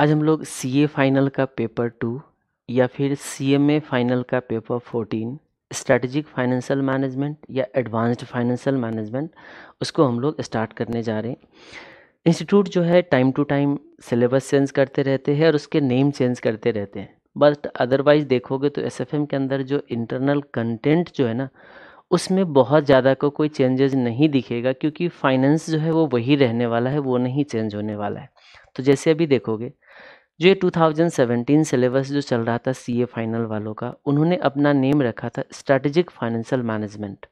आज हम लोग सी ए फाइनल का पेपर टू या फिर सी एम ए फाइनल का paper fourteen strategic financial management या एडवांस्ड फाइनेंशियल मैनेजमेंट उसको हम लोग स्टार्ट करने जा रहे हैं इंस्टीट्यूट जो है time to time syllabus change करते रहते हैं और उसके नेम चेंज करते रहते हैं बट अदरवाइज़ देखोगे तो एस के अंदर जो इंटरनल कंटेंट जो है ना उसमें बहुत ज़्यादा को कोई चेंजेस नहीं दिखेगा क्योंकि फाइनेंस जो है वो वही रहने वाला है वो नहीं चेंज होने वाला है तो जैसे अभी देखोगे जो ये 2017 सिलेबस जो चल रहा था सीए फाइनल वालों का उन्होंने अपना नेम रखा था स्ट्रैटेजिक फाइनेंशियल मैनेजमेंट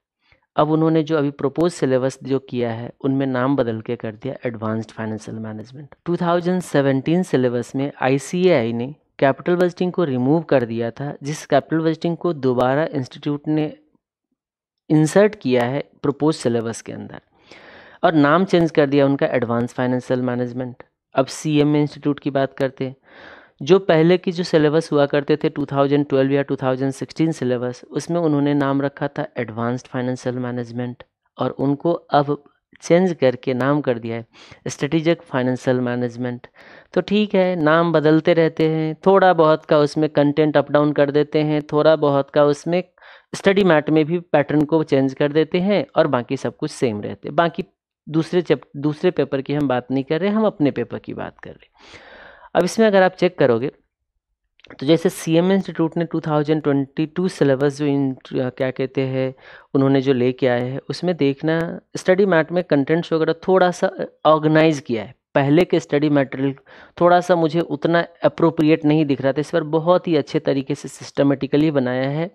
अब उन्होंने जो अभी प्रपोज सिलेबस जो किया है उनमें नाम बदल के कर दिया एडवांस्ड फाइनेंशियल मैनेजमेंट 2017 सिलेबस में आईसीएआई ने कैपिटल बजटिंग को रिमूव कर दिया था जिस कैपिटल बजटिंग को दोबारा इंस्टीट्यूट ने इंसर्ट किया है प्रपोज सिलेबस के अंदर और नाम चेंज कर दिया उनका एडवांस फाइनेंशियल मैनेजमेंट अब सी एम इंस्टीट्यूट की बात करते हैं जो पहले की जो सिलेबस हुआ करते थे 2012 या 2016 सिलेबस उसमें उन्होंने नाम रखा था एडवांस्ड फाइनेंशियल मैनेजमेंट और उनको अब चेंज करके नाम कर दिया है स्ट्रेटिजिक फाइनेंशियल मैनेजमेंट तो ठीक है नाम बदलते रहते हैं थोड़ा बहुत का उसमें कंटेंट अप डाउन कर देते हैं थोड़ा बहुत का उसमें स्टडी मैट में भी पैटर्न को चेंज कर देते हैं और बाकी सब कुछ सेम रहते हैं बाकी दूसरे चैप दूसरे पेपर की हम बात नहीं कर रहे हम अपने पेपर की बात कर रहे अब इसमें अगर आप चेक करोगे तो जैसे सी एम इंस्टीट्यूट ने 2022 सिलेबस जो इन क्या कहते हैं उन्होंने जो लेके आए हैं उसमें देखना स्टडी मैट में कंटेंट्स वगैरह थोड़ा सा ऑर्गेनाइज किया है पहले के स्टडी मटेरियल थोड़ा सा मुझे उतना अप्रोप्रिएट नहीं दिख रहा था इस पर बहुत ही अच्छे तरीके से सिस्टमेटिकली बनाया है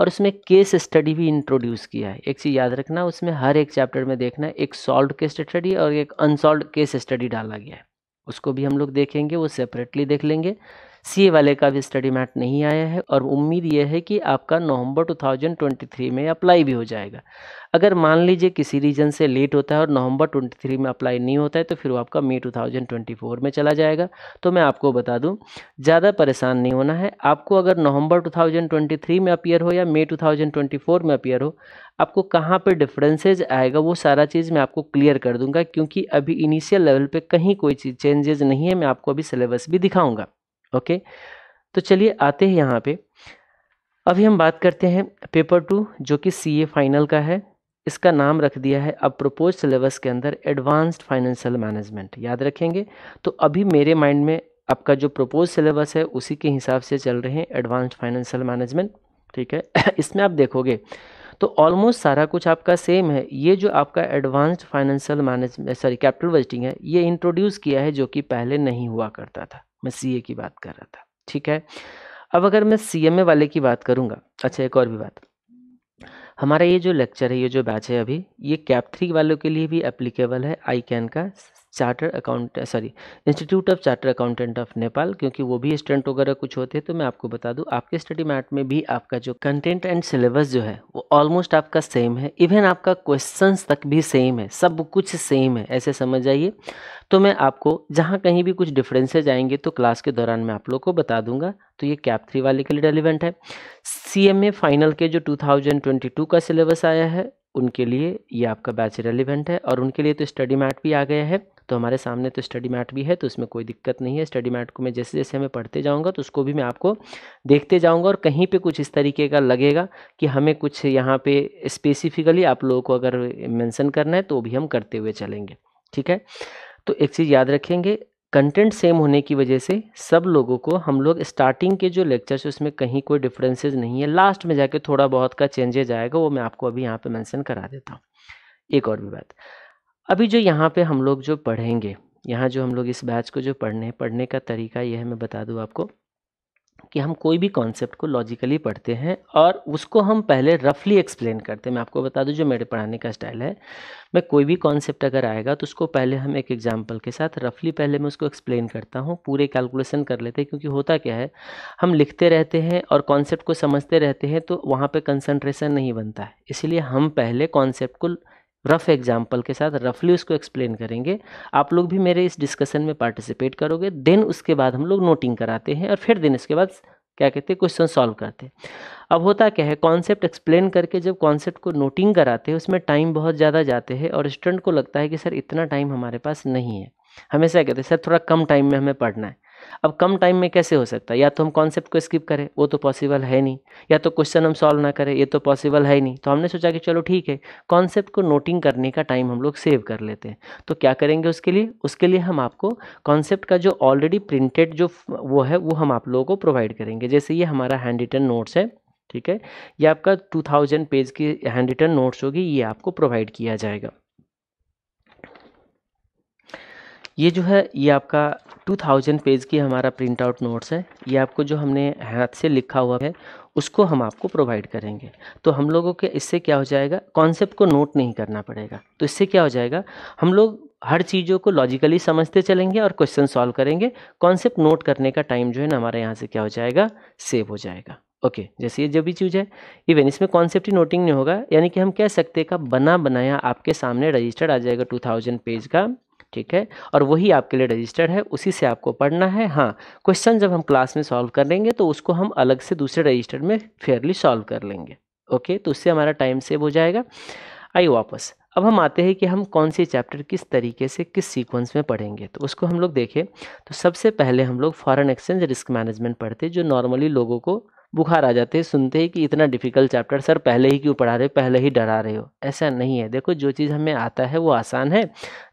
और उसमें केस स्टडी भी इंट्रोड्यूस किया है एक चीज़ याद रखना उसमें हर एक चैप्टर में देखना है एक सॉल्व केस स्टडी और एक अनसॉल्व केस स्टडी डाला गया है उसको भी हम लोग देखेंगे वो सेपरेटली देख लेंगे सी वाले का भी स्टडी मैट नहीं आया है और उम्मीद यह है कि आपका नवंबर 2023 में अप्लाई भी हो जाएगा अगर मान लीजिए किसी रीजन से लेट होता है और नवंबर 23 में अप्लाई नहीं होता है तो फिर वो आपका मई 2024 में चला जाएगा तो मैं आपको बता दूं ज़्यादा परेशान नहीं होना है आपको अगर नवंबर 2023 में अपियर हो या मई 2024 में अपियर हो आपको कहाँ पर डिफरेंसेज आएगा वो सारा चीज़ मैं आपको क्लियर कर दूँगा क्योंकि अभी इनिशियल लेवल पर कहीं कोई चीज़ नहीं है मैं आपको अभी सिलेबस भी दिखाऊँगा ओके तो चलिए आते हैं यहाँ पे अभी हम बात करते हैं पेपर टू जो कि सीए फाइनल का है इसका नाम रख दिया है अब प्रपोज सिलेबस के अंदर एडवांस्ड फाइनेंशियल मैनेजमेंट याद रखेंगे तो अभी मेरे माइंड में आपका जो प्रपोज सिलेबस है उसी के हिसाब से चल रहे हैं एडवांस्ड फाइनेंशियल मैनेजमेंट ठीक है इसमें आप देखोगे तो ऑलमोस्ट सारा कुछ आपका सेम है ये जो आपका advanced financial management sorry capital budgeting है ये इंट्रोड्यूस किया है जो कि पहले नहीं हुआ करता था मैं सी की बात कर रहा था ठीक है अब अगर मैं सी वाले की बात करूँगा अच्छा एक और भी बात हमारा ये जो लेक्चर है ये जो बैच है अभी ये कैप थ्री वालों के लिए भी एप्लीकेबल है आई कैन का charter account sorry institute of charter accountant of Nepal क्योंकि वो भी स्टूडेंट वगैरह कुछ होते हैं तो मैं आपको बता दूँ आपके स्टडी मैट में भी आपका जो कंटेंट एंड सिलेबस जो है वो ऑलमोस्ट आपका सेम है इवन आपका क्वेश्चन तक भी सेम है सब कुछ सेम है ऐसे समझ जाइए तो मैं आपको जहाँ कहीं भी कुछ डिफरेंसेज आएंगे तो क्लास के दौरान मैं आप लोग को बता दूंगा तो ये कैप थ्री वाले के लिए रेलिवेंट है सी फाइनल के जो 2022 का सिलेबस आया है उनके लिए ये आपका बैच रेलिवेंट है और उनके लिए तो स्टडी मैट भी आ गया है तो हमारे सामने तो स्टडी मैट भी है तो उसमें कोई दिक्कत नहीं है स्टडी मैट को मैं जैसे जैसे मैं पढ़ते जाऊँगा तो उसको भी मैं आपको देखते जाऊँगा और कहीं पे कुछ इस तरीके का लगेगा कि हमें कुछ यहाँ पे स्पेसिफिकली आप लोगों को अगर मेंशन करना है तो भी हम करते हुए चलेंगे ठीक है तो एक चीज़ याद रखेंगे कंटेंट सेम होने की वजह से सब लोगों को हम लोग स्टार्टिंग के जो लेक्चर्स है उसमें कहीं कोई डिफरेंसेस नहीं है लास्ट में जाके थोड़ा बहुत का चेंजेज आएगा वो मैं आपको अभी यहाँ पे मेंशन करा देता हूँ एक और भी बात अभी जो यहाँ पे हम लोग जो पढ़ेंगे यहाँ जो हम लोग इस बैच को जो पढ़ने पढ़ने का तरीका यह मैं बता दूँ आपको कि हम कोई भी कॉन्सेप्ट को लॉजिकली पढ़ते हैं और उसको हम पहले रफली एक्सप्लेन करते हैं मैं आपको बता दूं जो मेरे पढ़ाने का स्टाइल है मैं कोई भी कॉन्सेप्ट अगर आएगा तो उसको पहले हम एक एग्जांपल के साथ रफली पहले मैं उसको एक्सप्लेन करता हूँ पूरे कैलकुलेशन कर लेते हैं क्योंकि होता क्या है हम लिखते रहते हैं और कॉन्सेप्ट को समझते रहते हैं तो वहाँ पर कंसनट्रेशन नहीं बनता है इसीलिए हम पहले कॉन्सेप्ट को रफ एग्जाम्पल के साथ रफली उसको एक्सप्लेन करेंगे आप लोग भी मेरे इस डिस्कशन में पार्टिसिपेट करोगे देन उसके बाद हम लोग नोटिंग कराते हैं और फिर देन इसके बाद क्या कहते हैं क्वेश्चन सॉल्व करते हैं अब होता क्या है कॉन्सेप्ट एक्सप्लेन करके जब कॉन्सेप्ट को नोटिंग कराते हैं उसमें टाइम बहुत ज़्यादा जाते हैं और स्टूडेंट को लगता है कि सर इतना टाइम हमारे पास नहीं है हमेशा कहते हैं सर थोड़ा कम टाइम में हमें पढ़ना है अब कम टाइम में कैसे हो सकता है या तो हम कॉन्सेप्ट को स्किप करें वो तो पॉसिबल है नहीं या तो क्वेश्चन हम सॉल्व ना करें ये तो पॉसिबल है नहीं तो हमने सोचा कि चलो ठीक है कॉन्सेप्ट को नोटिंग करने का टाइम हम लोग सेव कर लेते हैं तो क्या करेंगे उसके लिए उसके लिए हम आपको कॉन्सेप्ट का जो ऑलरेडी प्रिंटेड जो वो है वो हम आप लोगों को प्रोवाइड करेंगे जैसे ये हमारा हैंड रिटन नोट्स है ठीक है ये आपका 2000 पेज की हैंड रिटन नोट्स होगी ये आपको प्रोवाइड किया जाएगा ये जो है ये आपका 2000 पेज की हमारा प्रिंट आउट नोट्स है ये आपको जो हमने हाथ से लिखा हुआ है उसको हम आपको प्रोवाइड करेंगे तो हम लोगों के इससे क्या हो जाएगा कॉन्सेप्ट को नोट नहीं करना पड़ेगा तो इससे क्या हो जाएगा हम लोग हर चीज़ों को लॉजिकली समझते चलेंगे और क्वेश्चन सॉल्व करेंगे कॉन्सेप्ट नोट करने का टाइम जो है ना हमारे यहाँ से क्या हो जाएगा सेव हो जाएगा ओके okay, जैसे ये जो भी चीज़ है इवन इसमें कॉन्सेप्ट ही नोटिंग नहीं होगा यानी कि हम कह सकते का बना बनाया आपके सामने रजिस्टर्ड आ जाएगा टू थाउजेंड पेज का ठीक है और वही आपके लिए रजिस्टर्ड है उसी से आपको पढ़ना है हाँ क्वेश्चन जब हम क्लास में सॉल्व कर लेंगे तो उसको हम अलग से दूसरे रजिस्टर में फेयरली सॉल्व कर लेंगे ओके तो उससे हमारा टाइम सेव हो जाएगा आइए वापस अब हम आते हैं कि हम कौन से चैप्टर किस तरीके से किस सीक्वेंस में पढ़ेंगे तो उसको हम लोग देखें तो सबसे पहले हम लोग फॉरेन एक्सचेंज रिस्क मैनेजमेंट पढ़ते जो नॉर्मली लोगों को बुखार आ जाते हैं सुनते ही कि इतना डिफिकल्ट चैप्टर सर पहले ही क्यों पढ़ा रहे हो पहले ही डरा रहे हो ऐसा नहीं है देखो जो चीज़ हमें आता है वो आसान है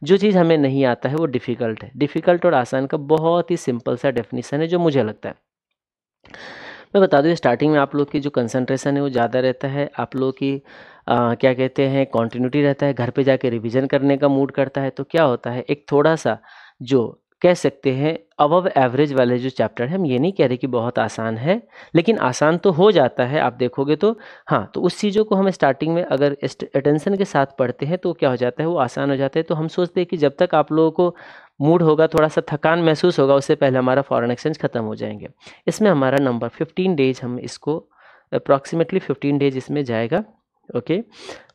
जो चीज़ हमें नहीं आता है वो डिफ़िकल्ट है डिफ़िकल्ट और आसान का बहुत ही सिंपल सा डेफिनेशन है जो मुझे लगता है मैं बता दूँ स्टार्टिंग में आप लोग की जो कंसनट्रेशन है वो ज़्यादा रहता है आप लोग की आ, क्या कहते हैं कॉन्टीन्यूटी रहता है घर पर जाके रिविज़न करने का मूड करता है तो क्या होता है एक थोड़ा सा जो कह सकते हैं अबव एवरेज वाले जो चैप्टर हैं हम ये नहीं कह रहे कि बहुत आसान है लेकिन आसान तो हो जाता है आप देखोगे तो हाँ तो उस चीज़ों को हम स्टार्टिंग में अगर अटेंशन के साथ पढ़ते हैं तो क्या हो जाता है वो आसान हो जाता है तो हम सोचते हैं कि जब तक आप लोगों को मूड होगा थोड़ा सा थकान महसूस होगा उससे पहले हमारा फ़ॉरन एक्सचेंज ख़त्म हो जाएंगे इसमें हमारा नंबर फिफ्टीन डेज हम इसको अप्रॉक्सीमेटली फिफ्टीन डेज इसमें जाएगा ओके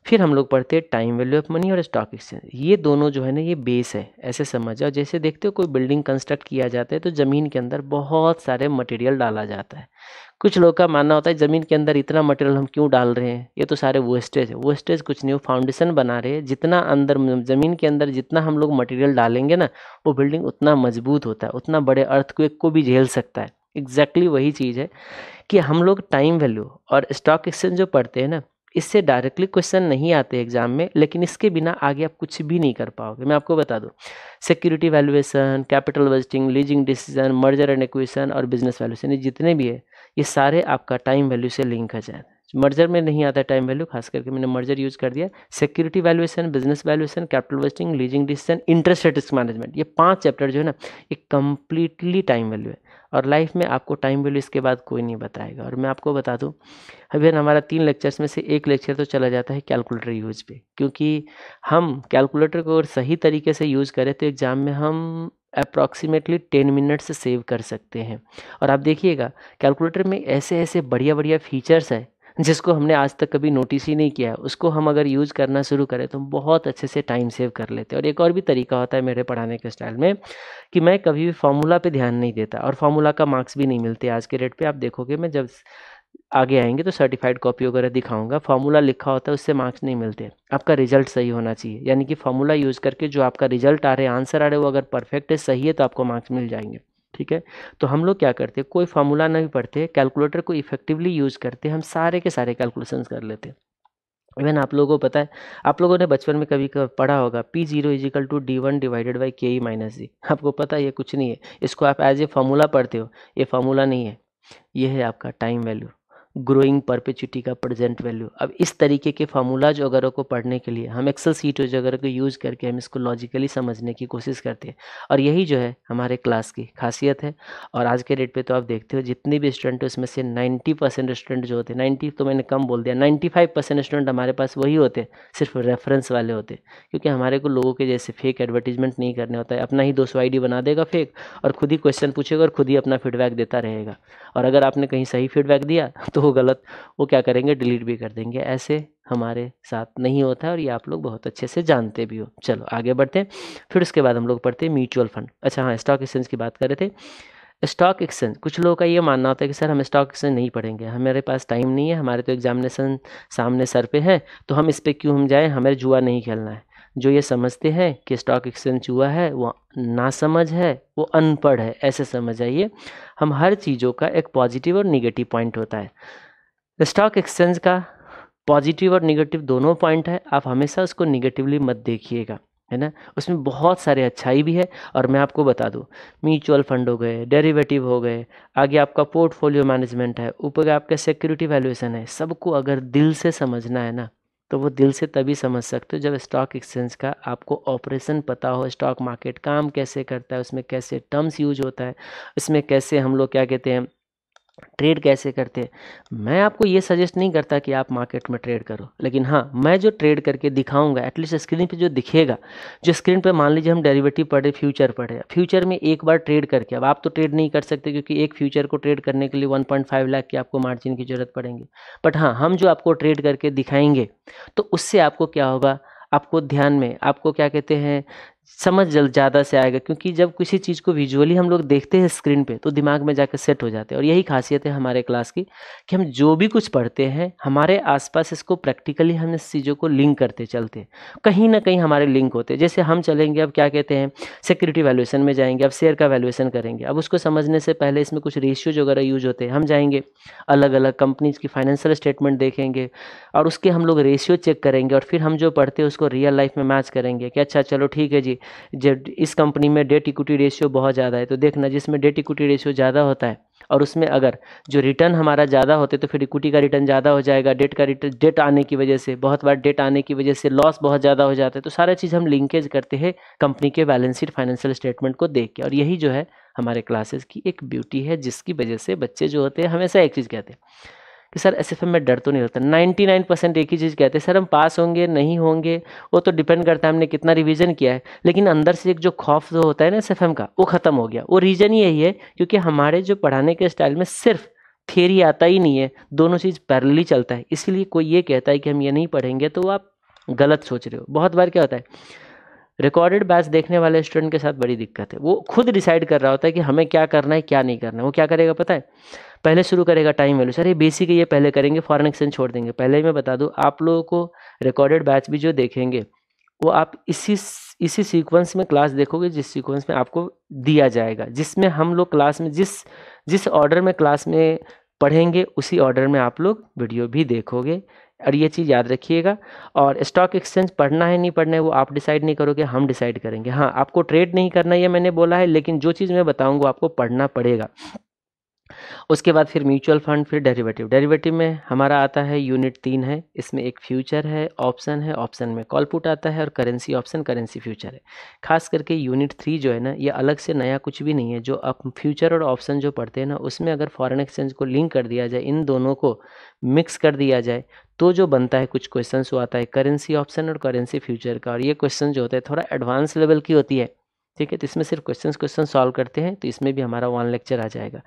फिर हम लोग पढ़ते हैं टाइम वैल्यू ऑफ मनी और स्टॉक एक्सचेंज ये दोनों जो है ना ये बेस है ऐसे समझ जाओ जैसे देखते हो कोई बिल्डिंग कंस्ट्रक्ट किया जाता है तो ज़मीन के अंदर बहुत सारे मटेरियल डाला जाता है कुछ लोग का मानना होता है ज़मीन के अंदर इतना मटेरियल हम क्यों डाल रहे हैं ये तो सारे वेस्टेज है वेस्टेज कुछ नहीं वो फाउंडेशन बना रहे हैं जितना अंदर ज़मीन के अंदर जितना हम लोग मटेरियल डालेंगे ना वो बिल्डिंग उतना मजबूत होता है उतना बड़े अर्थ को भी झेल सकता है एग्जैक्टली exactly वही चीज़ है कि हम लोग टाइम वैल्यू और स्टॉक एक्सचेंज जो पढ़ते हैं ना इससे डायरेक्टली क्वेश्चन नहीं आते एग्जाम में लेकिन इसके बिना आगे आप कुछ भी नहीं कर पाओगे मैं आपको बता दूँ security valuation capital budgeting leasing decision merger and acquisition और बिजनेस वैल्यूएशन ये जितने भी है ये सारे आपका टाइम वैल्यू से लिंक है जाए मर्जर में नहीं आता टाइम वैल्यू खास करके मैंने मर्जर यूज कर दिया security valuation business valuation capital vesting leasing decision interest risk management ये पांच चैप्टर जो है ना ये कंप्लीटली टाइम वैल्यू है और लाइफ में आपको टाइम वैल्यू इसके बाद कोई नहीं बताएगा और मैं आपको बता दूँ अभी हमारा तीन लेक्चर्स में से एक लेक्चर तो चला जाता है कैलकुलेटर यूज पे क्योंकि हम कैलकुलेटर को अगर सही तरीके से यूज़ करें तो एग्ज़ाम में हम अप्रॉक्सीमेटली टेन मिनट्स से सेव कर सकते हैं और आप देखिएगा कैलकुलेटर में ऐसे ऐसे बढ़िया बढ़िया फीचर्स हैं जिसको हमने आज तक कभी नोटिस ही नहीं किया उसको हम अगर यूज़ करना शुरू करें तो हम बहुत अच्छे से टाइम सेव कर लेते हैं और एक और भी तरीका होता है मेरे पढ़ाने के स्टाइल में कि मैं कभी भी फार्मूला पे ध्यान नहीं देता और फार्मूला का मार्क्स भी नहीं मिलते आज के डेट पे आप देखोगे मैं जब आगे आएंगे तो सर्टिफाइड कॉपी वगैरह दिखाऊंगा फार्मूला लिखा होता है उससे मार्क्स नहीं मिलते आपका रिजल्ट सही होना चाहिए यानी कि फार्मूला यूज़ करके जो आपका रिजल्ट आ रहे आंसर आ रहे वो अगर परफेक्ट है सही है तो आपको मार्क्स मिल जाएंगे ठीक है तो हम लोग क्या करते हैं कोई फार्मूला नहीं पढ़ते कैलकुलेटर को इफेक्टिवली यूज़ करते हम सारे के सारे कैलकुलेशंस कर लेते हैं इवन आप लोगों को पता है आप लोगों ने बचपन में कभी पढ़ा होगा P zero equal to D one divided by K E minus जी आपको पता है ये कुछ नहीं है इसको आप एज ए फार्मूला पढ़ते हो ये फार्मूला नहीं है ये है आपका टाइम वैल्यू ग्रोइंग परपेचुटी का प्रेजेंट वैल्यू अब इस तरीके के फार्मूलाज वगैरह को पढ़ने के लिए हम एक्सेल सीट वगैरह को यूज़ करके हम इसको लॉजिकली समझने की कोशिश करते हैं और यही जो है हमारे क्लास की खासियत है और आज के डेट पे तो आप देखते हो जितने भी स्टूडेंट हैं उसमें से नाइन्टी परसेंट स्टूडेंट जो होते हैं नाइन्टी तो मैंने कम बोल दिया नाइन्टी फाइव परसेंट स्टूडेंट हमारे पास वही होते सिर्फ रेफरेंस वाले होते क्योंकि हमारे को लोगों के जैसे फेक एडवर्टीजमेंट नहीं करने होता है अपना ही दो सौ बना देगा फेक और खुद ही क्वेश्चन पूछेगा और खुद ही अपना फीडबैक देता रहेगा और अगर आपने कहीं सही फीडबैक दिया तो हो गलत वो क्या करेंगे डिलीट भी कर देंगे ऐसे हमारे साथ नहीं होता है और ये आप लोग बहुत अच्छे से जानते भी हो चलो आगे बढ़ते हैं फिर उसके बाद हम लोग पढ़ते हैं म्यूचुअल फंड अच्छा हाँ स्टॉक एक्सचेंज की बात कर रहे थे स्टॉक एक्सचेंज कुछ लोगों का ये मानना होता है कि सर हम स्टॉक एक्सचेंज नहीं पढ़ेंगे हमारे पास टाइम नहीं है हमारे तो एग्जामिनेशन सामने सर पे है तो हम इस पर क्यों हम जाएँ हमें जुआ नहीं खेलना है जो ये समझते हैं कि स्टॉक एक्सचेंज हुआ है वो नासमझ है वो अनपढ़ है ऐसे समझ आइए हम हर चीज़ों का एक पॉजिटिव और निगेटिव पॉइंट होता है स्टॉक एक्सचेंज का पॉजिटिव और निगेटिव दोनों पॉइंट है आप हमेशा उसको निगेटिवली मत देखिएगा है ना उसमें बहुत सारे अच्छाई भी है और मैं आपको बता दूँ म्यूचुअल फंड हो गए डेरिवेटिव हो गए आगे आपका पोर्टफोलियो मैनेजमेंट है ऊपर आपका सिक्योरिटी वैल्यूएशन है सबको अगर दिल से समझना है ना तो वो दिल से तभी समझ सकते हो जब स्टॉक एक्सचेंज का आपको ऑपरेशन पता हो स्टॉक मार्केट काम कैसे करता है उसमें कैसे टर्म्स यूज होता है इसमें कैसे हम लोग क्या कहते हैं ट्रेड कैसे करते हैं मैं आपको ये सजेस्ट नहीं करता कि आप मार्केट में ट्रेड करो लेकिन हाँ मैं जो ट्रेड करके दिखाऊंगा एटलीस्ट स्क्रीन पे जो दिखेगा जो स्क्रीन पे मान लीजिए हम डेरिवेटिव पढ़े फ्यूचर पढ़े फ्यूचर में एक बार ट्रेड करके अब आप तो ट्रेड नहीं कर सकते क्योंकि एक फ्यूचर को ट्रेड करने के लिए वन लाख की आपको मार्जिन की ज़रूरत पड़ेंगी बट हाँ हम जो आपको ट्रेड करके दिखाएंगे तो उससे आपको क्या होगा आपको ध्यान में आपको क्या कहते हैं समझ जल्द ज़्यादा से आएगा क्योंकि जब किसी चीज़ को विजुअली हम लोग देखते हैं स्क्रीन पे तो दिमाग में जाकर सेट हो जाते हैं और यही खासियत है हमारे क्लास की कि हम जो भी कुछ पढ़ते हैं हमारे आसपास इसको प्रैक्टिकली हम इस चीज़ों को लिंक करते चलते कहीं ना कहीं हमारे लिंक होते जैसे हम चलेंगे अब क्या कहते हैं सिक्योरिटी वैल्यूशन में जाएंगे अब शेयर का वैल्यूएसन करेंगे अब उसको समझने से पहले इसमें कुछ रेशियोज वगैरह यूज होते हैं हम जाएंगे अलग अलग कंपनीज की फाइनेंशियल स्टेटमेंट देखेंगे और उसके हम लोग रेशियो चेक करेंगे और फिर हम जो पढ़ते हैं उसको रियल लाइफ में मैच करेंगे कि अच्छा चलो ठीक है जी जब इस कंपनी में डेट इक्विटी रेशियो बहुत ज़्यादा है तो देखना जिसमें डेट इक्विटी रेशियो ज़्यादा होता है और उसमें अगर जो रिटर्न हमारा ज़्यादा होते तो फिर इक्विटी का रिटर्न ज़्यादा हो जाएगा डेट का रिटर्न डेट आने की वजह से बहुत बार डेट आने की वजह से लॉस बहुत ज़्यादा हो जाता है तो सारा चीज़ हम लिंकेज करते हैं कंपनी के बैलेंस शीट फाइनेंशियल स्टेटमेंट को देख के और यही जो है हमारे क्लासेस की एक ब्यूटी है जिसकी वजह से बच्चे जो होते हैं हमेशा एक चीज़ कहते हैं कि सर एस में डर तो नहीं लगता 99 परसेंट एक ही चीज़ कहते हैं सर हम पास होंगे नहीं होंगे वो तो डिपेंड करता है हमने कितना रिविज़न किया है लेकिन अंदर से एक जो खौफ जो होता है ना एस का वो ख़त्म हो गया वो रीज़न यही है क्योंकि हमारे जो पढ़ाने के स्टाइल में सिर्फ थेरी आता ही नहीं है दोनों चीज़ पैरली चलता है इसलिए कोई ये कहता है कि हम ये नहीं पढ़ेंगे तो आप गलत सोच रहे हो बहुत बार क्या होता है रिकॉर्डेड बैच देखने वाले स्टूडेंट के साथ बड़ी दिक्कत है वो खुद डिसाइड कर रहा होता है कि हमें क्या करना है क्या नहीं करना है वो क्या करेगा पता है पहले शुरू करेगा टाइम वैल्यू सर ये बेसिक ये पहले करेंगे फॉरन एक्सचेंज छोड़ देंगे पहले ही मैं बता दूँ आप लोगों को रिकॉर्डेड बैच भी जो देखेंगे वो आप इसी इसी सीक्वेंस में क्लास देखोगे जिस सीक्वेंस में आपको दिया जाएगा जिसमें हम लोग क्लास में जिस जिस ऑर्डर में क्लास में पढ़ेंगे उसी ऑर्डर में आप लोग वीडियो भी देखोगे और ये चीज़ याद रखिएगा और स्टॉक एक्सचेंज पढ़ना है नहीं पढ़ना है वो आप डिसाइड नहीं करोगे हम डिसाइड करेंगे हाँ आपको ट्रेड नहीं करना ये मैंने बोला है लेकिन जो चीज़ मैं बताऊँगा आपको पढ़ना पड़ेगा उसके बाद फिर म्यूचुअल फंड फिर डेरिवेटिव डेरिवेटिव में हमारा आता है यूनिट तीन है इसमें एक फ्यूचर है ऑप्शन है ऑप्शन में कॉल पुट आता है और करेंसी ऑप्शन करेंसी फ्यूचर है खास करके यूनिट थ्री जो है ना ये अलग से नया कुछ भी नहीं है जो आप फ्यूचर और ऑप्शन जो पढ़ते हैं ना उसमें अगर फॉरन एक्सचेंज को लिंक कर दिया जाए इन दोनों को मिक्स कर दिया जाए तो जो बनता है कुछ क्वेश्चन वो आता है करेंसी ऑप्शन और करेंसी फ्यूचर का और ये क्वेश्चन जो होता है थोड़ा एडवांस लेवल की होती है ठीक है तो इसमें सिर्फ क्वेश्चन क्वेश्चन सॉल्व करते हैं तो इसमें भी हमारा वन लेक्चर आ जाएगा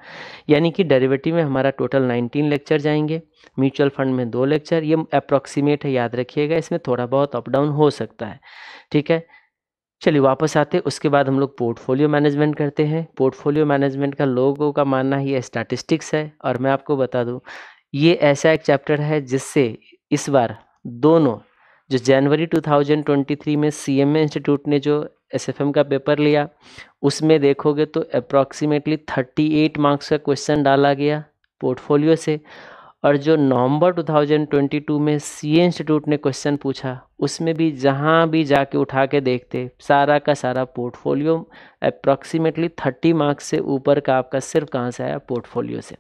यानी कि डेरिवेटिव में हमारा टोटल 19 लेक्चर जाएंगे म्यूचुअल फंड में दो लेक्चर ये अप्रॉक्सीमेट है याद रखिएगा इसमें थोड़ा बहुत अप डाउन हो सकता है ठीक है चलिए वापस आते उसके बाद हम लोग पोर्टफोलियो मैनेजमेंट करते हैं पोर्टफोलियो मैनेजमेंट का लोगों का मानना है स्टैटिस्टिक्स है और मैं आपको बता दूँ ये ऐसा एक चैप्टर है जिससे इस बार दोनों जो जनवरी 2023 में सीएमए इंस्टीट्यूट ने जो एसएफएम का पेपर लिया उसमें देखोगे तो अप्रॉक्सीमेटली 38 मार्क्स का क्वेश्चन डाला गया पोर्टफोलियो से और जो नवंबर 2022 में सी इंस्टीट्यूट ने क्वेश्चन पूछा उसमें भी जहाँ भी जाके उठा के देखते सारा का सारा पोर्टफोलियो अप्रॉक्सीमेटली 30 मार्क्स से ऊपर का आपका सिर्फ कहाँ से आया पोर्टफोलियो से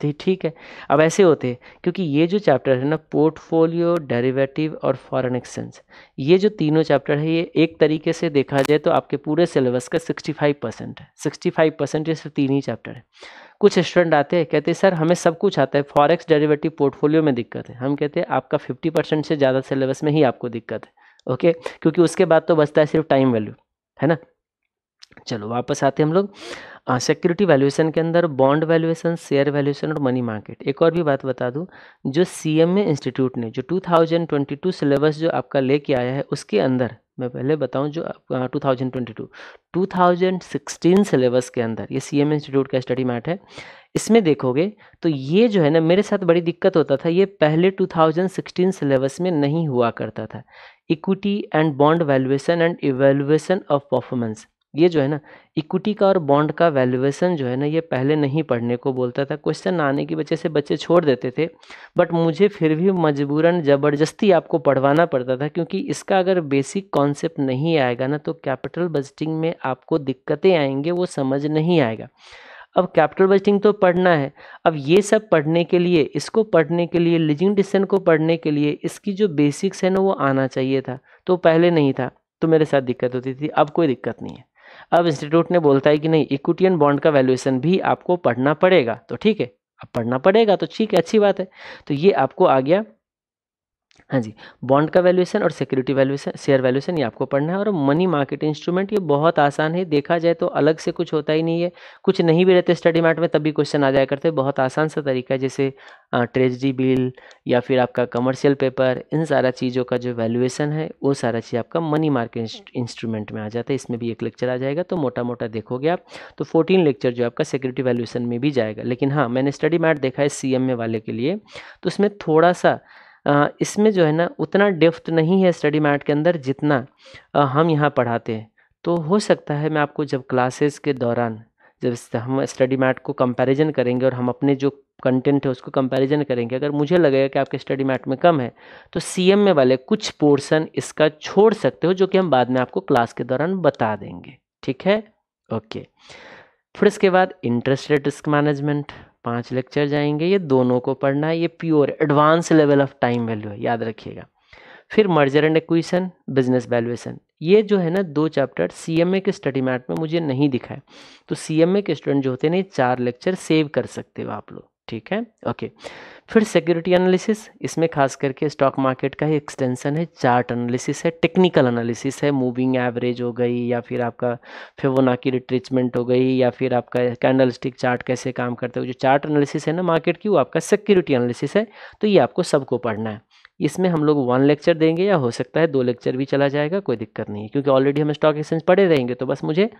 तो ठीक है अब ऐसे होते हैं क्योंकि ये जो चैप्टर है ना पोर्टफोलियो डेरिवेटिव और फॉरेन एक्सचेंज ये जो तीनों चैप्टर है ये एक तरीके से देखा जाए तो आपके पूरे सिलेबस का 65 परसेंट है सिक्सटी फाइव परसेंट ये सिर्फ तीन ही चैप्टर है कुछ स्टूडेंट आते हैं कहते हैं सर हमें सब कुछ आता है फॉरेक्स डेरिवेटिव पोर्टफोलियो में दिक्कत है हम कहते हैं आपका फिफ्टी परसेंट से ज़्यादा सिलेबस में ही आपको दिक्कत है ओके क्योंकि उसके बाद तो बचता है सिर्फ टाइम वैल्यू है ना चलो वापस आते हैं हम लोग सिक्योरिटी वैल्यूएशन के अंदर बॉन्ड वैल्यूएशन शेयर वैल्यूएशन और मनी मार्केट एक और भी बात बता दूं जो सी एम इंस्टीट्यूट ने जो 2022 सिलेबस जो आपका लेके आया है उसके अंदर मैं पहले बताऊं जो two thousand twenty two two thousand sixteen syllabus के अंदर ये सी एम इंस्टीट्यूट का स्टडी मैट है इसमें देखोगे तो ये जो है ना मेरे साथ बड़ी दिक्कत होता था ये पहले 2016 सिलेबस में नहीं हुआ करता था equity and bond valuation and evaluation of performance ये जो है ना इक्विटी का और बॉन्ड का वैल्यूएशन जो है ना ये पहले नहीं पढ़ने को बोलता था क्वेश्चन आने की वजह से बच्चे छोड़ देते थे बट मुझे फिर भी मजबूरन ज़बरदस्ती आपको पढ़वाना पड़ता था क्योंकि इसका अगर बेसिक कॉन्सेप्ट नहीं आएगा ना तो कैपिटल बजटिंग में आपको दिक्कतें आएंगे वो समझ नहीं आएगा अब कैपिटल बजटिंग तो पढ़ना है अब ये सब पढ़ने के लिए इसको पढ़ने के लिए लिजिंग डिसन को पढ़ने के लिए इसकी जो बेसिक्स है ना वो आना चाहिए था तो पहले नहीं था तो मेरे साथ दिक्कत होती थी अब कोई दिक्कत नहीं है अब इंस्टीट्यूट ने बोलता है कि नहीं इक्विटियन बॉन्ड का वैल्यूएशन भी आपको पढ़ना पड़ेगा तो ठीक है अब पढ़ना पड़ेगा तो ठीक है अच्छी बात है तो ये आपको आ गया हाँ जी बॉन्ड का वैल्यूएशन और सिक्योरिटी वैल्यूएशन शेयर वैल्यूएशन ये आपको पढ़ना है और मनी मार्केट इंस्ट्रूमेंट ये बहुत आसान है देखा जाए तो अलग से कुछ होता ही नहीं है कुछ नहीं भी रहते स्टडी मैट में तब भी क्वेश्चन आ जाया करते हैं बहुत आसान सा तरीका है जैसे ट्रेजरी बिल या फिर आपका कमर्शियल पेपर इन सारा चीज़ों का जो वैल्यूएशन है वो सारा चीज़ आपका मनी मार्केट इंस्ट्रूमेंट में आ जाता है इसमें भी एक लेक्चर आ जाएगा तो मोटा मोटा देखोगे आप तो फोर्टीन लेक्चर जो आपका सिक्योरिटी वैल्यूएशन में भी जाएगा लेकिन हाँ मैंने स्टडी मैट देखा है सी वाले के लिए तो उसमें थोड़ा सा इसमें जो है ना उतना डेफ्थ नहीं है स्टडी मैट के अंदर जितना हम यहाँ पढ़ाते हैं तो हो सकता है मैं आपको जब क्लासेस के दौरान जब हम स्टडी मैट को कंपैरिजन करेंगे और हम अपने जो कंटेंट है उसको कंपैरिजन करेंगे अगर मुझे लगेगा कि आपके स्टडी मैट में कम है तो सी एम में वाले कुछ पोर्सन इसका छोड़ सकते हो जो कि हम बाद में आपको क्लास के दौरान बता देंगे ठीक है ओके फिर इसके बाद इंटरेस्ट रेट रिस्क मैनेजमेंट पांच लेक्चर जाएंगे ये दोनों को पढ़ना है ये pure advance level of time value है याद रखिएगा फिर merger and acquisition business valuation ये जो है ना दो चैप्टर सी एम ए के स्टडी मैट में मुझे नहीं दिखा है तो सी एम ए के स्टूडेंट जो होते हैं ना ये चार लेक्चर सेव कर सकते हो आप लोग ठीक है ओके okay. फिर सिक्योरिटी एनालिसिस इसमें खास करके स्टॉक मार्केट का ही एक्सटेंसन है चार्ट एनालिसिस है टेक्निकल एनालिसिस है मूविंग एवरेज हो गई या फिर आपका की रिट्रीचमेंट हो गई या फिर आपका कैंडल स्टिक चार्ट कैसे काम करते हो जो चार्ट एनालिसिस है ना मार्केट की वो आपका सिक्योरिटी एनालिसिस है तो ये आपको सबको पढ़ना है इसमें हम लोग वन लेक्चर देंगे या हो सकता है दो लेक्चर भी चला जाएगा कोई दिक्कत नहीं है क्योंकि ऑलरेडी हम स्टॉक एक्सचेंज पढ़े रहेंगे तो बस मुझे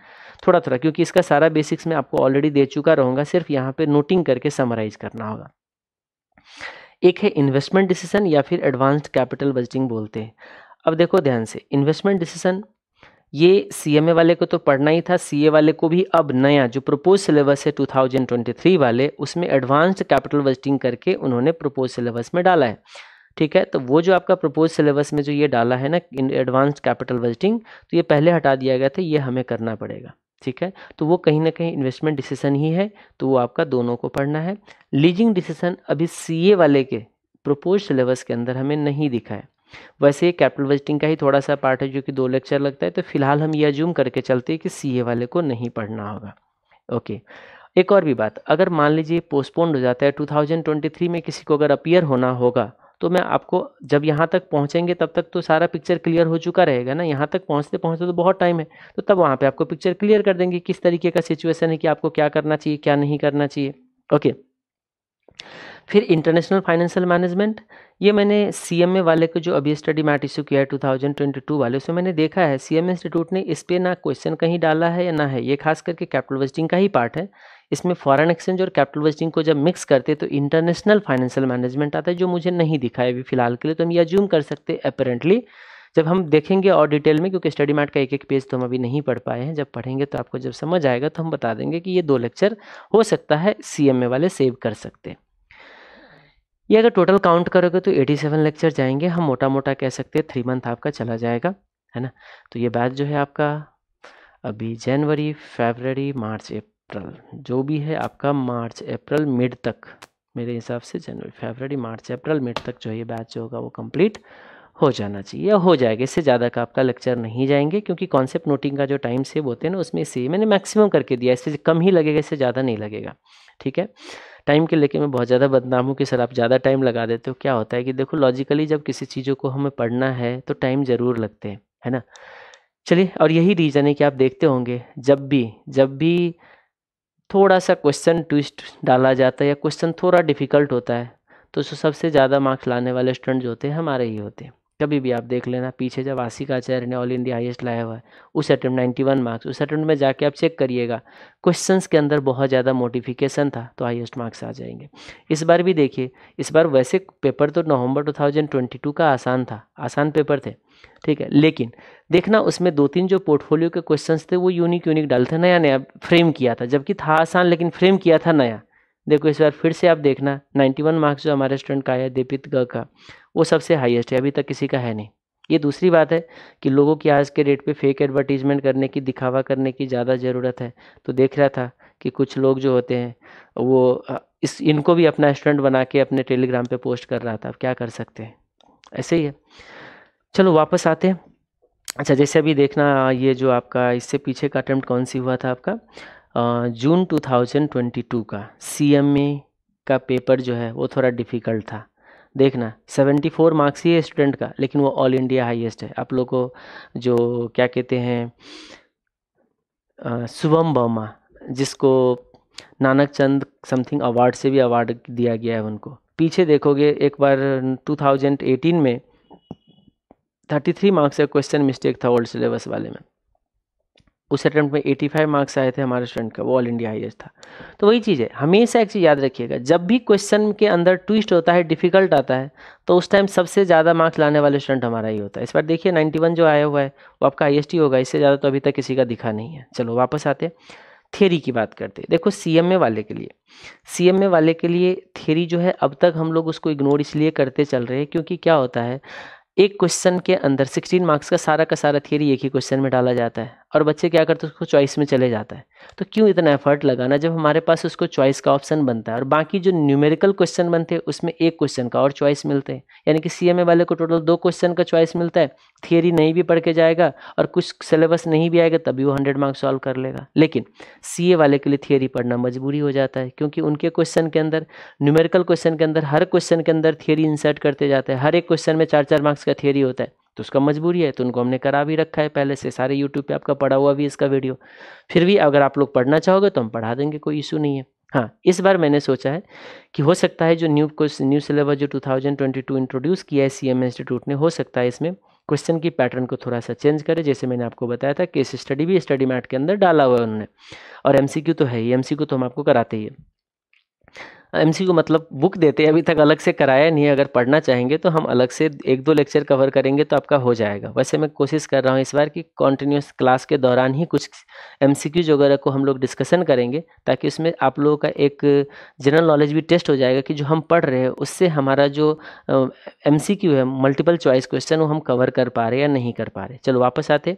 थोड़ा थोड़ा क्योंकि इसका सारा बेसिक्स मैं आपको ऑलरेडी दे चुका रहूँगा सिर्फ यहाँ पे नोटिंग करके समराइज़ करना होगा एक है इन्वेस्टमेंट डिसीजन या फिर एडवांस्ड कैपिटल बजटिंग बोलते हैं अब देखो ध्यान से इन्वेस्टमेंट डिसीजन ये सी एम ए वाले को तो पढ़ना ही था सी ए वाले को भी अब नया जो प्रपोज सिलेबस है 2023 वाले उसमें एडवांस्ड कैपिटल बजटिंग करके उन्होंने प्रपोज सिलेबस में डाला है ठीक है तो वो जो आपका प्रपोज सिलेबस में जो ये डाला है ना एडवांस्ड कैपिटल बजटिंग तो ये पहले हटा दिया गया था ये हमें करना पड़ेगा ठीक है तो वो कहीं ना कहीं इन्वेस्टमेंट डिसीजन ही है तो वो आपका दोनों को पढ़ना है लीजिंग डिसीजन अभी सी वाले के प्रपोज सिलेबस के अंदर हमें नहीं दिखा है वैसे कैपिटल बजटिंग का ही थोड़ा सा पार्ट है जो कि दो लेक्चर लगता है तो फिलहाल हम यह जूम करके चलते हैं कि सीए वाले को नहीं पढ़ना होगा ओके एक और भी बात अगर मान लीजिए पोस्टपोन्ड हो जाता है 2023 में किसी को अगर अपियर होना होगा तो मैं आपको जब यहाँ तक पहुँचेंगे तब तक तो सारा पिक्चर क्लियर हो चुका रहेगा ना यहाँ तक पहुँचते पहुँचते तो बहुत टाइम है तो तब वहाँ पर आपको पिक्चर क्लियर कर देंगे किस तरीके का सिचुएसन है कि आपको क्या करना चाहिए क्या नहीं करना चाहिए ओके फिर इंटरनेशनल फाइनेंशियल मैनेजमेंट ये मैंने सी एम ए वाले को जो अभी स्टडी मैट इशू किया है टू थाउजेंड ट्वेंटी टू वाले उसमें मैंने देखा है सी एम इंस्टीट्यूट ने इस पर ना क्वेश्चन कहीं डाला है या ना है ये खास करके कैपिटल वेस्टिंग का ही पार्ट है इसमें फॉरेन एक्सचेंज और कैपिटल वेस्टिंग को जब मिक्स करते तो इंटरनेशनल फाइनेंशियल मैनेजमेंट आता है जो मुझे नहीं दिखा है अभी फिलहाल के लिए तो हम ये कर सकते अपेरेंटली जब हम देखेंगे और डिटेल में क्योंकि स्टडी मैट का एक एक पेज तो हम अभी नहीं पढ़ पाए हैं जब पढ़ेंगे तो आपको जब समझ आएगा तो हम बता देंगे कि ये दो लेक्चर हो सकता है सी वाले सेव कर सकते हैं ये अगर टोटल काउंट करोगे तो 87 लेक्चर जाएंगे हम मोटा मोटा कह सकते हैं थ्री मंथ आपका चला जाएगा है ना तो ये बैच जो है आपका अभी जनवरी फरवरी मार्च अप्रैल अप्रैल जो भी है आपका मार्च अप्रैल मिड तक मेरे हिसाब से जनवरी फेबररी मार्च अप्रैल मिड तक जो ये बैच जो होगा वो कंप्लीट हो जाना चाहिए हो जाएगा इससे ज़्यादा का आपका लेक्चर नहीं जाएंगे क्योंकि कॉन्सेप्ट नोटिंग का जो टाइम सेव होते हैं ना उसमें से मैंने मैक्सिमम करके दिया इससे कम ही लगेगा इससे ज़्यादा नहीं लगेगा ठीक है टाइम के लेके मैं बहुत ज़्यादा बदनाम हूँ कि सर आप ज़्यादा टाइम लगा देते हो क्या होता है कि देखो लॉजिकली जब किसी चीज़ों को हमें पढ़ना है तो टाइम ज़रूर लगते हैं है ना चलिए और यही रीज़न है कि आप देखते होंगे जब भी जब भी थोड़ा सा क्वेश्चन ट्विस्ट डाला जाता है या क्वेश्चन थोड़ा डिफिकल्ट होता है तो सबसे ज़्यादा मार्क्स लाने वाले स्टूडेंट जो होते हैं हमारे ही होते हैं कभी भी आप देख लेना पीछे जब आशिक आचार्य ने ऑल इंडिया हाईएस्ट लाया हुआ है उस अटेम्प्ट वन मार्क्स उस अटेम्प्ट में जाके आप चेक करिएगा क्वेश्चंस के अंदर बहुत ज़्यादा मोटिफिकेशन था तो हाईएस्ट मार्क्स आ जाएंगे इस बार भी देखिए इस बार वैसे पेपर तो नवंबर 2022 का आसान था आसान पेपर थे ठीक है लेकिन देखना उसमें दो तीन जो पोर्टफोलियो के क्वेश्चन थे वो यूनिक यूनिक डालते नया नया फ्रेम किया था जबकि था आसान लेकिन फ्रेम किया था नया देखो इस बार फिर से आप देखना वन मार्क्स जो हमारे स्टूडेंट का आया दीपित ग का वो सबसे हाईएस्ट है अभी तक किसी का है नहीं ये दूसरी बात है कि लोगों की आज के डेट पे फेक एडवर्टीजमेंट करने की दिखावा करने की ज़्यादा ज़रूरत है तो देख रहा था कि कुछ लोग जो होते हैं वो इस इनको भी अपना स्टूडेंट बना के अपने टेलीग्राम पे पोस्ट कर रहा था अब क्या कर सकते हैं ऐसे ही है चलो वापस आते हैं अच्छा जैसे अभी देखना ये जो आपका इससे पीछे का अटैम्प्ट कौन सी हुआ था आपका जून 2022 का सी का पेपर जो है वो थोड़ा डिफ़िकल्ट था देखना 74 मार्क्स ही है स्टूडेंट का लेकिन वो ऑल इंडिया हाईएस्ट है आप लोग को जो क्या कहते हैं शुभम वर्मा जिसको नानक चंद समथिंग अवार्ड से भी अवार्ड दिया गया है उनको पीछे देखोगे एक बार 2018 में 33 मार्क्स का क्वेश्चन मिस्टेक था ओल्ड सिलेबस वाले में उस अटैम्प्ट में 85 मार्क्स आए थे हमारे स्टूडेंट का वो ऑल इंडिया हाईएस्ट था तो वही चीज़ है हमेशा एक चीज़ याद रखिएगा जब भी क्वेश्चन के अंदर ट्विस्ट होता है डिफिकल्ट आता है तो उस टाइम सबसे ज़्यादा मार्क्स लाने वाले स्टूडेंट हमारा ही होता है इस बार देखिए 91 जो आया हुआ है वो आपका हाइएस्ट ही होगा इससे ज़्यादा तो अभी तक किसी का दिखा नहीं है चलो वापस आते थेरी की बात करते हैं देखो सी एम ए वाले के लिए सी एम ए वाले के लिए थेरी जो है अब तक हम लोग उसको इग्नोर इसलिए करते चल रहे हैं क्योंकि क्या होता है एक क्वेश्चन के अंदर 16 मार्क्स का सारा का सारा थियरी एक ही क्वेश्चन में डाला जाता है और बच्चे क्या करते हैं उसको चॉइस में चले जाता है तो क्यों इतना एफर्ट लगाना जब हमारे पास उसको चॉइस का ऑप्शन बनता है और बाकी जो न्यूमेरिकल क्वेश्चन बनते हैं उसमें एक क्वेश्चन का और चॉइस मिलते हैं यानी कि सी वाले को टोटल दो क्वेश्चन का चॉइस मिलता है थियरी नहीं भी पढ़ के जाएगा और कुछ सिलेबस नहीं भी आएगा तभी वो हंड्रेड मार्क्स सॉल्व कर लेगा लेकिन सी वाले के लिए थियरी पढ़ना मजबूरी हो जाता है क्योंकि उनके क्वेश्चन के अंदर न्यूमेरिकल क्वेश्चन के अंदर हर क्वेश्चन के अंदर थियरी इंसर्ट करते जाते हैं हर एक क्वेश्चन में चार चार मार्क्स का थियरी होता है तो उसका मजबूरी है तो उनको हमने करा भी रखा है पहले से सारे यूट्यूब पे आपका पढ़ा हुआ भी इसका वीडियो फिर भी अगर आप लोग पढ़ना चाहोगे तो हम पढ़ा देंगे कोई इशू नहीं है हाँ इस बार मैंने सोचा है कि हो सकता है जो न्यू कुछ न्यू सिलेबस जो 2022 इंट्रोड्यूस किया है सी इंस्टीट्यूट ने हो सकता है इसमें क्वेश्चन की पैटर्न को थोड़ा सा चेंज करे जैसे मैंने आपको बताया था केस स्टडी भी स्टडी मैट के अंदर डाला हुआ है उन्होंने और एम तो है ही एम तो हम आपको कराते ही है एम मतलब बुक देते हैं अभी तक अलग से कराया नहीं है अगर पढ़ना चाहेंगे तो हम अलग से एक दो लेक्चर कवर करेंगे तो आपका हो जाएगा वैसे मैं कोशिश कर रहा हूँ इस बार कि कॉन्टिन्यूस क्लास के दौरान ही कुछ एम वगैरह को हम लोग डिस्कसन करेंगे ताकि उसमें आप लोगों का एक जनरल नॉलेज भी टेस्ट हो जाएगा कि जो हम पढ़ रहे हैं उससे हमारा जो एम है मल्टीपल चॉइस क्वेश्चन वो हम कवर कर पा रहे या नहीं कर पा रहे चलो वापस आते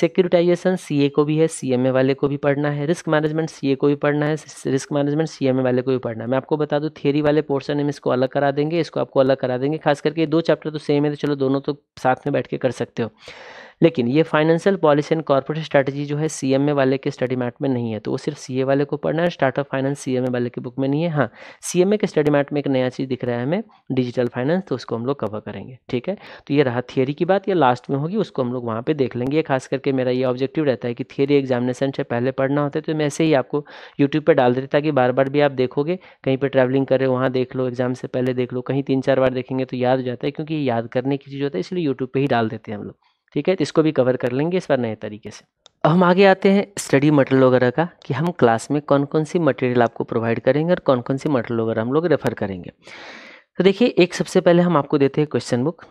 सिक्योरिटाइजेशन सी को भी है सी वाले को भी पढ़ना है रिस्क मैनेजमेंट सी को भी पढ़ना है रिस्क मैनेजमेंट सी वाले को भी पढ़ना है मैं आपको आपको बता दूँ थियरी वाले पोर्सन हम इसको अलग करा देंगे इसको आपको अलग करा देंगे खास करके दो चैप्टर तो सेम है तो चलो दोनों तो साथ में बैठ के कर सकते हो लेकिन ये financial policy and corporate strategy जो है सी वाले के स्टडी मैट में नहीं है तो वो सिर्फ सी वाले को पढ़ना है स्टार्टअप फाइनेंस सी वाले की बुक में नहीं है हाँ सी के स्टडी मैट में एक नया चीज़ दिख रहा है हमें डिजिटल फाइनेंस तो उसको हम लोग कवर करेंगे ठीक है तो ये रहा थियरी की बात या लास्ट में होगी उसको हम लोग वहाँ पर देख लेंगे खास करके मेरा ये ऑब्जेक्टिव रहता है कि थियरी एग्जामिनेशन से पहले पढ़ना होता है तो मैं ऐसे ही आपको यूट्यूब पर डाल देता ताकि बार बार भी आप देखोगे कहीं पर ट्रैवलिंग कर रहे हो वहाँ देख लो एग्जाम से पहले देख लो कहीं तीन चार बार देखेंगे तो याद हो जाता है क्योंकि याद करने की चीज़ होता है इसलिए यूट्यूब पर ही डाल देते हैं हम लोग ठीक है तो इसको भी कवर कर लेंगे इस बार नए तरीके से अब हम आगे आते हैं स्टडी मटेरियल वगैरह का कि हम क्लास में कौन कौन सी मटेरियल आपको प्रोवाइड करेंगे और कौन कौन सी मटेरियल वगैरह हम लोग रेफ़र करेंगे तो देखिए एक सबसे पहले हम आपको देते हैं क्वेश्चन बुक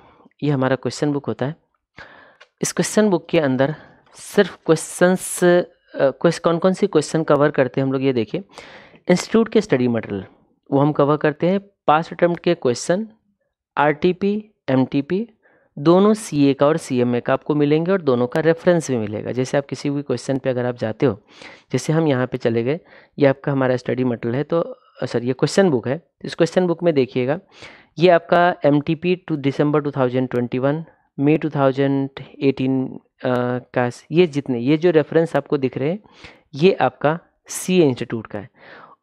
ये हमारा क्वेश्चन बुक होता है इस क्वेश्चन बुक के अंदर सिर्फ क्वेश्चंस कौन कौन सी क्वेश्चन कवर करते हैं हम लोग ये देखिए इंस्टीट्यूट के स्टडी मटेरियल वो हम कवर करते हैं पास अटैम्प्ट के क्वेश्चन टी पी दोनों सी ए का और सी एम ए का आपको मिलेंगे और दोनों का रेफरेंस भी मिलेगा जैसे आप किसी भी क्वेश्चन पे अगर आप जाते हो जैसे हम यहाँ पे चले गए ये आपका हमारा स्टडी मटेरियल है तो सर ये क्वेश्चन बुक है तो इस क्वेश्चन बुक में देखिएगा ये आपका M T P two December two thousand twenty one May two thousand eighteen का ये जितने ये जो रेफरेंस आपको दिख रहे हैं ये आपका सी इंस्टीट्यूट का है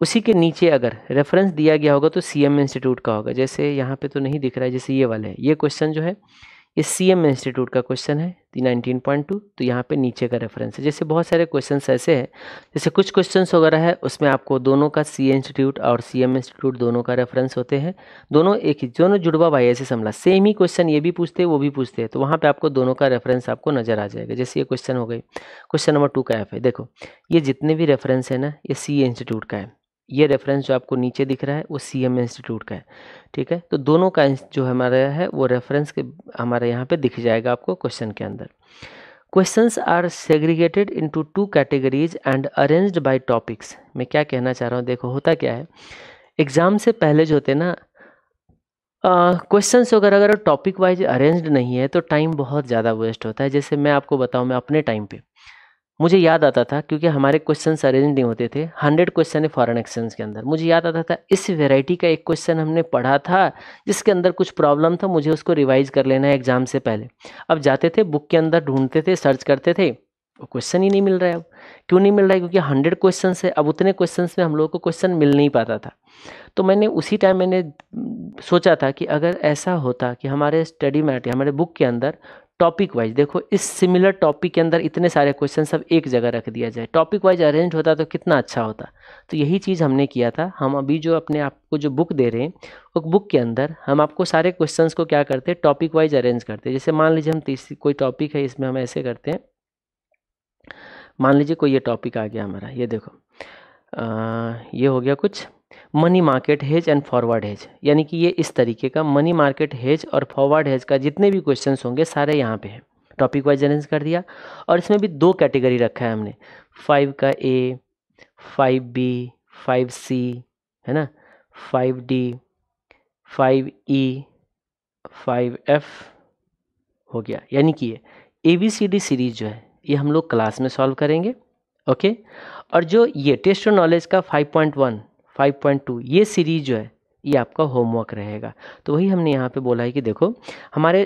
उसी के नीचे अगर रेफरेंस दिया गया होगा तो सी एम इंस्टीट्यूट का होगा जैसे यहाँ पे तो नहीं दिख रहा है जैसे ये वाले हैं ये क्वेश्चन जो है ये सी एम इंस्टीट्यूट का क्वेश्चन है नाइनटीन पॉइंट टू तो यहाँ पे नीचे का रेफरेंस है जैसे बहुत सारे क्वेश्चन ऐसे हैं जैसे कुछ क्वेश्चन वगैरह है उसमें आपको दोनों का सी इंस्टीट्यूट और सी एम इंस्टीट्यूट दोनों का रेफरेंस होते हैं दोनों एक ही दोनों जुड़वा भाई ऐसे समझा सेम ही क्वेश्चन ये भी पूछते हैं वो भी पूछते हैं तो वहाँ पर आपको दोनों का रेफरेंस आपको नजर आ जाएगा जैसे ये क्वेश्चन हो गई क्वेश्चन नंबर टू का एफ है देखो ये जितने भी रेफरेंस है ना ये सी इंस्टीट्यूट का है ये रेफरेंस जो आपको नीचे दिख रहा है वो सी एम इंस्टीट्यूट का है ठीक है तो दोनों का जो हमारा है वो रेफरेंस के हमारे यहाँ पे दिख जाएगा आपको क्वेश्चन के अंदर questions are segregated into two categories and arranged by topics मैं क्या कहना चाह रहा हूँ देखो होता क्या है एग्ज़ाम से पहले जो होते ना क्वेश्चन uh, अगर अगर टॉपिक वाइज अरेंज्ड नहीं है तो टाइम बहुत ज़्यादा वेस्ट होता है जैसे मैं आपको बताऊँ मैं अपने टाइम पे मुझे याद आता था क्योंकि हमारे क्वेश्चन अरेंज नहीं होते थे हंड्रेड क्वेश्चन है फॉरेन एक्सचेंज के अंदर मुझे याद आता था इस वेराइटी का एक क्वेश्चन हमने पढ़ा था जिसके अंदर कुछ प्रॉब्लम था मुझे उसको रिवाइज कर लेना है एग्जाम से पहले अब जाते थे बुक के अंदर ढूंढते थे सर्च करते थे वो क्वेश्चन ही नहीं मिल रहा है अब क्यों नहीं मिल रहा है क्योंकि हंड्रेड क्वेश्चन है अब उतने क्वेश्चन में हम लोगों को क्वेश्चन मिल नहीं पाता था तो मैंने उसी टाइम मैंने सोचा था कि अगर ऐसा होता कि हमारे स्टडी मैट हमारे बुक के अंदर टॉपिक वाइज देखो इस सिमिलर टॉपिक के अंदर इतने सारे क्वेश्चन सब एक जगह रख दिया जाए टॉपिक वाइज अरेंज होता तो कितना अच्छा होता तो यही चीज़ हमने किया था हम अभी जो अपने आपको जो बुक दे रहे हैं उस बुक के अंदर हम आपको सारे क्वेश्चन को क्या करते हैं टॉपिक वाइज अरेंज करते हैं जैसे मान लीजिए हम तीसरी कोई टॉपिक है इसमें हम ऐसे करते हैं मान लीजिए कोई ये टॉपिक आ गया हमारा ये देखो आ, ये हो गया कुछ money market hedge and forward hedge यानी कि ये इस तरीके का मनी मार्केट हेज और फॉरवर्ड हेज का जितने भी क्वेश्चन होंगे सारे यहाँ पे हैं टॉपिक वाइज अरेंज कर दिया और इसमें भी दो कैटेगरी रखा है हमने फाइव का A five B five C है ना five D five E five F हो गया यानी कि ये A B C D series जो है ये हम लोग क्लास में सॉल्व करेंगे ओके और जो ये टेस्ट और नॉलेज का फाइव पॉइंट वन 5.2 ये सीरीज जो है ये आपका होमवर्क रहेगा तो वही हमने यहाँ पे बोला है कि देखो हमारे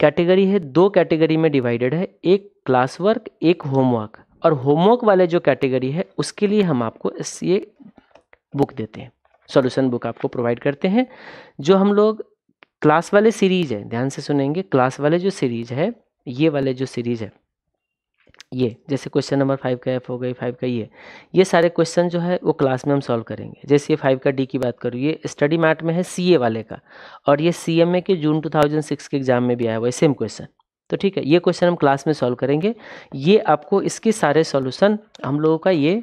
कैटेगरी है दो कैटेगरी में डिवाइडेड है एक क्लास वर्क एक होमवर्क और होमवर्क वाले जो कैटेगरी है उसके लिए हम आपको ये बुक देते हैं सॉल्यूशन बुक आपको प्रोवाइड करते हैं जो हम लोग क्लास वाले सीरीज है ध्यान से सुनेंगे क्लास वाले जो सीरीज है ये वाले जो सीरीज है ये जैसे क्वेश्चन नंबर फाइव का एफ हो गई फाइव का ये ये सारे क्वेश्चन जो है वो क्लास में हम सॉल्व करेंगे जैसे ये फाइव का डी की बात करूँ ये स्टडी मैट में है सी ए वाले का और ये सी एम ए के जून टू थाउजेंड सिक्स के एग्जाम में भी आया हुआ है सेम क्वेश्चन तो ठीक है ये क्वेश्चन हम क्लास में सॉल्व करेंगे ये आपको इसके सारे सॉल्यूशन हम लोगों का ये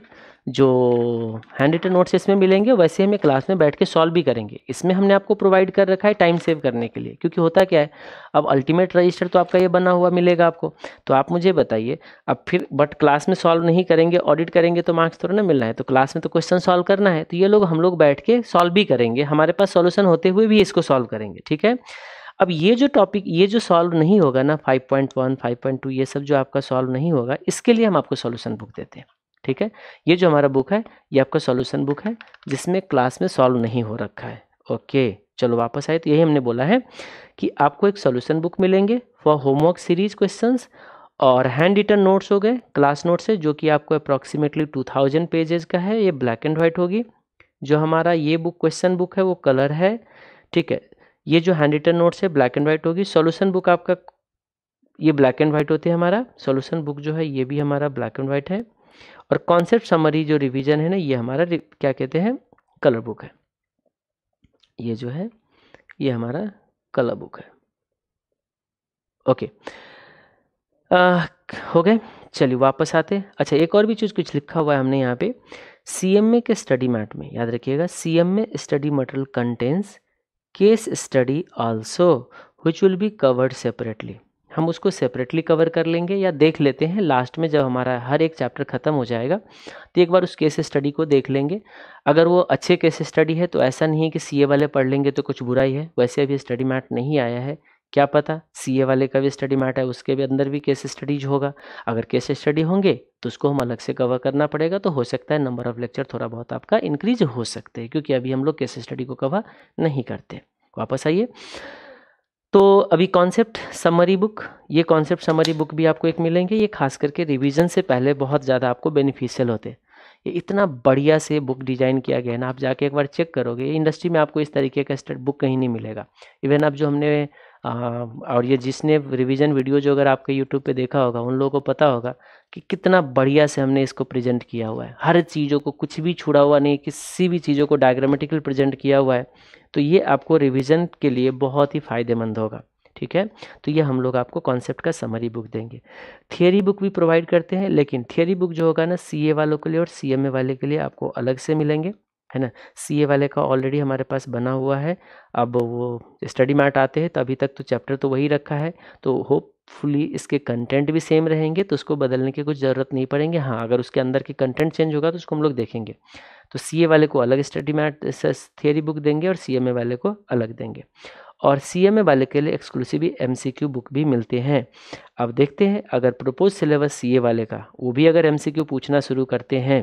जो हैंड रिटन नोट्स इसमें मिलेंगे वैसे हमें क्लास में बैठ के सॉल्व भी करेंगे इसमें हमने आपको प्रोवाइड कर रखा है टाइम सेव करने के लिए क्योंकि होता क्या है अब अल्टीमेट रजिस्टर तो आपका ये बना हुआ मिलेगा आपको तो आप मुझे बताइए अब फिर बट क्लास में सॉल्व नहीं करेंगे ऑडिट करेंगे तो मार्क्स थोड़ा ना मिलना है तो क्लास में तो क्वेश्चन सॉल्व करना है तो ये लोग हम लोग बैठ के सॉल्व भी करेंगे हमारे पास सोल्यूशन होते हुए भी इसको सॉल्व करेंगे ठीक है अब ये जो टॉपिक ये जो सॉल्व नहीं होगा ना 5.1, 5.2 ये सब जो आपका सॉल्व नहीं होगा इसके लिए हम आपको सॉल्यूशन बुक देते हैं ठीक है ये जो हमारा बुक है ये आपका सॉल्यूशन बुक है जिसमें क्लास में सॉल्व नहीं हो रखा है ओके चलो वापस आए तो यही हमने बोला है कि आपको एक सॉल्यूशन बुक मिलेंगे फॉर होमवर्क सीरीज क्वेश्चंस और हैंड रिटन नोट्स हो गए क्लास नोट्स है जो कि आपको अप्रॉक्सीमेटली टू थाउजेंड पेजेस का है ये ब्लैक एंड वाइट होगी जो हमारा ये बुक क्वेश्चन बुक है वो कलर है ठीक है ये जो हैंड रिटन नोट्स है ब्लैक एंड वाइट होगी सॉल्यूशन बुक आपका ये ब्लैक एंड वाइट होती है हमारा सॉल्यूशन बुक जो है ये भी हमारा ब्लैक एंड वाइट है और कॉन्सेप्ट समरी जो रिवीजन है ना ये हमारा क्या कहते हैं कलर बुक है ये जो है ये हमारा कलर बुक है ओके आ, हो गए चलिए वापस आते अच्छा एक और भी चीज़ कुछ लिखा हुआ है हमने यहाँ पे सी एम ए के स्टडी मैट में याद रखिएगा C M A study material contains case study also which will be covered separately हम उसको सेपरेटली कवर कर लेंगे या देख लेते हैं लास्ट में जब हमारा हर एक चैप्टर ख़त्म हो जाएगा तो एक बार उस केस स्टडी को देख लेंगे अगर वो अच्छे केस स्टडी है तो ऐसा नहीं है कि सी वाले पढ़ लेंगे तो कुछ बुरा ही है वैसे अभी स्टडी मैट नहीं आया है क्या पता सी वाले का भी स्टडी मैट है उसके भी अंदर भी केस स्टडीज होगा अगर केस स्टडी होंगे तो उसको हम अलग से कवर करना पड़ेगा तो हो सकता है नंबर ऑफ़ लेक्चर थोड़ा बहुत आपका इंक्रीज हो सकते हैं क्योंकि अभी हम लोग केस स्टडी को कवर नहीं करते वापस आइए तो अभी कॉन्सेप्ट समरी बुक ये कॉन्सेप्ट समरी बुक भी आपको एक मिलेंगे ये खास करके रिवीजन से पहले बहुत ज़्यादा आपको बेनिफिशियल होते हैं ये इतना बढ़िया से बुक डिज़ाइन किया गया है ना आप जाके एक बार चेक करोगे इंडस्ट्री में आपको इस तरीके का स्टड बुक कहीं नहीं मिलेगा इवन आप जो हमने आ, और ये जिसने रिवीजन वीडियो जो अगर आपके यूट्यूब पे देखा होगा उन लोगों को पता होगा कि कितना बढ़िया से हमने इसको प्रेजेंट किया हुआ है हर चीज़ों को कुछ भी छुड़ा हुआ नहीं किसी भी चीज़ों को डायग्रामेटिकल प्रेजेंट किया हुआ है तो ये आपको रिविज़न के लिए बहुत ही फ़ायदेमंद होगा ठीक है तो ये हम लोग आपको कॉन्सेप्ट का समरी बुक देंगे थियरी बुक भी प्रोवाइड करते हैं लेकिन थियरी बुक जो होगा ना सी वालों के लिए और सी वाले के लिए आपको अलग से मिलेंगे है ना सी वाले का ऑलरेडी हमारे पास बना हुआ है अब वो स्टडी मैट आते हैं तो अभी तक तो चैप्टर तो वही रखा है तो होप फुली इसके कंटेंट भी सेम रहेंगे तो उसको बदलने की कुछ ज़रूरत नहीं पड़ेंगे हाँ अगर उसके अंदर के कंटेंट चेंज होगा तो उसको हम लोग देखेंगे तो सी वाले को अलग स्टडी मैट थियरी बुक देंगे और सी वाले को अलग देंगे और सी एम ए वाले के लिए exclusively M C Q book भी मिलते हैं अब देखते हैं अगर प्रपोज सिलेबस सी ए वाले का वो भी अगर एम सी क्यू पूछना शुरू करते हैं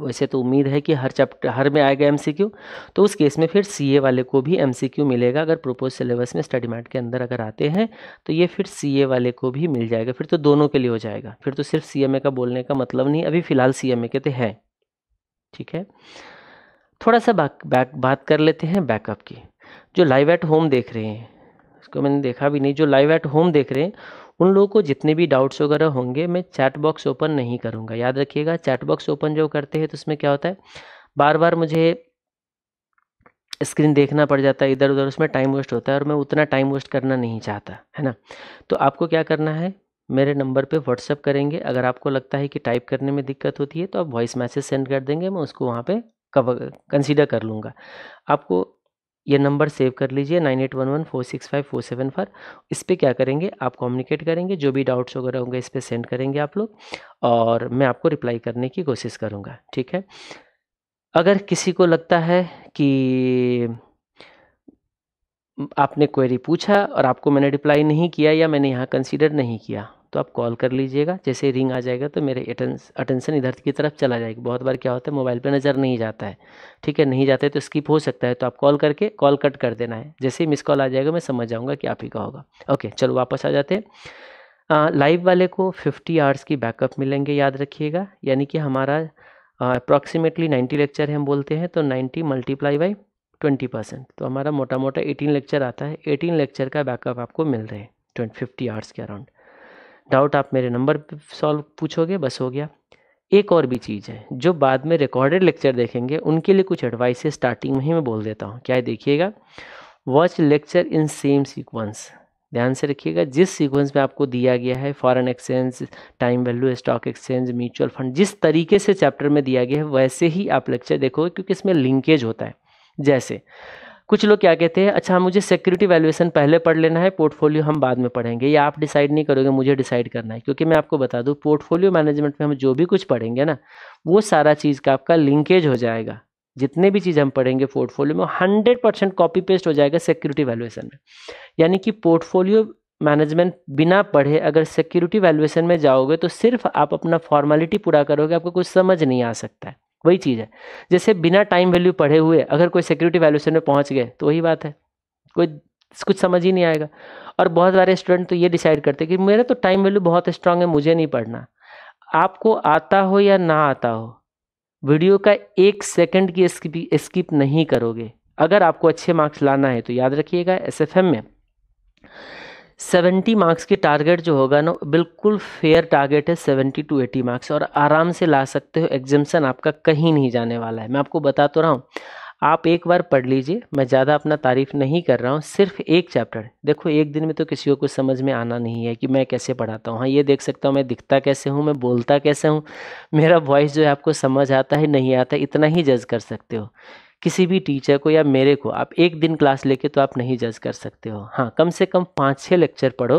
वैसे तो उम्मीद है कि हर चैप्टर हर में आएगा एमसीक्यू तो उस केस में फिर सीए वाले को भी एमसीक्यू मिलेगा अगर प्रोपोज सिलेबस में स्टडी मैट के अंदर अगर आते हैं तो ये फिर सीए वाले को भी मिल जाएगा फिर तो दोनों के लिए हो जाएगा फिर तो सिर्फ सीएमए का बोलने का मतलब नहीं अभी फ़िलहाल सी के तो है ठीक है थोड़ा सा बाक, बाक, बात कर लेते हैं बैकअप की जो लाइव एट होम देख रहे हैं उसको मैंने देखा भी नहीं जो लाइव एट होम देख रहे हैं उन लोगों को जितने भी डाउट्स वगैरह होंगे मैं चैट बॉक्स ओपन नहीं करूँगा याद रखिएगा चैट बॉक्स ओपन जो करते हैं तो उसमें क्या होता है बार बार मुझे स्क्रीन देखना पड़ जाता है इधर उधर उसमें टाइम वेस्ट होता है और मैं उतना टाइम वेस्ट करना नहीं चाहता है ना तो आपको क्या करना है मेरे नंबर पे व्हाट्सअप करेंगे अगर आपको लगता है कि टाइप करने में दिक्कत होती है तो आप वॉइस मैसेज सेंड कर देंगे मैं उसको वहाँ पे कवर कंसीडर कर लूँगा आपको ये नंबर सेव कर लीजिए nine eight one one four six five four seven four इस पर क्या करेंगे आप कम्युनिकेट करेंगे जो भी डाउट्स वगैरह होंगे इस पर सेंड करेंगे आप लोग और मैं आपको रिप्लाई करने की कोशिश करूँगा ठीक है अगर किसी को लगता है कि आपने क्वेरी पूछा और आपको मैंने रिप्लाई नहीं किया या मैंने यहाँ कंसीडर नहीं किया तो आप कॉल कर लीजिएगा जैसे रिंग आ जाएगा तो मेरे अटेंसन इधर की तरफ चला जाएगी बहुत बार क्या होता है मोबाइल पे नज़र नहीं जाता है ठीक है नहीं जाता है तो स्किप हो सकता है तो आप कॉल करके कॉल कट कर देना है जैसे ही मिस कॉल आ जाएगा मैं समझ जाऊँगा कि आप ही का होगा ओके चलो वापस आ जाते हैं लाइव वाले को फिफ्टी आवर्स की बैकअप मिलेंगे याद रखिएगा यानी कि हमारा अप्रॉक्सीमेटली नाइन्टी लेक्चर हम बोलते हैं तो ninety multiply by twenty percent तो हमारा मोटा मोटा एटीन लेक्चर आता है एटीन लेक्चर का बैकअप आपको मिल रहे हैं ट्वेंटी फिफ्टी आवर्स के अराउंड डाउट आप मेरे नंबर पर सॉल्व पूछोगे बस हो गया एक और भी चीज़ है जो बाद में रिकॉर्डेड लेक्चर देखेंगे उनके लिए कुछ एडवाइस स्टार्टिंग में ही मैं बोल देता हूँ क्या देखिएगा watch lecture in same sequence ध्यान से रखिएगा जिस सीक्वेंस में आपको दिया गया है foreign exchange time value stock exchange mutual fund जिस तरीके से चैप्टर में दिया गया है वैसे ही आप लेक्चर देखोगे क्योंकि इसमें लिंकेज होता है जैसे कुछ लोग क्या कहते हैं अच्छा मुझे सिक्योरिटी वैल्यूएशन पहले पढ़ लेना है पोर्टफोलियो हम बाद में पढ़ेंगे या आप डिसाइड नहीं करोगे मुझे डिसाइड करना है क्योंकि मैं आपको बता दूँ पोर्टफोलियो मैनेजमेंट में हम जो भी कुछ पढ़ेंगे ना वो सारा चीज़ का आपका लिंकेज हो जाएगा जितने भी चीज़ हम पढ़ेंगे पोर्टफोलियो में हंड्रेड परसेंट कॉपी पेस्ट हो जाएगा सिक्योरिटी वैल्यूएशन में यानी कि पोर्टफोलियो मैनेजमेंट बिना पढ़े अगर सिक्योरिटी वैल्यूएशन में जाओगे तो सिर्फ आप अपना फॉर्मेलिटी पूरा करोगे आपको कुछ समझ नहीं आ सकता है वही चीज़ है जैसे बिना टाइम वैल्यू पढ़े हुए अगर कोई सिक्योरिटी वैल्यूशन में पहुंच गए तो वही बात है कोई कुछ समझ ही नहीं आएगा और बहुत सारे स्टूडेंट तो ये डिसाइड करते कि मेरा तो टाइम वैल्यू बहुत स्ट्रांग है मुझे नहीं पढ़ना आपको आता हो या ना आता हो वीडियो का एक सेकंड की स्किप नहीं करोगे अगर आपको अच्छे मार्क्स लाना है तो याद रखिएगा एस में सेवेंटी मार्क्स की टारगेट जो होगा ना बिल्कुल फेयर टारगेट है सेवेंटी टू एटी मार्क्स और आराम से ला सकते हो एग्जामेशन आपका कहीं नहीं जाने वाला है मैं आपको बता तो रहा हूँ आप एक बार पढ़ लीजिए मैं ज़्यादा अपना तारीफ़ नहीं कर रहा हूँ सिर्फ एक चैप्टर देखो एक दिन में तो किसी को कुछ समझ में आना नहीं है कि मैं कैसे पढ़ाता हूँ हाँ ये देख सकता हूँ मैं दिखता कैसे हूँ मैं बोलता कैसे हूँ मेरा वॉइस जो है आपको समझ आता है नहीं आता इतना ही जज कर सकते हो किसी भी टीचर को या मेरे को आप एक दिन क्लास लेके तो आप नहीं जज कर सकते हो हाँ कम से कम पाँच छः लेक्चर पढ़ो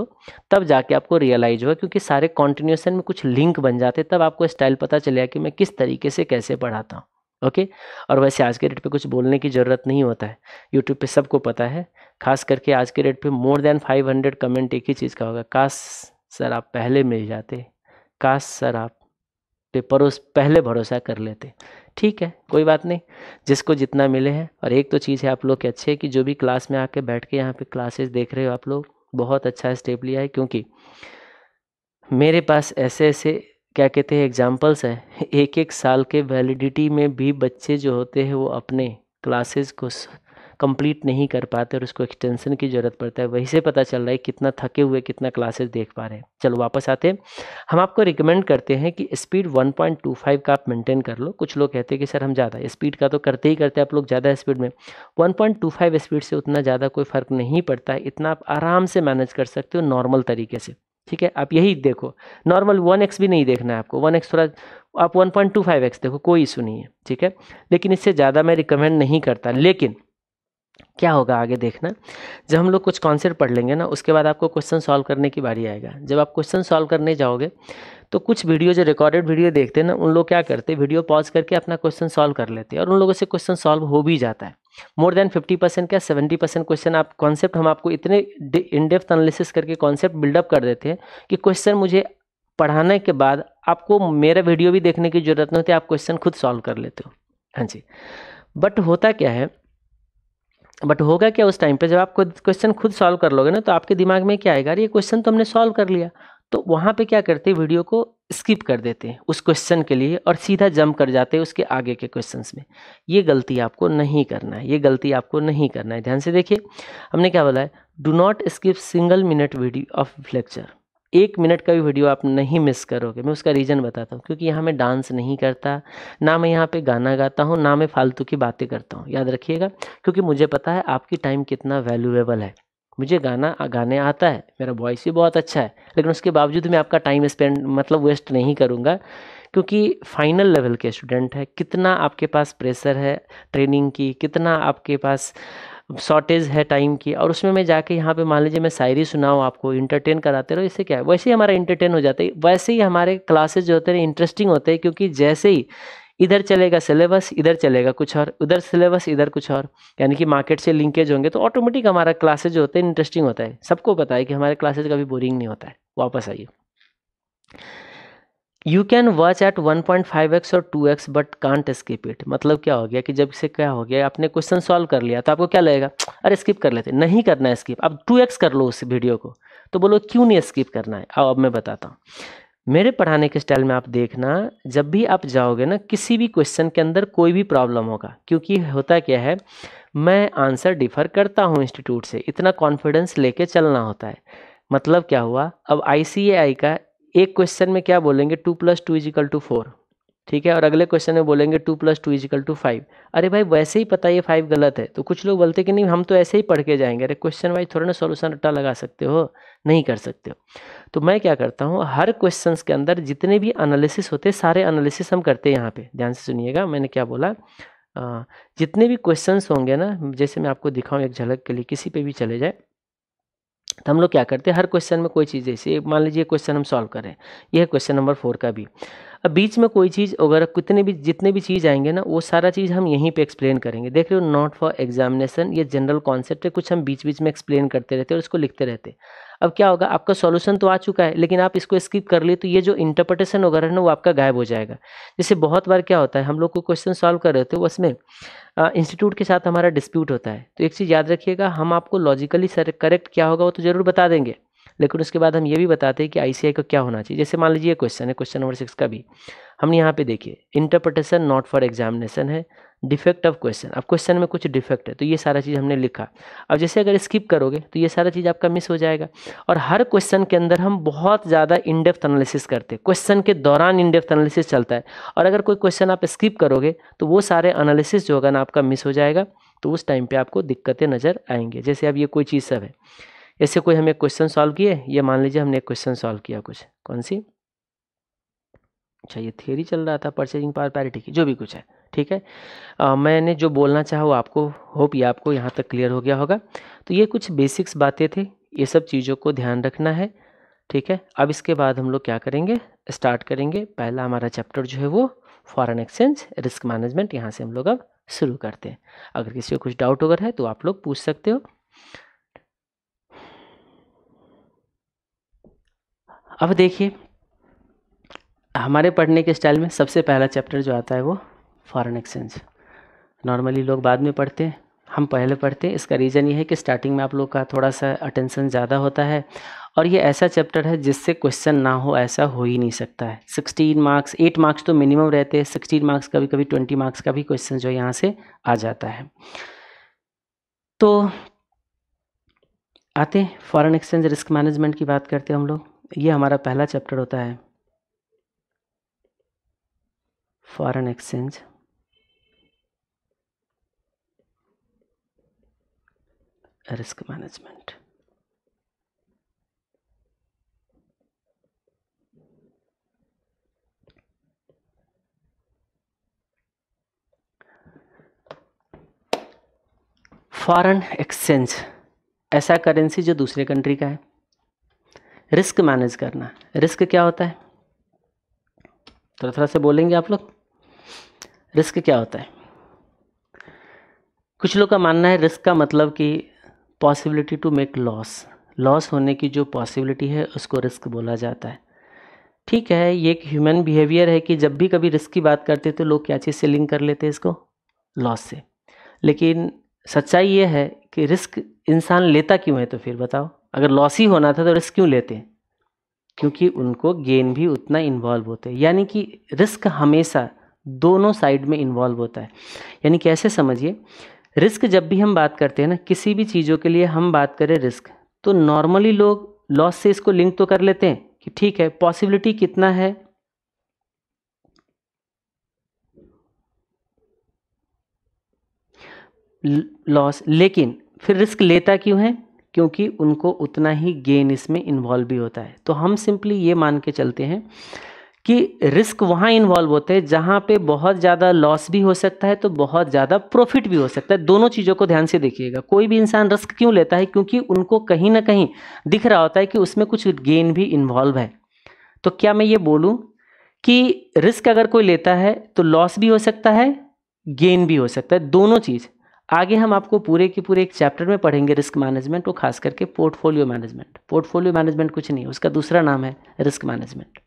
तब जाके आपको रियलाइज हुआ क्योंकि सारे कॉन्टिन्यूसन में कुछ लिंक बन जाते तब आपको स्टाइल पता चलेगा कि मैं किस तरीके से कैसे पढ़ाता हूँ ओके और वैसे आज के डेट पे कुछ बोलने की ज़रूरत नहीं होता है यूट्यूब पे सबको पता है खास करके आज के डेट पे मोर देन 500 कमेंट एक ही चीज़ का होगा काश सर आप पहले मिल जाते काश सर आप पेपरों पहले भरोसा कर लेते ठीक है कोई बात नहीं जिसको जितना मिले हैं और एक तो चीज़ है आप लोग के अच्छे कि जो भी क्लास में आके बैठ के यहाँ पे क्लासेस देख रहे हो आप लोग बहुत अच्छा स्टेप लिया है क्योंकि मेरे पास ऐसे ऐसे क्या कहते हैं एग्जाम्पल्स हैं एक एक साल के वैलिडिटी में भी बच्चे जो होते हैं वो अपने क्लासेस को कंप्लीट नहीं कर पाते और उसको एक्सटेंशन की ज़रूरत पड़ता है वहीं से पता चल रहा है कितना थके हुए कितना क्लासेस देख पा रहे हैं चलो वापस आते हैं हम आपको रिकमेंड करते हैं कि स्पीड 1.25 का आप मेंटेन कर लो कुछ लोग कहते हैं कि सर हम ज़्यादा स्पीड का तो करते ही करते आप लोग ज़्यादा स्पीड में वन स्पीड से उतना ज़्यादा कोई फ़र्क नहीं पड़ता है इतना आप आराम से मैनेज कर सकते हो नॉर्मल तरीके से ठीक है आप यही देखो नॉर्मल वन एक्स भी नहीं देखना है आपको वन एक्स थोड़ा आप one point two five x देखो कोई इशू नहीं है ठीक है लेकिन इससे ज़्यादा मैं रिकमेंड नहीं करता लेकिन क्या होगा आगे देखना जब हम लोग कुछ कॉन्सेप्ट पढ़ लेंगे ना उसके बाद आपको क्वेश्चन सॉल्व करने की बारी आएगा जब आप क्वेश्चन सॉल्व करने जाओगे तो कुछ वीडियो जो रिकॉर्डेड वीडियो देखते हैं ना उन लोग क्या करते हैं वीडियो पॉज करके अपना क्वेश्चन सॉल्व कर लेते हैं और उन लोगों से क्वेश्चन सॉल्व हो भी जाता है मोर देन फिफ्टी परसेंट क्या सेवेंटी परसेंट क्वेश्चन आप कॉन्सेप्ट हम आपको इतने इनडेप्थ एनालिसिस करके कॉन्सेप्ट बिल्डअप कर देते हैं कि क्वेश्चन मुझे पढ़ाने के बाद आपको मेरा वीडियो भी देखने की जरूरत नहीं होती आप क्वेश्चन खुद सॉल्व कर लेते हो हाँ जी बट होता क्या है बट होगा क्या उस टाइम पे जब आप क्वेश्चन खुद सॉल्व कर लोगे ना तो आपके दिमाग में क्या आएगा अरे ये क्वेश्चन तो हमने सॉल्व कर लिया तो वहाँ पे क्या करते हैं वीडियो को स्किप कर देते हैं उस क्वेश्चन के लिए और सीधा जंप कर जाते हैं उसके आगे के क्वेश्चंस में ये गलती आपको नहीं करना है ये गलती आपको नहीं करना है ध्यान से देखिए हमने क्या बोला है do not skip single minute video of lecture एक मिनट का भी वीडियो आप नहीं मिस करोगे मैं उसका रीज़न बताता हूँ क्योंकि यहाँ मैं डांस नहीं करता ना मैं यहाँ पे गाना गाता हूँ ना मैं फालतू की बातें करता हूँ याद रखिएगा क्योंकि मुझे पता है आपकी टाइम कितना वैल्यूएबल है मुझे गाना गाने आता है मेरा वॉइस भी बहुत अच्छा है लेकिन उसके बावजूद मैं आपका टाइम स्पेंड मतलब वेस्ट नहीं करूँगा क्योंकि फाइनल लेवल के स्टूडेंट है कितना आपके पास प्रेशर है ट्रेनिंग की कितना आपके पास शॉर्टेज है टाइम की और उसमें मैं जाके यहाँ पे मान लीजिए मैं शायरी सुनाऊँ आपको इंटरटेन कराते रहो इससे क्या है वैसे ही हमारा इंटरटेन हो जाता है वैसे ही हमारे क्लासेज जो होते हैं इंटरेस्टिंग होते हैं क्योंकि जैसे ही इधर चलेगा सिलेबस इधर चलेगा कुछ और उधर सिलेबस इधर कुछ और यानी कि मार्केट से लिंकेज होंगे तो ऑटोमेटिक हमारा क्लासेज जो होते हैं इंटरेस्टिंग होता है सबको पता है कि हमारे क्लासेज कभी बोरिंग नहीं होता है वापस आइए you can watch eight 1.5x और 2x but can't skip it मतलब क्या हो गया कि जब इसे क्या हो गया आपने क्वेश्चन सॉल्व कर लिया तो आपको क्या लगेगा अरे स्किप कर लेते नहीं करना है स्किप अब 2x कर लो उस वीडियो को तो बोलो क्यों नहीं स्किप करना है अब मैं बताता हूँ मेरे पढ़ाने के स्टाइल में आप देखना जब भी आप जाओगे ना किसी भी क्वेश्चन के अंदर कोई भी प्रॉब्लम होगा क्योंकि होता क्या है मैं आंसर डिफर करता हूँ इंस्टीट्यूट से इतना कॉन्फिडेंस लेके चलना होता है मतलब क्या हुआ अब आई का एक क्वेश्चन में क्या बोलेंगे two plus two equal to four ठीक है और अगले क्वेश्चन में बोलेंगे two plus two equal to five अरे भाई वैसे ही पता ये फाइव गलत है तो कुछ लोग बोलते कि नहीं हम तो ऐसे ही पढ़ के जाएंगे अरे क्वेश्चन वाइज थोड़ा ना सोल्यूशन रट्टा लगा सकते हो नहीं कर सकते हो तो मैं क्या करता हूँ हर क्वेश्चन के अंदर जितने भी एनालिसिस होते सारे एनालिसिस हम करते हैं यहाँ पर ध्यान से सुनिएगा मैंने क्या बोला जितने भी क्वेश्चन होंगे ना जैसे मैं आपको दिखाऊँ एक झलक के लिए किसी पर भी चले जाए तो हम लोग क्या करते हैं हर क्वेश्चन में कोई चीज़ ऐसी मान लीजिए क्वेश्चन हम सॉल्व करें यह क्वेश्चन नंबर फोर का भी अब बीच में कोई चीज़ वगैरह कितने भी जितने भी चीज़ आएंगे ना वो सारा चीज़ हम यहीं पे एक्सप्लेन करेंगे देख रहे हो नॉट फॉर एग्जामिनेशन ये जनरल कॉन्सेप्ट है कुछ हम बीच बीच में एक्सप्लेन करते रहते हैं और इसको लिखते रहते हैं अब क्या होगा आपका सॉल्यूशन तो आ चुका है लेकिन आप इसको स्किप कर लिए तो ये जो इंटरप्रटेशन वगैरह ना वो आपका गायब हो जाएगा जैसे बहुत बार क्या होता है हम लोग को क्वेश्चन सॉल्व कर रहे थे उसमें इंस्टीट्यूट के साथ हमारा डिस्प्यूट होता है तो एक चीज़ याद रखिएगा हम आपको लॉजिकली सर करेक्ट क्या होगा वो तो ज़रूर बता देंगे लेकिन उसके बाद हम ये भी बताते हैं कि आई का क्या होना चाहिए जैसे मान लीजिए क्वेश्चन है क्वेश्चन नंबर सिक्स का भी हम यहाँ पे देखिए इंटरप्रटेशन नॉट फॉर एग्जामिनेशन है डिफेक्ट ऑफ क्वेश्चन अब क्वेश्चन में कुछ डिफेक्ट है तो ये सारा चीज़ हमने लिखा अब जैसे अगर स्किप करोगे तो ये सारा चीज़ आपका मिस हो जाएगा और हर क्वेश्चन के अंदर हम बहुत ज़्यादा इनडेप्थ एनालिसिस करते हैं क्वेश्चन के दौरान इनडेप्थ एनालिसिस चलता है और अगर कोई क्वेश्चन आप स्किप करोगे तो वो सारे एनालिसिस जो होगा ना आपका मिस हो जाएगा तो उस टाइम पर आपको दिक्कतें नज़र आएंगे जैसे अब ये कोई चीज़ सब है ऐसे कोई हमें क्वेश्चन सॉल्व किए ये मान लीजिए हमने एक क्वेश्चन सॉल्व किया कुछ कौन सी अच्छा ये थियरी चल रहा था परचेजिंग पावर पैरिटी की जो भी कुछ है ठीक है आ, मैंने जो बोलना चाहा वो आपको होप ये आपको यहाँ तक क्लियर हो गया होगा तो ये कुछ बेसिक्स बातें थी ये सब चीज़ों को ध्यान रखना है ठीक है अब इसके बाद हम लोग क्या करेंगे स्टार्ट करेंगे पहला हमारा चैप्टर जो है वो फॉरेन एक्सचेंज रिस्क मैनेजमेंट यहाँ से हम लोग अब शुरू करते हैं अगर किसी को कुछ डाउट वगैरह है तो आप लोग पूछ सकते हो अब देखिए हमारे पढ़ने के स्टाइल में सबसे पहला चैप्टर जो आता है वो फॉरेन एक्सचेंज नॉर्मली लोग बाद में पढ़ते हैं हम पहले पढ़ते हैं इसका रीज़न ये है कि स्टार्टिंग में आप लोग का थोड़ा सा अटेंशन ज़्यादा होता है और ये ऐसा चैप्टर है जिससे क्वेश्चन ना हो ऐसा हो ही नहीं सकता है सिक्सटीन मार्क्स एट मार्क्स तो मिनिमम रहते हैं सिक्सटीन मार्क्स कभी कभी ट्वेंटी मार्क्स का भी क्वेश्चन जो यहाँ से आ जाता है तो आते foreign foreign exchange risk management की बात करते हैं हम लोग ये हमारा पहला चैप्टर होता है foreign exchange risk management. Foreign exchange ऐसा करेंसी जो दूसरे कंट्री का है रिस्क मैनेज करना रिस्क क्या होता है थोड़ा थोड़ा से बोलेंगे आप लोग रिस्क क्या होता है कुछ लोग का मानना है रिस्क का मतलब कि possibility to make loss loss होने की जो पॉसिबिलिटी है उसको रिस्क बोला जाता है ठीक है ये एक ह्यूमन बिहेवियर है कि जब भी कभी रिस्क की बात करते तो लोग क्या चीज़ से लिंक कर लेते हैं इसको लॉस से लेकिन सच्चाई ये है कि रिस्क इंसान लेता क्यों है तो फिर बताओ अगर लॉस ही होना था तो रिस्क क्यों लेते हैं क्योंकि उनको गेन भी उतना इन्वॉल्व होते हैं यानी कि रिस्क हमेशा दोनों साइड में इन्वॉल्व होता है यानी कैसे समझिए रिस्क जब भी हम बात करते हैं ना किसी भी चीज़ों के लिए हम बात करें रिस्क तो नॉर्मली लोग लॉस से इसको लिंक तो कर लेते हैं कि ठीक है पॉसिबिलिटी कितना है लॉस लेकिन फिर रिस्क लेता क्यों है क्योंकि उनको उतना ही गेन इसमें इन्वॉल्व भी होता है तो हम सिंपली ये मान के चलते हैं कि रिस्क वहाँ इन्वॉल्व होते हैं जहाँ पे बहुत ज़्यादा लॉस भी हो सकता है तो बहुत ज़्यादा प्रॉफिट भी हो सकता है दोनों चीज़ों को ध्यान से देखिएगा कोई भी इंसान रिस्क क्यों लेता है क्योंकि उनको कहीं ना कहीं दिख रहा होता है कि उसमें कुछ गेन भी इन्वॉल्व है तो क्या मैं ये बोलूँ कि रिस्क अगर कोई लेता है तो लॉस भी हो सकता है गेन भी हो सकता है दोनों चीज़ आगे हम आपको पूरे के पूरे एक चैप्टर में पढ़ेंगे रिस्क मैनेजमेंट और खास करके पोर्टफोलियो मैनेजमेंट पोर्टफोलियो मैनेजमेंट कुछ नहीं उसका दूसरा नाम है रिस्क मैनेजमेंट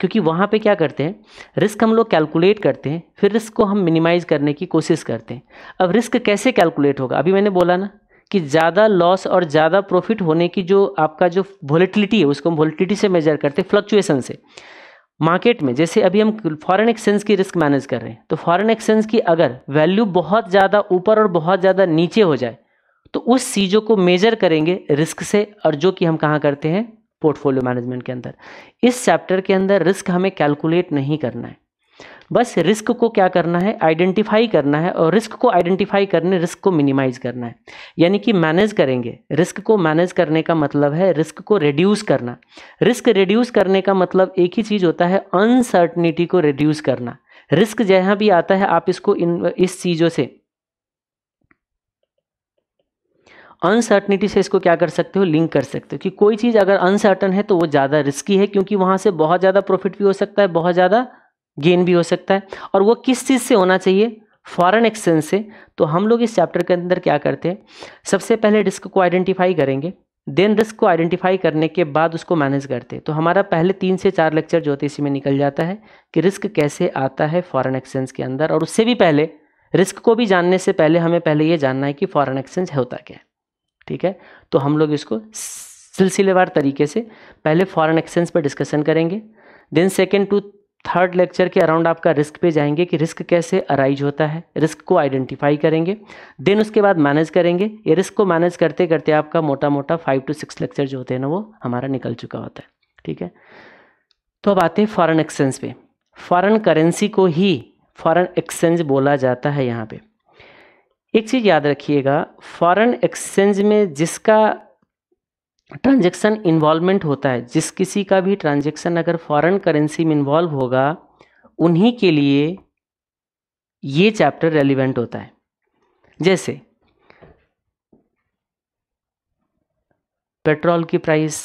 क्योंकि वहाँ पे क्या करते हैं रिस्क हम लोग कैलकुलेट करते हैं फिर रिस्क को हम मिनिमाइज़ करने की कोशिश करते हैं अब रिस्क कैसे कैलकुलेट होगा अभी मैंने बोला ना कि ज़्यादा लॉस और ज़्यादा प्रॉफिट होने की जो आपका जो वोलेटिलिटी है उसको हम वोलिटिलिटी से मेजर करते हैं फ्लक्चुएसन से मार्केट में जैसे अभी हम फॉरेन एक्सचेंज की रिस्क मैनेज कर रहे हैं तो फॉरेन एक्सचेंज की अगर वैल्यू बहुत ज़्यादा ऊपर और बहुत ज़्यादा नीचे हो जाए तो उस चीज़ों को मेजर करेंगे रिस्क से और जो कि हम कहाँ करते हैं पोर्टफोलियो मैनेजमेंट के अंदर इस चैप्टर के अंदर रिस्क हमें कैलकुलेट नहीं करना है बस रिस्क को क्या करना है आइडेंटिफाई करना है और रिस्क को आइडेंटिफाई करने रिस्क को मिनिमाइज करना है यानी कि मैनेज करेंगे रिस्क को मैनेज करने का मतलब है रिस्क को रिड्यूस करना रिस्क रिड्यूस करने का मतलब एक ही चीज़ होता है अनसर्टनिटी को रिड्यूस करना रिस्क जहाँ भी आता है आप इसको इन इस चीज़ों से अनसर्टनिटी से इसको क्या कर सकते हो लिंक कर सकते हो कि कोई चीज़ अगर अनसर्टन है तो वो ज़्यादा रिस्की है क्योंकि वहाँ से बहुत ज़्यादा प्रॉफिट भी हो सकता है बहुत ज़्यादा गेन भी हो सकता है और वो किस चीज़ से होना चाहिए फॉरेन एक्सचेंज से तो हम लोग इस चैप्टर के अंदर क्या करते हैं सबसे पहले रिस्क को आइडेंटिफाई करेंगे देन रिस्क को आइडेंटिफाई करने के बाद उसको मैनेज करते हैं तो हमारा पहले तीन से चार लेक्चर जो होते इसी में निकल जाता है कि रिस्क कैसे आता है फॉरेन एक्सचेंज के अंदर और उससे भी पहले रिस्क को भी जानने से पहले हमें पहले ये जानना है कि फॉरेन एक्सचेंज होता क्या है ठीक है तो हम लोग इसको सिलसिलेवार तरीके से पहले फॉरेन एक्सचेंज पर डिस्कशन करेंगे then second to third lecture के अराउंड आपका रिस्क पे जाएंगे कि रिस्क कैसे अराइज होता है रिस्क को आइडेंटिफाई करेंगे देन उसके बाद मैनेज करेंगे ये रिस्क को मैनेज करते करते आपका मोटा मोटा फाइव टू सिक्स लेक्चर जो होते हैं ना वो हमारा निकल चुका होता है ठीक है तो अब आते हैं फॉरन एक्सचेंज पे फॉरन करेंसी को ही फॉरन एक्सचेंज बोला जाता है यहाँ पे एक चीज़ याद रखिएगा फॉरेन एक्सचेंज में जिसका ट्रांजैक्शन इन्वॉल्वमेंट होता है जिस किसी का भी ट्रांजैक्शन अगर फॉरेन करेंसी में इन्वॉल्व होगा उन्हीं के लिए ये चैप्टर रेलिवेंट होता है जैसे पेट्रोल की प्राइस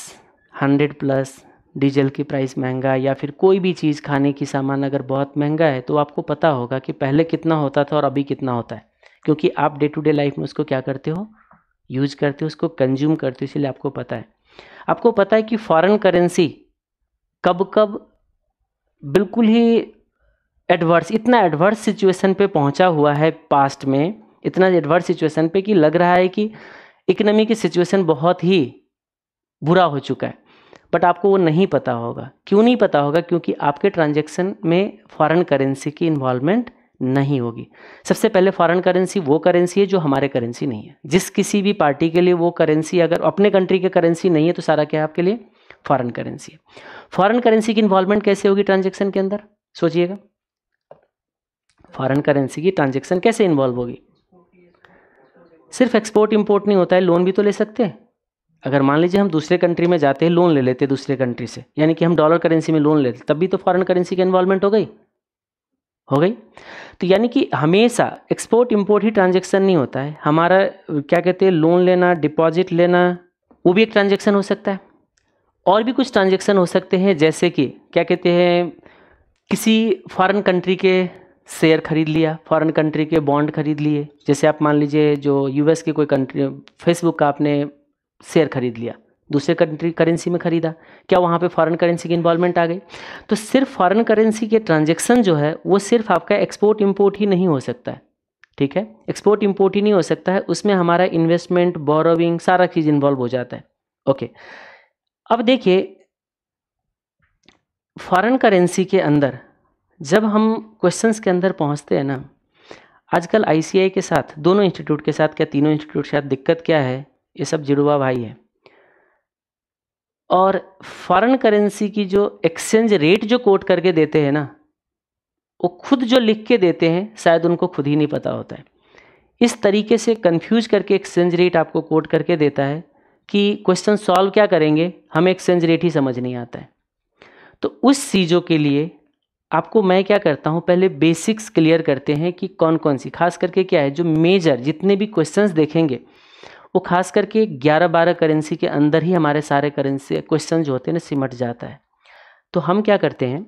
हंड्रेड प्लस डीजल की प्राइस महंगा या फिर कोई भी चीज़ खाने की सामान अगर बहुत महंगा है तो आपको पता होगा कि पहले कितना होता था और अभी कितना होता है क्योंकि आप डे टू डे लाइफ में उसको क्या करते हो यूज करते हो उसको कंज्यूम करते हो इसलिए आपको पता है आपको पता है कि फॉरेन करेंसी कब कब बिल्कुल ही एडवर्स इतना एडवर्स सिचुएशन पे पहुंचा हुआ है पास्ट में इतना एडवर्स सिचुएशन पे कि लग रहा है कि इकनॉमी की सिचुएशन बहुत ही बुरा हो चुका है बट आपको वो नहीं पता होगा क्यों नहीं पता होगा क्योंकि आपके ट्रांजैक्शन में फॉरेन करेंसी की इन्वॉल्वमेंट नहीं होगी सबसे पहले फॉरेन करेंसी वो करेंसी है जो हमारे करेंसी नहीं है जिस किसी भी पार्टी के लिए वो करेंसी अगर अपने कंट्री के करेंसी नहीं है तो सारा क्या है आपके लिए फॉरेन करेंसी है फॉरेन करेंसी की इन्वॉल्वमेंट कैसे होगी ट्रांजेक्शन के अंदर सोचिएगा फॉरेन करेंसी की ट्रांजेक्शन कैसे इन्वॉल्व होगी सिर्फ एक्सपोर्ट इम्पोर्ट नहीं होता है लोन भी तो ले सकते हैं अगर मान लीजिए हम दूसरे कंट्री में जाते हैं लोन ले लेते हैं दूसरे कंट्री से यानी कि हम डॉलर करेंसी में लोन लेते तब भी तो फॉरेन करेंसी की इन्वॉल्वमेंट हो गई हो गई तो यानी कि हमेशा एक्सपोर्ट इम्पोर्ट ही ट्रांजेक्शन नहीं होता है हमारा क्या कहते हैं लोन लेना डिपॉजिट लेना वो भी एक ट्रांजेक्शन हो सकता है और भी कुछ ट्रांजेक्शन हो सकते हैं जैसे कि क्या कहते हैं किसी फॉरेन कंट्री के शेयर खरीद लिया फॉरेन कंट्री के बॉन्ड खरीद लिए जैसे आप मान लीजिए जो यूएस की कोई कंट्री फेसबुक का आपने शेयर खरीद लिया दूसरे कंट्री करेंसी में ख़रीदा क्या वहाँ पे फॉरेन करेंसी की इन्वॉल्वमेंट आ गई तो सिर्फ फॉरेन करेंसी के ट्रांजेक्शन जो है वो सिर्फ आपका एक्सपोर्ट इम्पोर्ट ही नहीं हो सकता है ठीक है एक्सपोर्ट इम्पोर्ट ही नहीं हो सकता है उसमें हमारा इन्वेस्टमेंट बोरोविंग सारा चीज़ इन्वॉल्व हो जाता है ओके अब देखिए फॉरन करेंसी के अंदर जब हम क्वेश्चंस के अंदर पहुंचते हैं ना आजकल आईसीआई के साथ दोनों इंस्टीट्यूट के साथ क्या तीनों इंस्टीट्यूट के साथ दिक्कत क्या है ये सब जुड़वा भाई है और फॉरेन करेंसी की जो एक्सचेंज रेट जो कोट करके देते हैं ना वो खुद जो लिख के देते हैं शायद उनको खुद ही नहीं पता होता है इस तरीके से कंफ्यूज करके एक्सचेंज रेट आपको कोट करके देता है कि क्वेश्चन सॉल्व क्या करेंगे हमें एक्सचेंज रेट ही समझ नहीं आता है तो उस चीज़ों के लिए आपको मैं क्या करता हूँ पहले बेसिक्स क्लियर करते हैं कि कौन कौन सी खास करके क्या है जो मेजर जितने भी क्वेश्चंस देखेंगे वो खास करके ग्यारह बारह करेंसी के अंदर ही हमारे सारे करेंसी क्वेश्चन जो होते हैं ना सिमट जाता है तो हम क्या करते हैं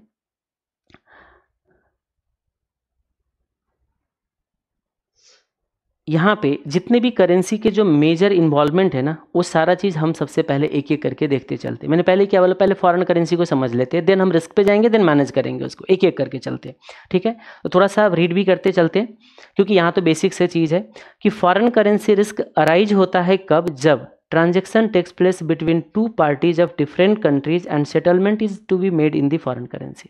यहाँ पे जितने भी करेंसी के जो मेजर इन्वॉल्वमेंट है ना वो सारा चीज़ हम सबसे पहले एक एक करके देखते चलते मैंने पहले क्या बोला पहले फॉरेन करेंसी को समझ लेते हैं देन हम रिस्क पे जाएंगे देन मैनेज करेंगे उसको एक एक करके चलते हैं ठीक है तो थोड़ा सा रीड भी करते चलते हैं क्योंकि यहाँ तो बेसिक से चीज़ है कि फॉरेन करेंसी रिस्क अराइज होता है कब जब transaction takes place between two parties of different countries and settlement is to be made in the foreign currency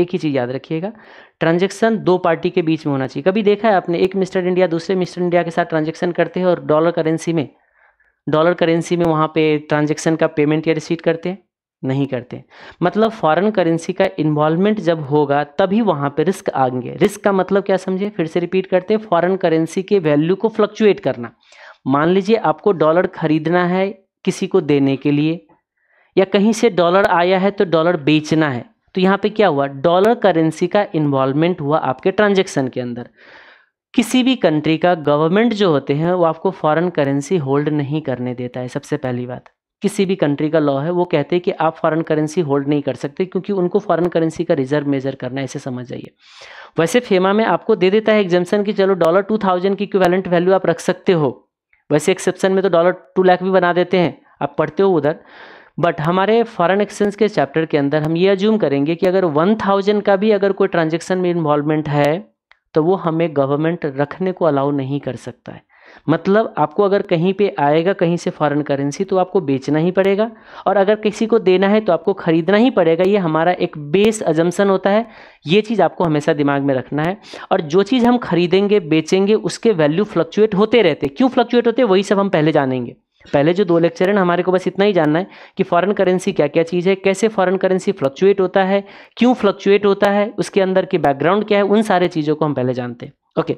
एक ही चीज़ याद रखिएगा ट्रांजेक्शन दो पार्टी के बीच में होना चाहिए कभी देखा है आपने एक मिस्टर इंडिया दूसरे मिस्टर इंडिया के साथ ट्रांजेक्शन करते हैं और डॉलर करेंसी में डॉलर करेंसी में वहाँ पे ट्रांजेक्शन का पेमेंट या रिसीट करते हैं नहीं करते मतलब फॉरेन करेंसी का इन्वॉल्वमेंट जब होगा तभी वहाँ पे रिस्क आएंगे रिस्क का मतलब क्या समझे फिर से रिपीट करते हैं फॉरेन करेंसी के वैल्यू को फ्लक्चुएट करना मान लीजिए आपको डॉलर खरीदना है किसी को देने के लिए या कहीं से डॉलर आया है तो डॉलर बेचना है तो यहाँ पे क्या हुआ डॉलर करेंसी का इन्वॉल्वमेंट हुआ आपके ट्रांजेक्शन के अंदर किसी भी कंट्री का गवर्नमेंट जो होते हैं वो आपको फॉरेन करेंसी होल्ड नहीं करने देता है सबसे पहली बात किसी भी कंट्री का लॉ है वो कहते हैं कि आप फॉरेन करेंसी होल्ड नहीं कर सकते क्योंकि उनको फॉरेन करेंसी का रिजर्व मेजर करना है ऐसे समझ जाइए वैसे फेमा में आपको दे देता है एग्जेंशन कि चलो डॉलर टू थाउजेंड की इक्विवेलेंट वैल्यू आप रख सकते हो वैसे एक्सेप्शन में तो डॉलर टू लाख भी बना देते हैं आप पढ़ते हो उधर बट हमारे फॉरन एक्सचेंज के चैप्टर के अंदर हम ये अज्यूम करेंगे कि अगर वन थाउजेंड का भी अगर कोई ट्रांजेक्शन में इन्वॉल्वमेंट है तो वो हमें गवर्नमेंट रखने को अलाउ नहीं कर सकता है मतलब आपको अगर कहीं पे आएगा कहीं से फॉरेन करेंसी तो आपको बेचना ही पड़ेगा और अगर किसी को देना है तो आपको ख़रीदना ही पड़ेगा ये हमारा एक बेस अजम्सन होता है ये चीज़ आपको हमेशा दिमाग में रखना है और जो चीज़ हम खरीदेंगे बेचेंगे उसके वैल्यू फ्लक्चुएट होते रहते क्यों फ्लक्चुएट होते वही सब हम पहले जानेंगे पहले जो दो लेक्चर हैं हमारे को बस इतना ही जानना है कि फॉरेन करेंसी क्या क्या चीज़ है कैसे फॉरेन करेंसी फ्लक्चुएट होता है क्यों फ्लक्चुएट होता है उसके अंदर की बैकग्राउंड क्या है उन सारे चीज़ों को हम पहले जानते हैं ओके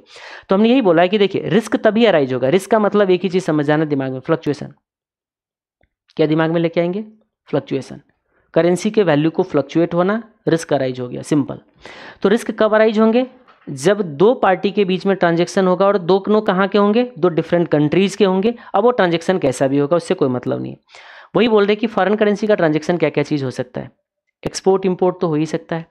तो हमने यही बोला है कि देखिए रिस्क तभी अराइज होगा रिस्क का मतलब एक ही चीज़ समझ जाना दिमाग में फ्लक्चुएसन क्या दिमाग में लेके आएंगे फ्लक्चुएसन करेंसी के वैल्यू को फ्लक्चुएट होना रिस्क अराइज हो गया सिंपल तो रिस्क कब अराइज होंगे जब दो पार्टी के बीच में ट्रांजेक्शन होगा और दो नो कहाँ के होंगे दो डिफरेंट कंट्रीज़ के होंगे अब वो ट्रांजेक्शन कैसा भी होगा उससे कोई मतलब नहीं है वही बोल रहे कि फॉरेन करेंसी का ट्रांजेक्शन क्या क्या चीज़ हो सकता है एक्सपोर्ट इम्पोर्ट तो हो ही सकता है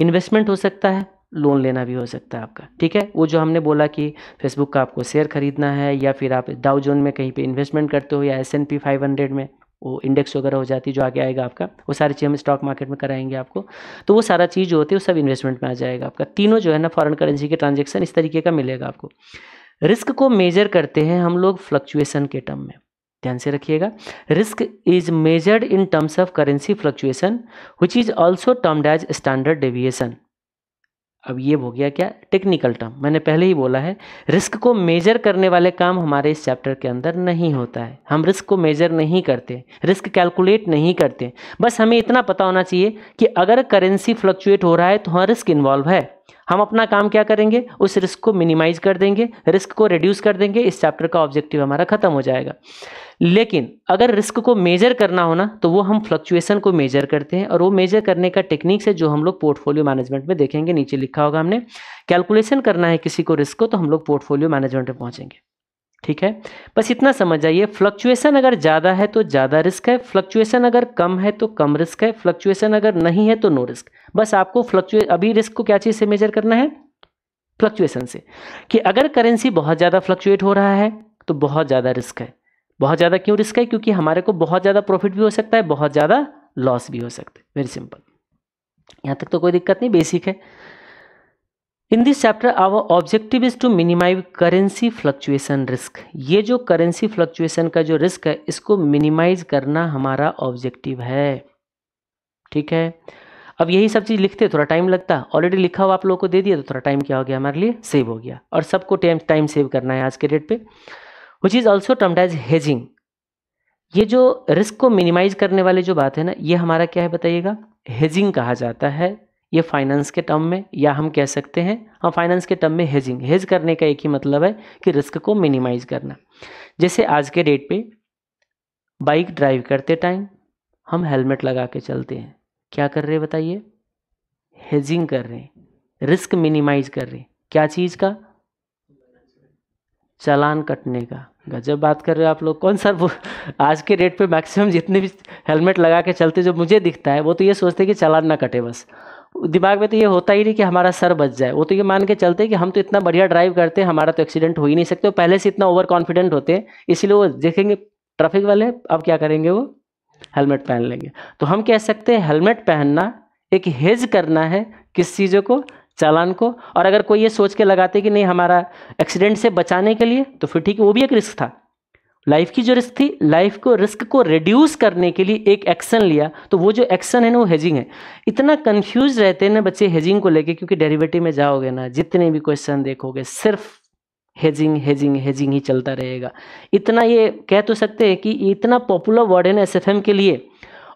इन्वेस्टमेंट हो सकता है लोन लेना भी हो सकता है आपका ठीक है वो जो हमने बोला कि फेसबुक का आपको शेयर खरीदना है या फिर आप डाउ जोन में कहीं पे इन्वेस्टमेंट करते हो या S N P five hundred में वो इंडेक्स वगैरह हो जाती है जो आगे आएगा आपका वो सारी चीज़ हम स्टॉक मार्केट में कराएंगे आपको तो वो सारा चीज़ जो होती है वो सब इन्वेस्टमेंट में आ जाएगा आपका तीनों जो है ना फॉरन करेंसी के ट्रांजेक्शन इस तरीके का मिलेगा आपको रिस्क को मेजर करते हैं हम लोग फ्लक्चुएसन के टर्म में ध्यान से रखिएगा risk is measured in terms of currency fluctuation which is also termed as standard deviation अब ये हो गया क्या टेक्निकल टर्म मैंने पहले ही बोला है रिस्क को मेजर करने वाले काम हमारे इस चैप्टर के अंदर नहीं होता है हम रिस्क को मेजर नहीं करते रिस्क कैलकुलेट नहीं करते बस हमें इतना पता होना चाहिए कि अगर करेंसी फ्लक्चुएट हो रहा है तो हाँ रिस्क इन्वॉल्व है हम अपना काम क्या करेंगे उस रिस्क को मिनिमाइज कर देंगे रिस्क को रिड्यूस कर देंगे इस चैप्टर का ऑब्जेक्टिव हमारा खत्म हो जाएगा लेकिन अगर रिस्क को मेजर करना हो ना तो वो हम फ्लक्चुएशन को मेजर करते हैं और वो मेजर करने का टेक्निक है जो हम लोग पोर्टफोलियो मैनेजमेंट में देखेंगे नीचे लिखा होगा हमने कैलकुलेशन करना है किसी को रिस्क को तो हम लोग पोर्टफोलियो मैनेजमेंट में पहुंचेंगे ठीक है बस इतना समझ आइए फ्लक्चुएसन अगर ज़्यादा है तो ज़्यादा रिस्क है फ्लक्चुएसन अगर कम है तो कम रिस्क है फ्लक्चुएसन अगर नहीं है तो नो रिस्क बस आपको फ्लक्चुए अभी रिस्क को क्या चीज़ से मेजर करना है फ्लक्चुएसन से कि अगर करेंसी बहुत ज़्यादा फ्लक्चुएट हो रहा है तो बहुत ज़्यादा रिस्क है बहुत ज़्यादा क्यों रिस्क है क्योंकि हमारे को बहुत ज़्यादा प्रॉफिट भी हो सकता है बहुत ज़्यादा लॉस भी हो सकता है वेरी सिंपल यहाँ तक तो कोई दिक्कत नहीं बेसिक है in this chapter our objective is to minimise currency fluctuation risk ये जो करेंसी फ्लक्चुएशन का जो रिस्क है इसको मिनिमाइज करना हमारा ऑब्जेक्टिव है ठीक है अब यही सब चीज़ लिखते थोड़ा टाइम लगता ऑलरेडी लिखा हुआ आप लोगों को दे दिया तो थोड़ा टाइम क्या हो गया हमारे लिए सेव हो गया और सबको टाइम टाइम सेव करना है आज के डेट पे which is also termed as hedging ये जो रिस्क को मिनिमाइज करने वाले जो बात है ना ये हमारा क्या है बताइएगा हेजिंग कहा जाता है ये फाइनेंस के टर्म में या हम कह सकते हैं हम हाँ, फाइनेंस के टर्म में हेजिंग हेज करने का एक ही मतलब है कि रिस्क को मिनिमाइज करना जैसे आज के डेट पे बाइक ड्राइव करते टाइम हम हेलमेट लगा के चलते हैं क्या कर रहे हैं बताइए हेजिंग कर रहे हैं रिस्क मिनिमाइज कर रहे हैं क्या चीज़ का चलान कटने का गजब बात कर रहे हो आप लोग कौन सा आज के डेट पे मैक्सिमम जितने भी हेलमेट लगा के चलते जो मुझे दिखता है वो तो ये सोचते हैं कि चलान ना कटे बस दिमाग में तो ये होता ही नहीं कि हमारा सर बच जाए वो तो ये मान के चलते कि हम तो इतना बढ़िया ड्राइव करते हैं हमारा तो एक्सीडेंट हो ही नहीं सकते पहले से इतना ओवर कॉन्फिडेंट होते हैं इसीलिए वो देखेंगे ट्रैफिक वाले अब क्या करेंगे वो हेलमेट पहन लेंगे तो हम कह सकते हैं हेलमेट पहनना एक हेज करना है किस चीज़ों को चालान को और अगर कोई ये सोच के लगाते कि नहीं हमारा एक्सीडेंट से बचाने के लिए तो फिर ठीक है वो भी एक रिस्क था लाइफ की जो रिस्क थी लाइफ को रिस्क को रिड्यूस करने के लिए एक एक्शन लिया तो वो जो एक्शन है ना वो हेजिंग है इतना कंफ्यूज रहते हैं ना बच्चे हेजिंग को लेके क्योंकि डेरिवेटिव में जाओगे ना जितने भी क्वेश्चन देखोगे सिर्फ हेजिंग हेजिंग हेजिंग ही चलता रहेगा इतना ये कह तो सकते हैं कि इतना पॉपुलर वर्ड है ना एस के लिए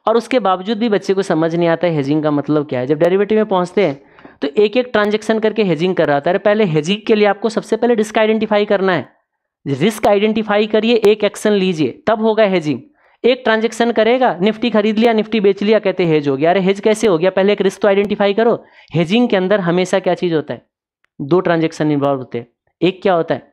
और उसके बावजूद भी बच्चे को समझ नहीं आता है हेजिंग का मतलब क्या है जब डेरिवेटिव में पहुंचते हैं तो एक एक ट्रांजेक्शन करके हेजिंग कर रहा था अरे पहले हेजिंग के लिए आपको सबसे पहले रिस्क आइडेंटिफाई करना है रिस्क आइडेंटिफाई करिए एक एक्शन लीजिए तब होगा हेजिंग एक ट्रांजेक्शन करेगा निफ्टी खरीद लिया निफ्टी बेच लिया कहते हेज हो गया अरे हेज कैसे हो गया पहले एक रिस्क तो आइडेंटिफाई करो हेजिंग के अंदर हमेशा क्या चीज़ होता है दो ट्रांजेक्शन इन्वॉल्व होते हैं एक क्या होता है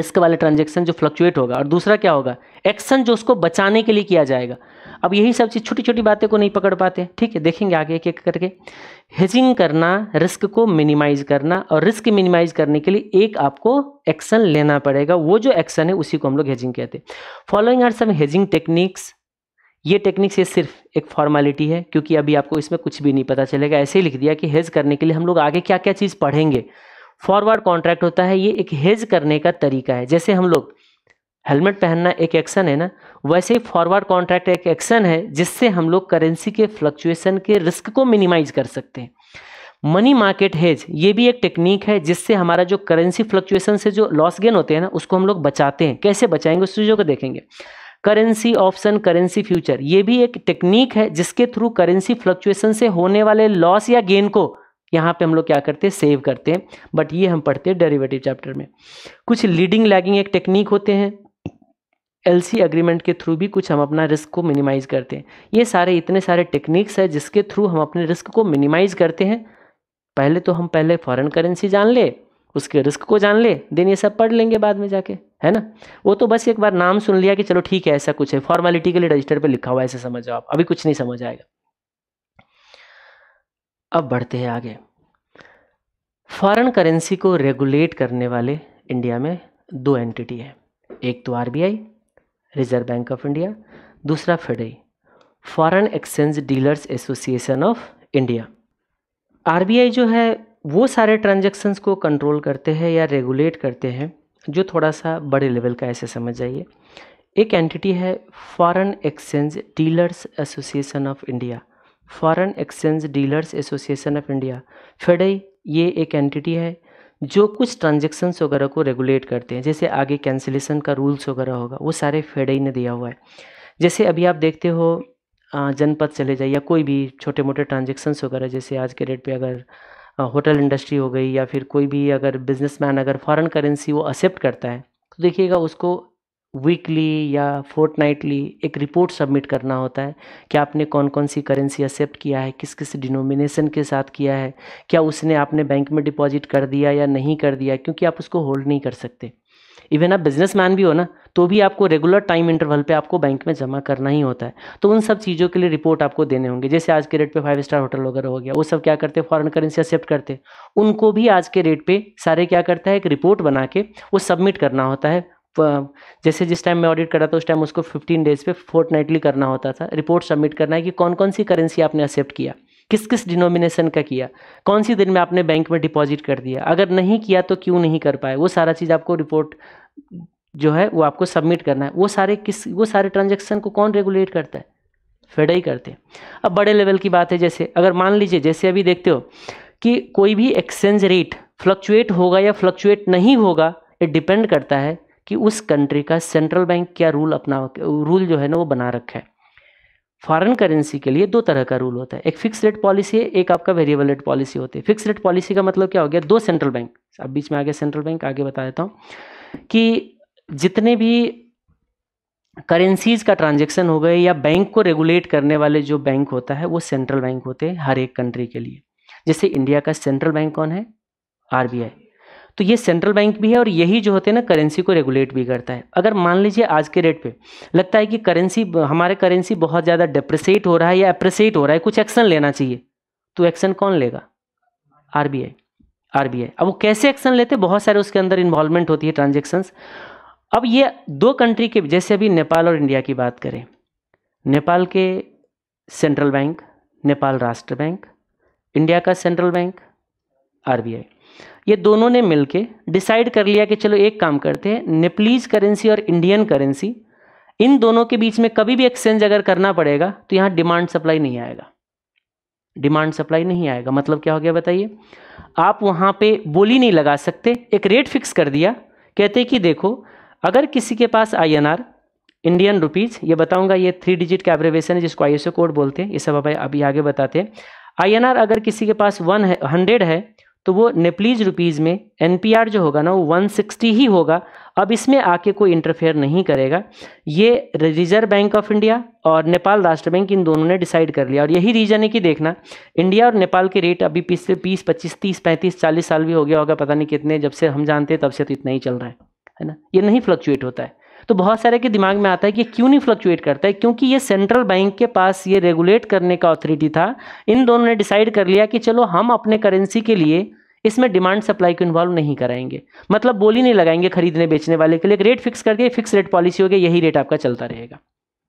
रिस्क वाला ट्रांजेक्शन जो फ्लक्चुएट होगा और दूसरा क्या होगा एक्शन जो उसको बचाने के लिए किया जाएगा अब यही सब चीज़ छोटी छोटी बातें को नहीं पकड़ पाते ठीक है देखेंगे आगे एक एक करके हेजिंग करना रिस्क को मिनिमाइज करना और रिस्क मिनिमाइज करने के लिए एक आपको एक्शन लेना पड़ेगा वो जो एक्शन है उसी को हम लोग हेजिंग कहते हैं following are some hedging techniques ये टेक्निक्स ये सिर्फ एक फॉर्मेलिटी है क्योंकि अभी आपको इसमें कुछ भी नहीं पता चलेगा ऐसे ही लिख दिया कि हेज करने के लिए हम लोग आगे क्या क्या चीज़ पढ़ेंगे फॉरवर्ड कॉन्ट्रैक्ट होता है ये एक हेज करने का तरीका है जैसे हम लोग हेलमेट पहनना एक एक्शन है ना वैसे ही फॉरवर्ड कॉन्ट्रैक्ट एक एक्शन है जिससे हम लोग करेंसी के फ्लक्चुएशन के रिस्क को मिनिमाइज कर सकते हैं मनी मार्केट हेज ये भी एक टेक्निक है जिससे हमारा जो करेंसी फ्लक्चुएशन से जो लॉस गेन होते हैं ना उसको हम लोग बचाते हैं कैसे बचाएंगे उस चीज़ों को देखेंगे करेंसी ऑप्शन करेंसी फ्यूचर ये भी एक टेक्निक है जिसके थ्रू करेंसी फ्लक्चुएशन से होने वाले लॉस या गेन को यहाँ पे हम लोग क्या करते हैं सेव करते हैं बट ये हम पढ़ते हैं डेरिवेटिव चैप्टर में कुछ लीडिंग लैगिंग एक टेक्निक होते हैं एल एग्रीमेंट के थ्रू भी कुछ हम अपना रिस्क को मिनिमाइज़ करते हैं ये सारे इतने सारे टेक्निक्स है जिसके थ्रू हम अपने रिस्क को मिनिमाइज़ करते हैं पहले तो हम पहले फॉरेन करेंसी जान ले उसके रिस्क को जान ले देन ये सब पढ़ लेंगे बाद में जाके है ना वो तो बस एक बार नाम सुन लिया कि चलो ठीक है ऐसा कुछ है फॉर्मेलिटी के लिए रजिस्टर पर लिखा हुआ है ऐसे समझ जाओ आप अभी कुछ नहीं समझ आएगा अब बढ़ते हैं आगे फॉरेन करेंसी को रेगुलेट करने वाले इंडिया में दो एंटिटी है एक तो RBI Reserve bank of India दूसरा FEDAI foreign exchange dealers association of India RBI जो है वो सारे ट्रांजेक्शन्स को कंट्रोल करते हैं या रेगुलेट करते हैं जो थोड़ा सा बड़े लेवल का ऐसे समझ जाइए एक एंटिटी है foreign exchange dealers association of India foreign exchange dealers association of India FEDAI ये एक एंटिटी है जो कुछ ट्रांजेक्शन्स वगैरह को रेगुलेट करते हैं जैसे आगे कैंसिलेशन का रूल्स वगैरह होगा वो सारे फेडई ने दिया हुआ है जैसे अभी आप देखते हो जनपद चले जाए या कोई भी छोटे मोटे ट्रांजेक्शन्स वगैरह जैसे आज के डेट पे अगर होटल इंडस्ट्री हो गई या फिर कोई भी अगर बिजनेसमैन अगर फॉरेन करेंसी वो एक्सेप्ट करता है तो देखिएगा उसको वीकली या फोर्टनाइटली एक रिपोर्ट सबमिट करना होता है कि आपने कौन कौन सी करेंसी एक्सेप्ट किया है किस किस डिनोमिनेशन के साथ किया है क्या उसने आपने बैंक में डिपॉजिट कर दिया या नहीं कर दिया क्योंकि आप उसको होल्ड नहीं कर सकते इवन आप बिजनेसमैन भी हो ना तो भी आपको रेगुलर टाइम इंटरवल पे आपको बैंक में जमा करना ही होता है तो उन सब चीज़ों के लिए रिपोर्ट आपको देने होंगे जैसे आज के रेट पे फाइव स्टार होटल वगैरह हो गया वो सब क्या करते हैं फॉरन करेंसी एक्सेप्ट करते हैं उनको भी आज के रेट पे सारे क्या करता है एक रिपोर्ट बना के वो सबमिट करना होता है जैसे जिस टाइम मैं ऑडिट करा था उस टाइम उसको 15 डेज पे फोर्थ नाइटली करना होता था रिपोर्ट सबमिट करना है कि कौन कौन सी करेंसी आपने एक्सेप्ट किया किस किस डिनोमिनेशन का किया कौन सी दिन में आपने बैंक में डिपॉजिट कर दिया अगर नहीं किया तो क्यों नहीं कर पाए वो सारा चीज़ आपको रिपोर्ट जो है वो आपको सबमिट करना है वो सारे किस वो सारे ट्रांजेक्शन को कौन रेगुलेट करता है फेडा ही करते हैं अब बड़े लेवल की बात है जैसे अगर मान लीजिए जैसे अभी देखते हो कि कोई भी एक्सचेंज रेट फ्लक्चुएट होगा या फ्लक्चुएट नहीं होगा ये डिपेंड करता है कि उस कंट्री का सेंट्रल बैंक क्या रूल अपना रूल जो है ना वो बना रखा है फॉरेन करेंसी के लिए दो तरह का रूल होता है एक फिक्स रेट पॉलिसी है एक आपका वेरिएबल रेट पॉलिसी होती है फिक्स रेट पॉलिसी का मतलब क्या हो गया दो सेंट्रल बैंक अब बीच में आगे सेंट्रल बैंक आगे बता देता हूँ कि जितने भी करेंसीज का ट्रांजेक्शन हो गए या बैंक को रेगुलेट करने वाले जो बैंक होता है वो सेंट्रल बैंक होते हैं हर एक कंट्री के लिए जैसे इंडिया का सेंट्रल बैंक कौन है आर तो ये सेंट्रल बैंक भी है और यही जो होते हैं ना करेंसी को रेगुलेट भी करता है अगर मान लीजिए आज के रेट पे लगता है कि करेंसी हमारे करेंसी बहुत ज़्यादा डिप्रिसिएट हो रहा है या अप्रिसिएट हो रहा है कुछ एक्शन लेना चाहिए तो एक्शन कौन लेगा आरबीआई आरबीआई अब वो कैसे एक्शन लेते बहुत सारे उसके अंदर इन्वॉल्वमेंट होती है ट्रांजेक्शन्स अब ये दो कंट्री के जैसे अभी नेपाल और इंडिया की बात करें नेपाल के central bank Nepal Rashtra bank India का सेंट्रल बैंक आरबीआई ये दोनों ने मिलकर डिसाइड कर लिया कि चलो एक काम करते हैं नेपलीज करेंसी और इंडियन करेंसी इन दोनों के बीच में कभी भी एक्सचेंज अगर करना पड़ेगा तो यहाँ डिमांड सप्लाई नहीं आएगा डिमांड सप्लाई नहीं आएगा मतलब क्या हो गया बताइए आप वहाँ पे बोली नहीं लगा सकते एक रेट फिक्स कर दिया कहते कि देखो अगर किसी के पास आई इंडियन रुपीज़ ये बताऊंगा ये थ्री डिजिट का एब्रेवेशन है जिसको आई कोड बोलते हैं ये सब अभी आगे बताते हैं आई अगर किसी के पास वन है हंड्रेड है तो वो नेपलीज रुपीज़ में एन जो होगा ना वो 160 ही होगा अब इसमें आके कोई इंटरफेयर नहीं करेगा ये रिजर्व बैंक ऑफ इंडिया और नेपाल राष्ट्र बैंक इन दोनों ने डिसाइड कर लिया और यही रीज़न है कि देखना इंडिया और नेपाल के रेट अभी पिछले बीस पच्चीस तीस पैंतीस चालीस साल भी हो गया होगा पता नहीं कितने जब से हम जानते हैं तब से तो इतना ही चल रहा है है ना ये नहीं फ्लक्चुएट होता है तो बहुत सारे के दिमाग में आता है कि क्यों नहीं फ्लक्चुएट करता है क्योंकि ये सेंट्रल बैंक के पास ये रेगुलेट करने का अथॉरिटी था इन दोनों ने डिसाइड कर लिया कि चलो हम अपने करेंसी के लिए इसमें डिमांड सप्लाई को इन्वॉल्व नहीं कराएंगे मतलब बोली नहीं लगाएंगे खरीदने बेचने वाले के लिए रेट फिक्स कर दिए फिक्स रेट पॉलिसी हो गई यही रेट आपका चलता रहेगा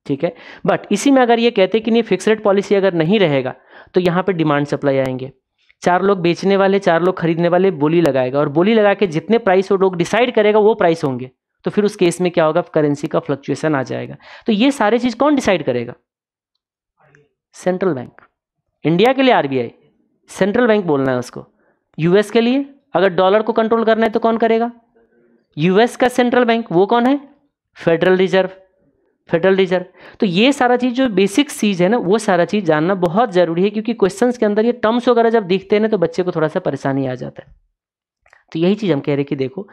ठीक है बट इसी में अगर ये कहते कि नहीं फिक्स रेट पॉलिसी अगर नहीं रहेगा तो यहाँ पर डिमांड सप्लाई आएंगे चार लोग बेचने वाले चार लोग खरीदने वाले बोली लगाएगा और बोली लगा के जितने प्राइस वो लोग डिसाइड करेगा वो प्राइस होंगे तो फिर उस केस में क्या होगा करेंसी का फ्लक्चुएशन आ जाएगा तो ये सारी चीज़ कौन डिसाइड करेगा सेंट्रल बैंक इंडिया के लिए आरबीआई सेंट्रल बैंक बोलना है उसको यूएस के लिए अगर डॉलर को कंट्रोल करना है तो कौन करेगा यूएस का सेंट्रल बैंक वो कौन है फेडरल रिजर्व फेडरल रिजर्व तो ये सारा चीज़ जो बेसिक चीज़ है ना वो सारा चीज़ जानना बहुत ज़रूरी है क्योंकि क्वेश्चंस के अंदर ये टर्म्स वगैरह जब दिखते हैं ना तो बच्चे को थोड़ा सा परेशानी आ जाता है तो यही चीज़ हम कह रहे हैं कि देखो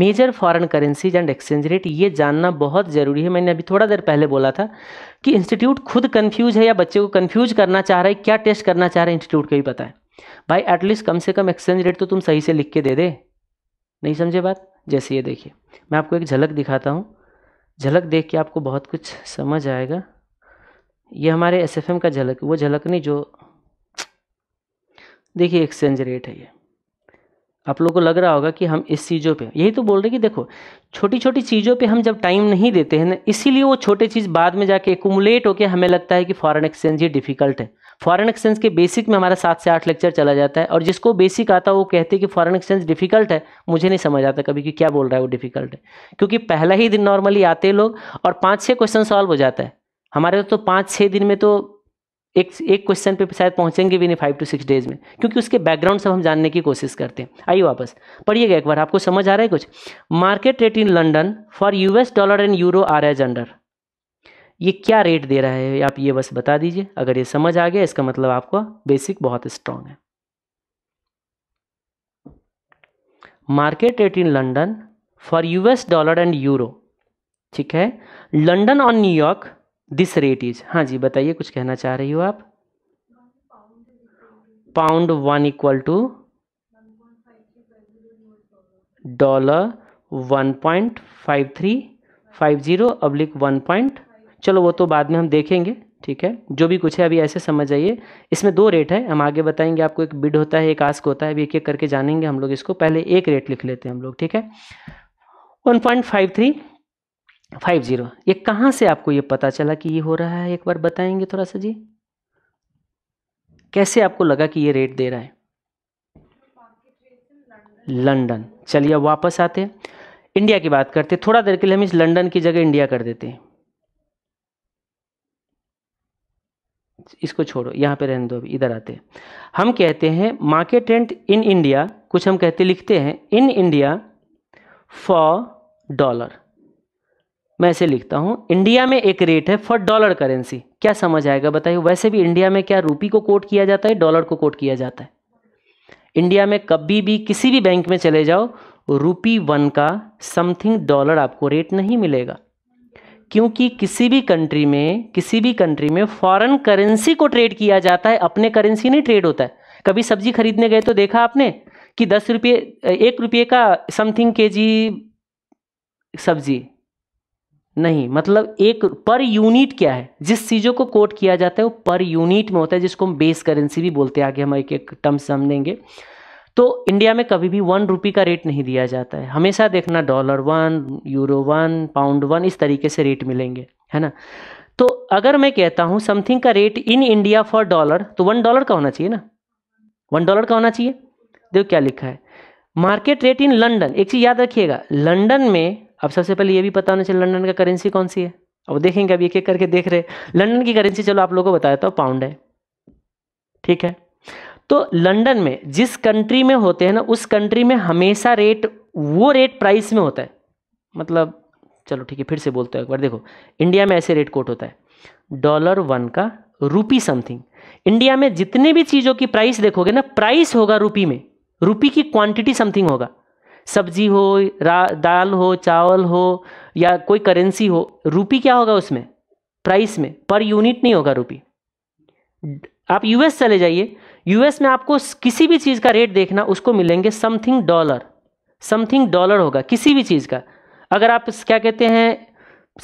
major foreign currencies and exchange rate ये जानना बहुत ज़रूरी है मैंने अभी थोड़ा देर पहले बोला था कि इंस्टीट्यूट खुद कन्फ्यूज है या बच्चे को कन्फ्यूज करना चाह रहा है क्या टेस्ट करना चाह रहा है इंस्टीट्यूट का भी पता है भाई एटलीस्ट कम से कम एक्सचेंज रेट तो तुम सही से लिख के दे दे नहीं समझे बात जैसे ये देखिए मैं आपको एक झलक दिखाता हूँ झलक देख के आपको बहुत कुछ समझ आएगा ये हमारे एस का झलक वो झलक नहीं जो देखिए एक्सचेंज रेट है ये आप लोगों को लग रहा होगा कि हम इस चीज़ों पे यही तो बोल रहे कि देखो छोटी छोटी चीज़ों पे हम जब टाइम नहीं देते हैं ना इसीलिए वो छोटे चीज़ बाद में जाके एकूमुलेट होकर हमें लगता है कि फॉरेन एक्सचेंज ही डिफिकल्ट है फॉरेन एक्सचेंज के बेसिक में हमारा सात से आठ लेक्चर चला जाता है और जिसको बेसिक आता है वो कहते हैं कि फॉरेन एक्सचेंज डिफिकल्ट है मुझे नहीं समझ आता कभी कि क्या बोल रहा है वो डिफिकल्ट है क्योंकि पहला ही दिन नॉर्मली आते हैं लोग और पाँच छः क्वेश्चन सॉल्व हो जाता है हमारे तो पाँच छः दिन में तो एक एक क्वेश्चन पे शायद पहुंचेंगे भी नहीं फाइव टू सिक्स डेज में क्योंकि उसके बैकग्राउंड सब हम जानने की कोशिश करते हैं आइए वापस पढ़िएगा एक बार आपको समझ आ रहा है कुछ market rate in London for US dollar and euro are as under ये क्या रेट दे रहा है आप ये बस बता दीजिए अगर ये समझ आ गया इसका मतलब आपका बेसिक बहुत स्ट्रांग है market rate in London for US dollar and euro ठीक है लंडन और न्यूयॉर्क दिस रेट इज हाँ जी बताइए कुछ कहना चाह रही हो आप pound one equal to dollar one point five three five zero अब्लिक वन पॉइंट चलो वो तो बाद में हम देखेंगे ठीक है जो भी कुछ है अभी ऐसे समझ आइए इसमें दो रेट है हम आगे बताएंगे आपको एक बिड होता है एक आस्क होता है अभी एक एक करके जानेंगे हम लोग इसको पहले एक रेट लिख लेते हैं हम लोग ठीक है one point five three five zero ये कहाँ से आपको ये पता चला कि ये हो रहा है एक बार बताएंगे थोड़ा सा जी कैसे आपको लगा कि ये रेट दे रहा है लंदन चलिए वापस आते हैं इंडिया की बात करते थोड़ा देर के लिए हम इस लंदन की जगह इंडिया कर देते हैं इसको छोड़ो यहाँ पे रहने दो अभी इधर आते हम कहते हैं मार्केट रेंट इन इंडिया कुछ हम कहते लिखते हैं इन इंडिया फॉर डॉलर मैं ऐसे लिखता हूँ इंडिया में एक रेट है फॉर डॉलर करेंसी क्या समझ आएगा बताइए वैसे भी इंडिया में क्या रूपी को कोट किया जाता है डॉलर को कोट किया जाता है इंडिया में कभी भी किसी भी बैंक में चले जाओ रूपी वन का समथिंग डॉलर आपको रेट नहीं मिलेगा क्योंकि किसी भी कंट्री में किसी भी कंट्री में फॉरेन करेंसी को ट्रेड किया जाता है अपने करेंसी नहीं ट्रेड होता है कभी सब्जी खरीदने गए तो देखा आपने कि दस रुपये एक रुपये का समथिंग के जी सब्जी नहीं मतलब एक पर यूनिट क्या है जिस चीज़ों को कोट किया जाता है वो पर यूनिट में होता है जिसको हम बेस करेंसी भी बोलते हैं आगे हम एक एक टर्म समझेंगे तो इंडिया में कभी भी वन रुपी का रेट नहीं दिया जाता है हमेशा देखना dollar one euro one pound one इस तरीके से रेट मिलेंगे है ना तो अगर मैं कहता हूँ समथिंग का rate in India for dollar तो वन डॉलर का होना चाहिए ना वन डॉलर का होना चाहिए देखो क्या लिखा है मार्केट रेट इन लंडन एक चीज़ याद रखिएगा लंडन में अब सबसे पहले ये भी पता होना चाहिए लंडन का करेंसी कौन सी है अब देखेंगे अब एक एक करके देख रहे लंडन की करेंसी चलो आप लोगों को बता देता हूँ पाउंड है ठीक है तो लंडन में जिस कंट्री में होते हैं ना उस कंट्री में हमेशा रेट वो रेट प्राइस में होता है मतलब चलो ठीक है फिर से बोलते हैं एक बार देखो इंडिया में ऐसे रेट कोट होता है डॉलर वन का रूपी समथिंग इंडिया में जितने भी चीज़ों की प्राइस देखोगे ना प्राइस होगा रूपी में रूपी की क्वांटिटी समथिंग होगा सब्जी हो दाल हो चावल हो या कोई करेंसी हो रूपी क्या होगा उसमें प्राइस में पर यूनिट नहीं होगा रूपी आप यूएस चले जाइए यूएस में आपको किसी भी चीज़ का रेट देखना उसको मिलेंगे समथिंग डॉलर समथिंग डॉलर होगा किसी भी चीज़ का अगर आप क्या कहते हैं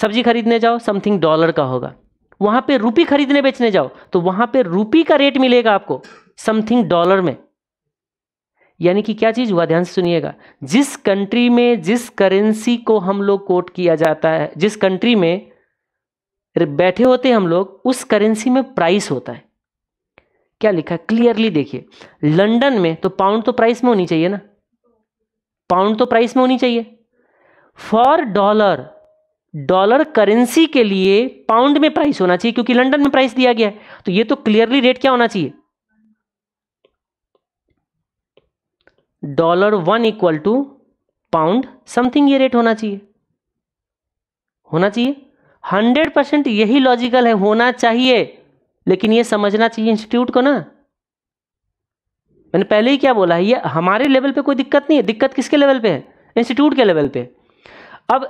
सब्जी खरीदने जाओ समथिंग डॉलर का होगा वहाँ पे रूपी खरीदने बेचने जाओ तो वहाँ पे रूपी का रेट मिलेगा आपको समथिंग डॉलर में यानी कि क्या चीज़ हुआ ध्यान से सुनिएगा जिस कंट्री में जिस करेंसी को हम लोग कोट किया जाता है जिस कंट्री में बैठे होते हम लोग उस करेंसी में प्राइस होता है क्या लिखा है क्लियरली देखिए लंदन में तो पाउंड तो प्राइस में होनी चाहिए ना पाउंड तो प्राइस में होनी चाहिए फॉर डॉलर डॉलर करेंसी के लिए पाउंड में प्राइस होना चाहिए क्योंकि लंदन में प्राइस दिया गया है तो ये तो क्लियरली रेट क्या होना चाहिए dollar one equal to pound something ये रेट होना चाहिए होना चाहिए हंड्रेड परसेंट यही लॉजिकल है होना चाहिए लेकिन ये समझना चाहिए इंस्टीट्यूट को ना मैंने पहले ही क्या बोला है ये हमारे लेवल पे कोई दिक्कत नहीं है दिक्कत किसके लेवल पे है इंस्टीट्यूट के लेवल पे अब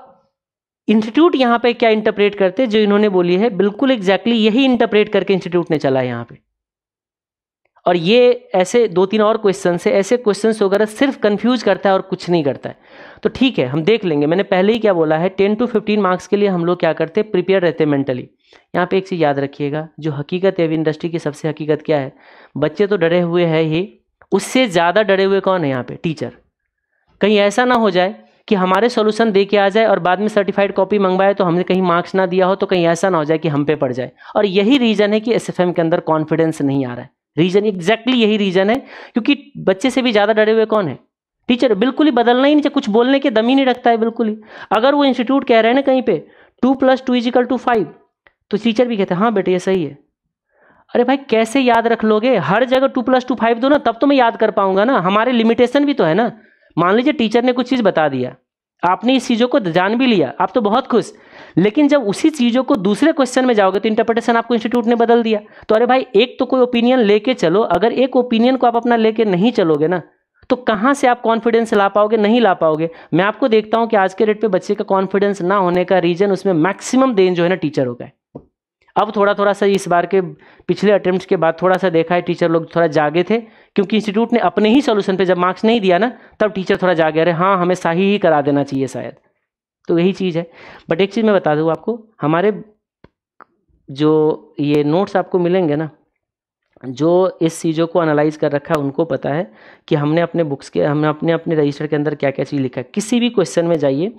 इंस्टीट्यूट यहां पे क्या इंटरप्रेट करते जो इन्होंने बोली है बिल्कुल एग्जैक्टली exactly यही इंटरप्रेट करके इंस्टीट्यूट ने चला है यहां पर और ये ऐसे दो तीन और क्वेश्चन है ऐसे क्वेश्चन वगैरह सिर्फ कन्फ्यूज करता है और कुछ नहीं करता है तो ठीक है हम देख लेंगे मैंने पहले ही क्या बोला है टेन टू फिफ्टीन मार्क्स के लिए हम लोग क्या करते हैं प्रिपेयर रहते हैं मेंटली यहाँ पे एक चीज़ याद रखिएगा जो हकीकत है इंडस्ट्री की सबसे हकीकत क्या है बच्चे तो डरे हुए हैं ही उससे ज़्यादा डरे हुए कौन है यहाँ पे टीचर कहीं ऐसा ना हो जाए कि हमारे सॉल्यूशन दे के आ जाए और बाद में सर्टिफाइड कॉपी मंगवाए तो हमने कहीं मार्क्स ना दिया हो तो कहीं ऐसा ना हो जाए कि हम पे पड़ जाए और यही रीज़न है कि एस के अंदर कॉन्फिडेंस नहीं आ रहा है रीजन एग्जैक्टली यही रीजन है क्योंकि बच्चे से भी ज्यादा डरे हुए कौन है टीचर बिल्कुल ही बदलना ही नहीं चाहिए कुछ बोलने के दम ही नहीं रखता है बिल्कुल ही अगर वो इंस्टीट्यूट कह रहे हैं ना कहीं पे two plus two equal to five तो टीचर भी कहते हैं हाँ बेटे ये सही है अरे भाई कैसे याद रख लोगे हर जगह टू प्लस टू फाइव दो ना तब तो मैं याद कर पाऊंगा ना हमारे लिमिटेशन भी तो है ना मान लीजिए टीचर ने कुछ चीज़ बता दिया आपने इस चीज़ों को जान भी लिया आप तो बहुत खुश लेकिन जब उसी चीज़ों को दूसरे क्वेश्चन में जाओगे तो इंटरप्रिटेशन आपको इंस्टीट्यूट ने बदल दिया तो अरे भाई एक तो कोई ओपिनियन लेके चलो अगर एक ओपिनियन को आप अपना लेके नहीं चलोगे ना तो कहाँ से आप कॉन्फिडेंस ला पाओगे नहीं ला पाओगे मैं आपको देखता हूँ कि आज के डेट पे बच्चे का कॉन्फिडेंस ना होने का रीजन उसमें मैक्सिमम देन जो है ना टीचर होगा अब थोड़ा थोड़ा सा इस बार के पिछले अटेम्प्ट के बाद थोड़ा सा देखा है टीचर लोग थोड़ा जागे थे क्योंकि इंस्टीट्यूट ने अपने ही सोल्यूशन पे जब मार्क्स नहीं दिया ना तब टीचर थोड़ा जागे अरे हाँ हमें सही ही करा देना चाहिए शायद तो यही चीज़ है बट एक चीज़ मैं बता दूँ आपको हमारे जो ये नोट्स आपको मिलेंगे ना जो इस चीज़ों को एनालाइज कर रखा है उनको पता है कि हमने अपने बुक्स के हमने अपने अपने रजिस्टर के अंदर क्या क्या चीज़ लिखा है किसी भी क्वेश्चन में जाइए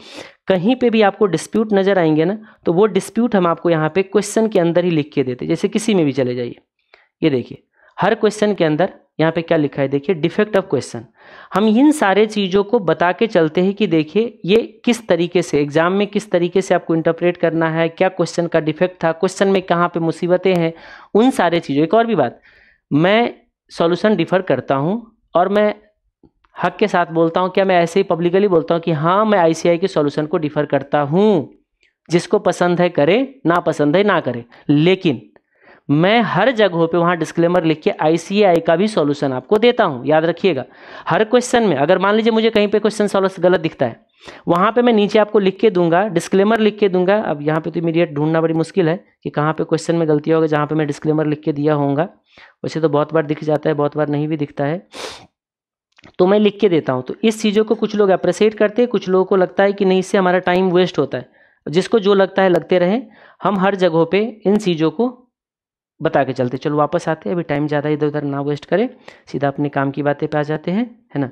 कहीं पे भी आपको डिस्प्यूट नज़र आएंगे ना तो वो डिस्प्यूट हम आपको यहाँ पे क्वेश्चन के अंदर ही लिख के देते जैसे किसी में भी चले जाइए ये देखिए हर क्वेश्चन के अंदर यहाँ पे क्या लिखा है देखिए डिफेक्ट ऑफ क्वेश्चन हम इन सारे चीज़ों को बता के चलते हैं कि देखिए ये किस तरीके से एग्ज़ाम में किस तरीके से आपको इंटरप्रेट करना है क्या क्वेश्चन का डिफेक्ट था क्वेश्चन में कहाँ पे मुसीबतें हैं उन सारे चीज़ों एक और भी बात मैं सॉल्यूशन डिफ़र करता हूँ और मैं हक के साथ बोलता हूँ क्या मैं ऐसे ही पब्लिकली बोलता हूँ कि हाँ मैं आई के सोल्यूशन को डिफ़र करता हूँ जिसको पसंद है करे ना पसंद है ना करे लेकिन मैं हर जगहों पे वहाँ डिस्क्लेमर लिख के आई का भी सॉल्यूशन आपको देता हूँ याद रखिएगा हर क्वेश्चन में अगर मान लीजिए मुझे कहीं पे क्वेश्चन सॉल्व गलत दिखता है वहाँ पे मैं नीचे आपको लिख के दूंगा डिस्क्लेमर लिख के दूंगा अब यहाँ पे तो इमीडिएट ढूंढना बड़ी मुश्किल है कि कहाँ पे क्वेश्चन में गलती होगा जहाँ पर मैं डिस्क्लेमर लिख के दिया होगा वैसे तो बहुत बार दिख जाता है बहुत बार नहीं भी दिखता है तो मैं लिख के देता हूँ तो इस चीज़ों को कुछ लोग अप्रिसिएट करते हैं कुछ लोगों को लगता है कि नहीं इससे हमारा टाइम वेस्ट होता है जिसको जो लगता है लगते रहें हम हर जगहों पे इन चीज़ों को बता के चलते चलो वापस आते हैं अभी टाइम ज़्यादा इधर उधर ना वेस्ट करें सीधा अपने काम की बातें पे आ जाते हैं है ना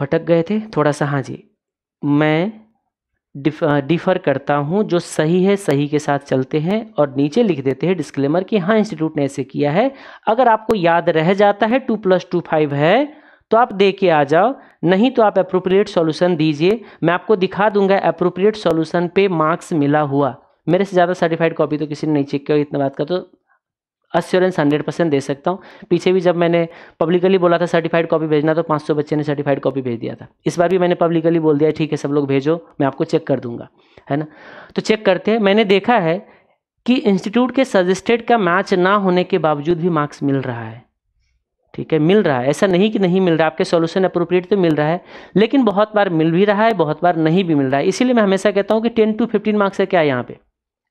भटक गए थे थोड़ा सा हाँ जी मैं डिफ डिफ़र करता हूँ जो सही है सही के साथ चलते हैं और नीचे लिख देते हैं डिस्क्लेमर कि हाँ इंस्टीट्यूट ने ऐसे किया है अगर आपको याद रह जाता है टू प्लस टू फाइव है तो आप दे के आ जाओ नहीं तो आप अप्रोप्रिएट सॉल्यूशन दीजिए मैं आपको दिखा दूंगा अप्रोप्रिएट सॉल्यूशन पे मार्क्स मिला हुआ मेरे से ज़्यादा सर्टिफाइड कॉपी तो किसी ने नहीं चेक किया इतना बात का तो अश्योरेंस हंड्रेड परसेंट दे सकता हूँ पीछे भी जब मैंने पब्लिकली बोला था सर्टिफाइड कॉपी भेजना तो पाँच सौ बच्चे ने सर्टिफाइड कॉपी भेज दिया था इस बार भी मैंने पब्लिकली बोल दिया ठीक है सब लोग भेजो मैं आपको चेक कर दूंगा है ना तो चेक करते हैं मैंने देखा है कि इंस्टीट्यूट के सजेस्टेड का मैच ना होने के बावजूद भी मार्क्स मिल रहा है ठीक है मिल रहा है ऐसा नहीं कि नहीं मिल रहा आपके सॉल्यूशन अप्रोप्रिएट तो मिल रहा है लेकिन बहुत बार मिल भी रहा है बहुत बार नहीं भी मिल रहा है इसीलिए मैं हमेशा कहता हूँ कि टेन टू फिफ्टीन मार्क्स है क्या यहाँ पर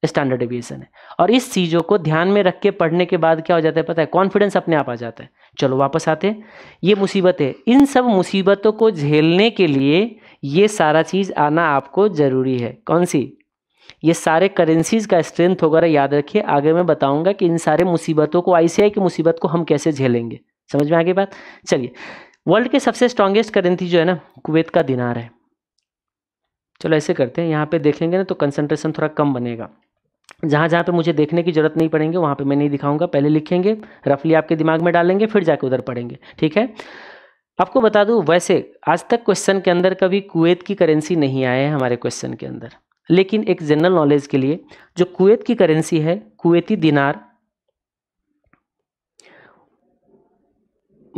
स्टैंडर्ड डिविजन है और इस चीज़ों को ध्यान में रख के पढ़ने के बाद क्या हो जाता है पता है कॉन्फिडेंस अपने आप आ जाता है चलो वापस आते हैं ये मुसीबत है इन सब मुसीबतों को झेलने के लिए ये सारा चीज़ आना आपको ज़रूरी है कौन सी ये सारे करेंसीज़ का स्ट्रेंथ वगैरह याद रखिए आगे मैं बताऊंगा कि इन सारे मुसीबतों को आई की मुसीबत को हम कैसे झेलेंगे समझ में आगे बात चलिए वर्ल्ड के सबसे स्ट्रांगेस्ट करेंसी जो है ना कुवैत का दिनार है चलो ऐसे करते हैं यहाँ पे देखेंगे ना तो कंसंट्रेशन थोड़ा कम बनेगा जहाँ जहाँ पे मुझे देखने की ज़रूरत नहीं पड़ेंगे वहाँ पे मैं नहीं दिखाऊंगा पहले लिखेंगे रफली आपके दिमाग में डालेंगे फिर जाके उधर पढ़ेंगे ठीक है आपको बता दूँ वैसे आज तक क्वेश्चन के अंदर कभी कुवैत की करेंसी नहीं आए हैं हमारे क्वेश्चन के अंदर लेकिन एक जनरल नॉलेज के लिए जो कुवैत की करेंसी है कुवैती दिनार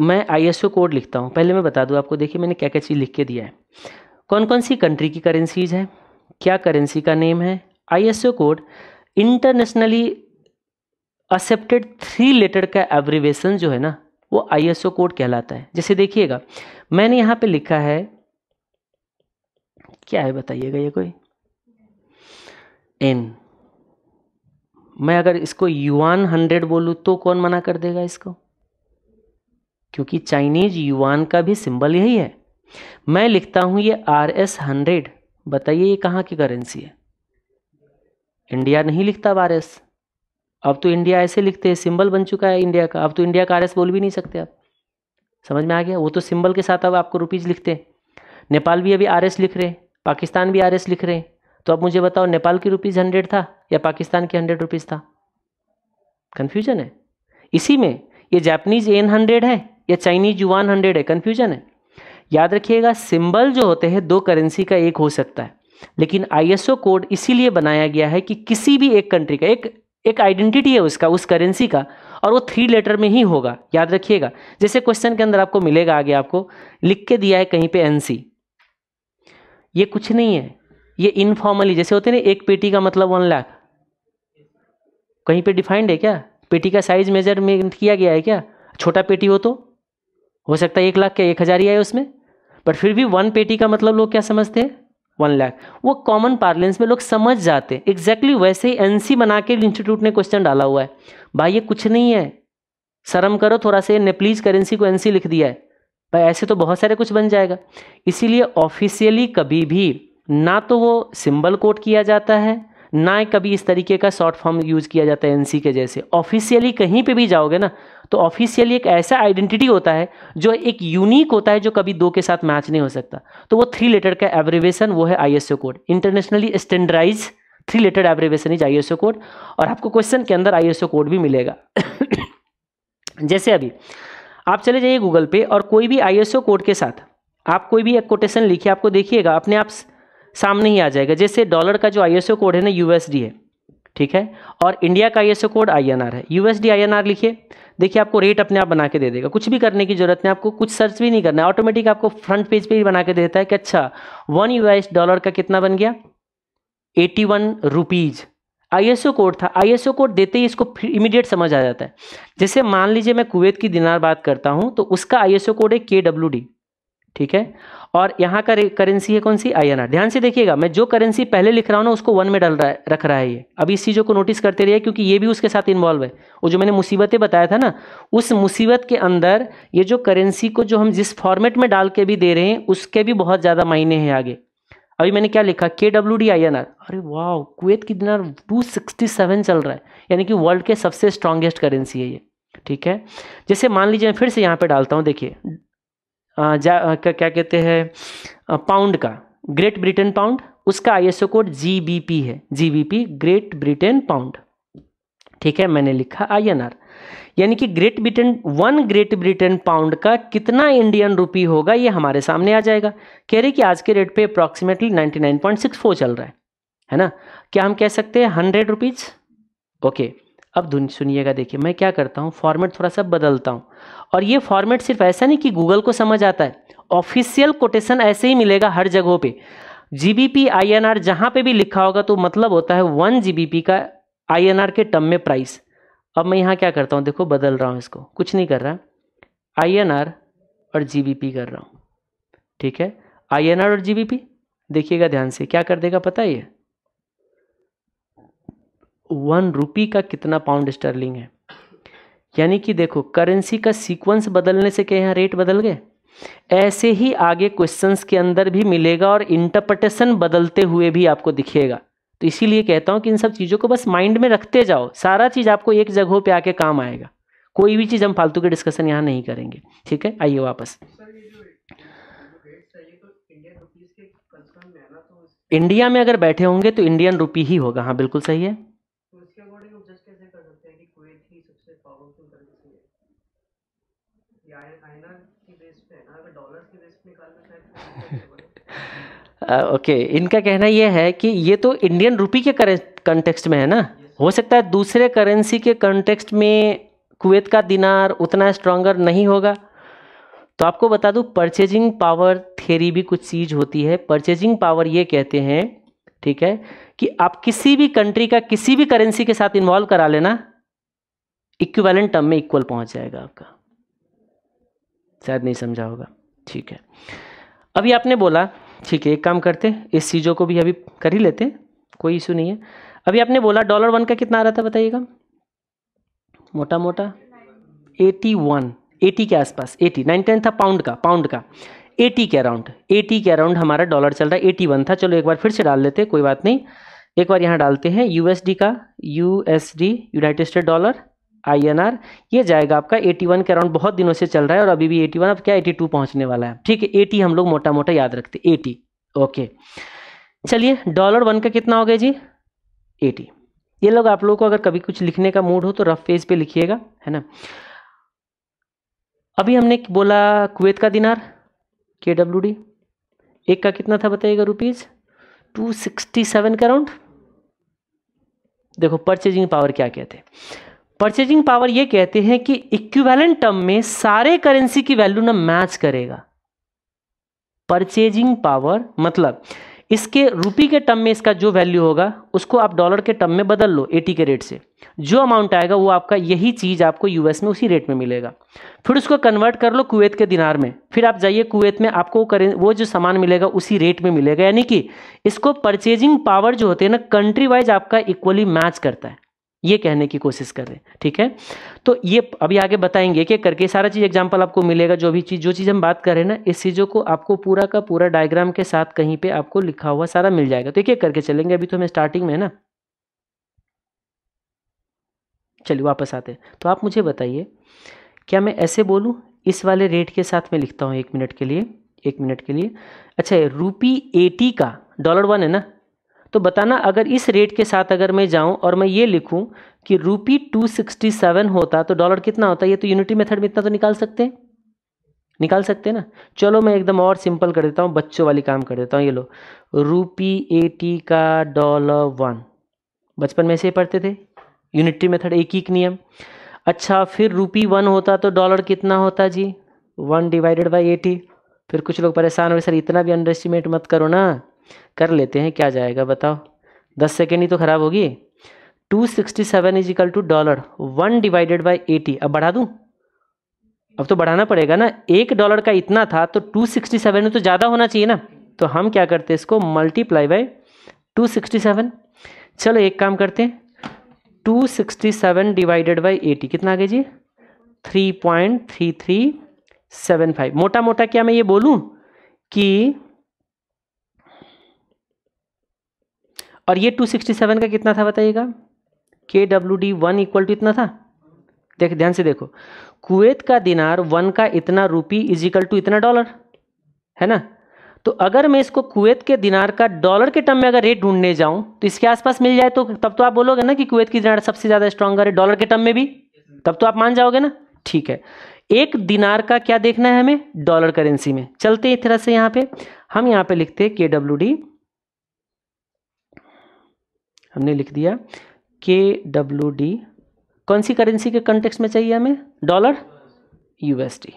मैं आई कोड लिखता हूँ पहले मैं बता दूँ आपको देखिए मैंने क्या क्या चीज़ लिख के दिया है कौन कौन सी कंट्री की करेंसीज है क्या करेंसी का नेम है ISO code internationally accepted three letter का एवरीवेशन जो है ना वो आईएसओ कोड कहलाता है जैसे देखिएगा मैंने यहाँ पे लिखा है क्या है बताइएगा ये कोई एन मैं अगर इसको युआन हंड्रेड बोलूँ तो कौन मना कर देगा इसको क्योंकि चाइनीज युआन का भी सिंबल यही है मैं लिखता हूँ ये आर एस हंड्रेड बताइए ये कहाँ की करेंसी है इंडिया नहीं लिखता आर एस अब तो इंडिया ऐसे लिखते हैं सिंबल बन चुका है इंडिया का अब तो इंडिया का आर एस बोल भी नहीं सकते आप समझ में आ गया वो तो सिंबल के साथ अब आपको रुपीज़ लिखते हैं नेपाल भी अभी आर एस लिख रहे हैं पाकिस्तान भी आर एस लिख रहे हैं तो अब मुझे बताओ नेपाल की रुपीज़ हंड्रेड था या पाकिस्तान की हंड्रेड रुपीज़ था कन्फ्यूजन है इसी में ये जापनीज एन हंड्रेड है या चाइनीज युवान हंड्रेड है कन्फ्यूजन है याद रखिएगा सिंबल जो होते हैं दो करेंसी का एक हो सकता है लेकिन आईएसओ कोड इसीलिए बनाया गया है कि किसी भी एक कंट्री का एक एक आइडेंटिटी है उसका उस करेंसी का और वो थ्री लेटर में ही होगा याद रखिएगा जैसे क्वेश्चन के अंदर आपको मिलेगा आगे आपको लिख के दिया है कहीं पे एनसी ये कुछ नहीं है ये इनफॉर्मली जैसे होते ना एक पेटी का मतलब वन लाख कहीं पे डिफाइंड है क्या पेटी का साइज मेजरमेंट किया गया है क्या छोटा पेटी हो तो हो सकता है एक लाख क्या एक हज़ार ही आए उसमें बट फिर भी वन पेटी का मतलब लोग क्या समझते हैं वन लाख वो कॉमन पार्लेंस में लोग समझ जाते हैं एग्जैक्टली वैसे ही सी बना के इंस्टीट्यूट ने क्वेश्चन डाला हुआ है भाई ये कुछ नहीं है शर्म करो थोड़ा सा नेप्लीज करेंसी को सी लिख दिया है भाई ऐसे तो बहुत सारे कुछ बन जाएगा इसीलिए ऑफिशियली कभी भी ना तो वो सिंबल कोट किया जाता है ना कभी इस तरीके का शॉर्ट फॉर्म यूज किया जाता है एनसी के जैसे ऑफिशियली कहीं पे भी जाओगे ना तो ऑफिशियली एक ऐसा आइडेंटिटी होता है जो एक यूनिक होता है जो कभी दो के साथ मैच नहीं हो सकता तो वो थ्री लेटर का एवरेवेशन वो है I code internationally standardise three letter abbreviation is ISO code और आपको क्वेश्चन के अंदर आई कोड भी मिलेगा जैसे अभी आप चले जाइए गूगल पे और कोई भी आईएसओ कोड के साथ आप कोई भी एक कोटेशन लिखिए आपको देखिएगा अपने आप सामने ही आ जाएगा जैसे डॉलर का जो आई कोड है ना यूएसडी है ठीक है और इंडिया का आई कोड आई है यूएसडी आई लिखिए देखिए आपको रेट अपने आप बना के दे देगा कुछ भी करने की जरूरत नहीं आपको कुछ सर्च भी नहीं करना है ऑटोमेटिक आपको फ्रंट पेज पे ही बना के देता है कि अच्छा वन यूएस डॉलर का कितना बन गया eighty one rupees ISO code था आईएसओ कोड देते ही इसको इमीडिएट समझ आ जाता है जैसे मान लीजिए मैं कुवैत की दिनार बात करता हूँ तो उसका आईएसओ कोड है के डब्ल्यू डी ठीक है और यहाँ का करेंसी है कौन सी आई ध्यान से देखिएगा मैं जो करेंसी पहले लिख रहा हूँ ना उसको वन में डल रहा है रख रहा है ये अब इस चीज़ों को नोटिस करते रहिए क्योंकि ये भी उसके साथ इन्वॉल्व है वो जो मैंने मुसीबतें बताया था ना उस मुसीबत के अंदर ये जो करेंसी को जो हम जिस फॉर्मेट में डाल के भी दे रहे हैं उसके भी बहुत ज़्यादा मायने हैं आगे अभी मैंने क्या लिखा K W D I N R अरे वाह कुत की दिनार टू सिक्सटी सेवन चल रहा है यानी कि वर्ल्ड के सबसे स्ट्रांगेस्ट करेंसी है ये ठीक है जैसे मान लीजिए मैं फिर से यहाँ पे डालता हूँ देखिए जा क्या कहते हैं पाउंड का ग्रेट ब्रिटेन पाउंड उसका आईएसओ कोड जीबीपी है जीबीपी ग्रेट ब्रिटेन पाउंड ठीक है मैंने लिखा आईएनआर यानी कि Great Britain one Great Britain pound का कितना इंडियन रुपी होगा ये हमारे सामने आ जाएगा कह रहे कि आज के रेट पे अप्रॉक्सीमेटली 99.64 चल रहा है है ना क्या हम कह सकते हैं हंड्रेड रुपीज़ ओके अब धुन सुनिएगा देखिए मैं क्या करता हूँ फॉर्मेट थोड़ा सा बदलता हूँ और ये फॉर्मेट सिर्फ ऐसा नहीं कि गूगल को समझ आता है ऑफिशियल कोटेशन ऐसे ही मिलेगा हर जगहों पे एन आर जहाँ पर भी लिखा होगा तो मतलब होता है वन जी बी पी का आई एन आर के टर्म में प्राइस अब मैं यहाँ क्या करता हूँ देखो बदल रहा हूँ इसको कुछ नहीं कर रहा आई एन आर और जी बी पी कर रहा हूँ ठीक है आई एन आर और जी बी पी देखिएगा ध्यान से क्या कर देगा पता है वन रुपी का कितना पाउंड स्टर्लिंग है यानी कि देखो करेंसी का सीक्वेंस बदलने से क्या यहाँ रेट बदल गए ऐसे ही आगे क्वेश्चंस के अंदर भी मिलेगा और इंटरप्रटेशन बदलते हुए भी आपको दिखेगा तो इसीलिए कहता हूँ कि इन सब चीज़ों को बस माइंड में रखते जाओ सारा चीज़ आपको एक जगहों पे आके काम आएगा कोई भी चीज़ हम फालतू के डिस्कशन यहाँ नहीं करेंगे ठीक है आइए वापस इंडिया में अगर बैठे होंगे तो इंडियन रुपी ही होगा हाँ बिल्कुल सही है ओके इनका कहना यह है कि ये तो इंडियन रुपी के कंटेक्सट में है ना हो सकता है दूसरे करेंसी के कंटेक्स्ट में कुवैत का दिनार उतना स्ट्रॉन्गर नहीं होगा तो आपको बता दूँ परचेजिंग पावर थेरी भी कुछ चीज़ होती है परचेजिंग पावर ये कहते हैं ठीक है कि आप किसी भी कंट्री का किसी भी करेंसी के साथ इन्वॉल्व करा लेना इक्विवेलेंट टर्म में इक्वल पहुंच जाएगा आपका शायद नहीं समझा होगा ठीक है अभी आपने बोला ठीक है एक काम करते इस चीज़ों को भी अभी कर ही लेते कोई इशू नहीं है अभी आपने बोला डॉलर वन का कितना आ रहा था बताइएगा मोटा मोटा एटी वन एटी के आसपास एटी नाइन टेन था पाउंड का पाउंड का एटी के अराउंड एटी के अराउंड हमारा डॉलर चल रहा है एटी वन था चलो एक बार फिर से डाल लेते कोई बात नहीं एक बार यहाँ डालते हैं यूएसडी का USD United State dollar I N R ये जाएगा आपका एटी वन के अराउंड बहुत दिनों से चल रहा है और अभी भी एटी वन अब क्या एटी टू पहुँचने वाला है ठीक है एटी हम लोग मोटा मोटा याद रखते एटी ओके चलिए डॉलर वन का कितना हो गया जी एटी ये लोग आप लोगों को अगर कभी कुछ लिखने का मूड हो तो रफ पेज पे लिखिएगा है ना अभी हमने बोला कुवैत का दिनार के डब्ल्यू डी एक का कितना था बताइएगा रुपीज़ टू सिक्सटी सेवन का अराउंड देखो परचेजिंग पावर क्या कहते हैं परचेजिंग पावर ये कहते हैं कि इक्विवेलेंट टर्म में सारे करेंसी की वैल्यू ना मैच करेगा परचेजिंग पावर मतलब इसके रुपी के टर्म में इसका जो वैल्यू होगा उसको आप डॉलर के टर्म में बदल लो एटी के रेट से जो अमाउंट आएगा वो आपका यही चीज़ आपको यूएस में उसी रेट में मिलेगा फिर उसको कन्वर्ट कर लो कुवैत के दिनार में फिर आप जाइए कुवैत में आपको करें वो जो सामान मिलेगा उसी रेट में मिलेगा यानी कि इसको परचेजिंग पावर जो होते हैं ना कंट्री वाइज आपका इक्वली मैच करता है ये कहने की कोशिश कर रहे हैं ठीक है तो ये अभी आगे बताएंगे कि करके सारा चीज़ एग्जाम्पल आपको मिलेगा जो भी चीज़ जो चीज़ हम बात कर रहे हैं ना इस चीज़ों को आपको पूरा का पूरा डायग्राम के साथ कहीं पे आपको लिखा हुआ सारा मिल जाएगा तो एक एक करके चलेंगे अभी तो हमें स्टार्टिंग में है ना चलिए वापस आते हैं तो आप मुझे बताइए क्या मैं ऐसे बोलूँ इस वाले रेट के साथ में लिखता हूँ एक मिनट के लिए एक मिनट के लिए अच्छा रूपी एटी का डॉलर वन है ना तो बताना अगर इस रेट के साथ अगर मैं जाऊं और मैं ये लिखूं कि रूपी टू सिक्सटी सेवन होता तो डॉलर कितना होता ये तो यूनिटी मेथड में इतना तो निकाल सकते हैं निकाल सकते हैं ना चलो मैं एकदम और सिंपल कर देता हूँ बच्चों वाली काम कर देता हूँ ये लो रूपी एटी का डॉलर वन बचपन में ऐसे पढ़ते थे यूनिटी मेथड एक ही नियम अच्छा फिर रूपी वन होता तो डॉलर कितना होता जी वन डिवाइडेड बाई एटी फिर कुछ लोग परेशान हो सर इतना भी अंडर एस्टिमेट मत करो ना कर लेते हैं क्या जाएगा बताओ दस सेकेंड ही तो ख़राब होगी two sixty seven is equal to dollar one divided by eighty अब बढ़ा दूँ अब तो बढ़ाना पड़ेगा ना एक डॉलर का इतना था तो टू सिक्सटी सेवन में तो ज़्यादा होना चाहिए ना तो हम क्या करते हैं इसको multiply by two sixty seven चलो एक काम करते हैं two sixty seven divided by eighty कितना आ गया जी three point three three seven five मोटा मोटा क्या मैं ये बोलूँ कि और ये 267 का कितना था बताइएगा K W D one equal to इतना था देख ध्यान से देखो कुवैत का दिनार वन का इतना रूपी इक्वल टू इतना डॉलर है ना तो अगर मैं इसको कुवैत के दिनार का डॉलर के टर्म में अगर रेट ढूंढने जाऊं तो इसके आसपास मिल जाए तो तब तो आप बोलोगे ना कि कुवैत की दिनार सबसे ज़्यादा स्ट्रांगर है डॉलर के टर्म में भी तब तो आप मान जाओगे ना ठीक है एक दिनार का क्या देखना है हमें डॉलर करेंसी में चलते इस तरह से यहाँ पे हम यहाँ पे लिखते हैं के डब्ल्यू डी हमने लिख दिया के डब्ल्यू डी कौन सी करेंसी के कंटेक्स में चाहिए हमें डॉलर यूएसडी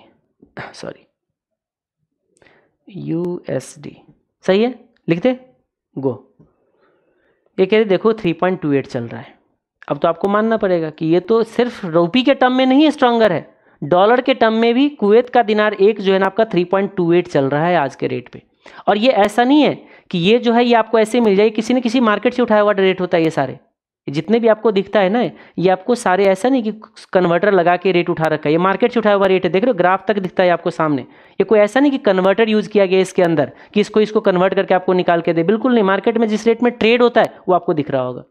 सॉरी यूएसडी सही है लिखते गो ये कह रहे देखो 3.28 चल रहा है अब तो आपको मानना पड़ेगा कि ये तो सिर्फ रूपी के टर्म में नहीं स्ट्रांगर है डॉलर के टर्म में भी कुवैत का दिनार एक जो है ना आपका 3.28 चल रहा है आज के रेट पे और ये ऐसा नहीं है कि ये जो है ये आपको ऐसे मिल जाए किसी न किसी मार्केट से उठाया हुआ रेट होता है ये सारे जितने भी आपको दिखता है ना ये आपको सारे ऐसा नहीं कि कन्वर्टर लगा के रेट उठा रखा है ये मार्केट से उठाया हुआ रेट है देख रहे हो ग्राफ तक दिखता है आपको सामने ये कोई ऐसा नहीं कि कन्वर्टर यूज़ किया गया इसके अंदर कि इसको इसको कन्वर्ट करके आपको निकाल के दे बिल्कुल नहीं मार्केट में जिस रेट में ट्रेड होता है वो आपको दिख रहा होगा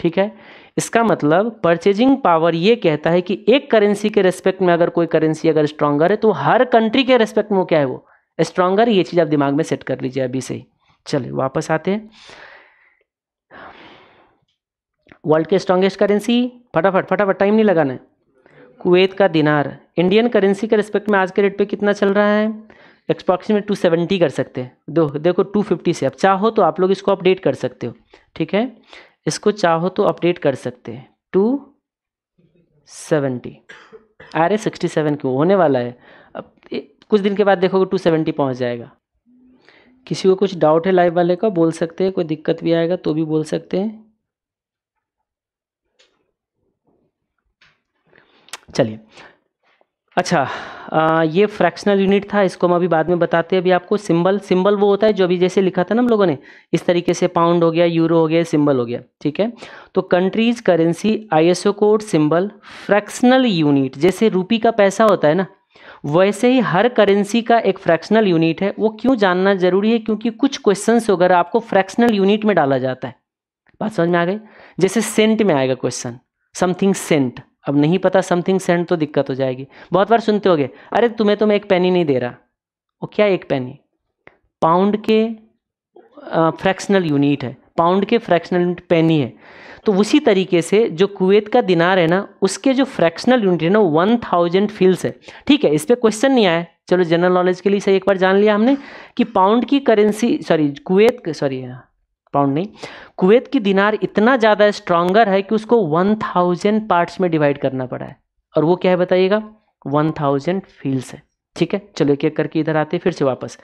ठीक है इसका मतलब परचेजिंग पावर ये कहता है कि एक करेंसी के रेस्पेक्ट में अगर कोई करेंसी अगर स्ट्रांगर है तो हर कंट्री के रेस्पेक्ट में वो क्या है वो स्ट्रांगर ये चीज़ आप दिमाग में सेट कर लीजिए अभी से ही चले वापस आते हैं वर्ल्ड के स्ट्रांगेस्ट करेंसी फटाफट फटाफट टाइम नहीं लगाना है कुवैत का दिनार इंडियन करेंसी के रिस्पेक्ट में आज के रेट पे कितना चल रहा है एक्सप्रॉक्सीमेट टू सेवेंटी कर सकते हैं दो देखो टू फिफ्टी से अब चाहो तो आप लोग इसको अपडेट कर सकते हो ठीक है इसको चाहो तो अपडेट कर सकते हैं टू सेवेंटी अरे सिक्सटी सेवन क्यों होने वाला है अब कुछ दिन के बाद देखोगे टू सेवेंटी पहुँच जाएगा किसी को कुछ डाउट है लाइव वाले का बोल सकते हैं कोई दिक्कत भी आएगा तो भी बोल सकते हैं चलिए अच्छा आ, ये फ्रैक्शनल यूनिट था इसको हम अभी बाद में बताते हैं अभी आपको सिंबल सिंबल वो होता है जो अभी जैसे लिखा था ना हम लोगों ने इस तरीके से पाउंड हो गया यूरो हो गया सिंबल हो गया ठीक है तो countries currency ISO code symbol fractional unit जैसे रूपी का पैसा होता है ना वैसे ही हर करेंसी का एक फ्रैक्शनल यूनिट है वो क्यों जानना जरूरी है क्योंकि कुछ क्वेश्चन वगैरह आपको फ्रैक्शनल यूनिट में डाला जाता है बात समझ में आ गई जैसे सेंट में आएगा क्वेश्चन समथिंग सेंट अब नहीं पता समथिंग सेंट तो दिक्कत हो जाएगी बहुत बार सुनते होगे अरे तुम्हें तो मैं एक पेनी नहीं दे रहा वो क्या एक पेनी पाउंड के फ्रैक्शनल यूनिट है पाउंड के फ्रैक्शनल यूनिट पेनी है तो उसी तरीके से जो कुवैत का दिनार है ना उसके जो फ्रैक्शनल यूनिट है ना वन थाउजेंड फील्स है ठीक है इस पर क्वेश्चन नहीं आया चलो जनरल नॉलेज के लिए सही एक बार जान लिया हमने कि पाउंड की करेंसी सॉरी कुवैत सॉरी हाँ, पाउंड नहीं कुवैत की दिनार इतना ज़्यादा स्ट्रांगर है कि उसको वन थाउजेंड पार्ट्स में डिवाइड करना पड़ा है और वो क्या है बताइएगा वन थाउजेंड फील्स है ठीक है चलो एक एक करके इधर आते फिर से वापस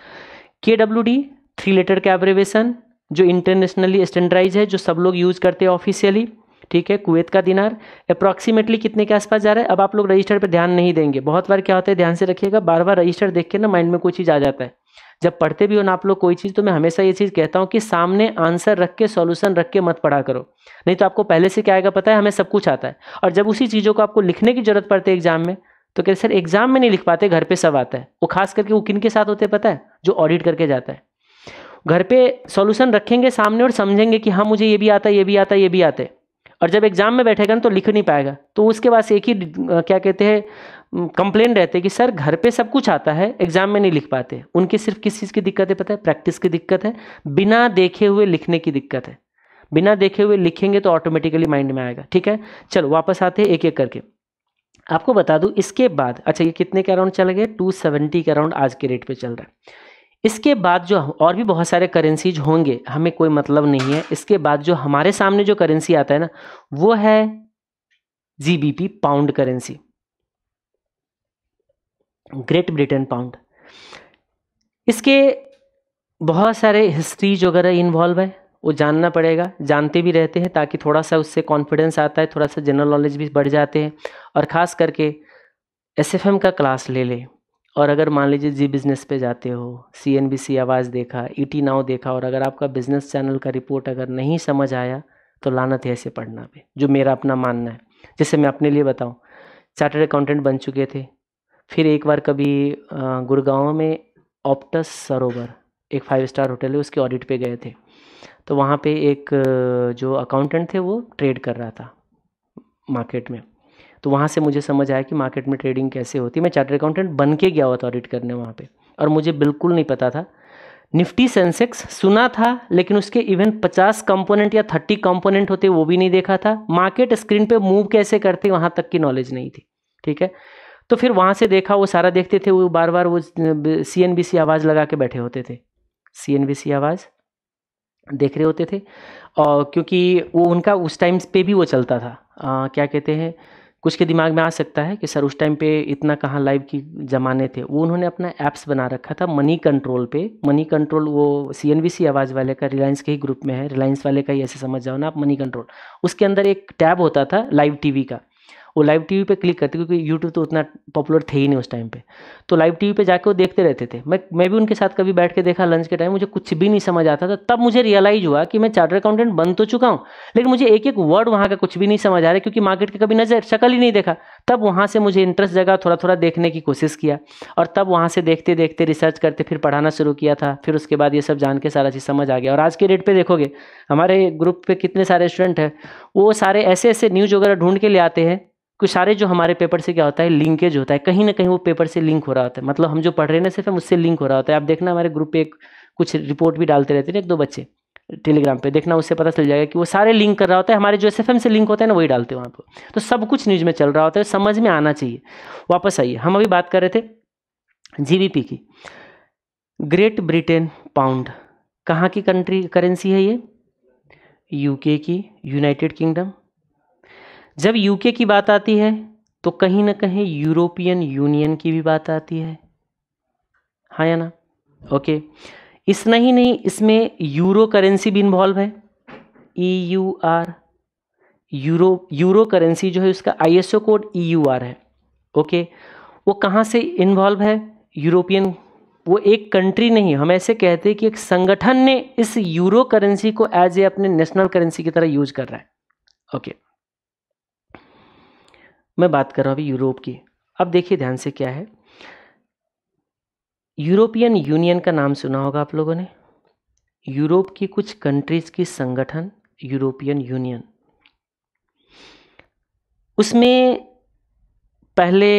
K W D three letter का एब्रेवेशन जो इंटरनेशनली स्टैंडर्डाइज है जो सब लोग यूज़ करते हैं ऑफिशियली ठीक है कुवैत का दिनार अप्रॉक्सीमेटली कितने के आसपास जा रहा है अब आप लोग रजिस्टर पर ध्यान नहीं देंगे बहुत बार क्या होता है ध्यान से रखिएगा बार बार रजिस्टर देख के ना माइंड में कोई चीज़ आ जाता है जब पढ़ते भी हो ना आप लोग कोई चीज़ तो मैं हमेशा ये चीज़ कहता हूँ कि सामने आंसर रख के सॉल्यूशन रख के मत पढ़ा करो नहीं तो आपको पहले से क्या आएगा पता है हमें सब कुछ आता है और जब उसी चीज़ों को आपको लिखने की ज़रूरत पड़ती है एग्जाम में तो कहते सर एग्जाम में नहीं लिख पाते घर पर सब आता है वो खास करके वो किन के साथ होते पता है जो ऑडिट करके जाता है घर पे सॉल्यूशन रखेंगे सामने और समझेंगे कि हाँ मुझे ये भी आता है ये भी आता है ये भी आते और जब एग्ज़ाम में बैठेगा ना तो लिख नहीं पाएगा तो उसके पास एक ही क्या कहते हैं कंप्लेन रहते कि सर घर पे सब कुछ आता है एग्ज़ाम में नहीं लिख पाते उनके सिर्फ किस चीज़ की दिक्कत है पता है प्रैक्टिस की दिक्कत है बिना देखे हुए लिखने की दिक्कत है बिना देखे हुए लिखेंगे तो ऑटोमेटिकली माइंड में आएगा ठीक है चलो वापस आते हैं एक एक करके आपको बता दूं इसके बाद अच्छा ये कितने के अराउंड चल गए सेवेंटी के अराउंड आज के रेट पे चल रहा है इसके बाद जो और भी बहुत सारे करेंसीज होंगे हमें कोई मतलब नहीं है इसके बाद जो हमारे सामने जो करेंसी आता है ना वो है GBP pound currency Great Britain pound इसके बहुत सारे हिस्ट्रीज वगैरह इन्वॉल्व है वो जानना पड़ेगा जानते भी रहते हैं ताकि थोड़ा सा उससे कॉन्फिडेंस आता है थोड़ा सा जनरल नॉलेज भी बढ़ जाते हैं और ख़ास करके एस का क्लास ले लें और अगर मान लीजिए जी बिज़नेस पे जाते हो सी एन बी सी आवाज़ देखा ई टी नाव देखा और अगर आपका बिज़नेस चैनल का रिपोर्ट अगर नहीं समझ आया तो लाना थे ऐसे पढ़ना पे जो मेरा अपना मानना है जैसे मैं अपने लिए बताऊँ चार्टर्ड अकाउंटेंट बन चुके थे फिर एक बार कभी गुड़गांव में ऑप्टस सरोवर एक फाइव स्टार होटल है उसके ऑडिट पे गए थे तो वहाँ पे एक जो अकाउंटेंट थे वो ट्रेड कर रहा था मार्केट में तो वहाँ से मुझे समझ आया कि मार्केट में ट्रेडिंग कैसे होती मैं चार्टर अकाउंटेंट बन के गया हुआ था ऑडिट करने वहाँ पर और मुझे बिल्कुल नहीं पता था निफ्टी सेंसेक्स सुना था लेकिन उसके इवन 50 कंपोनेंट या 30 कंपोनेंट होते वो भी नहीं देखा था मार्केट स्क्रीन पे मूव कैसे करते वहाँ तक की नॉलेज नहीं थी ठीक है तो फिर वहाँ से देखा वो सारा देखते थे वो बार बार वो सी एन बी सी आवाज़ लगा के बैठे होते थे सी एन बी सी आवाज़ देख रहे होते थे और क्योंकि वो उनका उस टाइम पे भी वो चलता था आ, क्या कहते हैं कुछ के दिमाग में आ सकता है कि सर उस टाइम पे इतना कहाँ लाइव की ज़माने थे वो उन्होंने अपना ऐप्स बना रखा था मनी कंट्रोल पे मनी कंट्रोल वो सी एन बी सी आवाज़ वाले का रिलायंस के ही ग्रुप में है रिलायंस वाले का ही ऐसे समझ जाओ ना आप मनी कंट्रोल उसके अंदर एक टैब होता था लाइव टी वी का वो लाइव टी वी क्लिक करते क्योंकि यूट्यूब तो उतना पॉपुलर थे ही नहीं उस टाइम पर तो लाइव टीवी पे जाके वो देखते रहते थे मैं मैं भी उनके साथ कभी बैठ के देखा लंच के टाइम मुझे कुछ भी नहीं समझ आता था तब मुझे रियलाइज हुआ कि मैं चार्टर अकाउंटेंट बन तो चुका हूँ लेकिन मुझे एक एक वर्ड वहाँ का कुछ भी नहीं समझ आ रहा क्योंकि मार्केट का कभी नज़र शक्ल ही नहीं देखा तब वहाँ से मुझे इंटरेस्ट जगा थोड़ा थोड़ा देखने की कोशिश किया और तब वहाँ से देखते देखते रिसर्च करते फिर पढ़ाना शुरू किया था फिर उसके बाद ये सब जान के सारा चीज़ समझ आ गया और आज के डेट पर देखोगे हमारे ग्रुप पर कितने सारे स्टूडेंट हैं वो सारे ऐसे ऐसे न्यूज़ वगैरह ढूंढ के ले आते हैं क्योंकि सारे जो हमारे पेपर से क्या होता है लिंकेज होता है कहीं ना कहीं वो पेपर से लिंक हो रहा होता है मतलब हम जो पढ़ रहे हैं ना सिर्फ हम उससे लिंक हो रहा होता है आप देखना हमारे ग्रुप पे एक कुछ रिपोर्ट भी डालते रहते हैं एक दो बच्चे टेलीग्राम पे देखना उससे पता चल जाएगा कि वो सारे लिंक कर रहा होता है हमारे जो एस से लिंक होता है ना वही डालते हैं वहाँ पर तो सब कुछ न्यूज़ में चल रहा होता है समझ में आना चाहिए वापस आइए हम अभी बात कर रहे थे जी की ग्रेट ब्रिटेन पाउंड कहाँ की कंट्री करेंसी है ये यूके की यूनाइटेड किंगडम जब यूके की बात आती है तो कहीं ना कहीं यूरोपियन यूनियन की भी बात आती है हाँ या ना ओके इतना ही नहीं इसमें यूरो करेंसी भी इन्वॉल्व है E U R euro euro currency जो है उसका ISO code E U R है ओके वो कहाँ से इन्वॉल्व है यूरोपियन वो एक कंट्री नहीं हम ऐसे कहते हैं कि एक संगठन ने इस यूरो करेंसी को एज ए अपने नेशनल करेंसी की तरह यूज कर रहा है ओके मैं बात कर रहा हूँ अभी यूरोप की अब देखिए ध्यान से क्या है यूरोपियन यूनियन का नाम सुना होगा आप लोगों ने यूरोप की कुछ कंट्रीज की संगठन यूरोपियन यूनियन उसमें पहले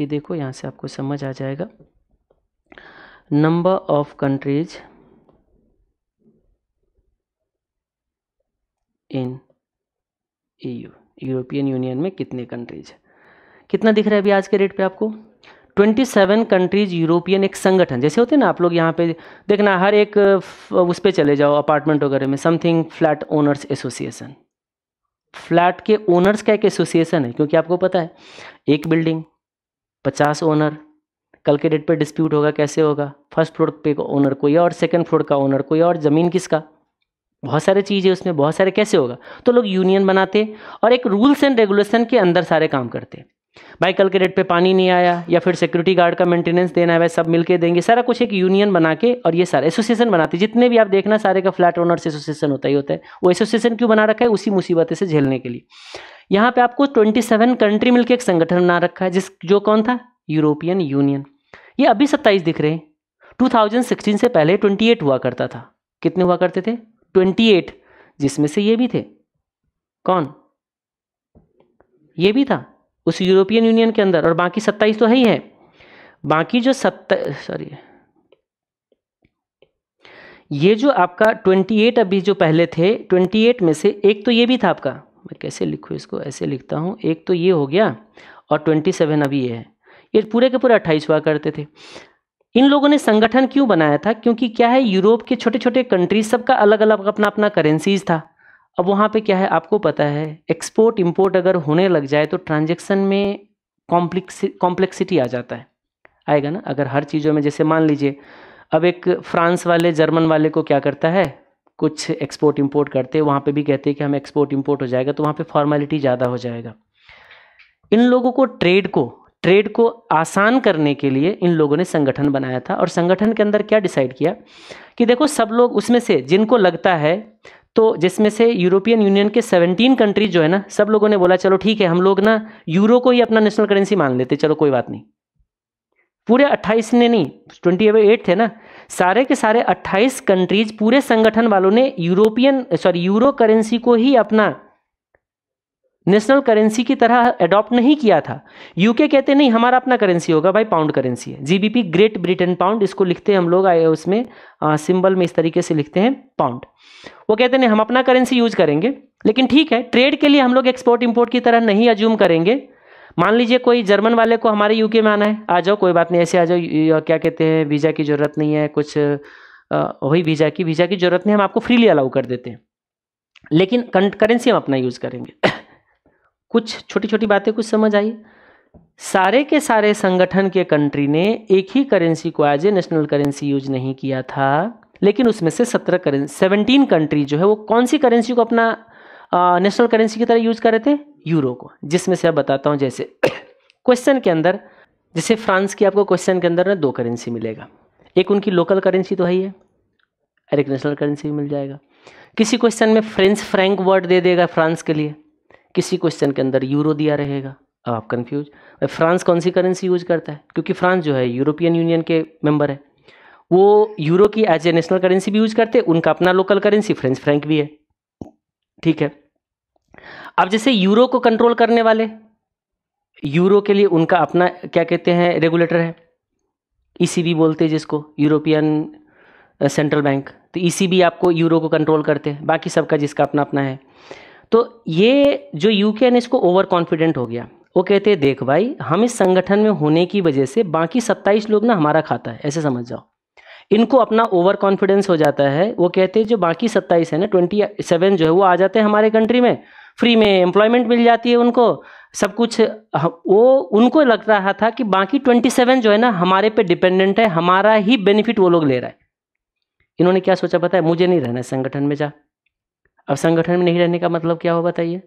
ये देखो यहाँ से आपको समझ आ जाएगा number of countries in EU European Union में कितने कंट्रीज है कितना दिख रहा है अभी आज के रेट पे आपको 27 कंट्रीज यूरोपियन एक संगठन जैसे होते हैं ना आप लोग यहाँ पे देखना हर एक उस पर चले जाओ अपार्टमेंट वगैरह में something flat owners association flat के ओनर्स का एक एसोसिएशन है क्योंकि आपको पता है एक बिल्डिंग पचास ओनर कल के डेट पर डिस्प्यूट होगा कैसे होगा फर्स्ट फ्लोर पे ओनर कोई और सेकंड फ्लोर का ओनर कोई और ज़मीन किसका बहुत सारे चीज़ है उसमें बहुत सारे कैसे होगा तो लोग यूनियन बनाते और एक रूल्स एंड रेगुलेशन के अंदर सारे काम करते भाई कल के डेट पे पानी नहीं आया या फिर सिक्योरिटी गार्ड का मेंटेनेंस देना है भाई सब मिलके देंगे सारा कुछ एक यूनियन बना के और ये सारे एसोसिएशन बनाते जितने भी आप देखना सारे का फ्लैट ओनर्स एसोसिएशन होता ही होता है वो एसोसिएशन क्यों बना रखा है उसी मुसीबत से झेलने के लिए यहाँ पे आपको ट्वेंटी कंट्री मिलकर एक संगठन बना रखा है जिस जो कौन था यूरोपियन यूनियन ये अभी सत्ताईस दिख रहे हैं टू से पहले ट्वेंटी हुआ करता था कितने हुआ करते थे ट्वेंटी एट जिसमें से ये भी थे कौन ये भी था उस यूरोपियन यूनियन के अंदर और बाकी सत्ताईस तो है ही है बाकी जो सत्ता सॉरी ये जो आपका ट्वेंटी एट अभी जो पहले थे ट्वेंटी एट में से एक तो ये भी था आपका मैं कैसे लिखूँ इसको ऐसे लिखता हूँ एक तो ये हो गया और ट्वेंटी सेवन अभी ये है ये पूरे के पूरे अट्ठाईस हुआ करते थे इन लोगों ने संगठन क्यों बनाया था क्योंकि क्या है यूरोप के छोटे छोटे कंट्रीज सबका अलग अलग अपना अपना करेंसीज था अब वहाँ पे क्या है आपको पता है एक्सपोर्ट इम्पोर्ट अगर होने लग जाए तो ट्रांजेक्शन में कॉम्प्लेक्स कॉम्प्लेक्सिटी आ जाता है आएगा ना अगर हर चीज़ों में जैसे मान लीजिए अब एक फ्रांस वाले जर्मन वाले को क्या करता है कुछ एक्सपोर्ट इम्पोर्ट करते हैं वहाँ पर भी कहते हैं कि हम एक्सपोर्ट इम्पोर्ट हो जाएगा तो वहाँ पर फॉर्मेलिटी ज़्यादा हो जाएगा इन लोगों को ट्रेड को ट्रेड को आसान करने के लिए इन लोगों ने संगठन बनाया था और संगठन के अंदर क्या डिसाइड किया कि देखो सब लोग उसमें से जिनको लगता है तो जिसमें से यूरोपियन यूनियन के 17 कंट्रीज जो है ना सब लोगों ने बोला चलो ठीक है हम लोग ना यूरो को ही अपना नेशनल करेंसी मान लेते चलो कोई बात नहीं पूरे 28 ने नहीं ट्वेंटी एट थे ना सारे के सारे 28 कंट्रीज पूरे संगठन वालों ने यूरोपियन सॉरी यूरो करेंसी को ही अपना नेशनल करेंसी की तरह अडॉप्ट नहीं किया था यूके कहते नहीं हमारा अपना करेंसी होगा भाई पाउंड करेंसी है जीबीपी ग्रेट ब्रिटेन पाउंड इसको लिखते हैं हम लोग आए उसमें आ, सिंबल में इस तरीके से लिखते हैं पाउंड वो कहते नहीं हम अपना करेंसी यूज करेंगे लेकिन ठीक है ट्रेड के लिए हम लोग एक्सपोर्ट इम्पोर्ट की तरह नहीं अज्यूम करेंगे मान लीजिए कोई जर्मन वाले को हमारे यूके में आना है आ जाओ कोई बात नहीं ऐसे आ जाओ क्या कहते हैं वीज़ा की ज़रूरत नहीं है कुछ वही वीज़ा की वीज़ा की ज़रूरत नहीं हम आपको फ्रीली अलाउ कर देते हैं लेकिन करेंसी हम अपना यूज़ करेंगे कुछ छोटी छोटी बातें कुछ समझ आई सारे के सारे संगठन के कंट्री ने एक ही करेंसी को as a national currency use नहीं किया था लेकिन उसमें से सत्रह करेंसी सेवनटीन कंट्री जो है वो कौन सी करेंसी को अपना नेशनल करेंसी की तरह यूज कर रहे थे यूरो को जिसमें से आप बताता हूँ जैसे क्वेश्चन के अंदर जैसे फ्रांस की आपको क्वेश्चन के अंदर ना दो करेंसी मिलेगा एक उनकी लोकल करेंसी तो है ही है और एक नेशनल करेंसी भी मिल जाएगा किसी क्वेश्चन में फ्रेंच फ्रैंक वर्ड दे देगा फ्रांस के लिए किसी क्वेश्चन के अंदर यूरो दिया रहेगा अब आप कंफ्यूज फ्रांस कौन सी करेंसी यूज करता है क्योंकि फ्रांस जो है यूरोपियन यूनियन के मेंबर है वो यूरो की एज ए नेशनल करेंसी भी यूज करते हैं उनका अपना लोकल करेंसी फ्रेंच फ्रैंक भी है ठीक है अब जैसे यूरो को कंट्रोल करने वाले यूरो के लिए उनका अपना क्या कहते हैं रेगुलेटर है ईसीबी e बोलते हैं जिसको यूरोपियन सेंट्रल बैंक तो ईसीबी e आपको यूरो को कंट्रोल करते हैं बाकी सबका जिसका अपना अपना है तो ये जो यूके ने इसको ओवर कॉन्फिडेंट हो गया वो कहते हैं देख भाई हम इस संगठन में होने की वजह से बाकी सत्ताईस लोग ना हमारा खाता है ऐसे समझ जाओ इनको अपना ओवर कॉन्फिडेंस हो जाता है वो कहते हैं जो बाकी सत्ताईस है ना ट्वेंटी सेवन जो है वो आ जाते हैं हमारे कंट्री में फ्री में एम्प्लॉयमेंट मिल जाती है उनको सब कुछ वो उनको लग रहा था कि बाकी ट्वेंटी सेवन जो है ना हमारे पे डिपेंडेंट है हमारा ही बेनिफिट वो लोग ले रहा है इन्होंने क्या सोचा पता है मुझे नहीं रहना संगठन में जा अब संगठन में नहीं रहने का मतलब क्या हो बताइए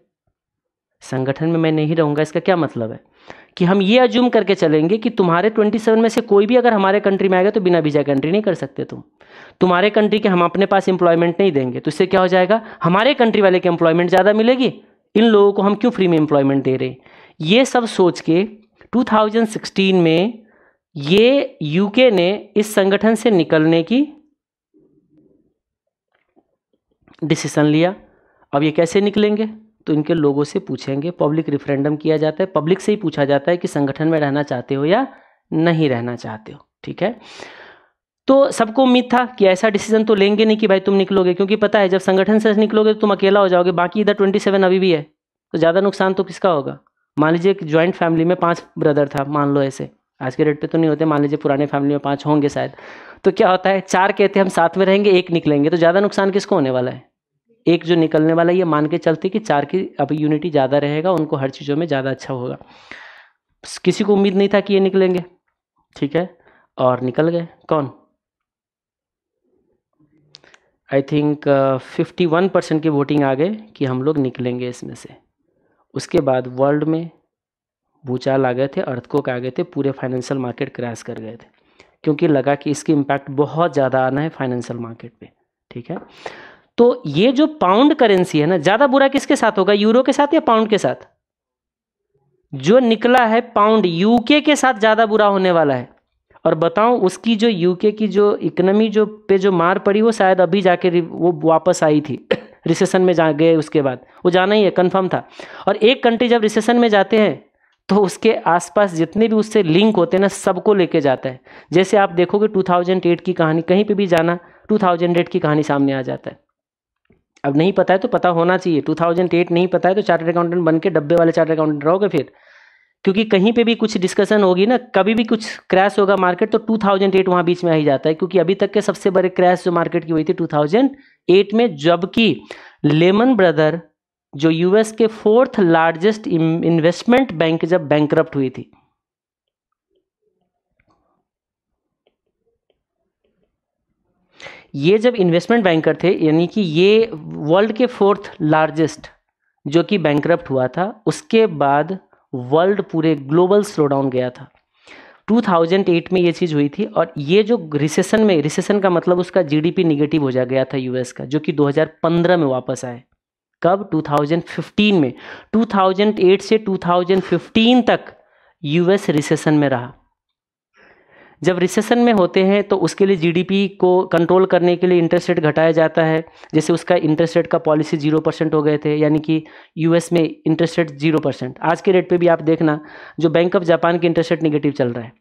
संगठन में मैं नहीं रहूंगा इसका क्या मतलब है कि हम ये अज्यूम करके चलेंगे कि तुम्हारे 27 में से कोई भी अगर हमारे कंट्री में आएगा तो बिना वीज़ा कंट्री नहीं कर सकते तुम तुम्हारे कंट्री के हम अपने पास एम्प्लॉयमेंट नहीं देंगे तो इससे क्या हो जाएगा हमारे कंट्री वाले की एम्प्लॉयमेंट ज़्यादा मिलेगी इन लोगों को हम क्यों फ्री में एम्प्लॉयमेंट दे रहे ये सब सोच के टू में ये यूके ने इस संगठन से निकलने की डिसीसन लिया अब ये कैसे निकलेंगे तो इनके लोगों से पूछेंगे पब्लिक रिफरेंडम किया जाता है पब्लिक से ही पूछा जाता है कि संगठन में रहना चाहते हो या नहीं रहना चाहते हो ठीक है तो सबको उम्मीद था कि ऐसा डिसीजन तो लेंगे नहीं कि भाई तुम निकलोगे क्योंकि पता है जब संगठन से निकलोगे तो तुम अकेला हो जाओगे बाकी इधर ट्वेंटी सेवन अभी भी है तो ज़्यादा नुकसान तो किसका होगा मान लीजिए एक ज्वाइंट फैमिली में पाँच ब्रदर था मान लो ऐसे आज के डेट पे तो नहीं होते मान लीजिए पुराने फैमिली में पाँच होंगे शायद तो क्या होता है चार कहते हम साथ में रहेंगे एक निकलेंगे तो ज़्यादा नुकसान किसको होने वाला है एक जो निकलने वाला ये मान के चलते कि चार की अब यूनिटी ज़्यादा रहेगा उनको हर चीज़ों में ज़्यादा अच्छा होगा किसी को उम्मीद नहीं था कि ये निकलेंगे ठीक है और निकल गए कौन I think fifty one percent की वोटिंग आ गए कि हम लोग निकलेंगे इसमें से उसके बाद वर्ल्ड में भूचाल आ गए थे अर्थकोक आ गए थे पूरे फाइनेंशियल मार्केट क्रैश कर गए थे क्योंकि लगा कि इसकी इम्पैक्ट बहुत ज़्यादा आना है फाइनेंशियल मार्केट पे ठीक है तो ये जो पाउंड करेंसी है ना ज़्यादा बुरा किसके साथ होगा यूरो के साथ या पाउंड के साथ जो निकला है पाउंड यूके के साथ ज़्यादा बुरा होने वाला है और बताऊं उसकी जो यूके की जो इकोनॉमी जो पे जो मार पड़ी वो शायद अभी जाके वो वापस आई थी रिसेशन में जा गए उसके बाद वो जाना ही है कंफर्म था और एक कंट्री जब रिसेशन में जाते हैं तो उसके आसपास जितने भी उससे लिंक होते हैं ना सबको लेके जाता है जैसे आप देखोगे 2008 की कहानी कहीं पे भी जाना 2008 की कहानी सामने आ जाता है अब नहीं पता है तो पता होना चाहिए 2008 नहीं पता है तो चार्टर्ड अकाउंटेंट बन के डब्बे वाले चार्टर्ड अकाउंटेंट रहोगे फिर क्योंकि कहीं पे भी कुछ डिस्कशन होगी ना कभी भी कुछ क्रैश होगा मार्केट तो 2008 वहाँ बीच में आ ही जाता है क्योंकि अभी तक के सबसे बड़े क्रैश जो मार्केट की हुई थी 2008 में जबकि लेमन ब्रदर जो यूएस के फोर्थ लार्जेस्ट इन्वेस्टमेंट बैंक जब बैंक हुई थी ये जब इन्वेस्टमेंट बैंकर थे यानी कि ये वर्ल्ड के फोर्थ लार्जेस्ट जो कि बैंक हुआ था उसके बाद वर्ल्ड पूरे ग्लोबल स्लोडाउन गया था 2008 में ये चीज़ हुई थी और ये जो रिसेशन में रिसेशन का मतलब उसका जीडीपी निगेटिव हो जा गया था यूएस का जो कि 2015 में वापस आए कब 2015 में 2008 से 2015 तक यूएस रिसेशन में रहा जब रिसेशन में होते हैं तो उसके लिए जीडीपी को कंट्रोल करने के लिए इंटरेस्ट रेट घटाया जाता है जैसे उसका इंटरेस्ट रेट का पॉलिसी जीरो परसेंट हो गए थे यानी कि यूएस में इंटरेस्ट रेट जीरो परसेंट आज के रेट पे भी आप देखना जो बैंक ऑफ जापान की इंटरेस्ट रेट निगेटिव चल रहा है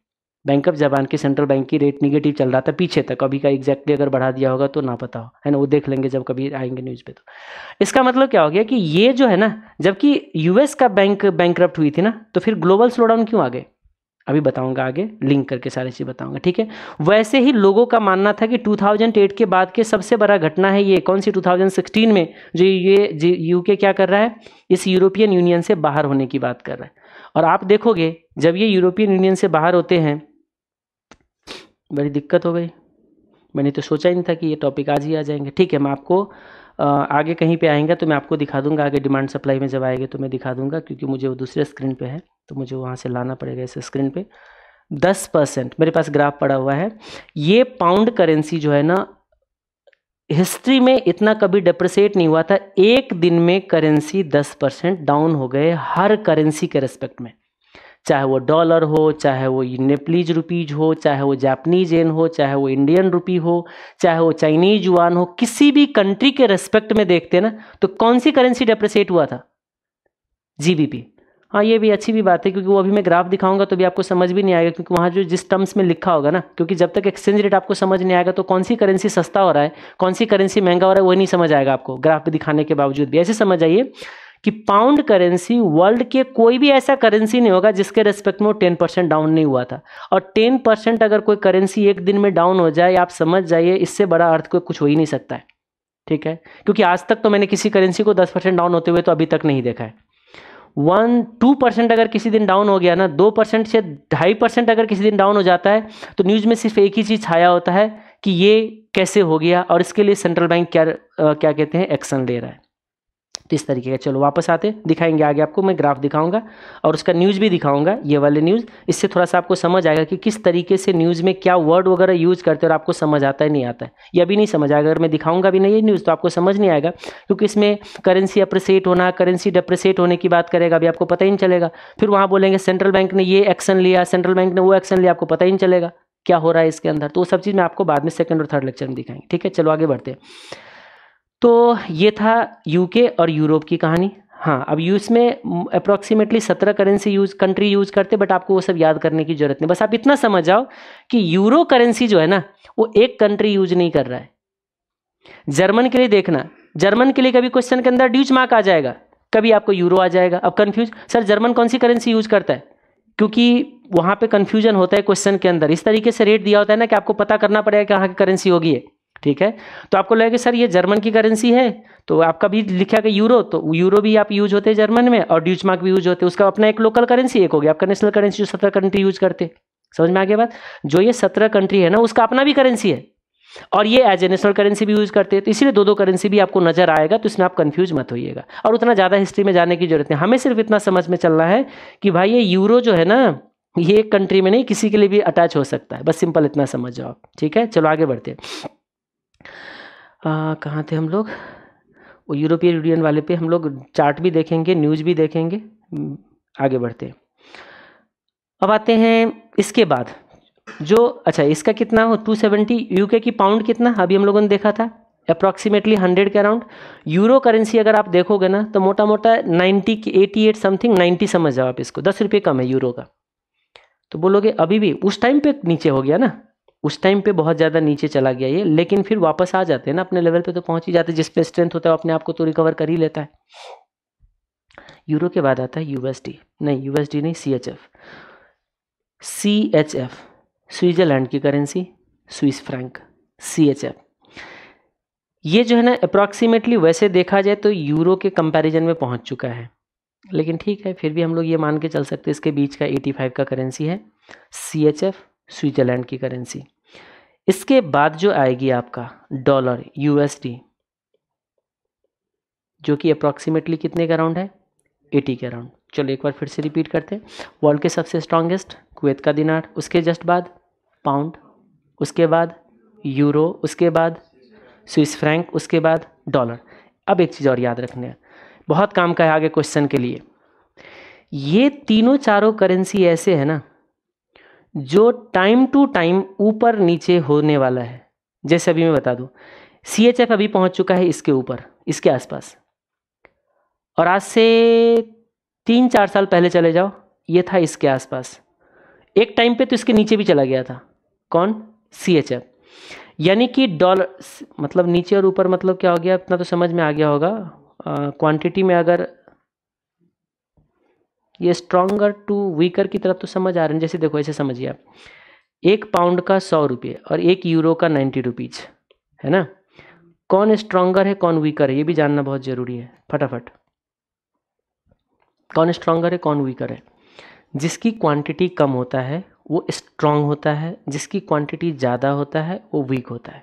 बैंक ऑफ जापान की सेंट्रल बैंक की रेट निगेटिव चल रहा था पीछे तक अभी का एग्जैक्टली अगर बढ़ा दिया होगा तो ना पता हो है ना वो देख लेंगे जब कभी आएंगे न्यूज़ पे तो इसका मतलब क्या हो गया कि ये जो है ना जबकि यूएस का बैंक बैंक हुई थी ना तो फिर ग्लोबल स्लोडाउन क्यों आ गए अभी बताऊंगा आगे लिंक करके सारी चीज़ बताऊंगा ठीक है वैसे ही लोगों का मानना था कि 2008 के बाद के सबसे बड़ा घटना है ये कौन सी 2016 में जो ये यूके क्या कर रहा है इस यूरोपियन यूनियन से बाहर होने की बात कर रहा है और आप देखोगे जब ये यूरोपियन यूनियन से बाहर होते हैं बड़ी दिक्कत हो गई मैंने तो सोचा ही नहीं था कि ये टॉपिक आज ही आ जाएंगे ठीक है मैं आपको आगे कहीं पे आएंगे तो मैं आपको दिखा दूंगा आगे डिमांड सप्लाई में जब आएंगे तो मैं दिखा दूंगा क्योंकि मुझे वो दूसरे स्क्रीन पे है तो मुझे वहाँ से लाना पड़ेगा इस स्क्रीन पे दस परसेंट मेरे पास ग्राफ पड़ा हुआ है ये पाउंड करेंसी जो है ना हिस्ट्री में इतना कभी डिप्रिसिएट नहीं हुआ था एक दिन में करेंसी दस परसेंट डाउन हो गए हर करेंसी के रेस्पेक्ट में चाहे वो डॉलर हो चाहे वो नेपलीज रुपीज हो चाहे वो जापनीज एन हो चाहे वो इंडियन रुपी हो चाहे वो चाइनीज वन हो किसी भी कंट्री के रेस्पेक्ट में देखते ना तो कौन सी करेंसी डेप्रिसिएट हुआ था जीबीपी हाँ ये भी अच्छी भी बात है क्योंकि वो अभी मैं ग्राफ दिखाऊंगा तो भी आपको समझ भी नहीं आएगा क्योंकि वहाँ जो जिस टर्म्स में लिखा होगा ना क्योंकि जब तक एक्सचेंज रेट आपको समझ नहीं आएगा तो कौन सी करेंसी सस्ता हो रहा है कौन सी करेंसी महंगा हो रहा है वही नहीं समझ आएगा आपको ग्राफ दिखाने के बावजूद भी ऐसे समझ आइए कि पाउंड करेंसी वर्ल्ड के कोई भी ऐसा करेंसी नहीं होगा जिसके रेस्पेक्ट में वो टेन परसेंट डाउन नहीं हुआ था और टेन परसेंट अगर कोई करेंसी एक दिन में डाउन हो जाए आप समझ जाइए इससे बड़ा अर्थ कोई कुछ हो ही नहीं सकता है ठीक है क्योंकि आज तक तो मैंने किसी करेंसी को दस परसेंट डाउन होते हुए तो अभी तक नहीं देखा है वन टू परसेंट अगर किसी दिन डाउन हो गया ना दो परसेंट से ढाई परसेंट अगर किसी दिन डाउन हो जाता है तो न्यूज़ में सिर्फ एक ही चीज़ छाया होता है कि ये कैसे हो गया और इसके लिए सेंट्रल बैंक क्या क्या कहते हैं एक्शन ले रहा है इस तरीके का चलो वापस आते दिखाएंगे आगे आपको मैं ग्राफ दिखाऊंगा और उसका न्यूज़ भी दिखाऊंगा ये वाले न्यूज़ इससे थोड़ा सा आपको समझ आएगा कि किस तरीके से न्यूज़ में क्या वर्ड वगैरह यूज़ करते हैं और आपको समझ आता है नहीं आता है यह भी नहीं समझ आएगा अगर मैं दिखाऊंगा भी नहीं ये न्यूज़ तो आपको समझ नहीं आएगा क्योंकि इसमें करेंसी अप्रिसिएट होना करेंसी डिप्रिसिएट होने की बात करेगा अभी आपको पता ही नहीं चलेगा फिर वहाँ बोलेंगे सेंट्रल बैंक ने ये एक्शन लिया सेंट्रल बैंक ने वो एक्शन लिया आपको पता ही नहीं चलेगा क्या हो रहा है इसके अंदर तो वो सब चीज़ मैं आपको बाद में सेकंड और थर्ड लेक्चर में दिखाएंगे ठीक है चलो आगे बढ़ते हैं तो ये था यूके और यूरोप की कहानी हाँ अब यूएस में अप्रॉक्सीमेटली सत्रह करेंसी यूज कंट्री यूज करते बट आपको वो सब याद करने की जरूरत नहीं बस आप इतना समझ जाओ कि यूरो करेंसी जो है ना वो एक कंट्री यूज नहीं कर रहा है जर्मन के लिए देखना जर्मन के लिए कभी क्वेश्चन के अंदर ड्यूज मार्क आ जाएगा कभी आपको यूरो आ जाएगा अब कन्फ्यूज सर जर्मन कौन सी करेंसी यूज करता है क्योंकि वहाँ पे कन्फ्यूजन होता है क्वेश्चन के अंदर इस तरीके से रेट दिया होता है ना कि आपको पता करना पड़ेगा कि कहाँ की करेंसी होगी है ठीक है तो आपको लगेगा सर ये जर्मन की करेंसी है तो आपका भी लिखा गया यूरो तो यूरो भी आप यूज होते हैं जर्मन में और मार्क भी यूज होते हैं उसका अपना एक लोकल करेंसी एक हो गया आपका नेशनल करेंसी जो सत्रह कंट्री यूज करते समझ में आ गया बात जो ये सत्रह कंट्री है ना उसका अपना भी करेंसी है और ये एज ए नेशनल करेंसी भी यूज करते हैं तो इसीलिए दो दो करेंसी भी आपको नजर आएगा तो इसमें आप कंफ्यूज मत होइएगा और उतना ज़्यादा हिस्ट्री में जाने की जरूरत नहीं हमें सिर्फ इतना समझ में चलना है कि भाई ये यूरो जो है ना ये एक कंट्री में नहीं किसी के लिए भी अटैच हो सकता है बस सिंपल इतना समझ जाओ ठीक है चलो आगे बढ़ते हैं कहाँ थे हम लोग वो यूरोपीय यूनियन वाले पे हम लोग चार्ट भी देखेंगे न्यूज़ भी देखेंगे आगे बढ़ते हैं अब आते हैं इसके बाद जो अच्छा इसका कितना हो टू सेवेंटी यूके की पाउंड कितना अभी हम लोगों ने देखा था अप्रॉक्सीमेटली हंड्रेड के अराउंड यूरो करेंसी अगर आप देखोगे ना तो मोटा मोटा नाइन्टी की एटी एट समथिंग नाइन्टी समझ जाओ आप इसको दस रुपये कम है यूरो का तो बोलोगे अभी भी उस टाइम पे नीचे हो गया ना उस टाइम पे बहुत ज़्यादा नीचे चला गया ये लेकिन फिर वापस आ जाते हैं ना अपने लेवल पे तो पहुंच ही जाते हैं जिस पे स्ट्रेंथ होता है अपने आप को तो रिकवर कर ही लेता है यूरो के बाद आता है यूएसडी नहीं यूएसडी नहीं C H F C H F Switzerland की currency Swiss franc C H F ये जो है ना अप्रॉक्सीमेटली वैसे देखा जाए तो यूरो के कंपेरिजन में पहुंच चुका है लेकिन ठीक है फिर भी हम लोग ये मान के चल सकते हैं इसके बीच का 85 का करेंसी है सी एच एफ स्विट्ज़रलैंड की करेंसी इसके बाद जो आएगी आपका डॉलर यूएसडी जो कि अप्रॉक्सीमेटली कितने का राउंड है एटी के राउंड चलो एक बार फिर से रिपीट करते हैं वर्ल्ड के सबसे स्ट्रांगेस्ट कुवैत का दिनार उसके जस्ट बाद पाउंड उसके बाद यूरो उसके बाद स्विस फ्रैंक उसके बाद डॉलर अब एक चीज़ और याद रखने है बहुत काम का है आगे क्वेश्चन के लिए ये तीनों चारों करेंसी ऐसे है ना जो टाइम टू टाइम ऊपर नीचे होने वाला है जैसे अभी मैं बता दूं सी एच एफ अभी पहुंच चुका है इसके ऊपर इसके आसपास और आज से तीन चार साल पहले चले जाओ ये था इसके आसपास एक टाइम पे तो इसके नीचे भी चला गया था कौन सी एच एफ यानी कि डॉलर मतलब नीचे और ऊपर मतलब क्या हो गया इतना तो समझ में आ गया होगा क्वांटिटी में अगर ये स्ट्रॉन्गर टू वीकर की तरफ तो समझ आ रहे हैं जैसे देखो ऐसे समझिए आप एक पाउंड का सौ रुपये और एक यूरो का नाइन्टी रुपीज़ है ना कौन स्ट्रॉन्गर है कौन वीकर है ये भी जानना बहुत ज़रूरी है फटाफट कौन स्ट्रॉन्गर है कौन वीकर है जिसकी क्वांटिटी कम होता है वो स्ट्रांग होता है जिसकी क्वांटिटी ज़्यादा होता है वो वीक होता है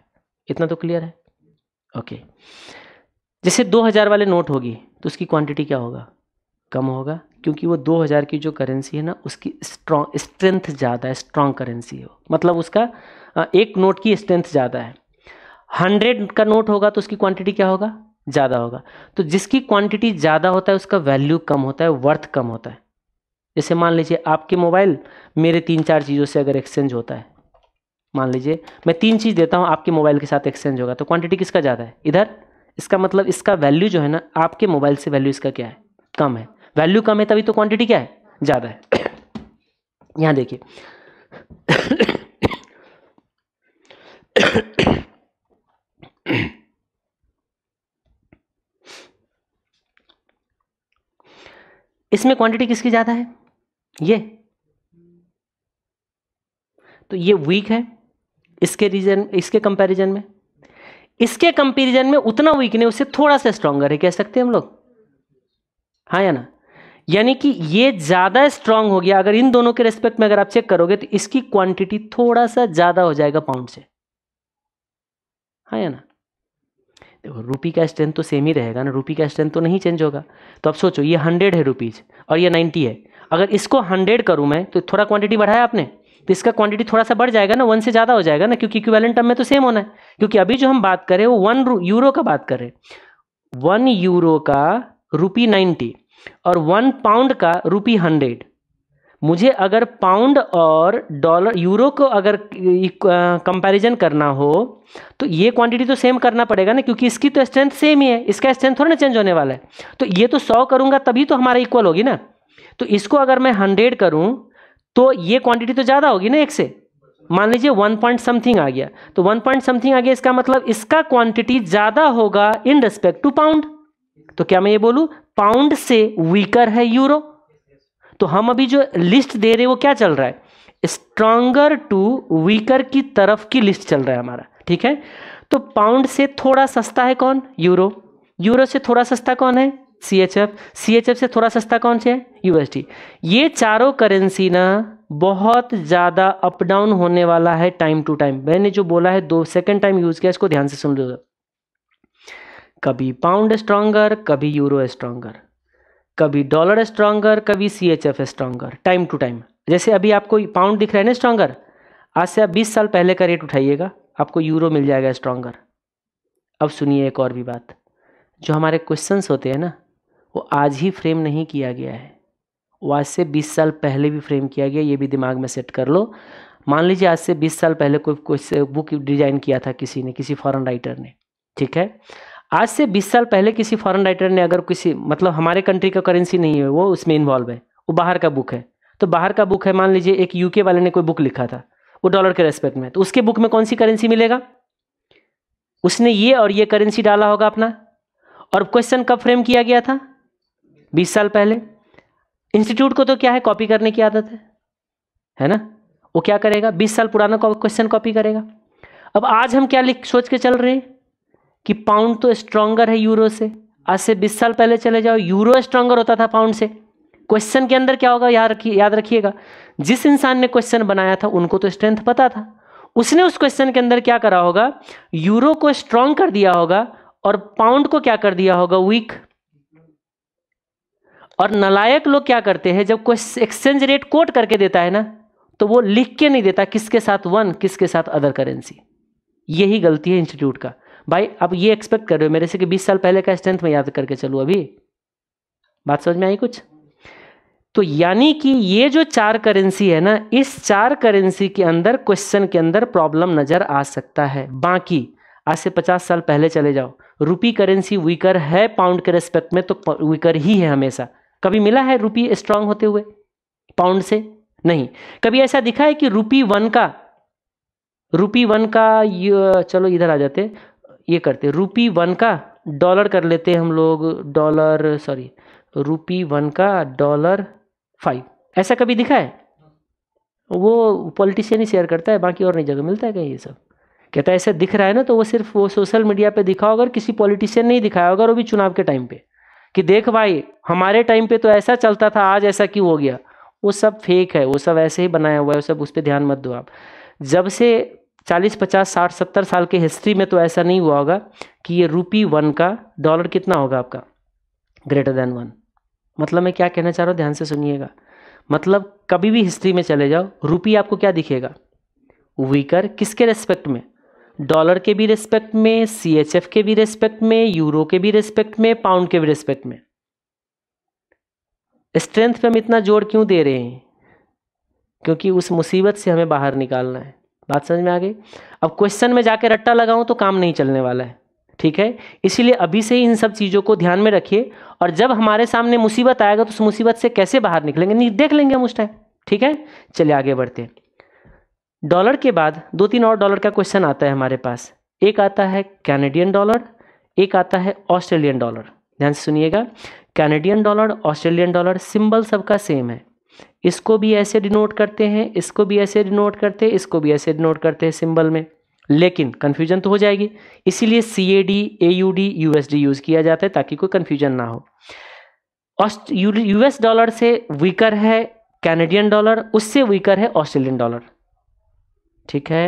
इतना तो क्लियर है ओके जैसे दो वाले नोट होगी तो उसकी क्वान्टिटी क्या होगा कम होगा क्योंकि वो 2000 की जो करेंसी है ना उसकी स्ट्रॉन्ग स्ट्रेंथ ज़्यादा है स्ट्रॉन्ग करेंसी है मतलब उसका एक नोट की स्ट्रेंथ ज़्यादा है हंड्रेड का नोट होगा तो उसकी क्वांटिटी क्या होगा ज़्यादा होगा तो जिसकी क्वांटिटी ज़्यादा होता है उसका वैल्यू कम होता है वर्थ कम होता है जैसे मान लीजिए आपके मोबाइल मेरे तीन चार चीज़ों से अगर एक्सचेंज होता है मान लीजिए मैं तीन चीज़ देता हूँ आपके मोबाइल के साथ एक्सचेंज होगा तो क्वांटिटी किसका ज़्यादा है इधर इसका मतलब इसका वैल्यू जो है ना आपके मोबाइल से वैल्यू इसका क्या है कम है वैल्यू कम है तभी तो क्वांटिटी क्या है ज़्यादा है यहाँ देखिए इसमें क्वांटिटी किसकी ज़्यादा है ये तो ये वीक है इसके रीजन इसके कंपैरिजन में इसके कंपैरिजन में उतना वीक नहीं उससे थोड़ा सा स्ट्रॉन्गर है कह सकते हैं हम लोग हाँ या ना यानी कि ये ज़्यादा स्ट्रांग हो गया अगर इन दोनों के रेस्पेक्ट में अगर आप चेक करोगे तो इसकी क्वांटिटी थोड़ा सा ज़्यादा हो जाएगा पाउंड से हाँ या ना देखो रुपी का स्ट्रेंथ तो सेम ही रहेगा ना रुपी का स्ट्रेंथ तो नहीं चेंज होगा तो आप सोचो ये हंड्रेड है रुपीज़ और ये नाइन्टी है अगर इसको हंड्रेड करूँ मैं तो थोड़ा क्वांटिटी बढ़ाया आपने तो इसका क्वांटिटी थोड़ा सा बढ़ जाएगा ना वन से ज़्यादा हो जाएगा ना क्योंकि इक्विवेलेंट टर्म में तो सेम होना है क्योंकि अभी जो हम बात करें वो वन यूरो का बात करें वन यूरो का रुपी नाइन्टी और वन पाउंड का रुपी हंड्रेड मुझे अगर पाउंड और डॉलर यूरो को अगर कंपैरिजन uh, uh, करना हो तो ये क्वांटिटी तो सेम करना पड़ेगा ना क्योंकि इसकी तो स्ट्रेंथ सेम ही है इसका स्ट्रेंथ थोड़ा ना चेंज होने वाला है तो ये तो सौ करूंगा तभी तो हमारा इक्वल होगी ना तो इसको अगर मैं हंड्रेड करूं तो ये क्वांटिटी तो ज़्यादा होगी ना एक से मान लीजिए वन पॉइंट समथिंग आ गया तो वन पॉइंट समथिंग आ गया इसका मतलब इसका क्वांटिटी ज़्यादा होगा इन रेस्पेक्ट टू पाउंड तो क्या मैं ये बोलूं पाउंड से वीकर है यूरो तो हम अभी जो लिस्ट दे रहे हैं वो क्या चल रहा है स्ट्रांगर टू वीकर की तरफ की लिस्ट चल रहा है हमारा ठीक है तो पाउंड से थोड़ा सस्ता है कौन यूरो यूरो से थोड़ा सस्ता कौन है C H F C H F से थोड़ा सस्ता कौन से है यूएसडी ये चारों करेंसी ना बहुत ज़्यादा अप डाउन होने वाला है टाइम टू टाइम मैंने जो बोला है दो सेकंड टाइम यूज़ किया इसको ध्यान से सुन लो कभी पाउंड स्ट्रांगर कभी यूरो स्ट्रांगर कभी डॉलर स्ट्रांगर कभी C H F stronger time to time जैसे अभी आपको पाउंड दिख रहा है ना स्ट्रांगर आज से आप 20 साल पहले का रेट उठाइएगा आपको यूरो मिल जाएगा स्ट्रांगर अब सुनिए एक और भी बात जो हमारे क्वेश्चंस होते हैं ना वो आज ही फ्रेम नहीं किया गया है वो आज से 20 साल पहले भी फ्रेम किया गया ये भी दिमाग में सेट कर लो मान लीजिए आज से 20 साल पहले कोई क्वेश्चन बुक डिजाइन किया था किसी ने किसी फॉरन राइटर ने ठीक है आज से 20 साल पहले किसी फॉरेन राइटर ने अगर किसी मतलब हमारे कंट्री का करेंसी नहीं है वो उसमें इन्वॉल्व है वो बाहर का बुक है तो बाहर का बुक है मान लीजिए एक यूके वाले ने कोई बुक लिखा था वो डॉलर के रेस्पेक्ट में तो उसके बुक में कौन सी करेंसी मिलेगा उसने ये और ये करेंसी डाला होगा अपना और क्वेश्चन कब फ्रेम किया गया था बीस साल पहले इंस्टीट्यूट को तो क्या है कॉपी करने की आदत है है ना वो क्या करेगा बीस साल पुराना क्वेश्चन कॉपी करेगा अब आज हम क्या लिख सोच के चल रहे हैं कि पाउंड तो स्ट्रांगर है यूरो से आज से 20 साल पहले चले जाओ यूरो स्ट्रांगर होता था पाउंड से क्वेश्चन के अंदर क्या होगा याद रखिए याद रखिएगा जिस इंसान ने क्वेश्चन बनाया था उनको तो स्ट्रेंथ पता था उसने उस क्वेश्चन के अंदर क्या करा होगा यूरो को स्ट्रांग कर दिया होगा और पाउंड को क्या कर दिया होगा वीक और नलायक लोग क्या करते हैं जब कोई एक्सचेंज रेट कोट करके देता है ना तो वो लिख के नहीं देता किसके साथ वन किसके साथ अदर करेंसी यही गलती है इंस्टीट्यूट का भाई आप ये एक्सपेक्ट कर रहे हो मेरे से कि बीस साल पहले का स्ट्रेंथ में याद करके चलूँ अभी बात समझ में आई कुछ तो यानी कि ये जो चार करेंसी है ना इस चार करेंसी के अंदर क्वेश्चन के अंदर प्रॉब्लम नजर आ सकता है बाकी आज से पचास साल पहले चले जाओ रुपी करेंसी वीकर है पाउंड के रेस्पेक्ट में तो वीकर ही है हमेशा कभी मिला है रुपी स्ट्रांग होते हुए पाउंड से नहीं कभी ऐसा दिखा है कि रुपी वन का रुपी वन का चलो इधर आ जाते ये करते हैं रूपी वन का डॉलर कर लेते हैं हम लोग डॉलर सॉरी रूपी वन का डॉलर फाइव ऐसा कभी दिखा है वो पॉलिटिशियन ही शेयर करता है बाकी और नहीं जगह मिलता है कहीं ये सब कहता है ऐसा दिख रहा है ना तो वो सिर्फ वो सोशल मीडिया पे दिखा होगा किसी पॉलिटिशियन ने ही दिखाया होगा वो भी चुनाव के टाइम पे कि देख भाई हमारे टाइम पे तो ऐसा चलता था आज ऐसा क्यों हो गया वो सब फेक है वो सब ऐसे ही बनाया हुआ है वो सब उस पर ध्यान मत दो आप जब से चालीस पचास साठ सत्तर साल के हिस्ट्री में तो ऐसा नहीं हुआ होगा कि ये रूपी वन का डॉलर कितना होगा आपका ग्रेटर देन वन मतलब मैं क्या कहना चाह रहा हूँ ध्यान से सुनिएगा मतलब कभी भी हिस्ट्री में चले जाओ रूपी आपको क्या दिखेगा वीकर किसके रेस्पेक्ट में डॉलर के भी रेस्पेक्ट में सी के भी रेस्पेक्ट में यूरो के भी रेस्पेक्ट में पाउंड के भी रेस्पेक्ट में स्ट्रेंथ पे हम इतना जोर क्यों दे रहे हैं क्योंकि उस मुसीबत से हमें बाहर निकालना है बात समझ में आ गई अब क्वेश्चन में जाके रट्टा लगाऊं तो काम नहीं चलने वाला है ठीक है इसीलिए अभी से ही इन सब चीज़ों को ध्यान में रखिए और जब हमारे सामने मुसीबत आएगा तो उस मुसीबत से कैसे बाहर निकलेंगे नहीं देख लेंगे हम उस टाइम ठीक है चलिए आगे बढ़ते डॉलर के बाद दो तीन और डॉलर का क्वेश्चन आता है हमारे पास एक आता है कैनेडियन डॉलर एक आता है ऑस्ट्रेलियन डॉलर ध्यान से सुनिएगा Canadian dollar Australian dollar symbol सबका सेम है इसको भी ऐसे डिनोट करते हैं इसको भी ऐसे डिनोट करते हैं इसको भी ऐसे डिनोट करते हैं सिंबल में लेकिन कन्फ्यूजन तो हो जाएगी इसीलिए C A D A U D U S D use किया जाता है ताकि कोई कन्फ्यूजन ना हो ऑस्ट यू एस डॉलर से वीकर है कैनेडियन डॉलर उससे वीकर है ऑस्ट्रेलियन डॉलर ठीक है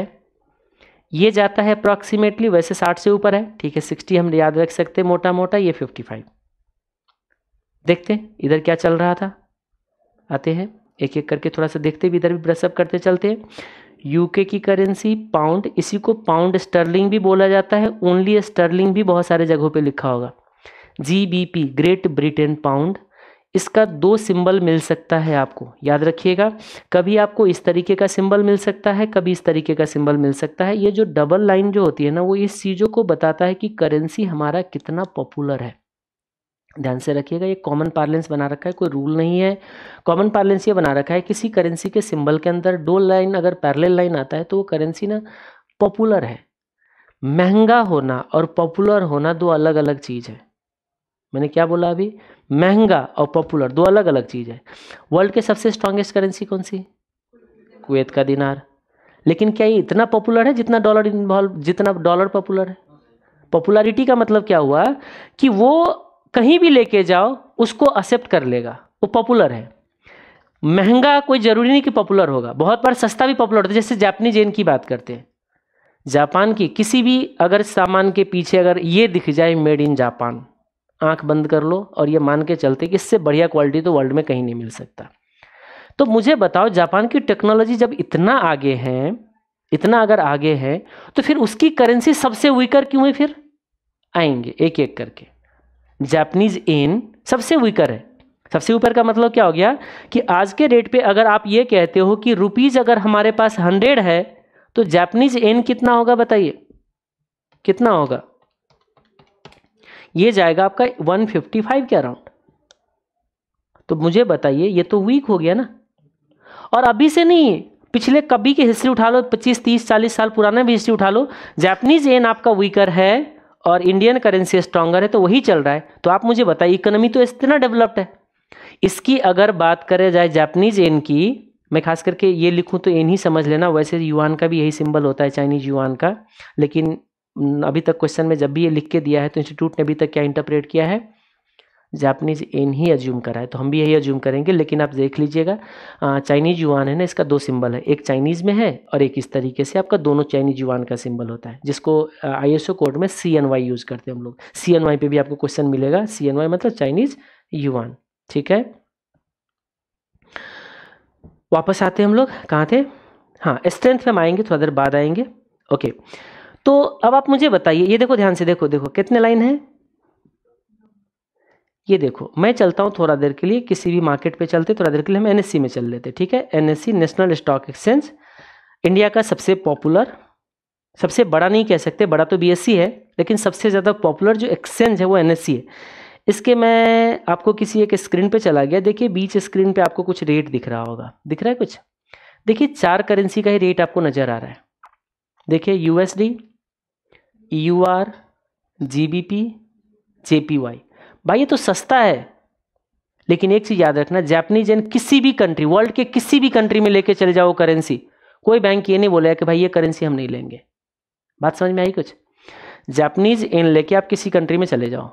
ये जाता है अप्रॉक्सीमेटली वैसे साठ से ऊपर है ठीक है सिक्सटी हम याद रख सकते हैं मोटा मोटा ये फिफ्टी फाइव देखते हैं इधर क्या चल रहा था आते हैं एक एक करके थोड़ा सा देखते भी इधर भी ब्रशअप करते चलते हैं यूके की करेंसी पाउंड इसी को पाउंड स्टर्लिंग भी बोला जाता है ओनली स्टर्लिंग भी बहुत सारे जगहों पे लिखा होगा G B P Great Britain pound इसका दो सिंबल मिल सकता है आपको याद रखिएगा कभी आपको इस तरीके का सिंबल मिल सकता है कभी इस तरीके का सिंबल मिल सकता है ये जो डबल लाइन जो होती है ना वो इस चीज़ों को बताता है कि करेंसी हमारा कितना पॉपुलर है ध्यान से रखिएगा ये कॉमन पार्लेंस बना रखा है कोई रूल नहीं है कॉमन पार्लेंस ये बना रखा है किसी करेंसी के सिंबल के अंदर दो लाइन अगर पैरेलल लाइन आता है तो वो करेंसी ना पॉपुलर है महंगा होना और पॉपुलर होना दो अलग अलग चीज़ है मैंने क्या बोला अभी महंगा और पॉपुलर दो अलग अलग चीज़ है वर्ल्ड के सबसे स्ट्रांगेस्ट करेंसी कौन सी कुवैत का दिनार लेकिन क्या ये इतना पॉपुलर है जितना डॉलर इन्वॉल्व जितना डॉलर पॉपुलर है पॉपुलैरिटी का मतलब क्या हुआ कि वो कहीं भी लेके जाओ उसको एक्सेप्ट कर लेगा वो पॉपुलर है महंगा कोई ज़रूरी नहीं कि पॉपुलर होगा बहुत बार सस्ता भी पॉपुलर होता है जैसे जापानीज जेन की बात करते हैं जापान की किसी भी अगर सामान के पीछे अगर ये दिख जाए मेड इन जापान आंख बंद कर लो और ये मान के चलते कि इससे बढ़िया क्वालिटी तो वर्ल्ड में कहीं नहीं मिल सकता तो मुझे बताओ जापान की टेक्नोलॉजी जब इतना आगे है इतना अगर आगे है तो फिर उसकी करेंसी सबसे वीकर क्यों है फिर आएंगे एक एक करके जैपनीज एन सबसे वीकर है सबसे ऊपर का मतलब क्या हो गया कि आज के रेट पे अगर आप ये कहते हो कि रुपीज़ अगर हमारे पास हंड्रेड है तो जैपनीज एन कितना होगा बताइए कितना होगा ये जाएगा आपका 155 के अराउंड तो मुझे बताइए ये तो वीक हो गया ना और अभी से नहीं पिछले कभी की हिस्ट्री उठा लो 25 30 40 साल पुराना भी हिस्ट्री उठा लो जैपनीज एन आपका वीकर है और इंडियन करेंसी स्ट्रांगर है तो वही चल रहा है तो आप मुझे बताइए इकोनॉमी तो इतना डेवलप्ड है इसकी अगर बात करें जाए जापनीज एन की मैं खास करके ये लिखूँ तो एन ही समझ लेना वैसे युआन का भी यही सिंबल होता है चाइनीज युआन का लेकिन अभी तक क्वेश्चन में जब भी ये लिख के दिया है तो इंस्टीट्यूट ने अभी तक क्या इंटरप्रेट किया है जापनीज एन ही अज्यूम करा है तो हम भी यही अज्यूम करेंगे लेकिन आप देख लीजिएगा चाइनीज युवान है ना इसका दो सिंबल है एक चाइनीज़ में है और एक इस तरीके से आपका दोनों चाइनीज युवान का सिंबल होता है जिसको आई कोड में सी यूज़ करते हैं हम लोग सी एन पे भी आपको क्वेश्चन मिलेगा सी मतलब चाइनीज युवान ठीक है वापस आते हैं हम लोग कहाँ थे हाँ स्ट्रेंथ में हम आएंगे थोड़ा देर बाद आएंगे ओके तो अब आप मुझे बताइए ये देखो ध्यान से देखो देखो कितने लाइन है ये देखो मैं चलता हूँ थोड़ा देर के लिए किसी भी मार्केट पे चलते थोड़ा देर के लिए हम एनएससी में चल लेते ठीक है NSC National Stock Exchange India का सबसे पॉपुलर सबसे बड़ा नहीं कह सकते बड़ा तो बीएससी है लेकिन सबसे ज़्यादा पॉपुलर जो एक्सचेंज है वो एनएससी है इसके मैं आपको किसी एक स्क्रीन पर चला गया देखिए बीच स्क्रीन पर आपको कुछ रेट दिख रहा होगा दिख रहा है कुछ देखिए चार करेंसी का ही रेट आपको नज़र आ रहा है देखिए यूएसडी जे पी वाई भाई ये तो सस्ता है लेकिन एक चीज़ याद रखना जैपनीज एन किसी भी कंट्री वर्ल्ड के किसी भी कंट्री में लेके चले जाओ करेंसी कोई बैंक ये नहीं बोलेगा कि भाई ये करेंसी हम नहीं लेंगे बात समझ में आई कुछ जापनीज एन लेके आप किसी कंट्री में चले जाओ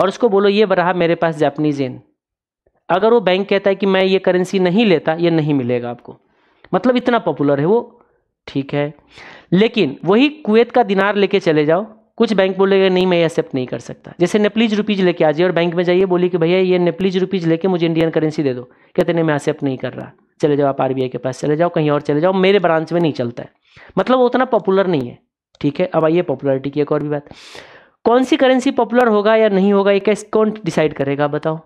और उसको बोलो ये बराह मेरे पास जापनीज एन अगर वो बैंक कहता है कि मैं ये करेंसी नहीं लेता ये नहीं मिलेगा आपको मतलब इतना पॉपुलर है वो ठीक है लेकिन वही कुवैत का दिनार लेके चले जाओ कुछ बैंक बोलेगा नहीं मैं एक्सेप्ट नहीं कर सकता जैसे नेपलीज रुपीज़ लेके आ जाइए और बैंक में जाइए बोली कि भैया ये नेपलीज रुपीज़ लेके मुझे इंडियन करेंसी दे दो कहते नहीं मैं एक्सेप्ट नहीं कर रहा चले जाओ आप आर के पास चले जाओ कहीं और चले जाओ मेरे ब्रांच में नहीं चलता है मतलब वो उतना पॉपुलर नहीं है ठीक है अब आइए पॉपुलरिटी की एक और भी बात कौन सी करेंसी पॉपुलर होगा या नहीं होगा ये कैसे कौन डिसाइड करेगा बताओ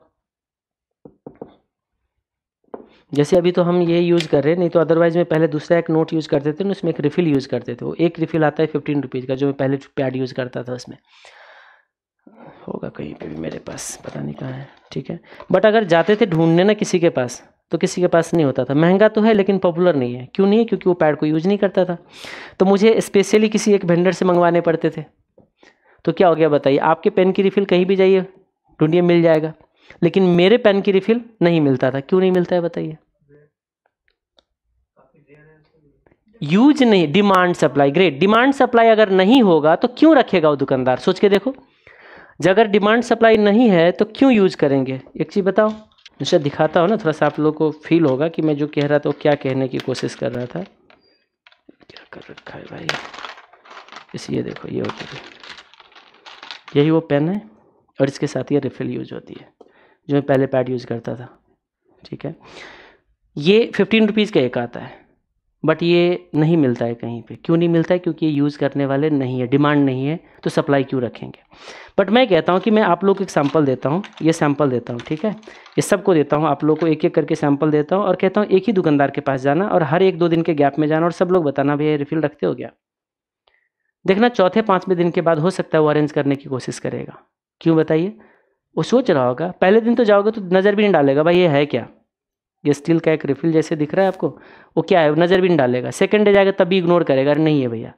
जैसे अभी तो हम ये यूज़ कर रहे हैं नहीं तो अदरवाइज़ मैं पहले दूसरा एक नोट यूज़ करते थे ना उसमें एक रिफ़िल यूज़ करते थे वो एक रिफ़िल आता है फिफ्टीन रुपीज़ का जो मैं पहले पैड यूज़ करता था उसमें होगा कहीं पे भी मेरे पास पता नहीं कहाँ है ठीक है बट अगर जाते थे ढूंढने ना किसी के पास तो किसी के पास नहीं होता था महंगा तो है लेकिन पॉपुलर नहीं है क्यों नहीं है क्योंकि वो पैड को यूज़ नहीं करता था तो मुझे स्पेशली किसी एक वेंडर से मंगवाने पड़ते थे तो क्या हो गया बताइए आपके पेन की रिफ़िल कहीं भी जाइए ढूंढिए मिल जाएगा लेकिन मेरे पेन की रिफिल नहीं मिलता था क्यों नहीं मिलता है बताइए यूज नहीं demand supply great demand supply अगर नहीं होगा तो क्यों रखेगा वो दुकानदार सोच के देखो जब अगर डिमांड सप्लाई नहीं है तो क्यों यूज करेंगे एक चीज़ बताओ मुझे दिखाता हूँ ना थोड़ा सा आप लोगों को फील होगा कि मैं जो कह रहा था वो क्या कहने की कोशिश कर रहा था क्या कर रखा है भाई इस ये देखो ये होती है यही वो पेन है और इसके साथ ये रिफिल यूज होती है जो मैं पहले पैड यूज़ करता था ठीक है ये फिफ्टीन रुपीज़ का एक आता है बट ये नहीं मिलता है कहीं पे क्यों नहीं मिलता है क्योंकि ये यूज़ करने वाले नहीं है डिमांड नहीं है तो सप्लाई क्यों रखेंगे बट मैं कहता हूँ कि मैं आप लोग को एक सैम्पल देता हूँ ये सैम्पल देता हूँ ठीक है ये सबको देता हूँ आप लोग को एक एक करके सैम्पल देता हूँ और कहता हूँ एक ही दुकानदार के पास जाना और हर एक दो दिन के गैप में जाना और सब लोग बताना भैया रिफ़िल रखते हो गया देखना चौथे पाँचवें दिन के बाद हो सकता है वो अरेंज करने की कोशिश करेगा क्यों बताइए वो सोच रहा होगा पहले दिन तो जाओगे तो नज़र भी नहीं डालेगा भाई ये है क्या ये स्टील का एक रिफिल जैसे दिख रहा है आपको वो क्या है वो नज़र भी नहीं डालेगा सेकेंड डे जाएगा तभी इग्नोर करेगा अरे नहीं है भैया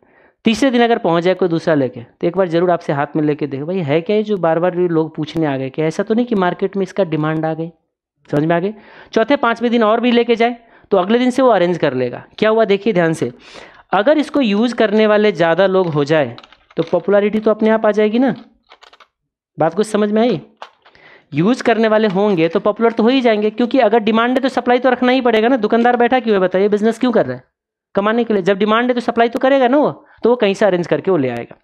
तीसरे दिन अगर पहुंच जाए कोई दूसरा लेके तो एक बार जरूर आपसे हाथ में लेके देखो भाई है क्या है जो बार बार लोग पूछने आ गए कि ऐसा तो नहीं कि मार्केट में इसका डिमांड आ गई समझ में आ गए चौथे पाँचवें दिन और भी लेके जाए तो अगले दिन से वो अरेंज कर लेगा क्या हुआ देखिए ध्यान से अगर इसको यूज़ करने वाले ज़्यादा लोग हो जाए तो पॉपुलरिटी तो अपने आप आ जाएगी ना बात कुछ समझ में आई यूज़ करने वाले होंगे तो पॉपुलर तो हो ही जाएंगे क्योंकि अगर डिमांड है तो सप्लाई तो रखना ही पड़ेगा ना दुकानदार बैठा क्यों है बताइए बिजनेस क्यों कर रहा है कमाने के लिए जब डिमांड है तो सप्लाई तो करेगा ना वो तो वो कहीं से अरेंज करके वो ले आएगा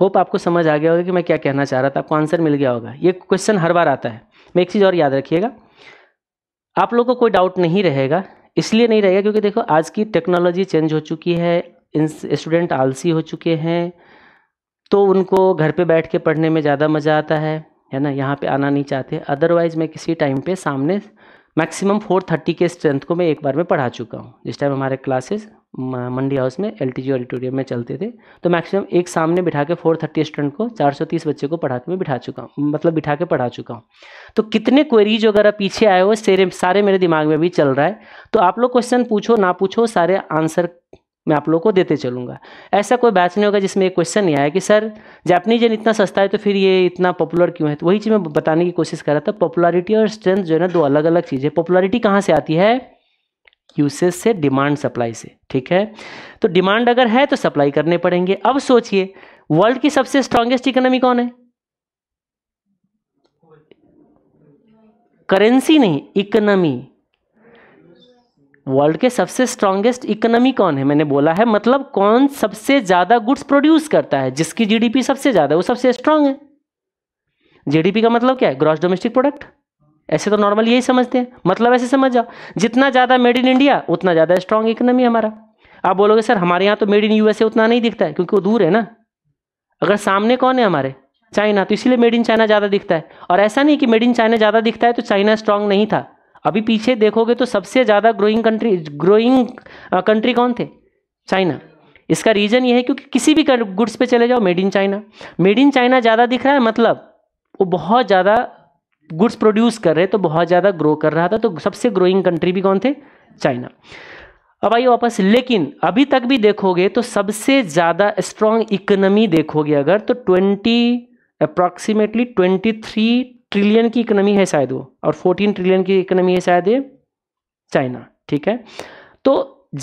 होप आपको समझ आ गया होगा कि मैं क्या कहना चाह रहा था आपको आंसर मिल गया होगा ये क्वेश्चन हर बार आता है मैं एक चीज़ और याद रखिएगा आप लोग को कोई डाउट नहीं रहेगा इसलिए नहीं रहेगा क्योंकि देखो आज की टेक्नोलॉजी चेंज हो चुकी है स्टूडेंट आलसी हो चुके हैं तो उनको घर पे बैठ के पढ़ने में ज़्यादा मज़ा आता है है ना यहाँ पे आना नहीं चाहते अदरवाइज़ मैं किसी टाइम पे सामने मैक्सिमम फोर थर्टी के स्ट्रेंथ को मैं एक बार में पढ़ा चुका हूँ जिस टाइम हमारे क्लासेस मंडी हाउस में एल टी ऑडिटोरियम में चलते थे तो मैक्सिमम एक सामने बिठा के फोर थर्टी स्टूडेंट को चार सौ तीस बच्चे को पढ़ा के मैं बिठा चुका हूँ मतलब बिठा के पढ़ा चुका हूँ तो कितने क्वेरीज वगैरह पीछे आए हो सारे मेरे दिमाग में भी चल रहा है तो आप लोग क्वेश्चन पूछो ना पूछो सारे आंसर मैं आप लोगों को देते चलूँगा ऐसा कोई बैच नहीं होगा जिसमें एक क्वेश्चन नहीं आया कि सर जापनीज जन इतना सस्ता है तो फिर ये इतना पॉपुलर क्यों है तो वही चीज़ मैं बताने की कोशिश कर रहा था पॉपुलरिटी और स्ट्रेंथ जो है ना दो अलग अलग चीज़ है पॉपुलरिटी कहाँ से आती है यूसेज से डिमांड सप्लाई से ठीक है तो डिमांड अगर है तो सप्लाई करने पड़ेंगे अब सोचिए वर्ल्ड की सबसे स्ट्रांगेस्ट इकोनॉमी कौन है करेंसी नहीं इकोनॉमी वर्ल्ड के सबसे स्ट्रांगेस्ट इकोनॉमी कौन है मैंने बोला है मतलब कौन सबसे ज़्यादा गुड्स प्रोड्यूस करता है जिसकी जीडीपी सबसे ज़्यादा है वो सबसे स्ट्रांग है जीडीपी का मतलब क्या है ग्रॉस डोमेस्टिक प्रोडक्ट ऐसे तो नॉर्मल यही समझते हैं मतलब ऐसे समझ जाओ जितना ज़्यादा मेड इन इंडिया उतना ज़्यादा स्ट्रांग इकोनॉमी हमारा आप बोलोगे सर हमारे यहाँ तो मेड इन यूएसए उतना नहीं दिखता है क्योंकि वो दूर है ना अगर सामने कौन है हमारे चाइना तो इसीलिए मेड इन चाइना ज़्यादा दिखता है और ऐसा नहीं कि मेड इन चाइना ज़्यादा दिखता है तो चाइना स्ट्रांग नहीं था अभी पीछे देखोगे तो सबसे ज़्यादा ग्रोइंग कंट्री ग्रोइंग कंट्री कौन थे चाइना इसका रीज़न ये है क्योंकि किसी भी गुड्स पे चले जाओ made in China made in China ज़्यादा दिख रहा है मतलब वो बहुत ज़्यादा गुड्स प्रोड्यूस कर रहे तो बहुत ज़्यादा ग्रो कर रहा था तो सबसे ग्रोइंग कंट्री भी कौन थे चाइना अब आइए वापस लेकिन अभी तक भी देखोगे तो सबसे ज़्यादा स्ट्रांग इकोनॉमी देखोगे अगर तो twenty approximately twenty three trillion की इकोनॉमी है शायद वो और फोर्टीन ट्रिलियन की इकोनॉमी है शायद ये चाइना ठीक है तो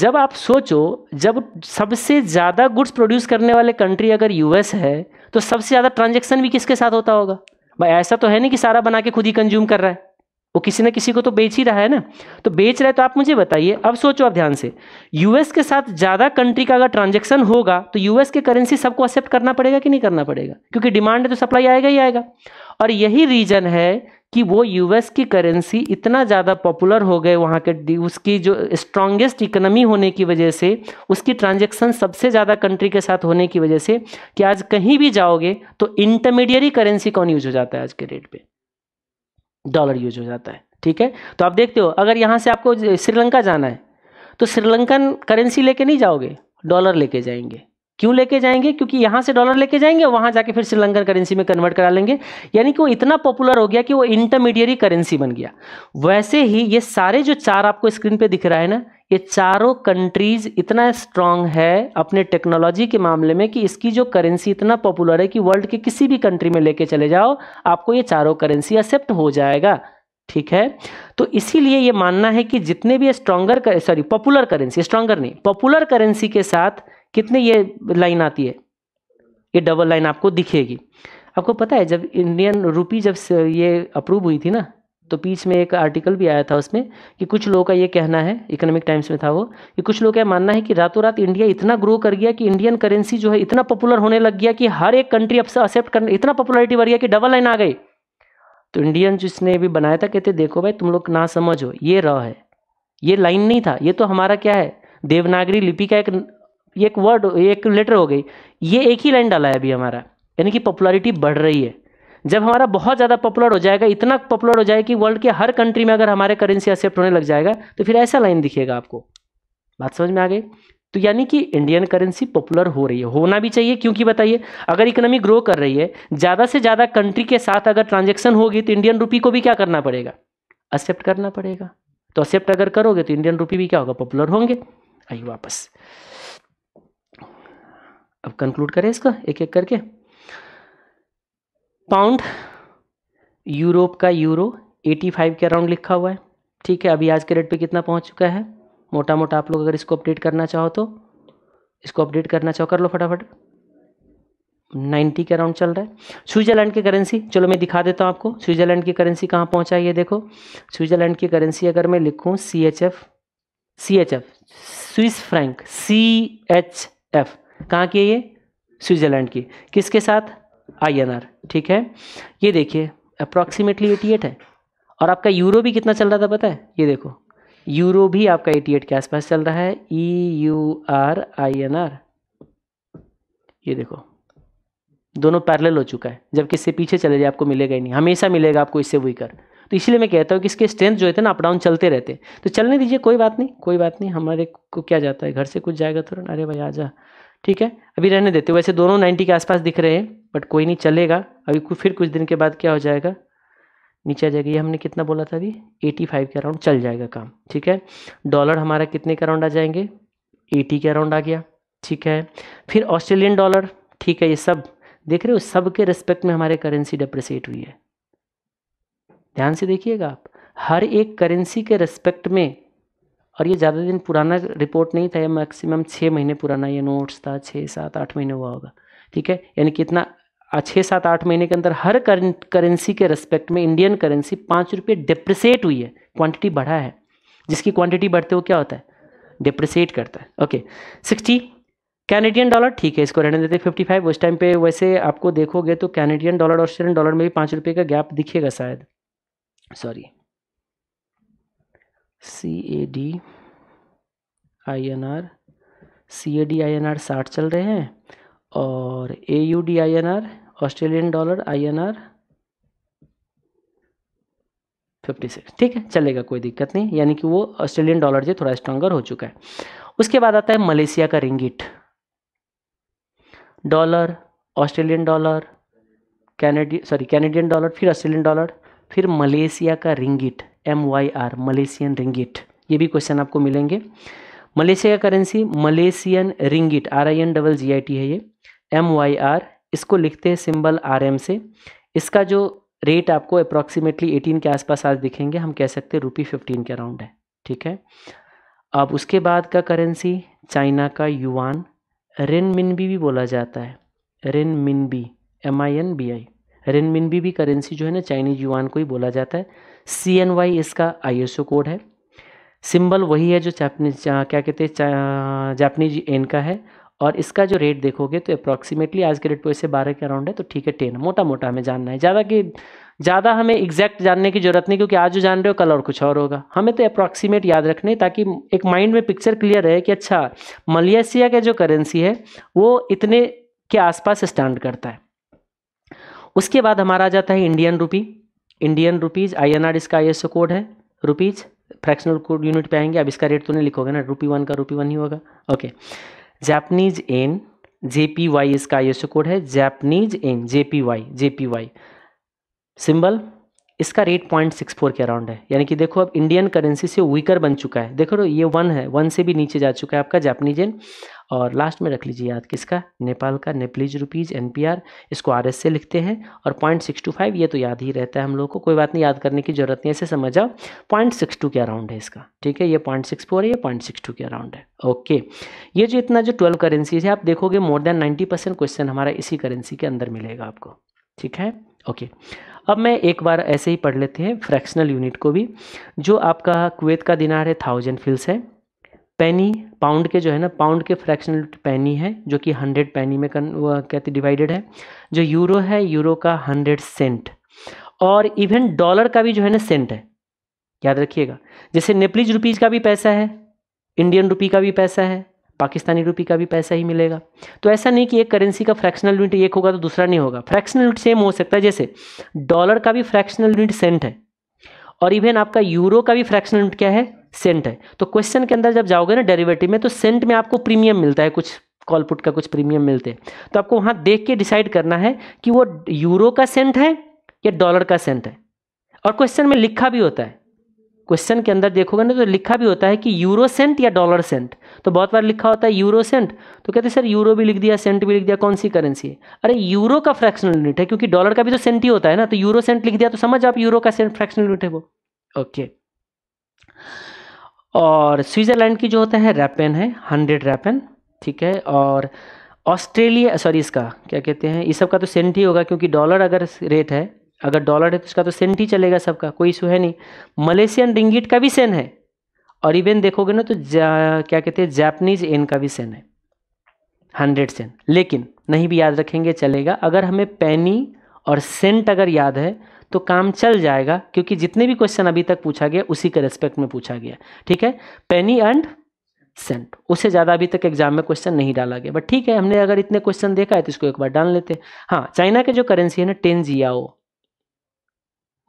जब आप सोचो जब सबसे ज़्यादा गुड्स प्रोड्यूस करने वाले कंट्री अगर यूएस है तो सबसे ज़्यादा ट्रांजेक्शन भी किसके साथ होता होगा भाई ऐसा तो है नहीं कि सारा बना के खुद ही कंज्यूम कर रहा है वो किसी ना किसी को तो बेच ही रहा है ना तो बेच रहा है तो आप मुझे बताइए अब सोचो आप ध्यान से यूएस के साथ ज़्यादा कंट्री का अगर ट्रांजेक्शन होगा तो यूएस के करेंसी सबको एक्सेप्ट करना पड़ेगा कि नहीं करना पड़ेगा क्योंकि डिमांड है तो सप्लाई आएगा ही आएगा और यही रीज़न है कि वो यूएस की करेंसी इतना ज़्यादा पॉपुलर हो गए वहाँ के उसकी जो स्ट्रांगेस्ट इकोनॉमी होने की वजह से उसकी ट्रांजेक्शन सबसे ज़्यादा कंट्री के साथ होने की वजह से कि आज कहीं भी जाओगे तो इंटरमीडियरी करेंसी कौन यूज हो जाता है आज के डेट पर डॉलर यूज हो जाता है ठीक है तो आप देखते हो अगर यहाँ से आपको श्रीलंका जाना है तो श्रीलंकन करेंसी लेके नहीं जाओगे डॉलर लेके जाएंगे क्यों लेके जाएंगे क्योंकि यहां से डॉलर लेके जाएंगे वहां जाके फिर श्रीलंकन करेंसी में कन्वर्ट करा लेंगे यानी कि वो इतना पॉपुलर हो गया कि वो इंटरमीडिएरी करेंसी बन गया वैसे ही ये सारे जो चार आपको स्क्रीन पे दिख रहा है ना ये चारों कंट्रीज इतना स्ट्रांग है अपने टेक्नोलॉजी के मामले में कि इसकी जो करेंसी इतना पॉपुलर है कि वर्ल्ड के किसी भी कंट्री में लेके चले जाओ आपको ये चारों करेंसी एक्सेप्ट हो जाएगा ठीक है तो इसीलिए ये मानना है कि जितने भी stronger sorry popular currency stronger नहीं पॉपुलर करेंसी के साथ कितने ये लाइन आती है ये डबल लाइन आपको दिखेगी आपको पता है जब इंडियन रूपी जब ये अप्रूव हुई थी ना तो बीच में एक आर्टिकल भी आया था उसमें कि कुछ लोगों का ये कहना है इकोनॉमिक टाइम्स में था वो कि कुछ लोगों का मानना है कि रातों रात इंडिया इतना ग्रो कर गया कि इंडियन करेंसी जो है इतना पॉपुलर होने लग गया कि हर एक कंट्री अब से एक्सेप्ट करने इतना पॉपुलरिटी बढ़ गया कि डबल लाइन आ गई तो इंडियन जिसने भी बनाया था कहते देखो भाई तुम लोग ना समझो ये र है ये लाइन नहीं था ये तो हमारा क्या है देवनागरी लिपि का एक ये एक वर्ड एक लेटर हो गई ये एक ही लाइन डाला है अभी हमारा यानी कि पॉपुलरिटी बढ़ रही है जब हमारा बहुत ज़्यादा पॉपुलर हो जाएगा इतना पॉपुलर हो जाएगा कि वर्ल्ड के हर कंट्री में अगर हमारे करेंसी एक्सेप्ट होने लग जाएगा तो फिर ऐसा लाइन दिखेगा आपको बात समझ में आ गई तो यानी कि इंडियन करेंसी पॉपुलर हो रही है होना भी चाहिए क्योंकि बताइए अगर इकोनॉमी ग्रो कर रही है ज़्यादा से ज़्यादा कंट्री के साथ अगर ट्रांजेक्शन होगी तो इंडियन रुपी को भी क्या करना पड़ेगा एक्सेप्ट करना पड़ेगा तो एक्सेप्ट अगर करोगे तो इंडियन रुपी भी क्या होगा पॉपुलर होंगे आइए वापस अब कंक्लूड करें इसका एक एक करके पाउंड यूरोप का यूरो 85 के अराउंड लिखा हुआ है ठीक है अभी आज के रेट पे कितना पहुंच चुका है मोटा मोटा आप लोग अगर इसको अपडेट करना चाहो तो इसको अपडेट करना चाहो कर लो फटाफट 90 के अराउंड चल रहा है स्विट्जरलैंड की करेंसी चलो मैं दिखा देता हूँ आपको स्विट्जरलैंड की करेंसी कहाँ पहुँचा है ये देखो स्विट्जरलैंड की करेंसी अगर मैं लिखूँ C H F C H F Swiss franc C H F कहाँ की है ये स्विट्ज़रलैंड की किसके साथ आई ठीक है ये देखिए अप्रॉक्सीमेटली एटी एट है और आपका यूरो भी कितना चल रहा था पता है ये देखो यूरो भी आपका एटी एट के आसपास चल रहा है E U R I N R ये देखो दोनों पैरेलल हो चुका है जब किससे पीछे चले जाए आपको मिलेगा ही नहीं हमेशा मिलेगा आपको इससे वीकर तो इसलिए मैं कहता हूँ कि इसके स्ट्रेंथ जो है ना अपडाउन चलते रहते तो चलने दीजिए कोई बात नहीं कोई बात नहीं हमारे को क्या जाता है घर से कुछ जाएगा थोड़ा तो, अरे भाई आ जा ठीक है अभी रहने देते वैसे दोनों नाइन्टी के आसपास दिख रहे हैं बट कोई नहीं चलेगा अभी कुछ फिर कुछ दिन के बाद क्या हो जाएगा नीचे आ जाएगा ये हमने कितना बोला था अभी एटी फाइव के अराउंड चल जाएगा काम ठीक है डॉलर हमारा कितने के अराउंड आ जाएंगे एटी के अराउंड आ गया ठीक है फिर ऑस्ट्रेलियन डॉलर ठीक है ये सब देख रहे हो सब के रिस्पेक्ट में हमारे करेंसी डिप्रिसिएट हुई है ध्यान से देखिएगा आप हर एक करेंसी के रिस्पेक्ट में और ये ज़्यादा दिन पुराना रिपोर्ट नहीं था ये मैक्सिमम छः महीने पुराना ये नोट्स था छः सात आठ महीने हुआ होगा ठीक है यानी कि इतना छः सात आठ महीने के अंदर हर करेंसी के रेस्पेक्ट में इंडियन करेंसी पाँच रुपये डिप्रिसिएट हुई है क्वांटिटी बढ़ा है जिसकी क्वांटिटी बढ़ते हुए क्या होता है डिप्रिसिएट करता है ओके सिक्सटी कैनेडियन डॉलर ठीक है इसको रहने देते फिफ्टी फाइव उस टाइम पे वैसे आपको देखोगे तो कैनेडियन डॉलर और ऑस्ट्रेलियन डॉलर में भी पाँच रुपये का गैप दिखेगा शायद sorry C A D I N R C A D I N R साठ चल रहे हैं और A U D I N R Australian dollar I N R fifty six ठीक है चलेगा कोई दिक्कत नहीं यानी कि वो ऑस्ट्रेलियन डॉलर जो थोड़ा स्ट्रांगर हो चुका है उसके बाद आता है मलेशिया का ringgit dollar Australian dollar Kennedy sorry Canadian dollar फिर ऑस्ट्रेलियन डॉलर फिर मलेशिया का ringgit M Y R Malaysian ringgit ये भी क्वेश्चन आपको मिलेंगे मलेशिया का currency Malaysian ringgit R I N double G I T है ये एम वाई आर इसको लिखते हैं सिंबल आर एम से इसका जो रेट आपको अप्रॉक्सीमेटली एटीन के आसपास आज दिखेंगे हम कह सकते हैं रुपी फिफ्टीन के अराउंड है ठीक है अब उसके बाद का करेंसी चाइना का युवान रेन मिनबी भी बोला जाता है renminbi M I N B I renminbi भी करेंसी जो है ना चाइनीज युवान को ही बोला जाता है सी एन वाई इसका आई एस ओ कोड है सिंबल वही है जो जापनीज क्या कहते हैं जापनीज एन का है और इसका जो रेट देखोगे तो अप्रॉक्सीमेटली आज के रेट पर इसे बारह के अराउंड है तो ठीक है टेन मोटा मोटा हमें जानना है ज़्यादा कि ज़्यादा हमें एग्जैक्ट जानने की ज़रूरत नहीं क्योंकि आज जो जान रहे हो कल और कुछ और होगा हमें तो अप्रॉक्सीमेट याद रखने ताकि एक माइंड में पिक्चर क्लियर रहे कि अच्छा मलेशिया का जो करेंसी है वो इतने के आसपास स्टैंड करता है उसके बाद हमारा आ जाता है Indian rupee Indian rupees I N R इसका आई एस ओ कोड है रुपीज़ फ्रैक्शनल कोड यूनिट पे आएंगे अब इसका रेट तो नहीं लिखोगे ना रुपी वन का रुपी वन ही होगा okay Japanese N J P Y इसका आई एस ओ कोड है Japanese N J P Y J P Y symbol इसका रेट पॉइंट सिक्स फोर के अराउंड है यानी कि देखो अब इंडियन करेंसी से वीकर बन चुका है देखो ये वन है वन से भी नीचे जा चुका है आपका जापनीज एन और लास्ट में रख लीजिए याद किसका नेपाल का नेपलीज रुपीज़ एन इसको आर से लिखते हैं और पॉइंट सिक्स टू फाइव ये तो याद ही रहता है हम लोग को कोई बात नहीं याद करने की ज़रूरत नहीं ऐसे समझ आओ पॉइंट सिक्स टू के अराउंड है इसका ठीक है ये पॉइंट सिक्स फोर है ये पॉइंट सिक्स टू के अराउंड है ओके ये जो इतना जो ट्वेल्व करेंसीज है आप देखोगे more than ninety percent question हमारा इसी करेंसी के अंदर मिलेगा आपको ठीक है ओके अब मैं एक बार ऐसे ही पढ़ लेते हैं फ्रैक्शनल यूनिट को भी जो आपका कुवैत का दिनार है थाउजेंड फिल्स है पैनी पाउंड के जो है ना पाउंड के फ्रैक्शनल पैनी है जो कि हंड्रेड पैनी में कन कहते डिवाइडेड है जो यूरो है यूरो का हंड्रेड सेंट और इवन डॉलर का भी जो है ना सेंट है याद रखिएगा जैसे नेपलीज रुपीज़ का भी पैसा है इंडियन रुपी का भी पैसा है पाकिस्तानी रुपी का भी पैसा ही मिलेगा तो ऐसा नहीं कि एक करेंसी का फ्रैक्शनल यूनिट एक होगा तो दूसरा नहीं होगा फ्रैक्शनल यूनिट सेम हो सकता है जैसे डॉलर का भी फ्रैक्शनल यूनिट सेंट है और इवन आपका यूरो का भी फ्रैक्शन क्या है सेंट है तो क्वेश्चन के अंदर जब जाओगे ना डेरिवेटिव में तो सेंट में आपको प्रीमियम मिलता है कुछ कॉल पुट का कुछ प्रीमियम मिलते हैं तो आपको वहाँ देख के डिसाइड करना है कि वो यूरो का सेंट है या डॉलर का सेंट है और क्वेश्चन में लिखा भी होता है क्वेश्चन के अंदर देखोगे ना तो लिखा भी होता है कि यूरो सेंट या डॉलर सेंट तो बहुत बार लिखा होता है यूरो सेंट तो कहते हैं सर यूरो भी लिख दिया सेंट भी लिख दिया कौन सी करेंसी है अरे यूरो का फ्रैक्शनल यूनिट है क्योंकि डॉलर का भी तो सेंट ही होता है ना तो यूरो सेंट लिख दिया तो समझ आप यूरो का सेंट फ्रैक्शनल यूनिट है वो ओके और स्विट्जरलैंड की जो होता है रैपेन है हंड्रेड रैपेन ठीक है और ऑस्ट्रेलिया सॉरी इसका क्या कहते हैं इस सब का तो सेंट ही होगा क्योंकि डॉलर अगर रेट है अगर डॉलर है तो इसका तो सेंट ही चलेगा सबका कोई इशू है नहीं मलेशियन रिंगिट का भी सेन है और इवन देखोगे ना तो क्या कहते हैं जापनीज एन का भी सेन है हंड्रेड सेन लेकिन नहीं भी याद रखेंगे चलेगा अगर हमें पैनी और सेंट अगर याद है तो काम चल जाएगा क्योंकि जितने भी क्वेश्चन अभी तक पूछा गया उसी के रेस्पेक्ट में पूछा गया ठीक है पेनी एंड सेंट उससे ज़्यादा अभी तक एग्जाम में क्वेश्चन नहीं डाला गया बट ठीक है हमने अगर इतने क्वेश्चन देखा है तो इसको एक बार डाल लेते हैं हाँ चाइना के जो करेंसी है ना टेन जियाओ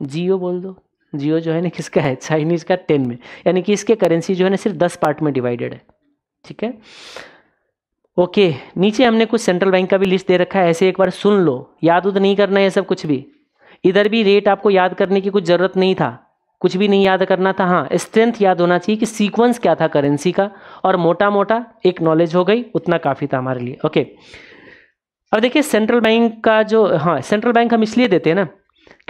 जियो बोल दो जियो जो है ना किसका है चाइनीज़ का टेन में यानी कि इसके करेंसी जो है ना सिर्फ दस पार्ट में डिवाइडेड है ठीक है ओके नीचे हमने कुछ सेंट्रल बैंक का भी लिस्ट दे रखा है ऐसे एक बार सुन लो याद उद नहीं करना है सब कुछ भी इधर भी रेट आपको याद करने की कुछ ज़रूरत नहीं था कुछ भी नहीं याद करना था हाँ स्ट्रेंथ याद होना चाहिए कि सीक्वेंस क्या था करेंसी का और मोटा मोटा एक नॉलेज हो गई उतना काफ़ी था हमारे लिए ओके अब देखिए सेंट्रल बैंक का जो हाँ सेंट्रल बैंक हम इसलिए देते हैं ना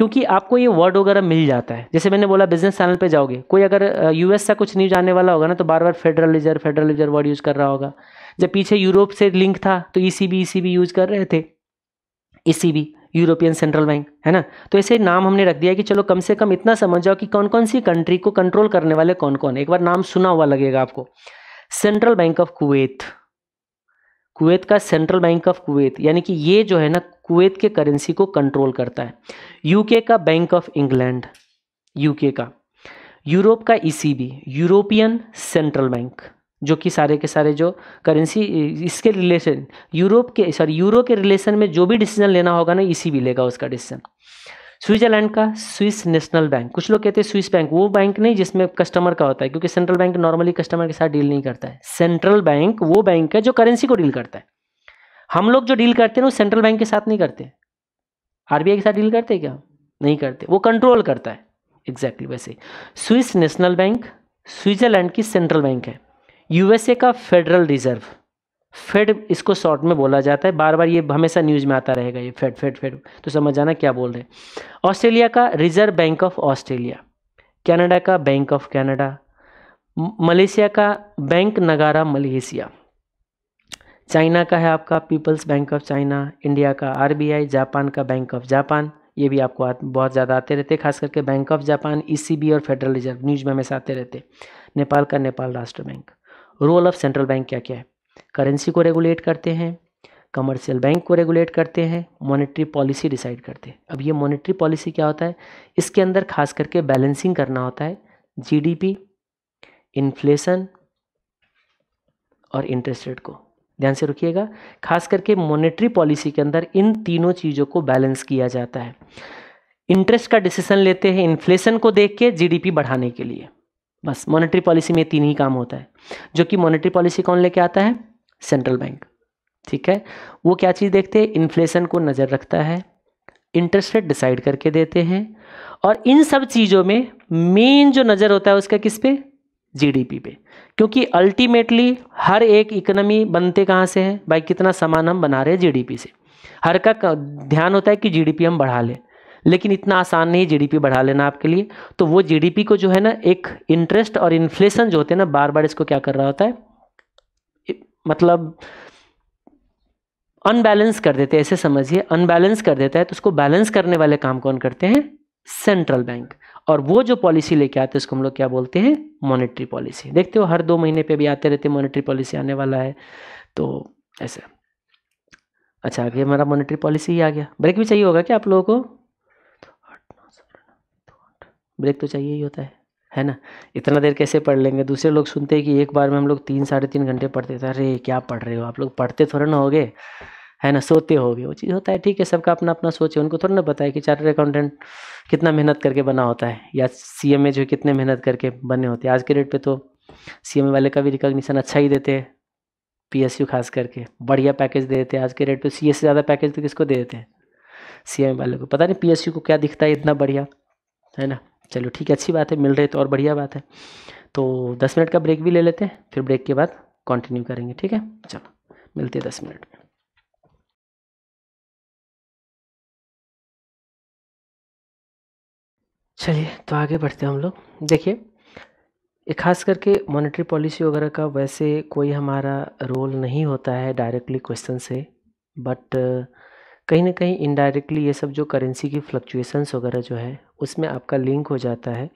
क्योंकि आपको ये वर्ड वगैरह मिल जाता है जैसे मैंने बोला बिजनेस चैनल पे जाओगे कोई अगर यूएस से कुछ न्यूज आने वाला होगा ना तो बार बार federal reserve federal reserve word use कर रहा होगा जब पीछे यूरोप से लिंक था तो ईसीबी ईसीबी यूज़ कर रहे थे ईसीबी यूरोपियन सेंट्रल बैंक है ना तो ऐसे नाम हमने रख दिया कि चलो कम से कम इतना समझ जाओ कि कौन कौन सी कंट्री को कंट्रोल करने वाले कौन कौन है एक बार नाम सुना हुआ लगेगा आपको central bank of Kuwait Kuwait का सेंट्रल बैंक ऑफ कुवैत यानी कि ये जो है ना कुवैत के करेंसी को कंट्रोल करता है यूके का बैंक ऑफ इंग्लैंड यूके का यूरोप का ईसीबी यूरोपियन सेंट्रल बैंक जो कि सारे के सारे जो करेंसी इसके रिलेशन यूरोप के सॉरी यूरो के रिलेशन में जो भी डिसीजन लेना होगा ना भी लेगा उसका डिसीजन स्विट्जरलैंड का स्विस नेशनल बैंक कुछ लोग कहते हैं स्विस बैंक वो बैंक नहीं जिसमें कस्टमर का होता है क्योंकि सेंट्रल बैंक नॉर्मली कस्टमर के साथ डील नहीं करता है सेंट्रल बैंक वो बैंक है जो करेंसी को डील करता है हम लोग जो डील करते हैं वो सेंट्रल बैंक के साथ नहीं करते आरबीआई के साथ डील करते क्या नहीं करते वो कंट्रोल करता है एग्जैक्टली exactly वैसे स्विस नेशनल बैंक स्विट्जरलैंड की सेंट्रल बैंक है यूएसए का फेडरल रिजर्व फेड इसको शॉर्ट में बोला जाता है बार बार ये हमेशा न्यूज़ में आता रहेगा ये फेड फेड फेड तो समझ जाना क्या बोल रहे हैं ऑस्ट्रेलिया का reserve bank of Australia Canada का बैंक ऑफ कनाडा मलेशिया का बैंक नगारा मलेशिया चाइना का है आपका people's bank of China India का आरबीआई जापान का बैंक ऑफ जापान ये भी आपको बहुत ज़्यादा आते रहते खास करके बैंक ऑफ जापान ईसीबी और फेडरल रिजर्व न्यूज में हमेशा आते रहते नेपाल का Nepal Rashtra bank role of central bank क्या क्या है करेंसी को रेगुलेट करते हैं कमर्शियल बैंक को रेगुलेट करते हैं मॉनेटरी पॉलिसी डिसाइड करते हैं अब ये मॉनेटरी पॉलिसी क्या होता है इसके अंदर खास करके बैलेंसिंग करना होता है जीडीपी इन्फ्लेशन और इंटरेस्ट रेट को ध्यान से रखिएगा खास करके मॉनेटरी पॉलिसी के अंदर इन तीनों चीज़ों को बैलेंस किया जाता है इंटरेस्ट का डिसीजन लेते हैं इन्फ्लेशन को देख के जीडीपी बढ़ाने के लिए बस मॉनेटरी पॉलिसी में तीन ही काम होता है जो कि मॉनेटरी पॉलिसी कौन लेके आता है सेंट्रल बैंक ठीक है वो क्या चीज़ देखते हैं इन्फ्लेशन को नज़र रखता है इंटरेस्ट रेट डिसाइड करके देते हैं और इन सब चीज़ों में मेन जो नज़र होता है उसका किस पे जीडीपी पे क्योंकि अल्टीमेटली हर एक इकोनॉमी बनते कहाँ से हैं भाई कितना सामान हम बना रहे हैं जीडीपी से हर का ध्यान होता है कि जीडीपी हम बढ़ा लें लेकिन इतना आसान नहीं जीडीपी बढ़ा लेना आपके लिए तो वो जीडीपी को जो है ना एक इंटरेस्ट और इन्फ्लेशन जो होते हैं ना बार बार इसको क्या कर रहा होता है मतलब अनबैलेंस कर देते हैं ऐसे समझिए अनबैलेंस कर देता है तो उसको बैलेंस करने वाले काम कौन करते हैं सेंट्रल बैंक और वो जो पॉलिसी लेके आते हैं उसको हम लोग क्या बोलते हैं मॉनेटरी पॉलिसी देखते हो हर दो महीने पे भी आते रहते मॉनेटरी पॉलिसी आने वाला है तो ऐसा अच्छा आगे हमारा मॉनेटरी पॉलिसी ही आ गया ब्रेक भी चाहिए होगा क्या आप लोगों को ब्रेक तो चाहिए ही होता है है ना इतना देर कैसे पढ़ लेंगे दूसरे लोग सुनते हैं कि एक बार में हम लोग तीन साढ़े तीन घंटे पढ़ते थे अरे क्या पढ़ रहे हो आप लोग पढ़ते थोड़ा ना हो गए है ना सोते हो गए वो चीज़ होता है ठीक है सबका अपना अपना सोच है उनको थोड़ा ना पता है कि चार्टर अकाउंटेंट कितना मेहनत करके बना होता है या सी जो है कितने मेहनत करके बने होते हैं आज के डेट पर तो सी वाले का भी रिकॉग्निशन अच्छा ही देते हैं यू खास करके बढ़िया पैकेज दे देते हैं आज के रेट सी सीएस से ज़्यादा पैकेज तो किसको दे देते हैं ए वाले को पता नहीं यू को क्या दिखता है इतना बढ़िया है ना चलो ठीक है अच्छी बात है मिल रही तो और बढ़िया बात है तो दस मिनट का ब्रेक भी ले लेते हैं फिर ब्रेक के बाद कंटिन्यू करेंगे ठीक है चलो मिलते हैं दस मिनट चलिए तो आगे बढ़ते हैं हम लोग देखिए खास करके मॉनेटरी पॉलिसी वगैरह का वैसे कोई हमारा रोल नहीं होता है डायरेक्टली क्वेश्चन से बट कहीं ना कहीं इनडायरेक्टली ये सब जो करेंसी की फ्लक्चुएशंस वगैरह जो है उसमें आपका लिंक हो जाता है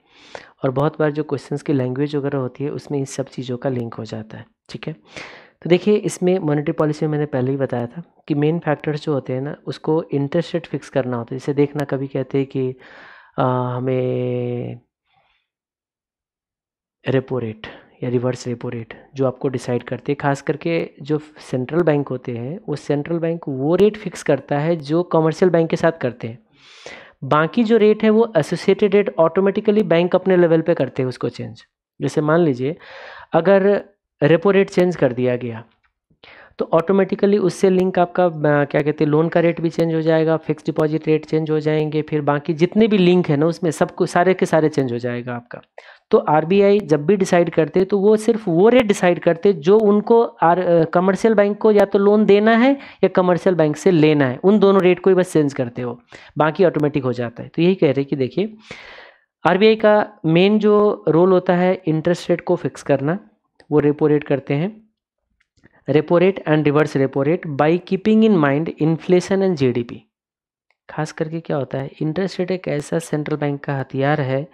और बहुत बार जो क्वेश्चंस की लैंग्वेज वगैरह होती है उसमें इन सब चीज़ों का लिंक हो जाता है ठीक है तो देखिए इसमें मॉनेटरी पॉलिसी में मैंने पहले ही बताया था कि मेन फैक्टर्स जो होते हैं ना उसको इंटरेस्ट रेट फिक्स करना होता है जैसे देखना कभी कहते हैं कि हमें रेपो रेट या रिवर्स रेपो रेट जो आपको डिसाइड करते हैं खास करके जो सेंट्रल बैंक होते हैं वो सेंट्रल बैंक वो रेट फिक्स करता है जो कमर्शियल बैंक के साथ करते हैं बाकी जो रेट है वो एसोसिएटेड रेट ऑटोमेटिकली बैंक अपने लेवल पे करते हैं उसको चेंज जैसे मान लीजिए अगर रेपो रेट चेंज कर दिया गया तो ऑटोमेटिकली उससे लिंक आपका क्या कहते हैं लोन का रेट भी चेंज हो जाएगा फिक्स डिपॉजिट रेट चेंज हो जाएंगे फिर बाकी जितने भी लिंक है ना उसमें सब कुछ सारे के सारे चेंज हो जाएगा आपका तो आर जब भी डिसाइड करते तो वो सिर्फ वो रेट डिसाइड करते जो उनको आर कमर्शियल बैंक को या तो लोन देना है या कमर्शियल बैंक से लेना है उन दोनों रेट को ही बस चेंज करते हो बाकी ऑटोमेटिक हो जाता है तो यही कह रहे कि देखिए आर का मेन जो रोल होता है इंटरेस्ट रेट को फिक्स करना वो रेपो रेट करते हैं repo rate and reverse repo rate by keeping in mind inflation and GDP खास करके क्या होता है इंटरेस्ट रेट एक ऐसा सेंट्रल बैंक का हथियार है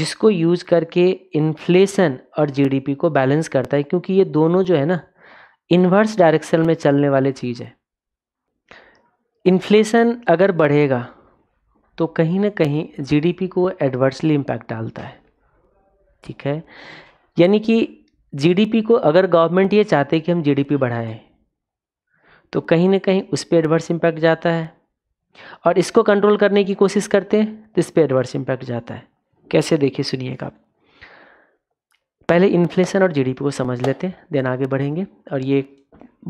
जिसको यूज करके इन्फ्लेशन और जीडीपी को बैलेंस करता है क्योंकि ये दोनों जो है ना इन्वर्स डायरेक्शन में चलने वाले चीज़ है इन्फ्लेशन अगर बढ़ेगा तो कहीं ना कहीं जीडीपी को एडवर्सली इम्पैक्ट डालता है ठीक है यानी कि जीडीपी को अगर गवर्नमेंट ये चाहते कि हम जीडीपी बढ़ाएं तो कहीं ना कहीं उस पर एडवर्स इम्पैक्ट जाता है और इसको कंट्रोल करने की कोशिश करते हैं तो इस पर एडवर्स इम्पैक्ट जाता है कैसे देखिए सुनिएगा आप पहले इन्फ्लेशन और जीडीपी को समझ लेते हैं देन आगे बढ़ेंगे और ये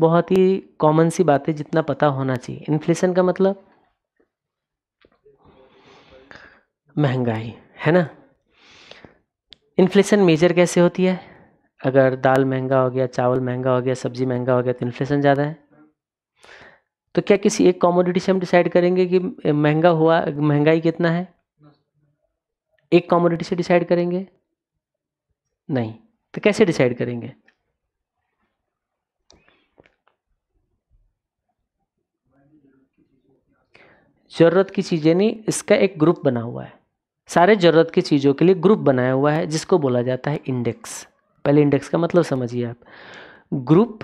बहुत ही कॉमन सी बात है जितना पता होना चाहिए इन्फ्लेशन का मतलब महंगाई है ना इन्फ्लेशन मेजर कैसे होती है अगर दाल महंगा हो गया चावल महंगा हो गया सब्जी महंगा हो गया तो इन्फ्लेशन ज़्यादा है तो क्या किसी एक कॉमोडिटी से हम डिसाइड करेंगे कि महंगा हुआ महंगाई कितना है एक कॉमोडिटी से डिसाइड करेंगे नहीं तो कैसे डिसाइड करेंगे ज़रूरत की चीज़ें नहीं इसका एक ग्रुप बना हुआ है सारे ज़रूरत की चीज़ों के लिए ग्रुप बनाया हुआ है जिसको बोला जाता है इंडेक्स पहले इंडेक्स का मतलब समझिए आप ग्रुप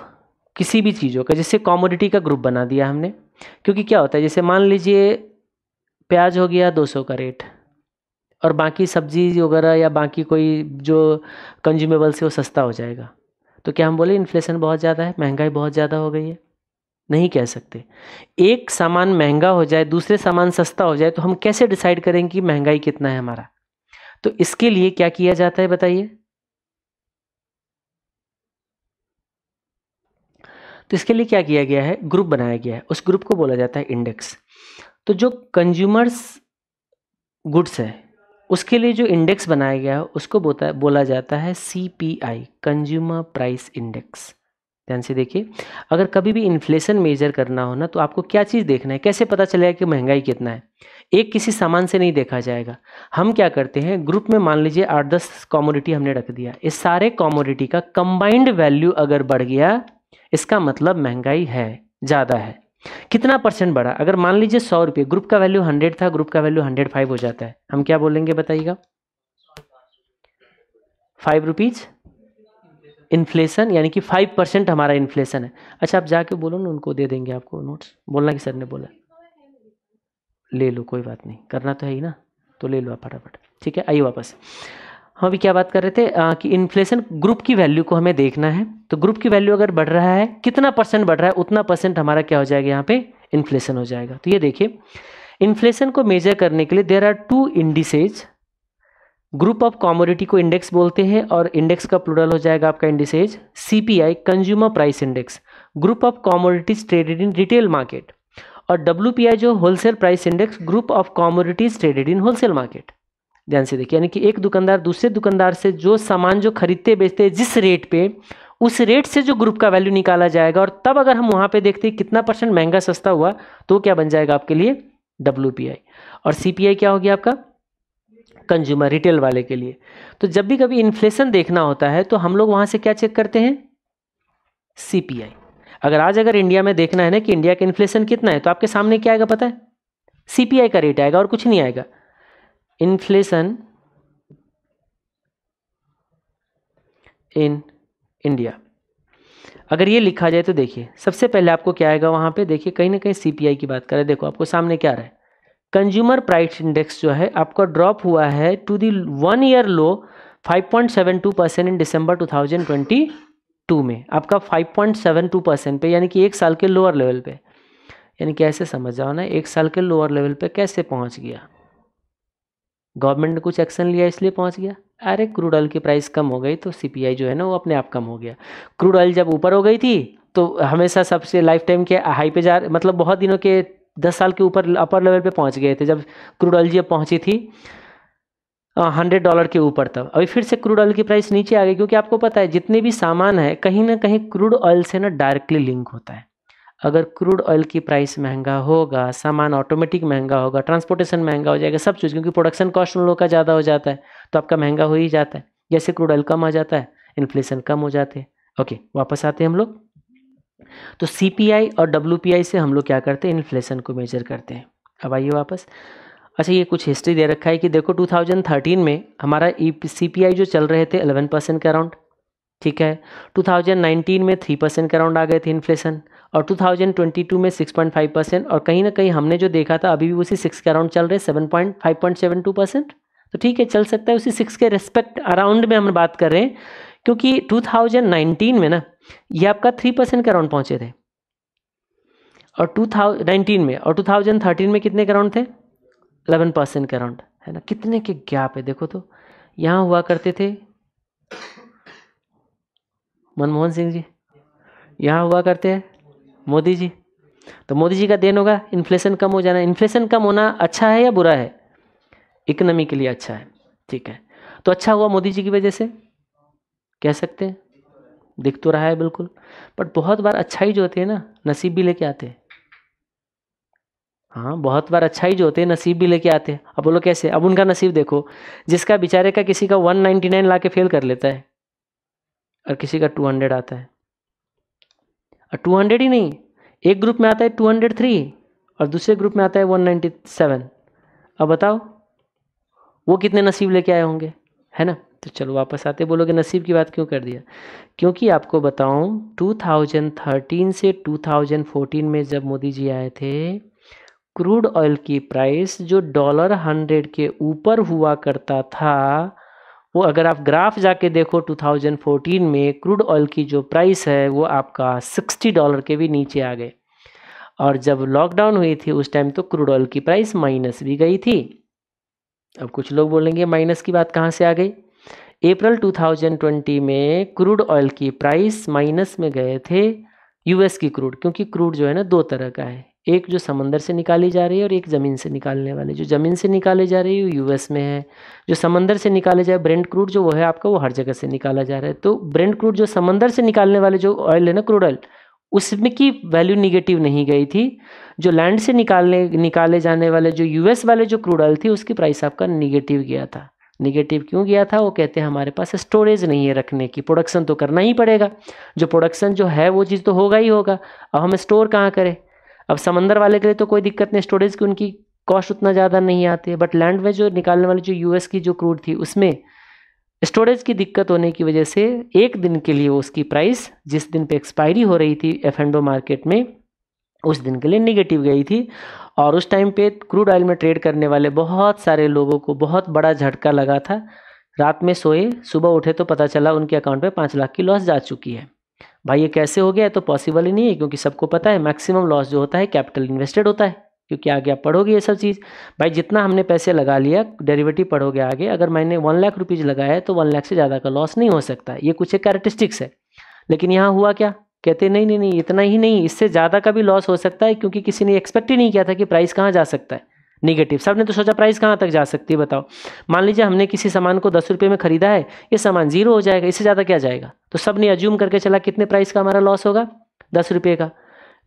किसी भी चीज़ों का जैसे कॉमोडिटी का ग्रुप बना दिया हमने क्योंकि क्या होता है जैसे मान लीजिए प्याज हो गया 200 का रेट और बाकी सब्जी वगैरह या बाकी कोई जो कंज्यूमेबल से वो सस्ता हो जाएगा तो क्या हम बोले इन्फ्लेशन बहुत ज़्यादा है महंगाई बहुत ज़्यादा हो गई है नहीं कह सकते एक सामान महंगा हो जाए दूसरे सामान सस्ता हो जाए तो हम कैसे डिसाइड करेंगे कि महंगाई कितना है हमारा तो इसके लिए क्या किया जाता है बताइए तो इसके लिए क्या किया गया है ग्रुप बनाया गया है उस ग्रुप को बोला जाता है इंडेक्स तो जो कंज्यूमर्स गुड्स है उसके लिए जो इंडेक्स बनाया गया है उसको बोता बोला जाता है C P I consumer price index ध्यान से देखिए अगर कभी भी इन्फ्लेशन मेजर करना हो ना तो आपको क्या चीज़ देखना है कैसे पता चलेगा कि महंगाई कितना है एक किसी सामान से नहीं देखा जाएगा हम क्या करते हैं ग्रुप में मान लीजिए आठ दस कॉमोडिटी हमने रख दिया इस सारे कॉमोडिटी का कंबाइंड वैल्यू अगर बढ़ गया इसका मतलब महंगाई है ज़्यादा है कितना परसेंट बढ़ा अगर मान लीजिए सौ रुपये ग्रुप का वैल्यू हंड्रेड था ग्रुप का वैल्यू हंड्रेड फाइव हो जाता है हम क्या बोलेंगे बताइएगा फाइव रुपीज़ इन्फ्लेशन यानी कि फाइव परसेंट हमारा इन्फ्लेशन है अच्छा आप जाके बोलो ना उनको दे देंगे आपको नोट्स बोलना कि सर ने बोला ले लो कोई बात नहीं करना तो है ही ना तो ले लो आप फटाफट ठीक है आइए वापस हम हाँ, अभी क्या बात कर रहे थे आ, कि इन्फ्लेशन ग्रुप की वैल्यू को हमें देखना है तो ग्रुप की वैल्यू अगर बढ़ रहा है कितना परसेंट बढ़ रहा है उतना परसेंट हमारा क्या हो जाएगा यहाँ पे इन्फ्लेशन हो जाएगा तो ये देखिए इन्फ्लेशन को मेजर करने के लिए there are two indices group of commodity को इंडेक्स बोलते हैं और इंडेक्स का प्लूरल हो जाएगा आपका indices I consumer price index group of commodities traded in retail market और डब्ल्यू जो wholesale price index group of commodities traded in wholesale market ध्यान से देखिए यानी कि एक दुकानदार दूसरे दुकानदार से जो सामान जो खरीदते बेचते हैं जिस रेट पे उस रेट से जो ग्रुप का वैल्यू निकाला जाएगा और तब अगर हम वहाँ पे देखते हैं कितना परसेंट महंगा सस्ता हुआ तो क्या बन जाएगा आपके लिए डब्ल्यू और सी क्या होगी आपका कंज्यूमर रिटेल वाले के लिए तो जब भी कभी इन्फ्लेशन देखना होता है तो हम लोग वहाँ से क्या चेक करते हैं सी अगर आज अगर इंडिया में देखना है ना कि इंडिया का इन्फ्लेशन कितना है तो आपके सामने क्या आएगा पता है सी का रेट आएगा और कुछ नहीं आएगा inflation इन इंडिया अगर ये लिखा जाए तो देखिए सबसे पहले आपको क्या आएगा वहां पे देखिए कहीं ना कहीं सीपीआई की बात करें देखो आपको सामने क्या रहा है कंज्यूमर प्राइस इंडेक्स जो है आपका ड्रॉप हुआ है to the one year low 5.72 percent in December 2022 में आपका 5.72 परसेंट पे यानी कि एक साल के लोअर लेवल पे यानी कि कैसे समझ जाओ ना एक साल के लोअर लेवल पे कैसे पहुंच गया गवर्नमेंट ने कुछ एक्शन लिया इसलिए पहुंच गया अरे क्रूड ऑयल की प्राइस कम हो गई तो सीपीआई जो है ना वो अपने आप कम हो गया क्रूड ऑयल जब ऊपर हो गई थी तो हमेशा सबसे लाइफ टाइम के हाई पे जा मतलब बहुत दिनों के दस साल के ऊपर अपर लेवल पे पहुंच गए थे जब क्रूड ऑयल जब पहुंची थी हंड्रेड डॉलर के ऊपर तब अभी फिर से क्रूड ऑयल की प्राइस नीचे आ गई क्योंकि आपको पता है जितने भी सामान है कहीं ना कहीं क्रूड ऑयल से ना डायरेक्टली लिंक होता है अगर क्रूड ऑयल की प्राइस महंगा होगा सामान ऑटोमेटिक महंगा होगा ट्रांसपोर्टेशन महंगा हो जाएगा सब चीज़ क्योंकि प्रोडक्शन कॉस्ट उन लोगों का ज़्यादा हो जाता है तो आपका महंगा हो ही जाता है जैसे क्रूड ऑयल कम आ जाता है इन्फ्लेशन कम हो जाते हैं ओके वापस आते हैं हम लोग तो सी और डब्ल्यू से हम लोग क्या करते हैं इन्फ्लेशन को मेजर करते हैं अब आइए वापस अच्छा ये कुछ हिस्ट्री दे रखा है कि देखो 2013 में हमारा ई e जो चल रहे थे 11 परसेंट के अराउंड ठीक है 2019 में थ्री परसेंट के अराउंड आ गए थे इन्फ्लेशन और 2022 में 6.5 परसेंट और कहीं ना कहीं हमने जो देखा था अभी भी उसी सिक्स के अराउंड चल रहे seven point five point seven two percent तो ठीक है चल सकता है उसी सिक्स के रेस्पेक्ट अराउंड में हम बात कर रहे हैं क्योंकि 2019 में ना ये आपका थ्री परसेंट के अराउंड पहुंचे थे और 2019 में और 2013 में कितने के अराउंड थे 11 परसेंट के अराउंड है ना कितने के गैप है देखो तो यहाँ हुआ करते थे मनमोहन सिंह जी यहाँ हुआ करते हैं मोदी जी तो मोदी जी का देन होगा इन्फ्लेशन कम हो जाना इन्फ्लेशन कम होना अच्छा है या बुरा है इकोनॉमी के लिए अच्छा है ठीक है तो अच्छा हुआ मोदी जी की वजह से कह सकते हैं दिख तो रहा है बिल्कुल बट बहुत बार अच्छाई जो होती है ना नसीब भी लेके आते हैं हाँ बहुत बार अच्छाई जो होते हैं नसीब भी लेके आते हैं अब बोलो कैसे अब उनका नसीब देखो जिसका बेचारे का किसी का 199 ला के फेल कर लेता है और किसी का टू हंड्रेड आता है और टू हंड्रेड ही नहीं एक ग्रुप में आता है टू हंड्रेड थ्री और दूसरे ग्रुप में आता है वन नाइन्टी सेवन अब बताओ वो कितने नसीब लेके आए होंगे है ना तो चलो वापस आते बोलोगे नसीब की बात क्यों कर दिया क्योंकि आपको बताऊं 2013 से 2014 में जब मोदी जी आए थे क्रूड ऑयल की प्राइस जो डॉलर हंड्रेड के ऊपर हुआ करता था वो अगर आप ग्राफ जाके देखो 2014 में क्रूड ऑयल की जो प्राइस है वो आपका 60 डॉलर के भी नीचे आ गए और जब लॉकडाउन हुई थी उस टाइम तो क्रूड ऑयल की प्राइस माइनस भी गई थी अब कुछ लोग बोलेंगे माइनस की बात कहाँ से आ गई अप्रैल 2020 में क्रूड ऑयल की प्राइस माइनस में गए थे यूएस की क्रूड क्योंकि क्रूड जो है ना दो तरह का है एक जो समंदर से निकाली जा रही है और एक ज़मीन से निकालने वाली जो ज़मीन से निकाले जा रही है वो यूएस में है जो समंदर से निकाले जाए ब्रेंड क्रूड जो वो है आपका वो हर जगह से निकाला जा रहा है तो ब्रेंड क्रूड जो समंदर से निकालने वाले जो ऑयल है ना क्रूड ऑयल उसमें की वैल्यू निगेटिव नहीं गई थी जो लैंड से निकालने निकाले जाने वाले जो यू वाले जो क्रूड ऑयल थी उसकी प्राइस आपका निगेटिव गया था निगेटिव क्यों गया था वो कहते हैं हमारे पास स्टोरेज नहीं है रखने की प्रोडक्शन तो करना ही पड़ेगा जो प्रोडक्शन जो है वो चीज़ तो होगा ही होगा अब हम स्टोर कहाँ करें अब समंदर वाले के लिए तो कोई दिक्कत नहीं स्टोरेज की उनकी कॉस्ट उतना ज़्यादा नहीं आती है बट लैंड में जो निकालने वाली जो यूएस की जो क्रूड थी उसमें स्टोरेज की दिक्कत होने की वजह से एक दिन के लिए उसकी प्राइस जिस दिन पे एक्सपायरी हो रही थी एफ मार्केट में उस दिन के लिए निगेटिव गई थी और उस टाइम पे क्रूड ऑयल में ट्रेड करने वाले बहुत सारे लोगों को बहुत बड़ा झटका लगा था रात में सोए सुबह उठे तो पता चला उनके अकाउंट में पाँच लाख की लॉस जा चुकी है भाई ये कैसे हो गया है तो पॉसिबल ही नहीं है क्योंकि सबको पता है मैक्सिमम लॉस जो होता है कैपिटल इन्वेस्टेड होता है क्योंकि आगे आप पढ़ोगे ये सब चीज़ भाई जितना हमने पैसे लगा लिया डेरिवेटिव पढ़ोगे आगे अगर मैंने वन लाख रुपीज़ लगाया है तो वन लाख से ज़्यादा का लॉस नहीं हो सकता ये कुछ एक कैरेटिस्टिक्स है लेकिन यहाँ हुआ क्या कहते नहीं नहीं नहीं इतना ही नहीं इससे ज़्यादा का भी लॉस हो सकता है क्योंकि किसी ने एक्सपेक्ट ही नहीं किया था कि प्राइस कहाँ जा सकता है निगेटिव सबने तो सोचा प्राइस कहाँ तक जा सकती है बताओ मान लीजिए हमने किसी सामान को दस रुपये में खरीदा है ये सामान जीरो हो जाएगा इससे ज़्यादा क्या जाएगा तो सब ने अज्यूम करके चला कितने प्राइस का हमारा लॉस होगा दस रुपये का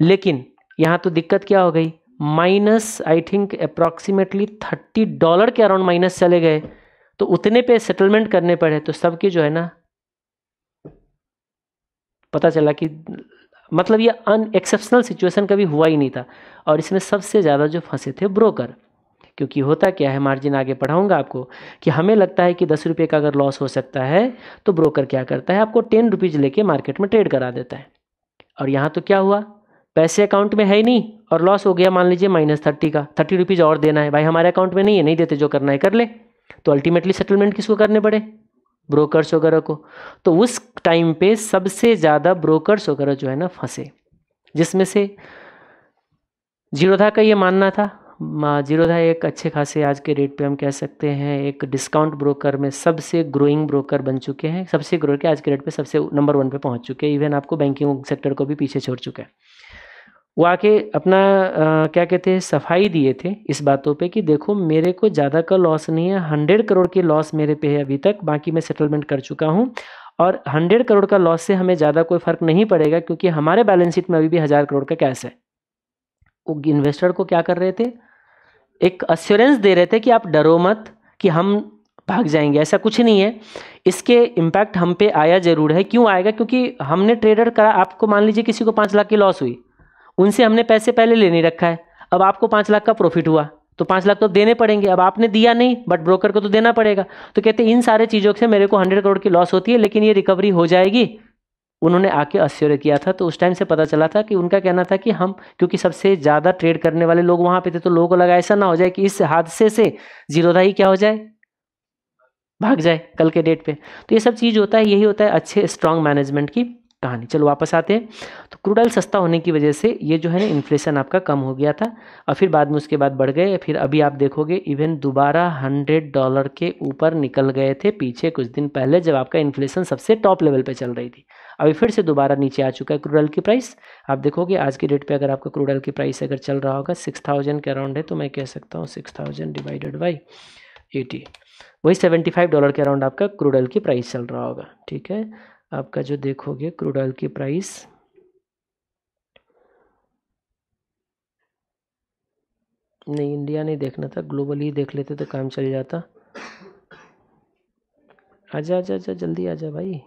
लेकिन यहाँ तो दिक्कत क्या हो गई minus I think approximately thirty dollar के अराउंड माइनस चले गए तो उतने पे सेटलमेंट करने पड़े तो सबके जो है ना पता चला कि मतलब ये अनएक्सेप्शनल सिचुएशन कभी हुआ ही नहीं था और इसमें सबसे ज़्यादा जो फंसे थे ब्रोकर क्योंकि होता क्या है मार्जिन आगे पढ़ाऊंगा आपको कि हमें लगता है कि दस रुपये का अगर लॉस हो सकता है तो ब्रोकर क्या करता है आपको टेन रुपीज़ लेके मार्केट में ट्रेड करा देता है और यहाँ तो क्या हुआ पैसे अकाउंट में है ही नहीं और लॉस हो गया मान लीजिए माइनस थर्टी का थर्टी रुपीज़ और देना है भाई हमारे अकाउंट में नहीं है नहीं देते जो करना है कर ले तो अल्टीमेटली सेटलमेंट किसको करने पड़े ब्रोकर्स वगैरह को तो उस टाइम पे सबसे ज़्यादा ब्रोकर्स वगैरह जो है ना फंसे जिसमें से जीरोधा का ये मानना था जीरोधा एक अच्छे खासे आज के रेट पे हम कह सकते हैं एक डिस्काउंट ब्रोकर में सबसे ग्रोइंग ब्रोकर बन चुके हैं सबसे ग्रो के आज के रेट पे सबसे नंबर वन पे पहुंच चुके हैं इवन आपको बैंकिंग सेक्टर को भी पीछे छोड़ चुके हैं वो आके अपना आ, क्या कहते हैं सफाई दिए थे इस बातों पे कि देखो मेरे को ज़्यादा का लॉस नहीं है हंड्रेड करोड़ की लॉस मेरे पे है अभी तक बाकी मैं सेटलमेंट कर चुका हूँ और हंड्रेड करोड़ का लॉस से हमें ज़्यादा कोई फ़र्क नहीं पड़ेगा क्योंकि हमारे बैलेंस शीट में अभी भी हज़ार करोड़ का कैश है वो इन्वेस्टर को क्या कर रहे थे एक अश्योरेंस दे रहे थे कि आप डरो मत कि हम भाग जाएंगे ऐसा कुछ नहीं है इसके इम्पैक्ट हम पे आया ज़रूर है क्यों आएगा क्योंकि हमने ट्रेडर करा आपको मान लीजिए किसी को पाँच लाख की लॉस हुई उनसे हमने पैसे पहले ले नहीं रखा है अब आपको पाँच लाख का प्रॉफिट हुआ तो पाँच लाख तो देने पड़ेंगे अब आपने दिया नहीं बट ब्रोकर को तो देना पड़ेगा तो कहते इन सारे चीज़ों से मेरे को हंड्रेड करोड़ की लॉस होती है लेकिन ये रिकवरी हो जाएगी उन्होंने आके आश्चर्य किया था तो उस टाइम से पता चला था कि उनका कहना था कि हम क्योंकि सबसे ज़्यादा ट्रेड करने वाले लोग वहाँ पे थे तो लोगों को लगा ऐसा ना हो जाए कि इस हादसे से जीरोधा ही क्या हो जाए भाग जाए कल के डेट पे तो ये सब चीज़ होता है यही होता है अच्छे स्ट्रांग मैनेजमेंट की कहानी चलो वापस आते हैं तो क्रूड ऑयल सस्ता होने की वजह से ये जो है ना इन्फ्लेशन आपका कम हो गया था और फिर बाद में उसके बाद बढ़ गए फिर अभी आप देखोगे इवन दोबारा हंड्रेड डॉलर के ऊपर निकल गए थे पीछे कुछ दिन पहले जब आपका इन्फ्लेशन सबसे टॉप लेवल पे चल रही थी अभी फिर से दोबारा नीचे आ चुका है क्रूडल की प्राइस आप देखोगे आज की डेट पर अगर आपका क्रूडल की प्राइस अगर चल रहा होगा सिक्स थाउजेंड के अराउंड है तो मैं कह सकता हूँ six thousand divided by eighty वही सेवेंटी फाइव डॉलर के अराउंड आपका क्रूडल की प्राइस चल रहा होगा ठीक है आपका जो देखोगे क्रूड ऑयल की प्राइस नहीं इंडिया नहीं देखना था ग्लोबली ही देख लेते तो काम चल जाता आजा आजा आजा जल्दी आजा भाई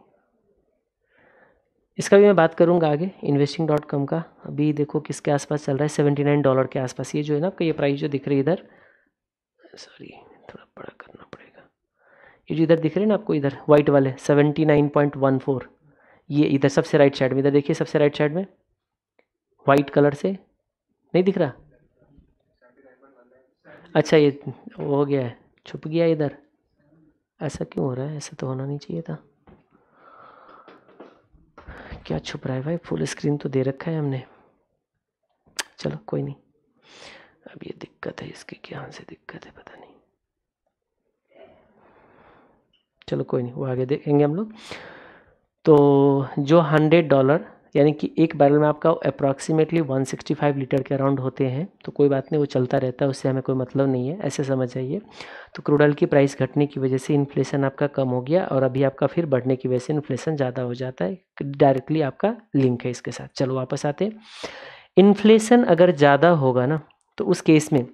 इसका भी मैं बात करूंगा आगे इन्वेस्टिंग डॉट कॉम का अभी देखो किसके आसपास चल रहा है सेवेंटी नाइन डॉलर के आसपास ये जो है ना आपका ये प्राइस जो दिख रही है इधर सॉरी थोड़ा बड़ा करना ये जो इधर दिख रहे हैं ना आपको इधर वाइट वाले seventy nine point one four ये इधर सबसे राइट साइड में इधर देखिए सबसे राइट साइड में वाइट कलर से नहीं दिख रहा अच्छा ये हो गया है छुप गया इधर ऐसा क्यों हो रहा है ऐसा तो होना नहीं चाहिए था क्या छुप रहा है भाई फुल स्क्रीन तो दे रखा है हमने चलो कोई नहीं अब ये दिक्कत है इसकी क्या से दिक्कत है पता नहीं चलो कोई नहीं वो आगे देखेंगे हम लोग तो जो हंड्रेड डॉलर यानी कि एक बैरल में आपका अप्रॉक्सीमेटली 165 लीटर के अराउंड होते हैं तो कोई बात नहीं वो चलता रहता है उससे हमें कोई मतलब नहीं है ऐसे समझ जाइए तो क्रूड ऑयल की प्राइस घटने की वजह से इन्फ्लेशन आपका कम हो गया और अभी आपका फिर बढ़ने की वजह से इन्फ्लेशन ज़्यादा हो जाता है डायरेक्टली आपका लिंक है इसके साथ चलो वापस आते हैं इन्फ्लेशन अगर ज़्यादा होगा ना तो उस केस में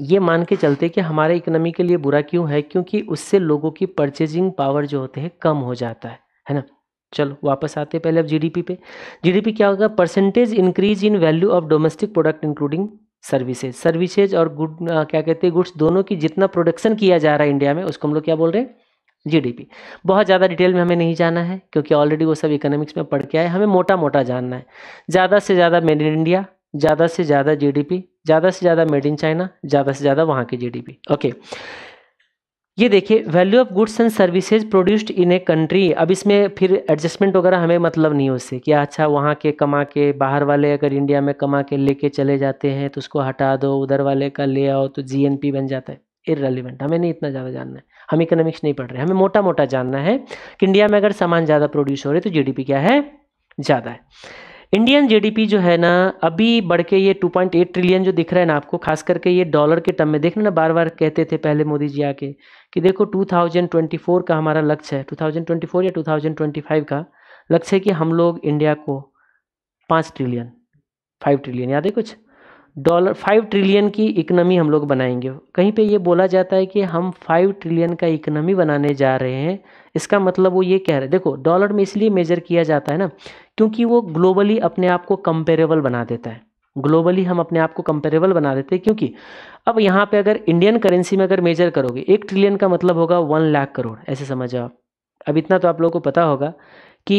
ये मान के चलते कि हमारे इकोनॉमी के लिए बुरा क्यों है क्योंकि उससे लोगों की परचेजिंग पावर जो होते हैं कम हो जाता है है ना चलो वापस आते हैं पहले अब जीडीपी पे जीडीपी क्या होगा percentage increase in value of domestic product including services services और गुड क्या कहते हैं गुड्स दोनों की जितना प्रोडक्शन किया जा रहा है इंडिया में उसको हम लोग क्या बोल रहे हैं जीडीपी बहुत ज़्यादा डिटेल में हमें नहीं जाना है क्योंकि ऑलरेडी वो सब इकोनॉमिक्स में पढ़ के आए हमें मोटा मोटा जानना है ज़्यादा से ज़्यादा मेड इन इंडिया ज़्यादा से ज़्यादा जीडीपी ज़्यादा से ज़्यादा मेड इन चाइना ज़्यादा से ज़्यादा वहाँ की जीडीपी ओके ये देखिए value of goods and services produced in a country अब इसमें फिर एडजस्टमेंट वगैरह हमें मतलब नहीं उससे कि अच्छा वहाँ के कमा के बाहर वाले अगर इंडिया में कमा के लेके चले जाते हैं तो उसको हटा दो उधर वाले का ले आओ तो जीएनपी बन जाता है इरेलीवेंट हमें नहीं इतना ज़्यादा जानना है हम इकोनॉमिक्स नहीं पढ़ रहे हमें मोटा मोटा जानना है कि इंडिया में अगर सामान ज़्यादा प्रोड्यूस हो रहे तो जी क्या है ज़्यादा है इंडियन जीडीपी जो है ना अभी बढ़ के ये 2.8 ट्रिलियन जो दिख रहा है ना आपको खास करके ये डॉलर के टर्म में देखना ना बार बार कहते थे पहले मोदी जी आके कि देखो 2024 का हमारा लक्ष्य है 2024 या 2025 का लक्ष्य है कि हम लोग इंडिया को पाँच ट्रिलियन फाइव ट्रिलियन याद है कुछ डॉलर फाइव ट्रिलियन की इकनमी हम लोग बनाएंगे कहीं पे ये बोला जाता है कि हम फाइव ट्रिलियन का इकनमी बनाने जा रहे हैं इसका मतलब वो ये कह रहे हैं देखो डॉलर में इसलिए मेजर किया जाता है ना क्योंकि वो ग्लोबली अपने आप को कंपेरेबल बना देता है ग्लोबली हम अपने आप को कंपेरेबल बना देते हैं क्योंकि अब यहाँ पे अगर इंडियन करेंसी में अगर मेजर करोगे एक ट्रिलियन का मतलब होगा वन लाख करोड़ ऐसे समझ आप अब इतना तो आप लोगों को पता होगा कि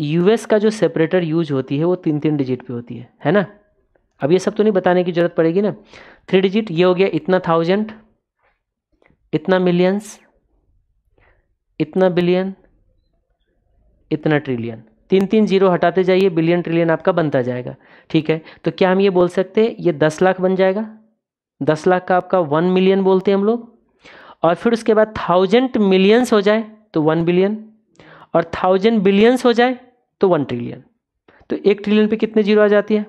यूएस का जो सेपरेटर यूज होती है वो तीन तीन डिजिट पे होती है है ना अब ये सब तो नहीं बताने की जरूरत पड़ेगी ना थ्री डिजिट ये हो गया इतना थाउजेंड इतना मिलियंस इतना बिलियन इतना ट्रिलियन तीन तीन जीरो हटाते जाइए बिलियन ट्रिलियन आपका बनता जाएगा ठीक है तो क्या हम ये बोल सकते हैं ये दस लाख बन जाएगा दस लाख का आपका वन मिलियन बोलते हैं हम लोग और फिर उसके बाद थाउजेंड मिलियंस हो जाए तो वन बिलियन और थाउजेंड बिलियंस हो जाए तो वन ट्रिलियन तो एक ट्रिलियन पे कितने जीरो आ जाती है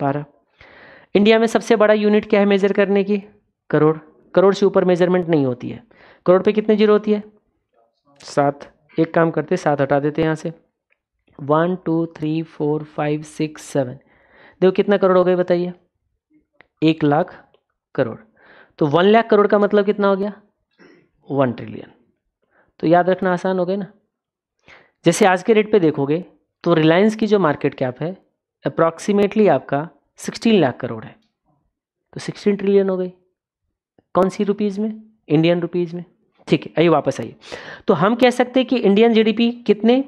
बारह इंडिया में सबसे बड़ा यूनिट क्या है मेजर करने की करोड़ करोड़ से ऊपर मेजरमेंट नहीं होती है करोड़ पे कितने जीरो होती है सात एक काम करते सात हटा देते हैं यहाँ से one two three four five six seven देखो कितना करोड़ हो गए बताइए एक लाख करोड़ तो वन लाख करोड़ का मतलब कितना हो गया वन ट्रिलियन तो याद रखना आसान हो गया ना जैसे आज के रेट पे देखोगे तो रिलायंस की जो मार्केट कैप है अप्रॉक्सीमेटली आपका सिक्सटीन लाख करोड़ है तो सिक्सटीन ट्रिलियन हो गई कौन सी रुपीज़ में इंडियन रुपीज़ में ठीक है आइए वापस आइए तो हम कह सकते हैं कि इंडियन जीडीपी कितने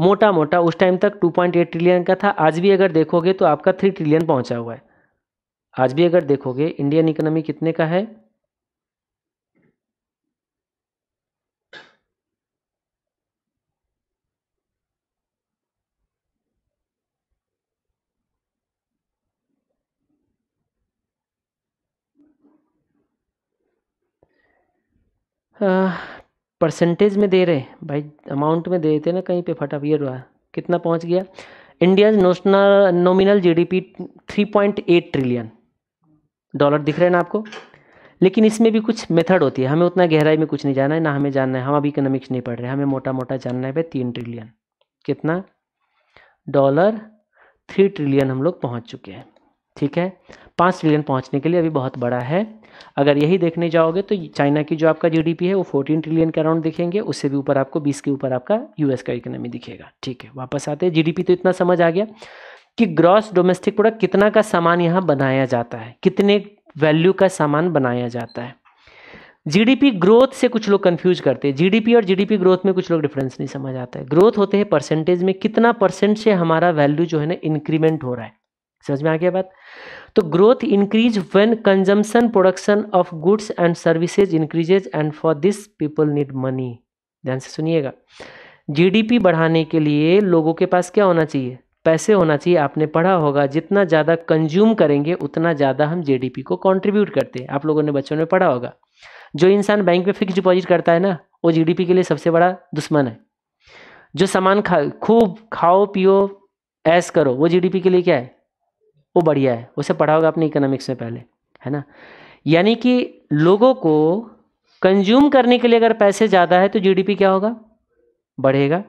मोटा मोटा उस टाइम तक 2.8 ट्रिलियन का था आज भी अगर देखोगे तो आपका 3 ट्रिलियन पहुंचा हुआ है आज भी अगर देखोगे इंडियन इकोनॉमी कितने का है परसेंटेज में दे रहे भाई अमाउंट में दे देते ना कहीं पे फटा ये रहा कितना पहुंच गया India notional nominal GDP 3.8 trillion dollar दिख रहे हैं ना आपको लेकिन इसमें भी कुछ मेथड होती है हमें उतना गहराई में कुछ नहीं जाना है ना हमें जानना है हम अभी इकोनॉमिक्स नहीं पढ़ रहे हमें मोटा मोटा जानना है भाई तीन ट्रिलियन कितना डॉलर थ्री ट्रिलियन हम लोग पहुँच चुके हैं ठीक है पाँच ट्रिलियन पहुँचने के लिए अभी बहुत बड़ा है अगर यही देखने जाओगे तो चाइना की जो आपका जीडीपी है वो फोर्टीन ट्रिलियन के अराउंड दिखेंगे उससे भी ऊपर आपको बीस के ऊपर आपका यूएस का इकोनॉमी दिखेगा ठीक है वापस आते हैं जीडीपी तो इतना समझ आ गया कि ग्रॉस डोमेस्टिक प्रोडक्ट कितना का सामान यहाँ बनाया जाता है कितने वैल्यू का सामान बनाया जाता है जीडीपी ग्रोथ से कुछ लोग कंफ्यूज करते हैं जीडीपी और जीडीपी ग्रोथ में कुछ लोग डिफरेंस नहीं समझ आता है ग्रोथ होते हैं परसेंटेज में कितना परसेंट से हमारा वैल्यू जो है ना इंक्रीमेंट हो रहा है समझ में आ गया बात तो growth increase when consumption production of goods and services increases and for this people need money ध्यान से सुनिएगा जीडीपी बढ़ाने के लिए लोगों के पास क्या होना चाहिए पैसे होना चाहिए आपने पढ़ा होगा जितना ज़्यादा कंज्यूम करेंगे उतना ज़्यादा हम जीडीपी को कंट्रीब्यूट करते हैं आप लोगों ने बच्चों में पढ़ा होगा जो इंसान बैंक में फिक्स डिपॉजिट करता है ना वो जीडीपी के लिए सबसे बड़ा दुश्मन है जो सामान खा खूब खाओ पियो ऐस करो वो जीडीपी के लिए क्या है वो बढ़िया है उसे पढ़ा होगा इकोनॉमिक्स में पहले है ना यानी कि लोगों को कंज्यूम करने के लिए अगर पैसे ज़्यादा है तो जीडीपी क्या होगा बढ़ेगा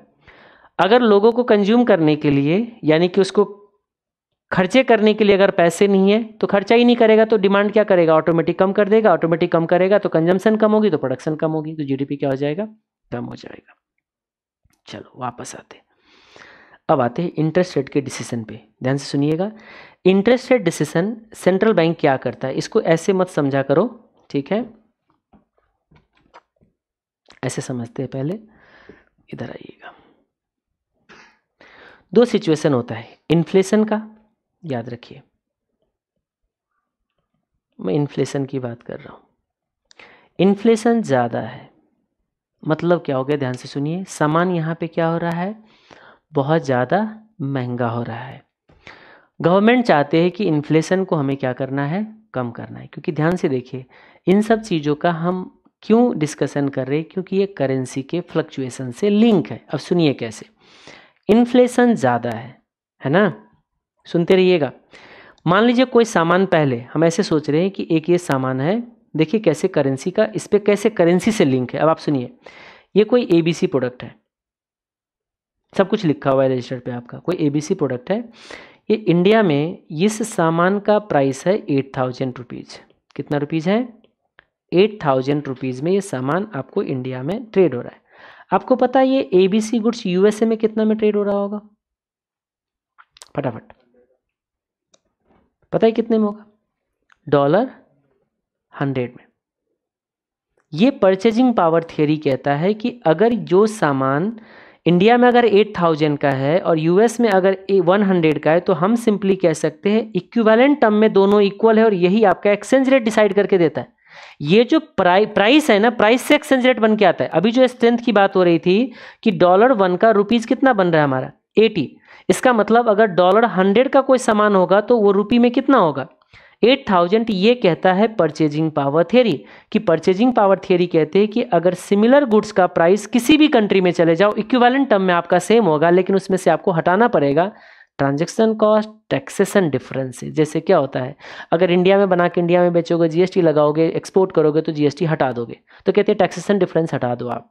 अगर लोगों को कंज्यूम करने के लिए यानी कि उसको खर्चे करने के लिए अगर पैसे नहीं है तो खर्चा ही नहीं करेगा तो डिमांड क्या करेगा ऑटोमेटिक कम कर देगा ऑटोमेटिक कम करेगा तो कंजम्पशन कम होगी तो प्रोडक्शन कम होगी तो जीडीपी क्या हो जाएगा कम हो जाएगा चलो वापस आते अब आते हैं इंटरेस्ट रेट के डिसीजन पे ध्यान से सुनिएगा interest rate decision central bank क्या करता है इसको ऐसे मत समझा करो ठीक है ऐसे समझते हैं पहले इधर आइएगा दो सिचुएशन होता है इन्फ्लेशन का याद रखिए मैं इन्फ्लेशन की बात कर रहा हूँ इन्फ्लेशन ज़्यादा है मतलब क्या हो गया ध्यान से सुनिए सामान यहाँ पे क्या हो रहा है बहुत ज़्यादा महंगा हो रहा है गवर्नमेंट चाहते हैं कि इन्फ्लेशन को हमें क्या करना है कम करना है क्योंकि ध्यान से देखिए इन सब चीज़ों का हम क्यों डिस्कशन कर रहे हैं क्योंकि ये करेंसी के फ्लक्चुएसन से लिंक है अब सुनिए कैसे इन्फ्लेशन ज़्यादा है है ना सुनते रहिएगा मान लीजिए कोई सामान पहले हम ऐसे सोच रहे हैं कि एक ये सामान है देखिए कैसे करेंसी का इस पर कैसे करेंसी से लिंक है अब आप सुनिए ये कोई ए प्रोडक्ट है सब कुछ लिखा हुआ है रजिस्टर पे आपका कोई एबीसी प्रोडक्ट है ये इंडिया में इस सामान का प्राइस है एट थाउजेंड रुपीज़ कितना रुपीज़ है एट थाउजेंड रुपीज़ में ये सामान आपको इंडिया में ट्रेड हो रहा है आपको पता है ये ए गुड्स यूएसए में कितना में ट्रेड हो रहा होगा फटाफट पता है कितने में होगा डॉलर हंड्रेड में ये परचेजिंग पावर थियरी कहता है कि अगर जो सामान इंडिया में अगर 8000 का है और यूएस में अगर 100 का है तो हम सिंपली कह सकते हैं इक्विवेलेंट टर्म में दोनों इक्वल है और यही आपका एक्सचेंज रेट डिसाइड करके देता है ये जो प्राइ, प्राइस है ना प्राइस से एक्सचेंज रेट बन के आता है अभी जो स्ट्रेंथ की बात हो रही थी कि डॉलर वन का रुपीज कितना बन रहा है हमारा एटी इसका मतलब अगर डॉलर हंड्रेड का कोई सामान होगा तो वो रुपी में कितना होगा एट थाउजेंड ये कहता है परचेजिंग पावर थ्योरी कि परचेजिंग पावर थ्योरी कहते हैं कि अगर सिमिलर गुड्स का प्राइस किसी भी कंट्री में चले जाओ इक्विवेलेंट टर्म में आपका सेम होगा लेकिन उसमें से आपको हटाना पड़ेगा ट्रांजेक्शन कॉस्ट टैक्सेशन डिफरेंस जैसे क्या होता है अगर इंडिया में बना के इंडिया में बेचोगे जीएसटी लगाओगे एक्सपोर्ट करोगे तो जीएसटी हटा दोगे तो कहते हैं टैक्सेशन डिफरेंस हटा दो आप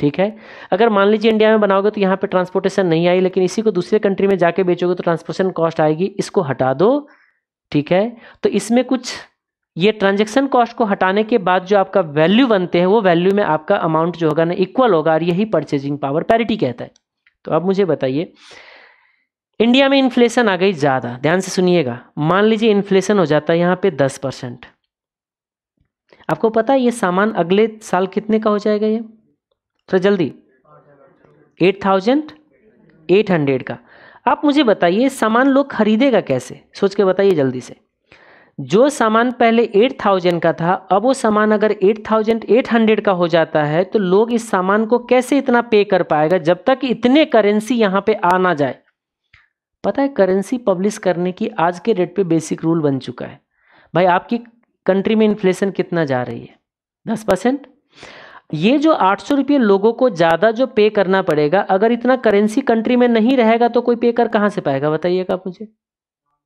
ठीक है अगर मान लीजिए इंडिया में बनाओगे तो यहाँ पे ट्रांसपोर्टेशन नहीं आई लेकिन इसी को दूसरे कंट्री में जाके बेचोगे तो ट्रांसपोर्टेशन कॉस्ट आएगी इसको हटा दो ठीक है तो इसमें कुछ ये ट्रांजेक्शन कॉस्ट को हटाने के बाद जो आपका वैल्यू बनते हैं वो वैल्यू में आपका अमाउंट जो होगा ना इक्वल होगा और यही परचेजिंग पावर पैरिटी कहता है तो अब मुझे बताइए इंडिया में इन्फ्लेशन आ गई ज़्यादा ध्यान से सुनिएगा मान लीजिए इन्फ्लेशन हो जाता है यहाँ पे दस परसेंट आपको पता है ये सामान अगले साल कितने का हो जाएगा ये थोड़ा जल्दी एट थाउजेंड एट हंड्रेड का आप मुझे बताइए सामान लोग खरीदेगा कैसे सोच के बताइए जल्दी से जो सामान पहले एट थाउजेंड का था अब वो सामान अगर एट थाउजेंड एट हंड्रेड का हो जाता है तो लोग इस सामान को कैसे इतना पे कर पाएगा जब तक इतने करेंसी यहाँ पे आ ना जाए पता है करेंसी पब्लिश करने की आज के रेट पे बेसिक रूल बन चुका है भाई आपकी कंट्री में इन्फ्लेशन कितना जा रही है दस परसेंट ये जो आठ सौ रुपये लोगों को ज़्यादा जो पे करना पड़ेगा अगर इतना करेंसी कंट्री में नहीं रहेगा तो कोई पे कर कहाँ से पाएगा बताइएगा आप मुझे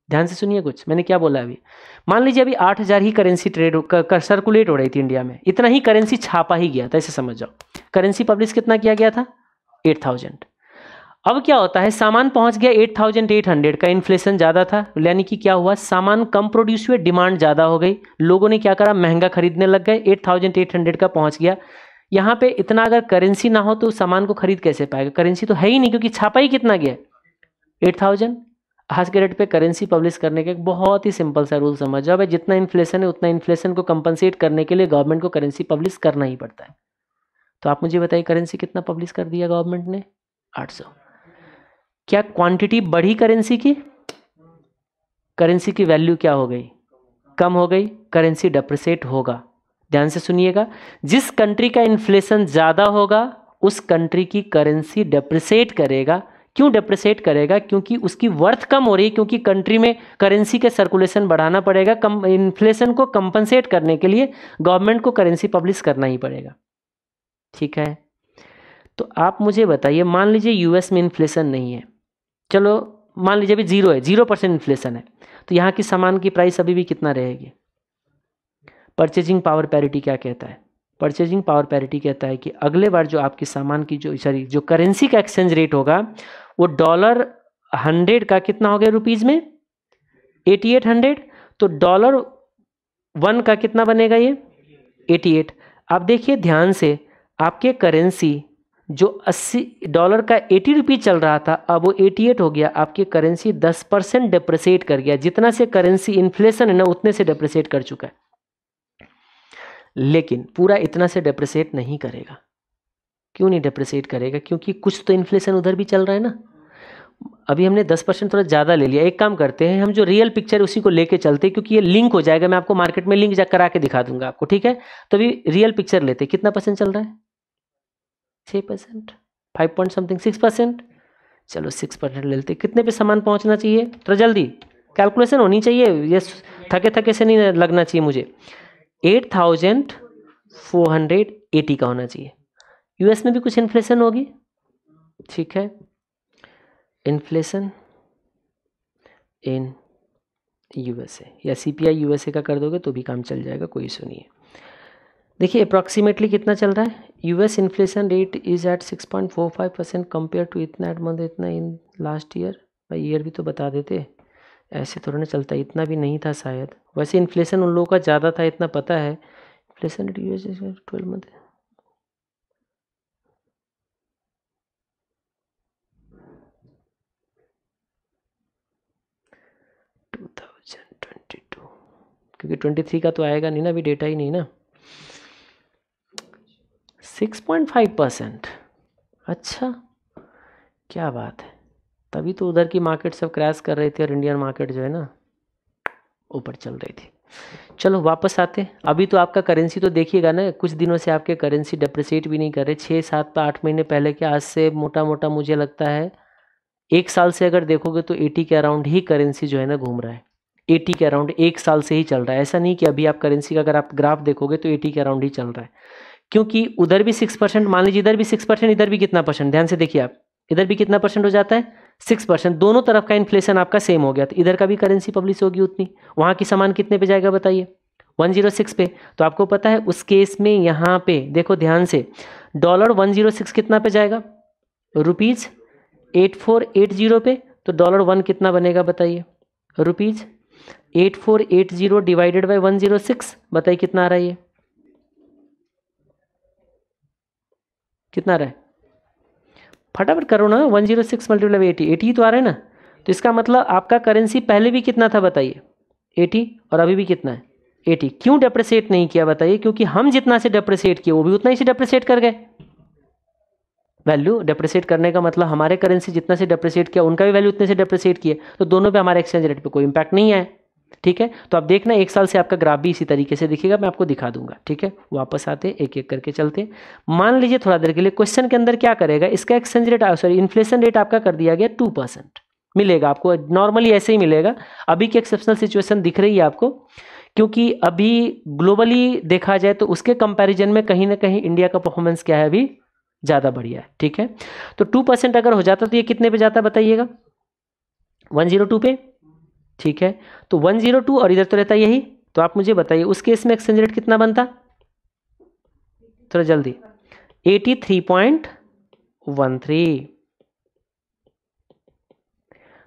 ध्यान से सुनिए कुछ मैंने क्या बोला अभी मान लीजिए अभी आठ हज़ार ही करेंसी ट्रेड कर, सर्कुलेट हो रही थी इंडिया में इतना ही करेंसी छापा ही गया था ऐसे समझ जाओ करेंसी पब्लिश कितना किया गया था एट थाउजेंड अब क्या होता है सामान पहुंच गया 8,800 का इन्फ्लेशन ज़्यादा था यानी कि क्या हुआ सामान कम प्रोड्यूस हुए डिमांड ज़्यादा हो गई लोगों ने क्या करा महंगा खरीदने लग गए एट का पहुंच गया यहाँ पे इतना अगर करेंसी ना हो तो सामान को खरीद कैसे पाएगा करेंसी तो है ही नहीं क्योंकि छापा ही कितना गया एट थाउजेंड आज के रेट पे करेंसी पब्लिश करने का एक बहुत ही सिंपल सा रूल समझ जाओ भाई जितना इन्फ्लेशन है उतना इन्फ्लेशन को कंपनसेट करने के लिए गवर्नमेंट को करेंसी पब्लिश करना ही पड़ता है तो आप मुझे बताइए करेंसी कितना पब्लिश कर दिया गवर्नमेंट ने आठ क्या क्वांटिटी बढ़ी करेंसी की करेंसी की वैल्यू क्या हो गई कम हो गई करेंसी डेप्रिसिएट होगा ध्यान से सुनिएगा जिस कंट्री का इन्फ्लेशन ज़्यादा होगा उस कंट्री की करेंसी डेप्रिसिएट करेगा क्यों डेप्रिसिएट करेगा क्योंकि उसकी वर्थ कम हो रही है क्योंकि कंट्री में करेंसी के सर्कुलेशन बढ़ाना पड़ेगा कम इन्फ्लेशन को कंपनसेट करने के लिए गवर्नमेंट को करेंसी पब्लिश करना ही पड़ेगा ठीक है तो आप मुझे बताइए मान लीजिए यूएस में इन्फ्लेशन नहीं है चलो मान लीजिए अभी जीरो है जीरो परसेंट इन्फ्लेशन है तो यहाँ की सामान की प्राइस अभी भी कितना रहेगी परचेजिंग पावर पैरिटी क्या कहता है परचेजिंग पावर पैरिटी कहता है कि अगले बार जो आपके सामान की जो सॉरी जो करेंसी का एक्सचेंज रेट होगा वो डॉलर हंड्रेड का कितना हो गया रुपीज़ में एटी एट हंड्रेड तो डॉलर वन का कितना बनेगा ये एटी एट आप देखिए ध्यान से आपके करेंसी जो अस्सी डॉलर का एटी रुपीज़ चल रहा था अब वो एटी एट हो गया आपकी करेंसी दस परसेंट डिप्रिसिएट कर गया जितना से करेंसी इन्फ्लेशन है ना उतने से डिप्रिसिएट कर चुका है लेकिन पूरा इतना से डिप्रिसिएट नहीं करेगा क्यों नहीं डिप्रिसिएट करेगा क्योंकि कुछ तो इन्फ्लेशन उधर भी चल रहा है ना अभी हमने 10 परसेंट थोड़ा ज़्यादा ले लिया एक काम करते हैं हम जो रियल पिक्चर उसी को लेके चलते हैं क्योंकि ये लिंक हो जाएगा मैं आपको मार्केट में लिंक करा के दिखा दूंगा आपको ठीक है तो अभी रियल पिक्चर लेते कितना परसेंट चल रहा है छः percent five point something six percent चलो सिक्स परसेंट ले लेते कितने पे सामान पहुंचना चाहिए थोड़ा जल्दी कैलकुलेशन होनी चाहिए ये थके थके से नहीं लगना चाहिए मुझे eight thousand four hundred eighty का होना चाहिए यूएस में भी कुछ इन्फ्लेशन होगी ठीक है इन्फ्लेशन इन यूएसए या सीपीआई यूएसए का कर दोगे तो भी काम चल जाएगा कोई इशू नहीं है देखिए अप्रॉक्सीमेटली कितना चल रहा है US inflation rate is at six point four five percent compare to इतना एट मंथ इतना इन लास्ट ईयर भाई ईयर भी तो बता देते ऐसे थोड़ा तो ना चलता इतना भी नहीं था शायद वैसे इन्फ्लेशन उन लोगों का ज़्यादा था इतना पता है इन्फ्लेशन ट्वेल्व मंथ क्योंकि ट्वेंटी थ्री का तो आएगा नहीं ना अभी डेटा ही नहीं ना सिक्स पॉइंट फाइव परसेंट अच्छा क्या बात है तभी तो उधर की मार्केट सब क्रैश कर रही थी और इंडियन मार्केट जो है ना ऊपर चल रही थी चलो वापस आते अभी तो आपका करेंसी तो देखिएगा ना कुछ दिनों से आपके करेंसी डिप्रिसिएट भी नहीं कर रहे छः सात तो आठ महीने पहले के आज से मोटा मोटा मुझे लगता है एक साल से अगर देखोगे तो एटी के अराउंड ही करेंसी जो है ना घूम रहा है एटी के अराउंड एक साल से ही चल रहा है ऐसा नहीं कि अभी आप करेंसी का अगर आप ग्राफ देखोगे तो एटी के अराउंड ही चल रहा है क्योंकि उधर भी सिक्स परसेंट मान लीजिए इधर भी सिक्स परसेंट इधर भी कितना परसेंट ध्यान से देखिए आप इधर भी कितना परसेंट हो जाता है सिक्स परसेंट दोनों तरफ का इन्फ्लेशन आपका सेम हो गया तो इधर का भी करेंसी पब्लिश होगी उतनी वहाँ की सामान कितने पे जाएगा बताइए वन जीरो सिक्स पे तो आपको पता है उस केस में यहाँ पे देखो ध्यान से डॉलर वन जीरो सिक्स कितना पे जाएगा rupees eight eight four zero पे तो डॉलर वन कितना बनेगा बताइए rupees eight eight four zero divided by one zero six बताइए कितना आ रहा है ये कितना आ रहा है फटाफट करो ना one zero six multiply eighty eighty ही तो आ रहा है ना तो इसका मतलब आपका करेंसी पहले भी कितना था बताइए एटी और अभी भी कितना है एटी क्यों डेप्रिसिएट नहीं किया बताइए क्योंकि हम जितना से डेप्रिसिएट किए वो भी उतना ही से डेप्रिसिएट कर गए वैल्यू डेप्रिसिएट करने का मतलब हमारे करेंसी जितना से डेप्रिसिएट किया उनका भी वैल्यू उतने से डेप्रिसिएट किया तो दोनों पे हमारे एक्सचेंज रेट पे कोई इंपैक्ट नहीं आया ठीक है तो आप देखना एक साल से आपका ग्राफ भी इसी तरीके से दिखेगा मैं आपको दिखा दूंगा ठीक है वापस आते एक एक करके चलते मान लीजिए थोड़ा देर के लिए क्वेश्चन के अंदर क्या करेगा इसका exchange rate sorry inflation rate आपका कर दिया गया टू परसेंट मिलेगा आपको नॉर्मली ऐसे ही मिलेगा अभी की एक्सेप्शनल सिचुएशन दिख रही है आपको क्योंकि अभी ग्लोबली देखा जाए तो उसके कंपैरिजन में कहीं ना कहीं इंडिया का परफॉर्मेंस क्या है अभी ज़्यादा बढ़िया है ठीक है तो टू अगर हो जाता तो ये कितने पे जाता बताइएगा वन पे ठीक है तो 102 और इधर तो रहता यही तो आप मुझे बताइए उस केस में एक्सचेंज रेट कितना बनता थोड़ा जल्दी 83.13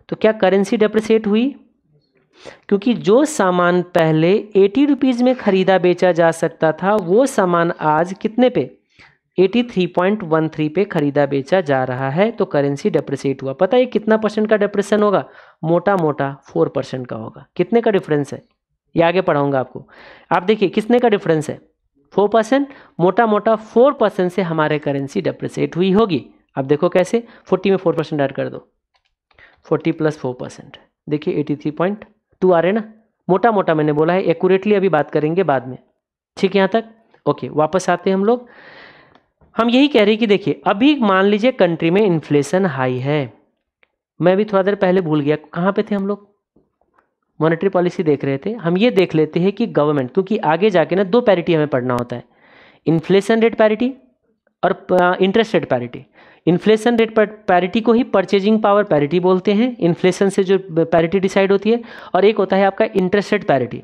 तो क्या करेंसी डेप्रिसिएट हुई क्योंकि जो सामान पहले एटी रुपीज़ में ख़रीदा बेचा जा सकता था वो सामान आज कितने पे 83.13 पे खरीदा बेचा जा रहा है तो करेंसी डेप्रिसिएट हुआ पता है कितना परसेंट का डिप्रेशन होगा मोटा मोटा फोर परसेंट का होगा कितने का डिफरेंस है ये आगे पढ़ाऊंगा आपको आप देखिए कितने का डिफरेंस है फोर परसेंट मोटा मोटा फोर परसेंट से हमारे करेंसी डेप्रिसिएट हुई होगी आप देखो कैसे फोर्टी में फोर परसेंट ऐड कर दो फोर्टी प्लस फोर परसेंट देखिए एटी थ्री पॉइंट टू आ रहे ना मोटा मोटा मैंने बोला है एक्यूरेटली अभी बात करेंगे बाद में ठीक है यहाँ तक ओके वापस आते हैं हम लोग हम यही कह रहे हैं कि देखिए अभी मान लीजिए कंट्री में इन्फ्लेशन हाई है मैं भी थोड़ा देर पहले भूल गया कहाँ पे थे हम लोग मॉनेटरी पॉलिसी देख रहे थे हम ये देख लेते हैं कि गवर्नमेंट क्योंकि आगे जाके ना दो पैरिटी हमें पढ़ना होता है इन्फ्लेशन रेट पैरिटी और interest rate parity inflation rate parity को ही परचेजिंग पावर पैरिटी बोलते हैं इन्फ्लेशन से जो पैरिटी डिसाइड होती है और एक होता है आपका इंटरेस्ट रेट पैरिटी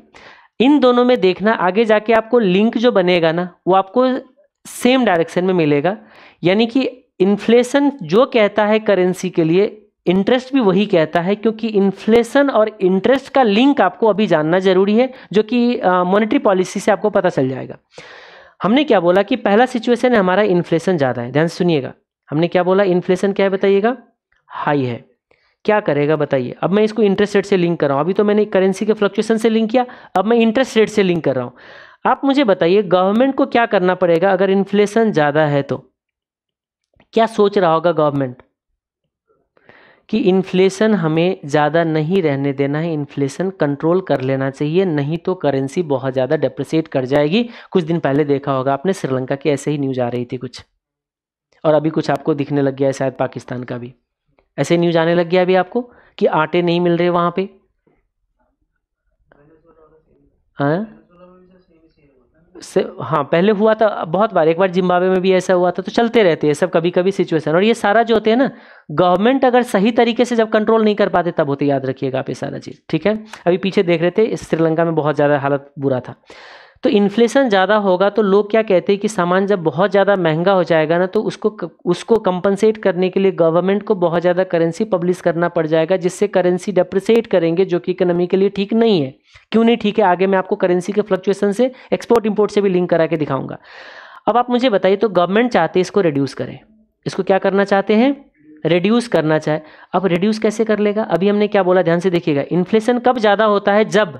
इन दोनों में देखना आगे जाके आपको लिंक जो बनेगा ना वो आपको सेम डायरेक्शन में मिलेगा यानी कि इन्फ्लेशन जो कहता है करेंसी के लिए इंटरेस्ट भी वही कहता है क्योंकि इन्फ्लेशन और इंटरेस्ट का लिंक आपको अभी जानना जरूरी है जो कि मॉनेटरी पॉलिसी से आपको पता चल जाएगा हमने क्या बोला कि पहला सिचुएशन है हमारा इन्फ्लेशन ज़्यादा है ध्यान से सुनिएगा हमने क्या बोला इन्फ्लेशन क्या है बताइएगा हाई है क्या करेगा बताइए अब मैं इसको इंटरेस्ट रेट से लिंक कर रहा हूँ अभी तो मैंने करेंसी के फ्लक्चुएशन से लिंक किया अब मैं इंटरेस्ट रेट से लिंक कर रहा हूँ आप मुझे बताइए गवर्नमेंट को क्या करना पड़ेगा अगर इन्फ्लेशन ज़्यादा है तो क्या सोच रहा होगा गवर्नमेंट कि इन्फ्लेशन हमें ज़्यादा नहीं रहने देना है इन्फ्लेशन कंट्रोल कर लेना चाहिए नहीं तो करेंसी बहुत ज़्यादा डेप्रिसिएट कर जाएगी कुछ दिन पहले देखा होगा आपने श्रीलंका की ऐसे ही न्यूज़ आ रही थी कुछ और अभी कुछ आपको दिखने लग गया है शायद पाकिस्तान का भी ऐसे न्यूज़ आने लग गया अभी आपको कि आटे नहीं मिल रहे वहाँ पर हाँ से हाँ पहले हुआ था बहुत बार एक बार जिम्बाब्वे में भी ऐसा हुआ था तो चलते रहते हैं सब कभी कभी सिचुएशन और ये सारा जो होते हैं ना गवर्नमेंट अगर सही तरीके से जब कंट्रोल नहीं कर पाते तब होते याद रखिएगा आप ये सारा चीज़ ठीक है अभी पीछे देख रहे थे श्रीलंका में बहुत ज़्यादा हालत बुरा था तो इन्फ्लेशन ज़्यादा होगा तो लोग क्या कहते हैं कि सामान जब बहुत ज़्यादा महंगा हो जाएगा ना तो उसको उसको कंपनसेट करने के लिए गवर्नमेंट को बहुत ज़्यादा करेंसी पब्लिश करना पड़ जाएगा जिससे करेंसी डेप्रिसिएट करेंगे जो कि इकोनॉमी के लिए ठीक नहीं है क्यों नहीं ठीक है आगे मैं आपको करेंसी के फ्लक्चुएसन से एक्सपोर्ट इम्पोर्ट से भी लिंक करा के दिखाऊंगा अब आप मुझे बताइए तो गवर्नमेंट चाहते इसको रिड्यूस करें इसको क्या करना चाहते हैं रिड्यूस करना चाहे अब रिड्यूस कैसे कर लेगा अभी हमने क्या बोला ध्यान से देखिएगा इन्फ्लेशन कब ज़्यादा होता है जब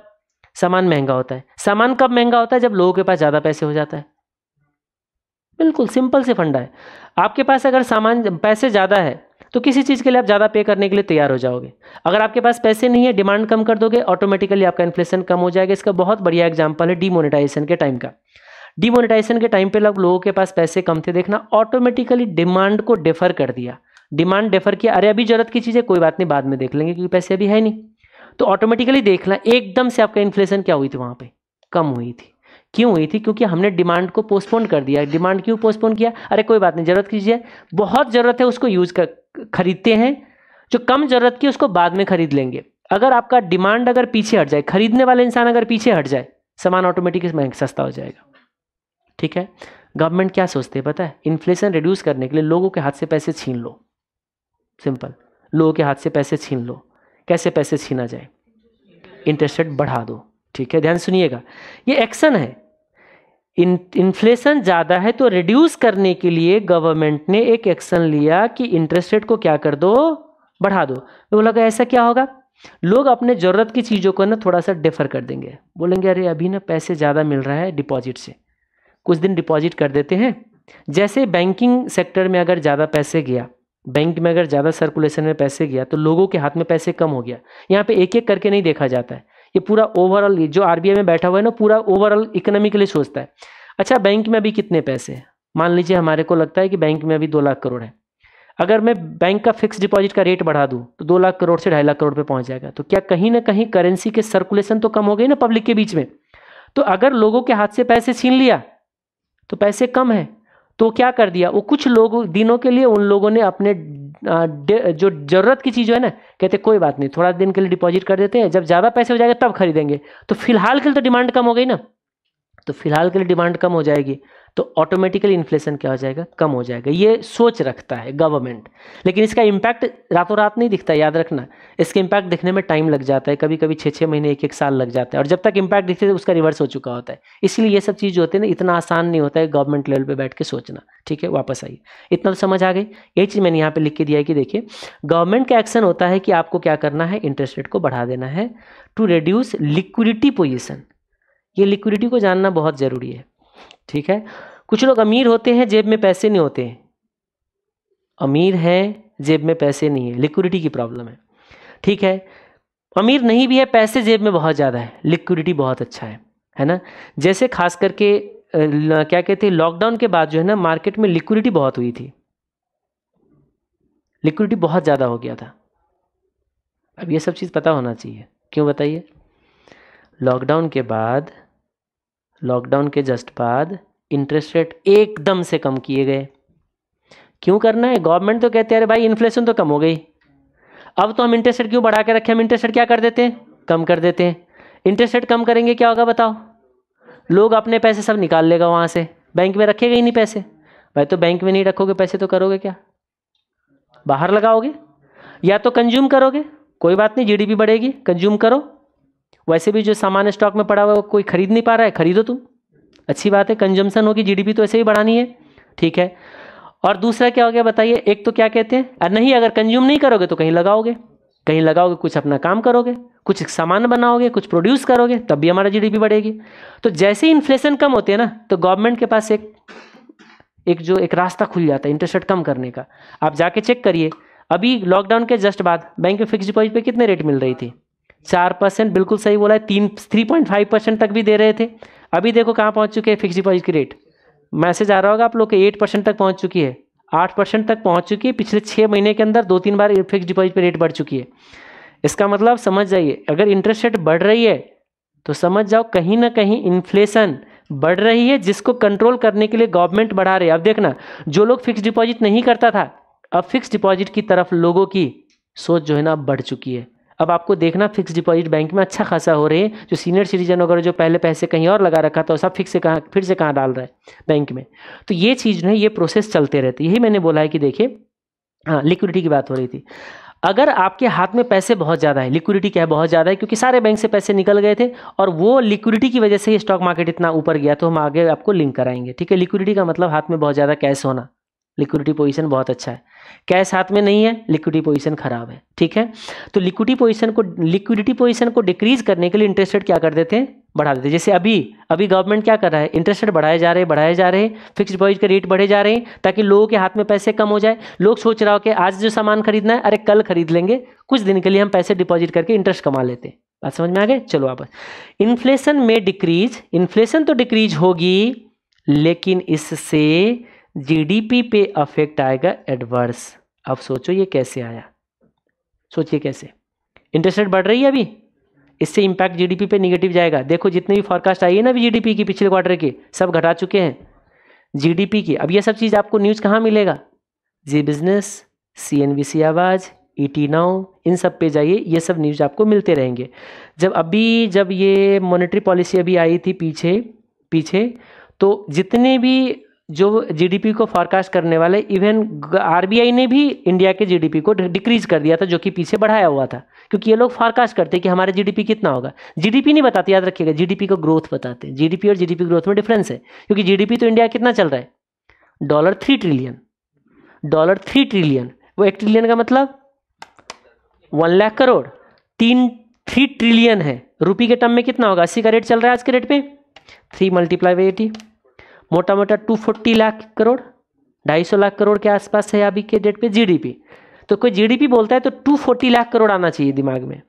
सामान महंगा होता है सामान कब महंगा होता है जब लोगों के पास ज़्यादा पैसे हो जाता है बिल्कुल सिंपल से फंडा है आपके पास अगर सामान पैसे ज़्यादा है तो किसी चीज़ के लिए आप ज़्यादा पे करने के लिए तैयार हो जाओगे अगर आपके पास पैसे नहीं है डिमांड कम कर दोगे ऑटोमेटिकली आपका इन्फ्लेशन कम हो जाएगा इसका बहुत बढ़िया एग्जाम्पल है डीमोनेटाइजेशन के टाइम का डीमोनेटाइजेशन के टाइम पे लोग लोगों के पास पैसे कम थे देखना ऑटोमेटिकली डिमांड को डेफर कर दिया डिमांड डेफर किया अरे अभी जरूरत की चीजें कोई बात नहीं बाद में देख लेंगे क्योंकि पैसे अभी है नहीं तो ऑटोमेटिकली देखना एकदम से आपका इन्फ्लेशन क्या हुई थी वहाँ पे कम हुई थी क्यों हुई थी क्योंकि हमने डिमांड को पोस्टपोन कर दिया डिमांड क्यों पोस्टपोन किया अरे कोई बात नहीं ज़रूरत कीजिए बहुत ज़रूरत है उसको यूज़ कर खरीदते हैं जो कम ज़रूरत की उसको बाद में खरीद लेंगे अगर आपका डिमांड अगर पीछे हट जाए खरीदने वाला इंसान अगर पीछे हट जाए सामान ऑटोमेटिक सस्ता हो जाएगा ठीक है गवर्नमेंट क्या सोचते हैं पता है इन्फ्लेशन रिड्यूस करने के लिए लोगों के हाथ से पैसे छीन लो सिंपल लोगों के हाथ से पैसे छीन लो कैसे पैसे छीना जाए इंटरेस्ट रेट बढ़ा दो ठीक है ध्यान सुनिएगा ये एक्शन है इन इन्फ्लेशन ज़्यादा है तो रिड्यूस करने के लिए गवर्नमेंट ने एक एक्शन लिया कि इंटरेस्ट रेट को क्या कर दो बढ़ा दो मैं बोला तो ऐसा क्या होगा लोग अपने ज़रूरत की चीज़ों को ना थोड़ा सा डिफर कर देंगे बोलेंगे अरे अभी ना पैसे ज़्यादा मिल रहा है डिपॉजिट से कुछ दिन डिपॉजिट कर देते हैं जैसे बैंकिंग सेक्टर में अगर ज़्यादा पैसे गया बैंक में अगर ज़्यादा सर्कुलेशन में पैसे गया तो लोगों के हाथ में पैसे कम हो गया यहाँ पे एक एक करके नहीं देखा जाता है ये पूरा ओवरऑल जो आरबीआई में बैठा हुआ है ना पूरा ओवरऑल इकोनॉमी के लिए सोचता है अच्छा बैंक में अभी कितने पैसे मान लीजिए हमारे को लगता है कि बैंक में अभी दो लाख करोड़ है अगर मैं बैंक का फिक्स डिपॉजिट का रेट बढ़ा दूँ तो दो लाख करोड़ से ढाई लाख करोड़ पे पहुंच जाएगा तो क्या कहीं ना कहीं करेंसी के सर्कुलेशन तो कम हो गई ना पब्लिक के बीच में तो अगर लोगों के हाथ से पैसे छीन लिया तो पैसे कम है तो क्या कर दिया वो कुछ लोगों दिनों के लिए उन लोगों ने अपने जो ज़रूरत की चीज़ है ना कहते कोई बात नहीं थोड़ा दिन के लिए डिपॉजिट कर देते हैं जब ज़्यादा पैसे हो जाएगा तब खरीदेंगे तो फिलहाल के लिए तो डिमांड कम हो गई ना तो फिलहाल के लिए डिमांड कम हो जाएगी तो ऑटोमेटिकली इन्फ्लेशन क्या हो जाएगा कम हो जाएगा ये सोच रखता है गवर्नमेंट लेकिन इसका इम्पैक्ट रातों रात नहीं दिखता याद रखना इसके इम्पैक्ट दिखने में टाइम लग जाता है कभी कभी छः छः महीने एक एक साल लग जाता है और जब तक इम्पैक्ट दिखते हैं उसका रिवर्स हो चुका होता है इसलिए ये सब चीज़ होती है ना इतना आसान नहीं होता है गवर्नमेंट लेवल पर बैठ के सोचना ठीक है वापस आइए इतना तो समझ आ गई यही चीज़ मैंने यहाँ पर लिख के दिया है कि देखिए गवर्नमेंट का एक्शन होता है कि आपको क्या करना है इंटरेस्ट रेट को बढ़ा देना है टू रिड्यूस लिक्विडिटी पोजिशन ये लिक्विडिटी को जानना बहुत ज़रूरी है ठीक है कुछ लोग अमीर होते हैं जेब में पैसे नहीं होते अमीर हैं जेब में पैसे नहीं है लिक्विडिटी की प्रॉब्लम है ठीक है अमीर नहीं भी है पैसे जेब में बहुत ज़्यादा है लिक्विडिटी बहुत अच्छा है है ना जैसे खास करके क्या कहते हैं लॉकडाउन के बाद जो है ना मार्केट में लिक्विडिटी बहुत हुई थी लिक्विडिटी बहुत ज़्यादा हो गया था अब ये सब चीज़ पता होना चाहिए क्यों बताइए लॉकडाउन के बाद लॉकडाउन के जस्ट बाद इंटरेस्ट रेट एकदम से कम किए गए क्यों करना है गवर्नमेंट तो कहते हैं अरे भाई इन्फ्लेशन तो कम हो गई अब तो हम इंटरेस्ट रेट क्यों बढ़ा के रखें हम इंटरेस्ट रेट क्या कर देते हैं कम कर देते हैं इंटरेस्ट रेट कम करेंगे क्या होगा बताओ लोग अपने पैसे सब निकाल लेगा वहाँ से बैंक में रखेगा ही नहीं पैसे भाई तो बैंक में नहीं रखोगे पैसे तो करोगे क्या बाहर लगाओगे या तो कंज्यूम करोगे कोई बात नहीं जीडीपी बढ़ेगी कंज्यूम करो वैसे भी जो सामान स्टॉक में पड़ा हुआ है कोई खरीद नहीं पा रहा है खरीदो तुम अच्छी बात है कंजम्पशन होगी जीडीपी तो ऐसे ही बढ़ानी है ठीक है और दूसरा क्या हो गया बताइए एक तो क्या कहते हैं और नहीं अगर कंज्यूम नहीं करोगे तो कहीं लगाओगे कहीं लगाओगे कुछ अपना काम करोगे कुछ सामान बनाओगे कुछ प्रोड्यूस करोगे तब भी हमारा जीडीपी बढ़ेगी तो जैसे ही इन्फ्लेशन कम होते हैं ना तो गवर्नमेंट के पास एक एक जो एक रास्ता खुल जाता है इंटरेस्ट रेट कम करने का आप जाके चेक करिए अभी लॉकडाउन के जस्ट बाद बैंक में फिक्स डिपॉजिट पे कितने रेट मिल रही थी चार परसेंट बिल्कुल सही बोला है तीन थ्री पॉइंट फाइव परसेंट तक भी दे रहे थे अभी देखो कहाँ पहुँच चुके हैं फिक्स डिपॉजिट की रेट मैसेज आ रहा होगा आप लोग के एट परसेंट तक पहुँच चुकी है आठ परसेंट तक पहुँच चुकी है पिछले छः महीने के अंदर दो तीन बार फिक्स डिपॉजिट पर रेट बढ़ चुकी है इसका मतलब समझ जाइए अगर इंटरेस्ट रेट बढ़ रही है तो समझ जाओ कहीं ना कहीं इन्फ्लेशन बढ़ रही है जिसको कंट्रोल करने के लिए गवर्नमेंट बढ़ा रही है अब देखना जो लोग फिक्स डिपॉजिट नहीं करता था अब फिक्स डिपॉजिट की तरफ लोगों की सोच जो है ना बढ़ चुकी है अब आपको देखना फिक्स डिपॉजिट बैंक में अच्छा खासा हो रहे हैं जो सीनियर सिटीजन वगैरह जो पहले पैसे कहीं और लगा रखा था सब फिक्स से कहाँ फिर से कहाँ डाल रहा है बैंक में तो ये चीज़ जो है ये प्रोसेस चलते रहती है यही मैंने बोला है कि देखिए हाँ लिक्विडिटी की बात हो रही थी अगर आपके हाथ में पैसे बहुत ज़्यादा है लिक्विडिटी क्या है बहुत ज़्यादा है क्योंकि सारे बैंक से पैसे निकल गए थे और वो लिक्विडिटी की वजह से ही स्टॉक मार्केट इतना ऊपर गया तो हम आगे आपको लिंक कराएंगे ठीक है लिक्विडिटी का मतलब हाथ में बहुत ज़्यादा कैश होना लिक्विडिटी पोजीशन बहुत अच्छा है कैश हाथ में नहीं है लिक्विडिटी पोजीशन खराब है ठीक है तो लिक्विडिटी पोजीशन को लिक्विडिटी पोजीशन को डिक्रीज करने के लिए इंटरेस्ट रेट क्या कर देते हैं बढ़ा देते हैं जैसे अभी अभी गवर्नमेंट क्या कर रहा है इंटरेस्ट रेट बढ़ाए जा रहे हैं बढ़ाए जा रहे हैं फिक्स डिपॉजिट के रेट बढ़े जा रहे हैं ताकि लोगों के हाथ में पैसे कम हो जाए लोग सोच रहा हो कि आज जो सामान खरीदना है अरे कल खरीद लेंगे कुछ दिन के लिए हम पैसे डिपॉजिट करके इंटरेस्ट कमा लेते हैं बात समझ में आ गए चलो आप इन्फ्लेशन में डिक्रीज इन्फ्लेशन तो डिक्रीज होगी लेकिन इससे जीडीपी पे अफेक्ट आएगा एडवर्स अब सोचो ये कैसे आया सोचिए कैसे इंटरेस्ट रेट बढ़ रही है अभी इससे इम्पैक्ट जीडीपी पे निगेटिव जाएगा देखो जितने भी फॉरकास्ट आई है ना अभी जीडीपी की पिछले क्वार्टर के सब घटा चुके हैं जीडीपी की अब ये सब चीज़ आपको न्यूज़ कहाँ मिलेगा Zee business C N B C Awaaz E T now in सब पे जाइए ये सब न्यूज़ आपको मिलते रहेंगे जब अभी जब ये मॉनेटरी पॉलिसी अभी आई थी पीछे पीछे तो जितने भी जो जीडीपी को फॉरकास्ट करने वाले इवन आरबीआई ने भी इंडिया के जीडीपी को डिक्रीज कर दिया था जो कि पीछे बढ़ाया हुआ था क्योंकि ये लोग फॉरकास्ट करते कि हमारे जीडीपी कितना होगा जीडीपी नहीं बताते याद रखिएगा जीडीपी को ग्रोथ बताते हैं जीडीपी और जीडीपी ग्रोथ में डिफरेंस है क्योंकि जीडीपी तो इंडिया कितना चल रहा है dollar three trillion dollar three trillion वो एक ट्रिलियन का मतलब वन लाख करोड़ तीन थ्री ट्रिलियन है रुपी के टर्म में कितना होगा अस्सी का रेट चल रहा है आज के रेट पे थ्री मल्टीप्लाई बाई एटी मोटा मोटा 240 लाख करोड़ 250 लाख करोड़ के आसपास है अभी के डेट पे जीडीपी तो कोई जीडीपी बोलता है तो 240 लाख करोड़ आना चाहिए दिमाग में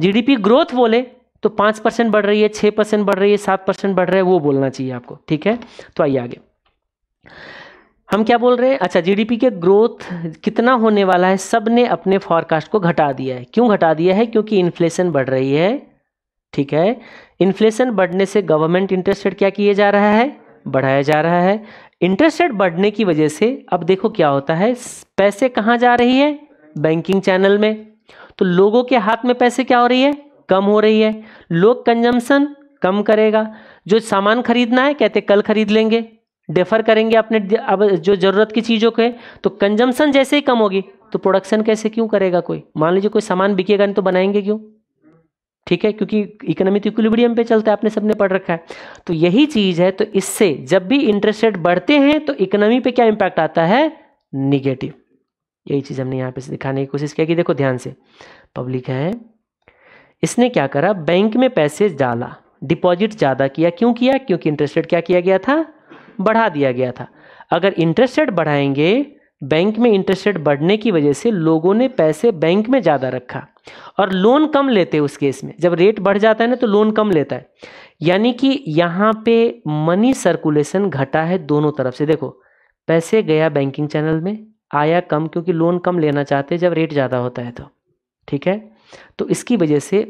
जीडीपी ग्रोथ बोले तो पाँच परसेंट बढ़ रही है छः परसेंट बढ़ रही है सात परसेंट बढ़ रहा है वो बोलना चाहिए आपको ठीक है तो आइए आगे हम क्या बोल रहे हैं अच्छा जीडीपी के ग्रोथ कितना होने वाला है सब ने अपने फॉरकास्ट को घटा दिया है क्यों घटा दिया है क्योंकि इन्फ्लेशन बढ़ रही है ठीक है इन्फ्लेशन बढ़ने से गवर्नमेंट इंटरेस्ट रेट क्या किए जा रहा है बढ़ाया जा रहा है इंटरेस्ट रेट बढ़ने की वजह से अब देखो क्या होता है पैसे कहाँ जा रही है बैंकिंग चैनल में तो लोगों के हाथ में पैसे क्या हो रही है कम हो रही है लोग कंजम्पन कम करेगा जो सामान खरीदना है कहते कल खरीद लेंगे डेफर करेंगे अपने अब जो ज़रूरत की चीज़ों के तो कंजम्पन जैसे ही कम होगी तो प्रोडक्शन कैसे क्यों करेगा कोई मान लीजिए कोई सामान बिकेगा नहीं तो बनाएंगे क्यों ठीक है क्योंकि इकोनॉमिक इक्विलिब्रियम पे चलता है आपने सबने पढ़ रखा है तो यही चीज है तो इससे जब भी इंटरेस्ट रेट बढ़ते हैं तो इकोनॉमी पे क्या इंपैक्ट आता है निगेटिव यही चीज हमने यहां पे दिखाने की कोशिश किया कि देखो ध्यान से पब्लिक है इसने क्या करा बैंक में पैसे डाला डिपॉजिट ज़्यादा किया क्यों किया क्योंकि इंटरेस्ट रेट क्या किया गया था बढ़ा दिया गया था अगर इंटरेस्ट रेट बढ़ाएंगे बैंक में इंटरेस्ट रेट बढ़ने की वजह से लोगों ने पैसे बैंक में ज़्यादा रखा और लोन कम लेते हैं उस केस में जब रेट बढ़ जाता है ना तो लोन कम लेता है यानी कि यहाँ पे मनी सर्कुलेशन घटा है दोनों तरफ से देखो पैसे गया बैंकिंग चैनल में आया कम क्योंकि लोन कम लेना चाहते हैं जब रेट ज़्यादा होता है तो ठीक है तो इसकी वजह से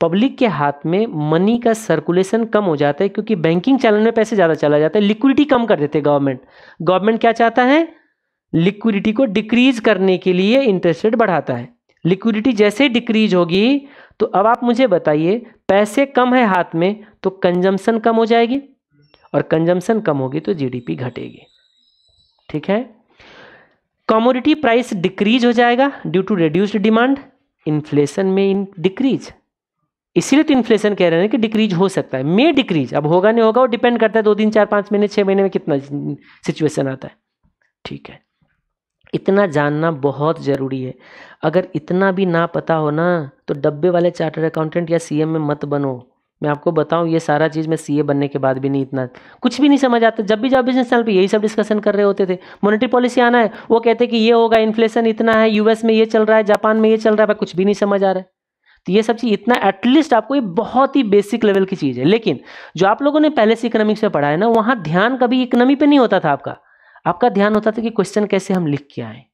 पब्लिक के हाथ में मनी का सर्कुलेशन कम हो जाता है क्योंकि बैंकिंग चैनल में पैसे ज़्यादा चला जाता है लिक्विडिटी कम कर देते गवर्नमेंट गवर्नमेंट क्या चाहता है लिक्विडिटी को डिक्रीज करने के लिए इंटरेस्ट रेट बढ़ाता है लिक्विडिटी जैसे डिक्रीज होगी तो अब आप मुझे बताइए पैसे कम है हाथ में तो कंजम्पशन कम हो जाएगी और कंजम्पशन कम होगी तो जीडीपी घटेगी ठीक है कॉमोडिटी प्राइस डिक्रीज हो जाएगा due to reduced demand inflation में इन डिक्रीज इसीलिए तो इन्फ्लेशन कह रहे हैं कि डिक्रीज हो सकता है मे डिक्रीज अब होगा नहीं होगा वो डिपेंड करता है दो दिन चार पाँच महीने छः महीने में कितना सिचुएशन आता है ठीक है इतना जानना बहुत ज़रूरी है अगर इतना भी ना पता हो ना तो डब्बे वाले चार्टर अकाउंटेंट या सीएम में मत बनो मैं आपको बताऊं ये सारा चीज़ मैं सीए बनने के बाद भी नहीं इतना कुछ भी नहीं समझ आता जब भी जाओ बिजनेस चैनल पे यही सब डिस्कशन कर रहे होते थे मॉनेटरी पॉलिसी आना है वो कहते कि ये होगा इन्फ्लेशन इतना है यूएस में ये चल रहा है जापान में ये चल रहा है कुछ भी नहीं समझ आ रहा है तो ये सब चीज़ इतना एटलीस्ट आपको ये बहुत ही बेसिक लेवल की चीज़ है लेकिन जो आप लोगों ने पहले से इकोनॉमिक्स में पढ़ा है ना वहाँ ध्यान कभी इकोनॉमी पर नहीं होता था आपका आपका ध्यान होता था कि क्वेश्चन कैसे हम लिख के आए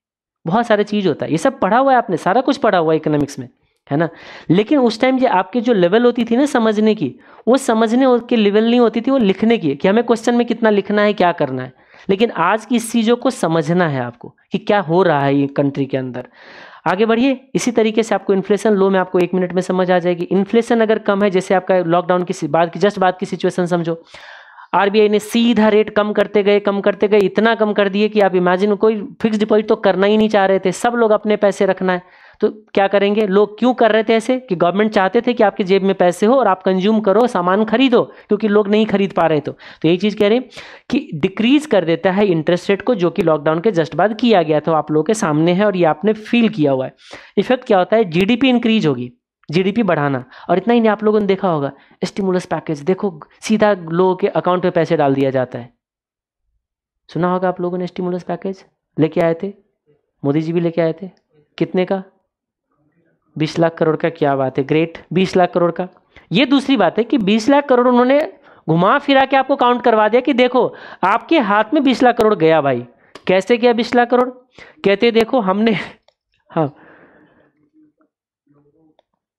बहुत सारे चीज़ होता है ये सब पढ़ा हुआ है आपने सारा कुछ पढ़ा हुआ है इकोनॉमिक्स में है ना लेकिन उस टाइम जो आपके जो लेवल होती थी ना समझने की वो समझने के लेवल नहीं होती थी वो लिखने की कि हमें क्वेश्चन में कितना लिखना है क्या करना है लेकिन आज की इस चीज़ों को समझना है आपको कि क्या हो रहा है ये कंट्री के अंदर आगे बढ़िए इसी तरीके से आपको इन्फ्लेशन लो में आपको एक मिनट में समझ आ जाएगी इन्फ्लेशन अगर कम है जैसे आपका लॉकडाउन की बात की जस्ट बात की सिचुएशन समझो आरबीआई ने सीधा रेट कम करते गए कम करते गए इतना कम कर दिए कि आप इमेजिन कोई फिक्स डिपॉजिट तो करना ही नहीं चाह रहे थे सब लोग अपने पैसे रखना है तो क्या करेंगे लोग क्यों कर रहे थे ऐसे कि गवर्नमेंट चाहते थे कि आपके जेब में पैसे हो और आप कंज्यूम करो सामान खरीदो क्योंकि लोग नहीं खरीद पा रहे तो तो यही चीज़ कह रहे हैं कि डिक्रीज कर देता है इंटरेस्ट रेट को जो कि लॉकडाउन के जस्ट बाद किया गया था आप लोगों के सामने है और ये आपने फील किया हुआ है इफेक्ट क्या होता है जी इंक्रीज होगी जीडीपी बढ़ाना और इतना ही नहीं आप लोगों ने देखा होगा स्टिमुलस पैकेज देखो सीधा लोगों के अकाउंट में पैसे डाल दिया जाता है सुना होगा आप लोगों ने स्टिमुलस पैकेज लेके आए थे मोदी जी भी लेके आए थे कितने का बीस लाख करोड़ का क्या बात है ग्रेट बीस लाख करोड़ का ये दूसरी बात है कि बीस लाख करोड़ उन्होंने घुमा फिरा के आपको काउंट करवा दिया कि देखो आपके हाथ में बीस लाख करोड़ गया भाई कैसे गया बीस लाख करोड़ कहते देखो हमने हाँ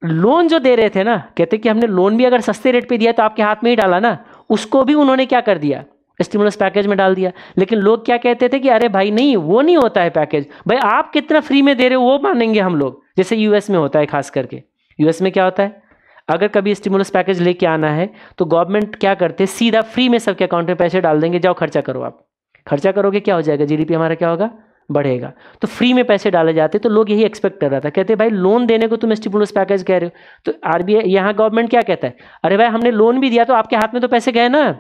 लोन जो दे रहे थे ना कहते कि हमने लोन भी अगर सस्ते रेट पे दिया तो आपके हाथ में ही डाला ना उसको भी उन्होंने क्या कर दिया स्टिमुलस पैकेज में डाल दिया लेकिन लोग क्या कहते थे कि अरे भाई नहीं वो नहीं होता है पैकेज भाई आप कितना फ्री में दे रहे हो वो मानेंगे हम लोग जैसे यूएस में होता है खास करके यूएस में क्या होता है अगर कभी स्टिमुलस पैकेज लेके आना है तो गवर्नमेंट क्या करते सीधा फ्री में सबके अकाउंट में पैसे डाल देंगे जाओ खर्चा करो आप खर्चा करोगे क्या हो जाएगा जीडीपी हमारा क्या होगा बढ़ेगा तो फ्री में पैसे डाले जाते तो लोग यही एक्सपेक्ट कर रहा था कहते भाई लोन देने को तुम स्टिमुलस पैकेज कह रहे हो तो आरबीआई यहाँ गवर्नमेंट क्या कहता है अरे भाई हमने लोन भी दिया तो आपके हाथ में तो पैसे गए ना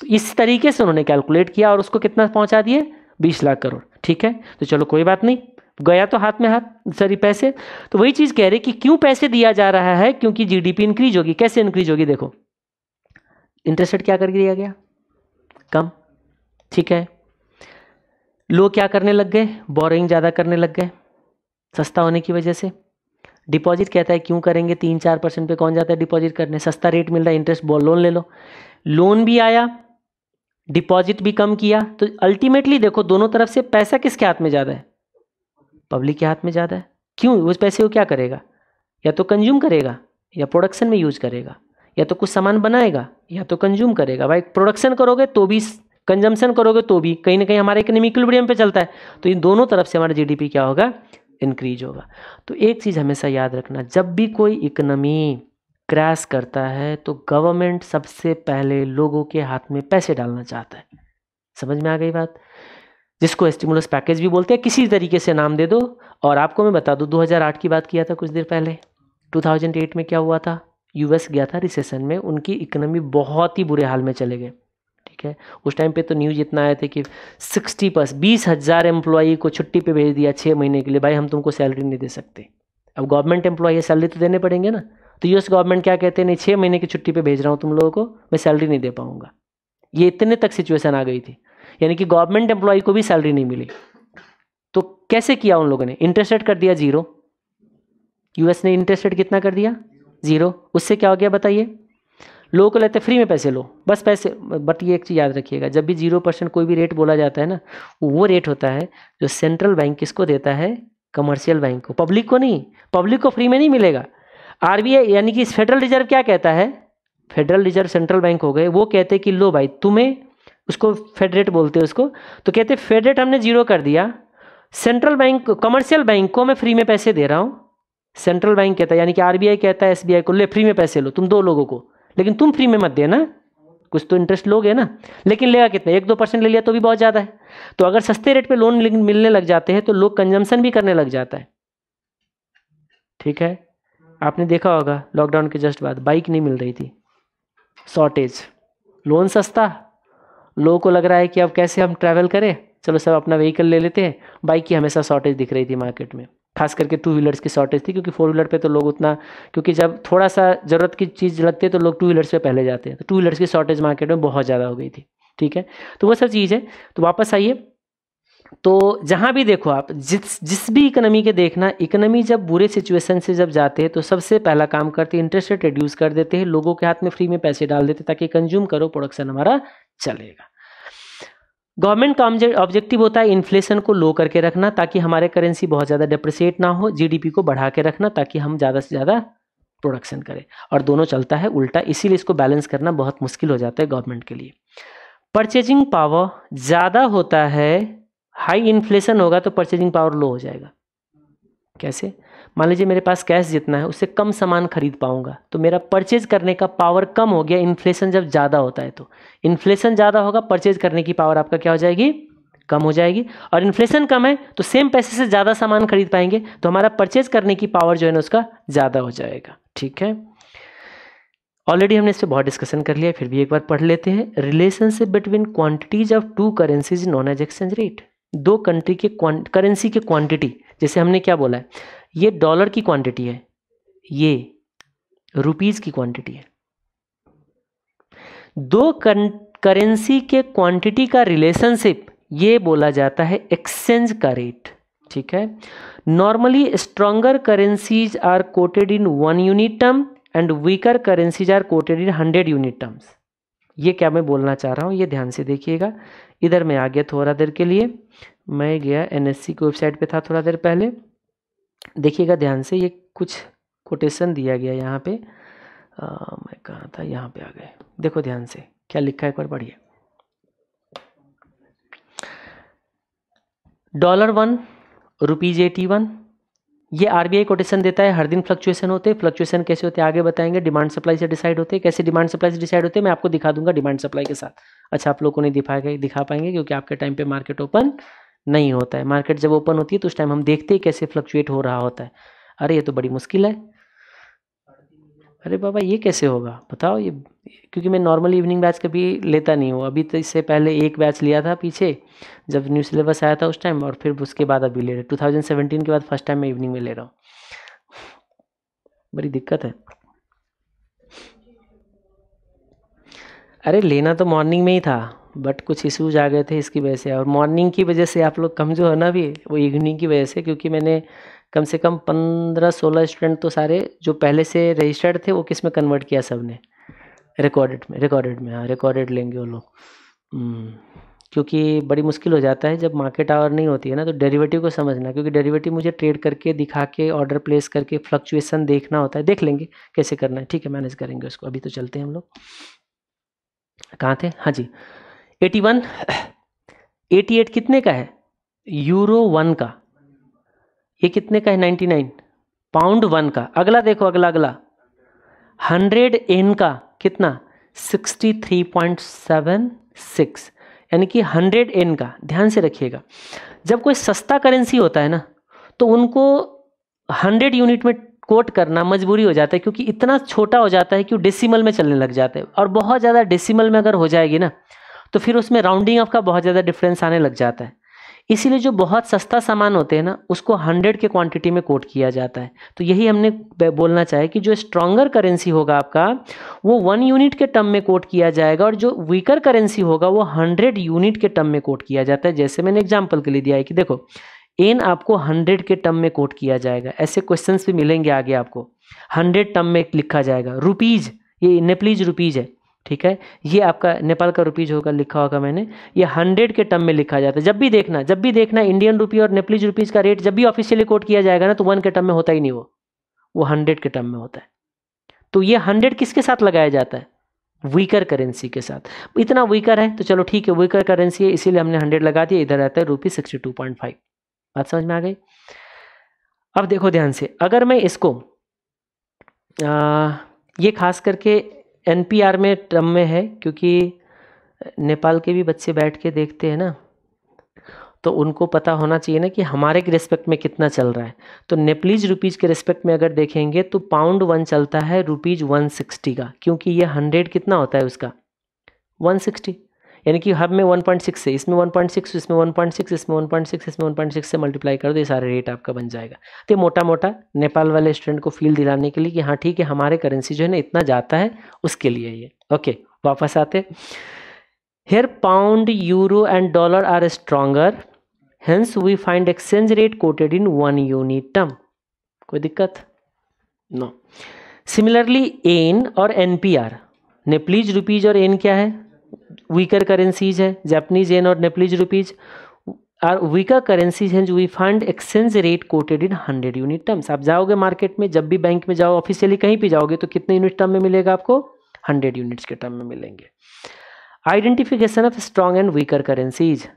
तो इस तरीके से उन्होंने कैलकुलेट किया और उसको कितना पहुँचा दिए बीस लाख करोड़ ठीक है तो चलो कोई बात नहीं गया तो हाथ में हाथ सॉरी पैसे तो वही चीज़ कह रही कि क्यों पैसे दिया जा रहा है क्योंकि जीडीपी इंक्रीज होगी कैसे इंक्रीज होगी देखो इंटरेस्ट रेट क्या कर दिया गया कम ठीक है लोग क्या करने लग गए बोरिंग ज़्यादा करने लग गए सस्ता होने की वजह से डिपॉजिट कहता है क्यों करेंगे तीन चार परसेंट पे कौन जाता है डिपॉजिट करने सस्ता रेट मिल रहा है इंटरेस्ट लोन ले लो लोन भी आया डिपॉजिट भी कम किया तो अल्टीमेटली देखो दोनों तरफ से पैसा किसके हाथ में ज़्यादा है पब्लिक के हाथ में ज़्यादा है क्यों उस पैसे को क्या करेगा या तो कंज्यूम करेगा या प्रोडक्शन में यूज करेगा या तो कुछ सामान बनाएगा या तो कंज्यूम करेगा भाई प्रोडक्शन करोगे तो भी कंजम्पशन करोगे तो भी कहीं ना कहीं हमारा इकोनॉमी इक्विलिब्रियम पे चलता है तो इन दोनों तरफ से हमारा जीडीपी क्या होगा इंक्रीज होगा तो एक चीज़ हमेशा याद रखना जब भी कोई इकोनॉमी क्रैश करता है तो गवर्नमेंट सबसे पहले लोगों के हाथ में पैसे डालना चाहता है समझ में आ गई बात जिसको स्टिमुलस पैकेज भी बोलते हैं किसी तरीके से नाम दे दो और आपको मैं बता दूँ 2008 की बात किया था कुछ देर पहले 2008 में क्या हुआ था यूएस गया था रिसेशन में उनकी इकोनॉमी बहुत ही बुरे हाल में चले गए ठीक है उस टाइम पे तो न्यूज़ इतना आया थे कि सिक्सटी परस बीस हज़ार एम्प्लॉई को छुट्टी पे भेज दिया छः महीने के लिए भाई हम तुमको सैलरी नहीं दे सकते अब गवर्नमेंट एम्प्लॉई है सैलरी तो देने पड़ेंगे ना तो यूएस गवर्नमेंट क्या कहते हैं नहीं छः महीने की छुट्टी पर भेज रहा हूँ तुम लोगों को मैं सैलरी नहीं दे पाऊँगा ये इतने तक सिचुएशन आ गई थी यानी कि गवर्नमेंट एम्प्लॉई को भी सैलरी नहीं मिली तो कैसे किया उन लोगों ने इंटरेस्ट कर दिया जीरो यूएस ने इंटरेस्ट कितना कर दिया जीरो उससे क्या हो गया बताइए लोगों को लेते फ्री में पैसे लो बस पैसे बट ये एक चीज़ याद रखिएगा जब भी जीरो परसेंट कोई भी रेट बोला जाता है ना वो रेट होता है जो सेंट्रल बैंक किसको देता है कमर्शियल बैंक को पब्लिक को नहीं पब्लिक को फ्री में नहीं मिलेगा आर यानी कि फेडरल रिजर्व क्या कहता है फेडरल रिजर्व सेंट्रल बैंक हो गए वो कहते हैं कि लो भाई तुम्हें उसको फेडरेट बोलते हैं उसको तो कहते फेडरेट हमने जीरो कर दिया सेंट्रल बैंक कमर्शियल बैंक को मैं फ्री में पैसे दे रहा हूँ सेंट्रल बैंक कहता है यानी कि आरबीआई कहता है एसबीआई को ले फ्री में पैसे लो तुम दो लोगों को लेकिन तुम फ्री में मत देना कुछ तो इंटरेस्ट लोगे ना लेकिन लेगा कितना एक दो परसेंट ले लिया तो भी बहुत ज़्यादा है तो अगर सस्ते रेट पे लोन मिलने लग जाते हैं तो लोग कंजम्पशन भी करने लग जाता है ठीक है आपने देखा होगा लॉकडाउन के जस्ट बाद बाइक नहीं मिल रही थी शॉर्टेज लोन सस्ता लोगों को लग रहा है कि अब कैसे हम ट्रैवल करें चलो सब अपना व्हीकल ले लेते हैं बाइक की हमेशा शॉर्टेज दिख रही थी मार्केट में खास करके टू व्हीलर्स की शॉर्टेज थी क्योंकि फोर व्हीलर पे तो लोग उतना क्योंकि जब थोड़ा सा ज़रूरत की चीज़ लगती है तो लोग टू व्हीलर्स पे पहले जाते हैं तो टू व्हीलर्स की शॉर्टेज मार्केट में बहुत ज़्यादा हो गई थी ठीक है तो वह सब चीज़ है तो वापस आइए तो जहाँ भी देखो आप जिस जिस भी इकोनॉमी के देखना इकोनॉमी जब बुरे सिचुएशन से जब जाते हैं तो सबसे पहला काम करते हैं इंटरेस्ट रेट रिड्यूस कर देते हैं लोगों के हाथ में फ्री में पैसे डाल देते ताकि कंज्यूम करो प्रोडक्शन हमारा चलेगा गवर्नमेंट का ऑब्जेक्टिव होता है इन्फ्लेशन को लो करके रखना ताकि हमारे करेंसी बहुत ज़्यादा डिप्रिसिएट ना हो जीडीपी को बढ़ा के रखना ताकि हम ज़्यादा से ज़्यादा प्रोडक्शन करें और दोनों चलता है उल्टा इसीलिए इसको बैलेंस करना बहुत मुश्किल हो जाता है गवर्नमेंट के लिए परचेजिंग पावर ज़्यादा होता है हाई इन्फ्लेशन होगा तो परचेजिंग पावर लो हो जाएगा कैसे मान लीजिए मेरे पास कैश जितना है उससे कम सामान खरीद पाऊंगा तो मेरा परचेज करने का पावर कम हो गया इन्फ्लेशन जब ज़्यादा होता है तो इन्फ्लेशन ज़्यादा होगा परचेज करने की पावर आपका क्या हो जाएगी कम हो जाएगी और इन्फ्लेशन कम है तो सेम पैसे से ज़्यादा सामान खरीद पाएंगे तो हमारा परचेज करने की पावर जो है ना उसका ज़्यादा हो जाएगा ठीक है ऑलरेडी हमने इस पर बहुत डिस्कशन कर लिया फिर भी एक बार पढ़ लेते हैं relationship between quantities of two currencies known as exchange rate दो कंट्री के करेंसी के क्वांटिटी जैसे हमने क्या बोला है ये डॉलर की क्वांटिटी है ये रुपीज़ की क्वांटिटी है दो करेंसी के क्वांटिटी का रिलेशनशिप ये बोला जाता है एक्सचेंज का रेट ठीक है normally stronger currencies are quoted in one unit term and weaker currencies are quoted in hundred unit terms ये क्या मैं बोलना चाह रहा हूँ ये ध्यान से देखिएगा इधर मैं आ गया थोड़ा देर के लिए मैं गया एनएससी की वेबसाइट पे था थोड़ा देर पहले देखिएगा ध्यान से ये कुछ कोटेशन दिया गया यहाँ पे आ, मैं कहा था यहाँ पे आ गए देखो ध्यान से क्या लिखा है एक बार पढ़िए dollar one rupees eighty one ये आरबीआई कोटेशन देता है हर दिन फ्लक्चुएशन होते हैं फ्लक्चुएशन कैसे होते हैं आगे बताएंगे डिमांड सप्लाई से डिसाइड होते हैं कैसे डिमांड सप्लाई से डिसाइड होते हैं मैं आपको दिखा दूंगा डिमांड सप्लाई के साथ अच्छा आप लोगों को नहीं दिखा दिखा पाएंगे क्योंकि आपके टाइम पे मार्केट ओपन नहीं होता है मार्केट जब ओपन होती है तो उस टाइम हम देखते हैं कैसे फ्लक्चुएट हो रहा होता है अरे ये तो बड़ी मुश्किल है अरे बाबा ये कैसे होगा बताओ ये क्योंकि मैं नॉर्मली इवनिंग बैच कभी लेता नहीं हूँ अभी तो इससे पहले एक बैच लिया था पीछे जब न्यू सिलेबस आया था उस टाइम और फिर उसके बाद अभी ले रहे टू थाउजेंड सेवेंटीन के बाद फर्स्ट टाइम मैं इवनिंग में ले रहा हूँ बड़ी दिक्कत है अरे लेना तो मॉर्निंग में ही था बट कुछ इशूज आ गए थे इसकी वजह से और मॉर्निंग की वजह से आप लोग कम जो है ना भी वो इवनिंग की वजह से क्योंकि मैंने कम से कम पंद्रह सोलह स्टूडेंट तो सारे जो पहले से रजिस्टर्ड थे वो किस में कन्वर्ट किया सब ने रिकॉर्डेड में रिकॉर्डेड में हाँ रिकॉर्डेड लेंगे वो लोग हम्म, क्योंकि बड़ी मुश्किल हो जाता है जब मार्केट आवर नहीं होती है ना तो डेरिवेटिव को समझना क्योंकि डेरिवेटिव मुझे ट्रेड करके दिखा के ऑर्डर प्लेस करके फ्लक्चुएसन देखना होता है देख लेंगे कैसे करना है ठीक है मैनेज करेंगे उसको अभी तो चलते हैं हम लोग कहाँ थे हाँ जी एटी वन एटी एट कितने का है यूरो वन का ये कितने का है नाइन्टी नाइन पाउंड वन का अगला देखो अगला अगला हंड्रेड एन का कितना sixty three point seven six यानी कि हंड्रेड एन का ध्यान से रखिएगा जब कोई सस्ता करेंसी होता है ना तो उनको हंड्रेड यूनिट में कोट करना मजबूरी हो जाता है क्योंकि इतना छोटा हो जाता है कि वो डेसिमल में चलने लग जाते हैं और बहुत ज़्यादा डेसिमल में अगर हो जाएगी ना तो फिर उसमें राउंडिंग ऑफ का बहुत ज़्यादा डिफरेंस आने लग जाता है इसीलिए जो बहुत सस्ता सामान होते हैं ना उसको हंड्रेड के क्वांटिटी में कोट किया जाता है तो यही हमने बोलना चाहे कि जो स्ट्रांगर करेंसी होगा आपका वो वन यूनिट के टर्म में कोट किया जाएगा और जो वीकर करेंसी होगा वो हंड्रेड यूनिट के टर्म में कोट किया जाता है जैसे मैंने एग्जाम्पल के लिए दिया है कि देखो एन आपको हंड्रेड के टर्म में कोट किया जाएगा ऐसे क्वेश्चन भी मिलेंगे आगे आपको हंड्रेड टर्म में लिखा जाएगा रुपीज़ ये नेपलीज रुपीज़ है ठीक है ये आपका नेपाल का रुपीज़ होगा लिखा होगा मैंने ये हंड्रेड के टर्म में लिखा जाता है जब भी देखना जब भी देखना इंडियन रुपी और नेपलीज रुपीज़ का रेट जब भी ऑफिशियली कोट किया जाएगा ना तो वन के टर्म में होता ही नहीं वो वो हंड्रेड के टर्म में होता है तो ये हंड्रेड किसके साथ लगाया जाता है वीकर करेंसी के साथ इतना वीकर है तो चलो ठीक है वीकर करेंसी है इसीलिए हमने हंड्रेड लगा दिया इधर रहता है rupee sixty two point five बात समझ में आ गई अब देखो ध्यान से अगर मैं इसको आ, ये खास करके एन पी आर में ट्रम में है क्योंकि नेपाल के भी बच्चे बैठ के देखते हैं ना तो उनको पता होना चाहिए ना कि हमारे के रिस्पेक्ट में कितना चल रहा है तो नेपलीज रुपीज़ के रिस्पेक्ट में अगर देखेंगे तो पाउंड वन चलता है रुपीज़ वन सिक्सटी का क्योंकि ये हंड्रेड कितना होता है उसका वन सिक्सटी यानी कि हब में 1.6 है इसमें वन पॉइंट सिक्स इसमें वन पॉइंट सिक्स इसमें वन पॉइंट सिक्स इसमें वन पॉइंट सिक्स से मल्टीप्लाई कर दो ये सारे रेट आपका बन जाएगा तो मोटा मोटा नेपाल वाले स्टूडेंट को फील दिलाने के लिए कि हाँ ठीक है हमारे करेंसी जो है ना इतना जाता है उसके लिए ये ओके वापस आते here pound euro and dollar are stronger hence we find exchange rate quoted in one unit term कोई दिक्कत नो सिमिलरली एन और N P R Nepalese rupees और एन क्या है वीकर करेंसीज है जैपनीज एन और Nepalese rupees are weaker currencies हैं जो we find exchange rate quoted in hundred unit terms आप जाओगे मार्केट में जब भी बैंक में जाओ ऑफिशियली कहीं भी जाओगे तो कितने यूनिट टर्म में मिलेगा आपको हंड्रेड यूनिट्स के टर्म में मिलेंगे identification of strong and weaker currencies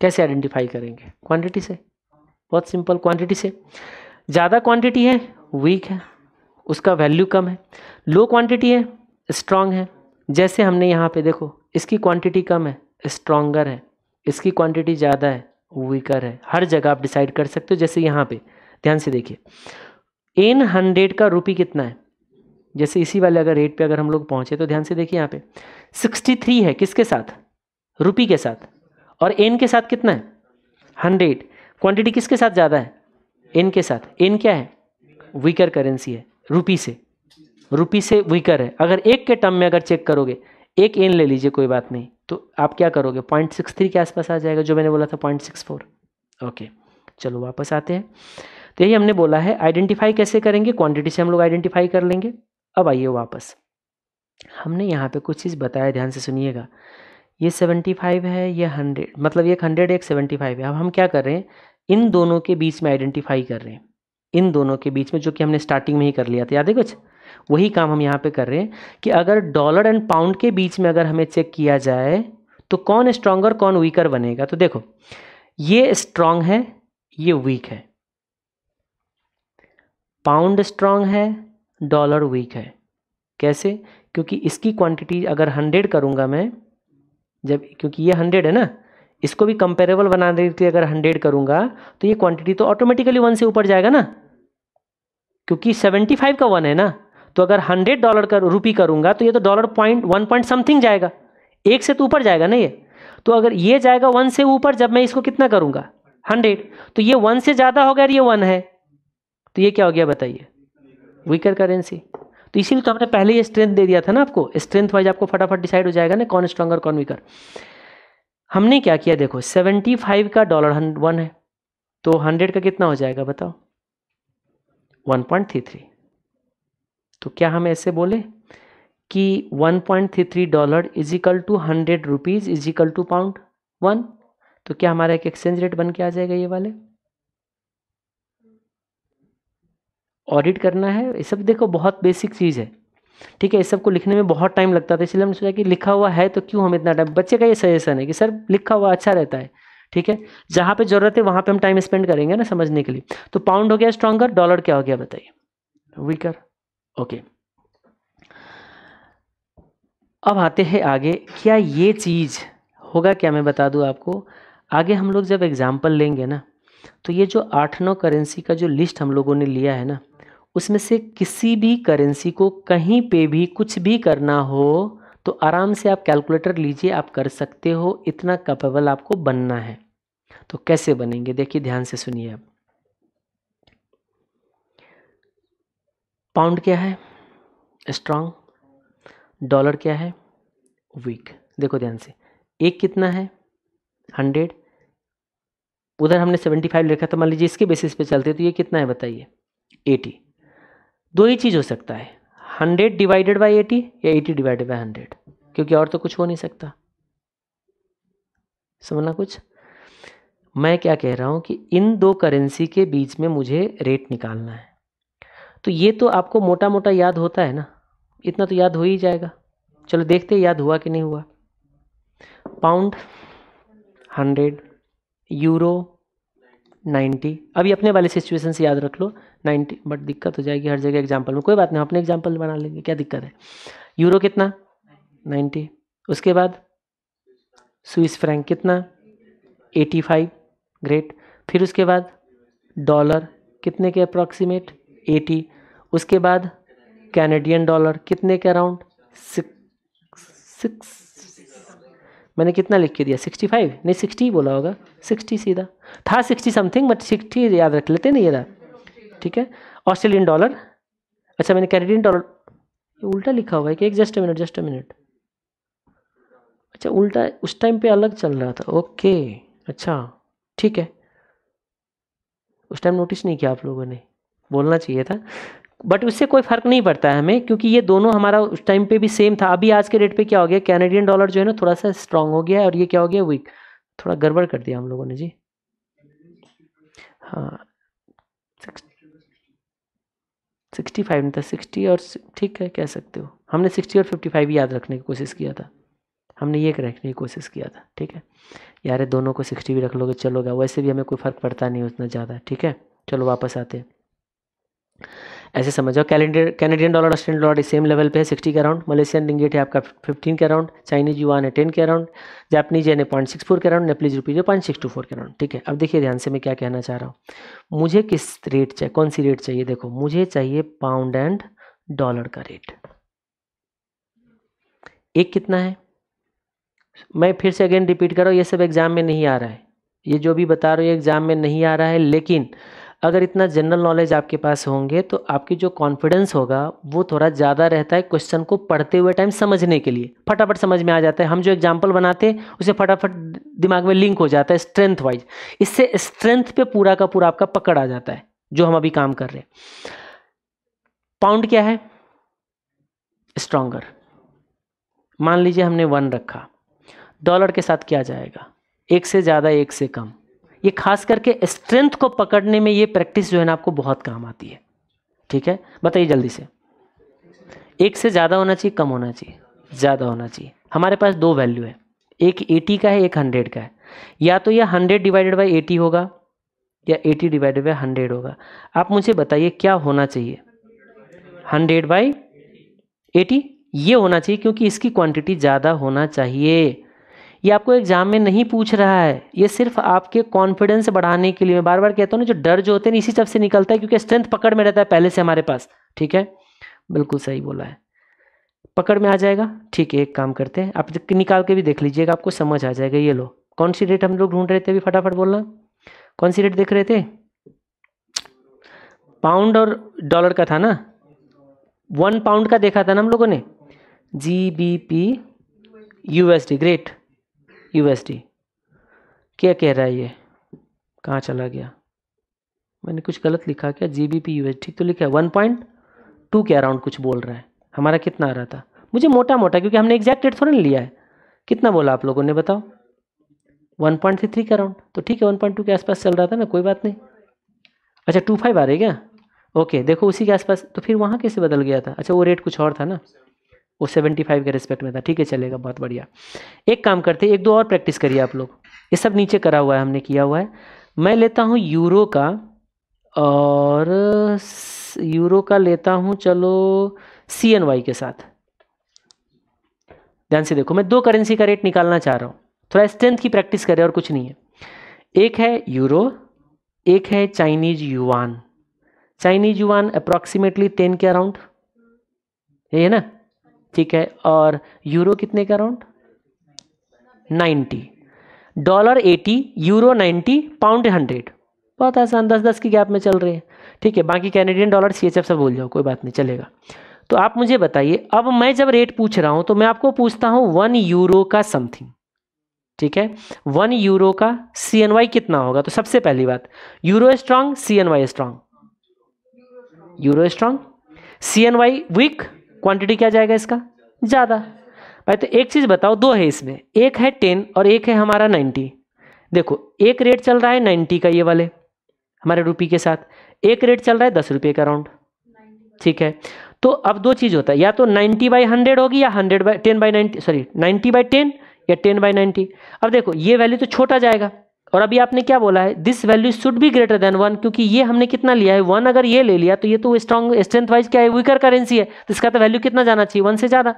कैसे आइडेंटिफाई करेंगे क्वांटिटी से बहुत सिंपल क्वांटिटी से ज़्यादा क्वांटिटी है वीक है उसका वैल्यू कम है लो क्वांटिटी है स्ट्रांग है जैसे हमने यहाँ पे देखो इसकी क्वांटिटी कम है स्ट्रॉन्गर है इसकी क्वांटिटी ज़्यादा है वीकर है हर जगह आप डिसाइड कर सकते हो जैसे यहाँ पे ध्यान से देखिए एन हंड्रेड का रुपी कितना है जैसे इसी वाले अगर रेट पे अगर हम लोग पहुँचे तो ध्यान से देखिए यहाँ पे सिक्सटी थ्री है किसके साथ रुपी के साथ और एन के साथ कितना है हंड्रेड क्वान्टिटी किसके साथ ज़्यादा है एन के साथ एन क्या है वीकर करेंसी है रुपी से रुपी से वीकर है अगर एक के टर्म में अगर चेक करोगे एक एन ले लीजिए कोई बात नहीं तो आप क्या करोगे पॉइंट सिक्स थ्री के आसपास आ जाएगा जो मैंने बोला था पॉइंट सिक्स फोर ओके चलो वापस आते हैं तो यही हमने बोला है आइडेंटिफाई कैसे करेंगे क्वांटिटी से हम लोग आइडेंटिफाई कर लेंगे अब आइए वापस हमने यहाँ पे कुछ चीज़ बताया ध्यान से सुनिएगा ये सेवेंटी फाइव है ये हंड्रेड मतलब ये हंड्रेड एक सेवेंटी फाइव है अब हम क्या कर रहे हैं इन दोनों के बीच में आइडेंटिफाई कर रहे हैं इन दोनों के बीच में जो कि हमने स्टार्टिंग में ही कर लिया था याद है कुछ वही काम हम यहाँ पे कर रहे हैं कि अगर डॉलर एंड पाउंड के बीच में अगर हमें चेक किया जाए तो कौन स्ट्रांगर कौन वीकर बनेगा तो देखो ये स्ट्रांग है ये वीक है पाउंड स्ट्रांग है डॉलर वीक है कैसे क्योंकि इसकी क्वांटिटी अगर हंड्रेड करूँगा मैं जब क्योंकि ये हंड्रेड है ना इसको भी कंपेरेबल बनाने के लिए अगर हंड्रेड करूँगा तो ये क्वांटिटी तो ऑटोमेटिकली वन से ऊपर जाएगा ना क्योंकि सेवेंटी फाइव का वन है ना तो अगर हंड्रेड डॉलर कर रुपी करूँगा तो ये तो dollar point one point something जाएगा एक से तो ऊपर जाएगा ना ये तो अगर ये जाएगा वन से ऊपर जब मैं इसको कितना करूँगा हंड्रेड तो ये वन से ज़्यादा हो और ये वन है तो ये क्या हो गया बताइए वीकर करेंसी तो इसीलिए तो हमने पहले ही स्ट्रेंथ दे दिया था ना आपको स्ट्रेंथ वाइज आपको फटाफट डिसाइड हो जाएगा ना कौन स्ट्रॉन्ग और कौन वीकर हमने क्या किया देखो सेवेंटी फाइव का डॉलर वन है तो हंड्रेड का कितना हो जाएगा बताओ वन पॉइंट थ्री थ्री तो क्या हम ऐसे बोले कि 1.33 dollar equal to hundred rupees equal to pound one तो क्या हमारा एक एक्सचेंज रेट बन के आ जाएगा ये वाले ऑडिट करना है ये सब देखो बहुत बेसिक चीज़ है ठीक है इस सबको लिखने में बहुत टाइम लगता था इसलिए हमने सोचा कि लिखा हुआ है तो क्यों हम इतना टाइम बच्चे का ये सजेशन है कि सर लिखा हुआ अच्छा रहता है ठीक है जहाँ पे ज़रूरत है वहां पे हम टाइम स्पेंड करेंगे ना समझने के लिए तो पाउंड हो गया स्ट्रांगर डॉलर क्या हो गया बताइए वीकर ओके अब आते हैं आगे क्या ये चीज़ होगा क्या मैं बता दूँ आपको आगे हम लोग जब एग्ज़ाम्पल लेंगे ना तो ये जो आठ नौ करेंसी का जो लिस्ट हम लोगों ने लिया है ना उसमें से किसी भी करेंसी को कहीं पे भी कुछ भी करना हो तो आराम से आप कैलकुलेटर लीजिए आप कर सकते हो इतना कैपेबल आपको बनना है तो कैसे बनेंगे देखिए ध्यान से सुनिए आप पाउंड क्या है स्ट्रांग डॉलर क्या है वीक देखो ध्यान से एक कितना है हंड्रेड उधर हमने सेवेंटी फाइव लिखा था मान लीजिए इसके बेसिस पे चलते तो ये कितना है बताइए एटी दो ही चीज़ हो सकता है हंड्रेड डिवाइडेड बाई एटी या एटी डिवाइडेड बाई हंड्रेड क्योंकि और तो कुछ हो नहीं सकता समझना कुछ मैं क्या कह रहा हूँ कि इन दो करेंसी के बीच में मुझे रेट निकालना है तो ये तो आपको मोटा मोटा याद होता है ना इतना तो याद हो ही जाएगा चलो देखते याद हुआ कि नहीं हुआ पाउंड हंड्रेड यूरो नाइन्टी अभी अपने वाले सिचुएशन से याद रख लो नाइन्टी बट दिक्कत हो जाएगी हर जगह एग्जाम्पल में कोई बात नहीं अपने एग्जाम्पल बना लेंगे क्या दिक्कत है यूरो कितना नाइन्टी उसके बाद स्विस फ्रैंक कितना एटी फाइव ग्रेट फिर उसके बाद डॉलर कितने के अप्रॉक्सीमेट एटी उसके बाद कैनेडियन डॉलर कितने के अराउंड सिक्स सिक्स मैंने कितना लिख के दिया सिक्सटी फाइव नहीं सिक्सटी ही बोला होगा सिक्सटी सीधा था सिक्सटी समथिंग बट सिक्सटी याद रख लेते नहीं यार ठीक है ऑस्ट्रेलियन डॉलर अच्छा मैंने कैनेडियन डॉलर उल्टा लिखा हुआ है कि एक जस्ट मिनट जस्ट मिनट अच्छा उल्टा उस टाइम पे अलग चल रहा था ओके अच्छा ठीक है उस टाइम नोटिस नहीं किया आप लोगों ने बोलना चाहिए था बट उससे कोई फ़र्क नहीं पड़ता है हमें क्योंकि ये दोनों हमारा उस टाइम पे भी सेम था अभी आज के डेट पे क्या हो गया कैनेडियन डॉलर जो है ना थोड़ा सा स्ट्रांग हो गया और ये क्या हो गया वीक थोड़ा गड़बड़ कर दिया हम लोगों ने जी हाँ सिक्सटी फाइव नहीं था सिक्सटी और ठीक है कह सकते हो हमने सिक्सटी और फिफ्टी फाइव याद रखने की कोशिश किया था हमने ये रखने की कोशिश किया था ठीक है यार दोनों को सिक्सटी भी रख लोगे चलोगे वैसे भी हमें कोई फ़र्क पड़ता नहीं उतना ज़्यादा ठीक है चलो वापस आते हैं ऐसे समझ जाओ calendar Canadian dollar Australian dollar same level पे है सिक्सटी के अराउंड मलेशियन रिंगेट है आपका फिफ्टीन के अराउंड चाइनीज युवान है टेन के अराउंड जापनीज है पॉइंट सिक्स फोर के अराउंड नेपलीज रुपीज है पॉइंट सिक्स टू फोर के अराउंड ठीक है अब देखिए ध्यान से मैं क्या कहना चाह रहा हूँ मुझे किस रेट चाहिए कौन सी रेट चाहिए देखो मुझे चाहिए पाउंड एंड डॉलर का रेट एक कितना है मैं फिर से अगेन रिपीट कर रहा हूँ ये सब एग्ज़ाम में नहीं आ रहा है ये जो भी बता रहा हूँ एग्ज़ाम में नहीं आ रहा है लेकिन अगर इतना जनरल नॉलेज आपके पास होंगे तो आपकी जो कॉन्फिडेंस होगा वो थोड़ा ज़्यादा रहता है क्वेश्चन को पढ़ते हुए टाइम समझने के लिए फटाफट समझ में आ जाता है हम जो एग्जाम्पल बनाते हैं उसे फटाफट दिमाग में लिंक हो जाता है स्ट्रेंथ वाइज इससे स्ट्रेंथ पे पूरा का पूरा आपका पकड़ आ जाता है जो हम अभी काम कर रहे हैं पाउंड क्या है स्ट्रोंगर मान लीजिए हमने वन रखा डॉलर के साथ क्या जाएगा एक से ज़्यादा एक से कम ये खास करके स्ट्रेंथ को पकड़ने में ये प्रैक्टिस जो है ना आपको बहुत काम आती है ठीक है बताइए जल्दी से एक से ज़्यादा होना चाहिए कम होना चाहिए ज़्यादा होना चाहिए हमारे पास दो वैल्यू है एक 80 का है एक 100 का है या तो यह 100 डिवाइडेड बाई 80 होगा या 80 डिवाइडेड बाई 100 होगा आप मुझे बताइए क्या होना चाहिए 100 बाई 80 ये होना चाहिए क्योंकि इसकी क्वांटिटी ज़्यादा होना चाहिए ये आपको एग्जाम में नहीं पूछ रहा है ये सिर्फ आपके कॉन्फिडेंस बढ़ाने के लिए मैं बार बार कहता हूँ ना जो डर जो होते हैं इसी तरफ से निकलता है क्योंकि स्ट्रेंथ पकड़ में रहता है पहले से हमारे पास ठीक है बिल्कुल सही बोला है पकड़ में आ जाएगा ठीक है एक काम करते हैं आप निकाल के भी देख लीजिएगा आपको समझ आ जाएगा ये लो कौन सी डेट हम लोग ढूंढ रहे थे अभी फटाफट बोलना कौन सी डेट देख रहे थे पाउंड और डॉलर का था ना वन पाउंड का देखा था ना हम लोगों ने G B P U S D great you क्या कह रहा है ये कहाँ चला गया मैंने कुछ गलत लिखा क्या जी बी पी यू ठीक तो लिखा है वन पॉइंट टू के अराउंड कुछ बोल रहा है हमारा कितना आ रहा था मुझे मोटा मोटा क्योंकि हमने एग्जैक्ट डेट थोड़ा ना लिया है कितना बोला आप लोगों ने बताओ वन पॉइंट थ्री थ्री के अराउंड तो ठीक है वन पॉइंट टू के आसपास चल रहा था ना कोई बात नहीं अच्छा टू फाइव आ रही क्या ओके देखो उसी के आसपास तो फिर वहाँ कैसे बदल गया था अच्छा वो रेट कुछ और था ना वो फाइव के रिस्पेक्ट में था ठीक है चलेगा बहुत बढ़िया एक काम करते एक दो और प्रैक्टिस करिए आप लोग ये सब नीचे करा हुआ है हमने किया हुआ है मैं लेता हूँ यूरो का और यूरो का लेता हूँ चलो सी एन वाई के साथ ध्यान से देखो मैं दो करेंसी का रेट निकालना चाह रहा हूँ थोड़ा स्ट्रेंथ की प्रैक्टिस करें और कुछ नहीं है एक है यूरो एक है चाइनीज युवान चाइनीज युवान अप्रॉक्सीमेटली टेन के अराउंड ये है ना ठीक है और यूरो कितने का अराउंड 90 डॉलर 80 यूरो 90 पाउंड 100 बहुत आसान दस दस की गैप में चल रहे हैं ठीक है बाकी Canadian dollar C H F सब बोल जाओ कोई बात नहीं चलेगा तो आप मुझे बताइए अब मैं जब रेट पूछ रहा हूं तो मैं आपको पूछता हूं वन यूरो का समथिंग ठीक है वन यूरो का सी एन वाई कितना होगा तो सबसे पहली बात euro strong C N Y strong euro strong C N Y weak quantity क्या जाएगा इसका ज़्यादा भाई तो एक चीज़ बताओ दो है इसमें एक है टेन और एक है हमारा नाइन्टी देखो एक रेट चल रहा है नाइन्टी का ये वाले हमारे रुपये के साथ एक रेट चल रहा है दस रुपये का राउंड ठीक है तो अब दो चीज़ होता है या तो नाइन्टी बाई हंड्रेड होगी या hundred by ten by ninety sorry ninety by ten या टेन बाई नाइन्टी अब देखो ये वैल्यू तो छोटा जाएगा और अभी आपने क्या बोला है this value should be greater than one क्योंकि ये हमने कितना लिया है वन अगर ये ले लिया तो ये तो स्ट्रॉन्ग स्ट्रेंथ वाइज क्या है वीकर करेंसी है तो इसका तो वैल्यू कितना जाना चाहिए वन से ज़्यादा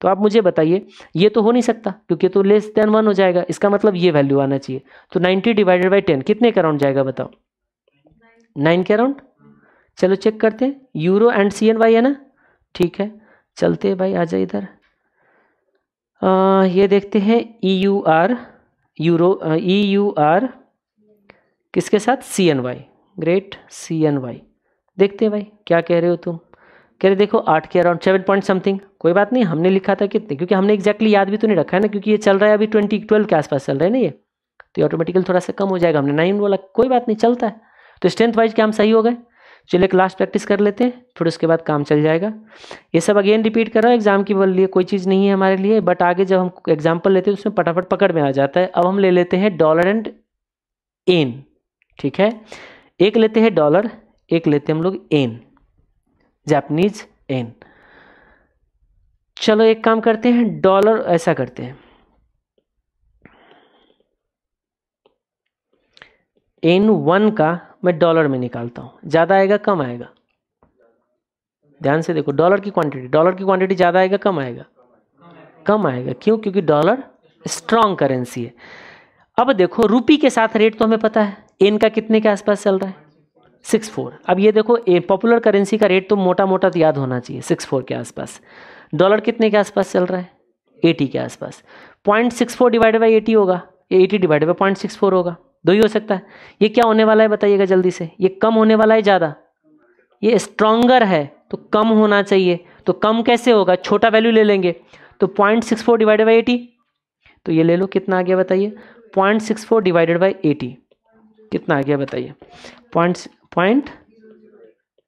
तो आप मुझे बताइए ये तो हो नहीं सकता क्योंकि तो लेस देन वन हो जाएगा इसका मतलब ये वैल्यू आना चाहिए तो नाइन्टी डिवाइडेड बाई टेन कितने के अराउंड जाएगा बताओ नाइन के अराउंड चलो चेक करते हैं euro and C N Y है ना ठीक है चलते भाई आ जाए इधर ये देखते हैं E U R euro E U R किसके साथ C N Y great C N Y देखते हैं भाई क्या कह रहे हो तुम कह रहे देखो आठ के अराउंड सेवन पॉइंट समथिंग कोई बात नहीं हमने लिखा था कितने क्योंकि हमने एक्जैक्टली याद भी तो नहीं रखा है ना क्योंकि ये चल रहा है अभी ट्वेंटी ट्वेल्व के आसपास चल रहे हैं ना ये तो ये ऑटोमेटिकली थोड़ा सा कम हो जाएगा हमने नाइन बोला कोई बात नहीं चलता है तो स्ट्रेंथ वाइज क्या हम सही हो गए चलिए क्लास प्रैक्टिस कर लेते हैं फिर उसके बाद काम चल जाएगा ये सब अगेन रिपीट कर रहा हूँ एग्ज़ाम की लिए कोई चीज़ नहीं है हमारे लिए बट आगे जब हम एग्जाम्पल लेते हैं उसमें फटाफट पकड़ में आ जाता है अब हम ले लेते हैं डॉलर एंड एन ठीक है एक लेते हैं डॉलर एक लेते हैं हम लोग एन जापनीज एन चलो एक काम करते हैं डॉलर ऐसा करते हैं एन वन का मैं डॉलर में निकालता हूँ ज़्यादा आएगा कम आएगा ध्यान से देखो डॉलर की क्वांटिटी डॉलर की क्वांटिटी ज़्यादा आएगा कम आएगा कम आएगा क्यों क्योंकि डॉलर स्ट्रांग करेंसी है अब देखो रुपी के साथ रेट तो हमें पता है एन का कितने के आसपास चल रहा है सिक्स फोर अब ये देखो पॉपुलर करेंसी का रेट तो मोटा मोटा तो याद होना चाहिए सिक्स फोर के आसपास डॉलर कितने के आसपास चल रहा है एटी के आसपास point six four divided by eighty होगा eighty divided by point six four होगा दो ही हो सकता है ये क्या होने वाला है बताइएगा जल्दी से ये कम होने वाला है ज़्यादा ये स्ट्रॉन्गर है तो कम होना चाहिए तो कम कैसे होगा छोटा वैल्यू ले लेंगे तो point six four divided by eighty तो ये ले लो कितना आ गया बताइए point six four divided by eighty कितना आ गया बताइए point point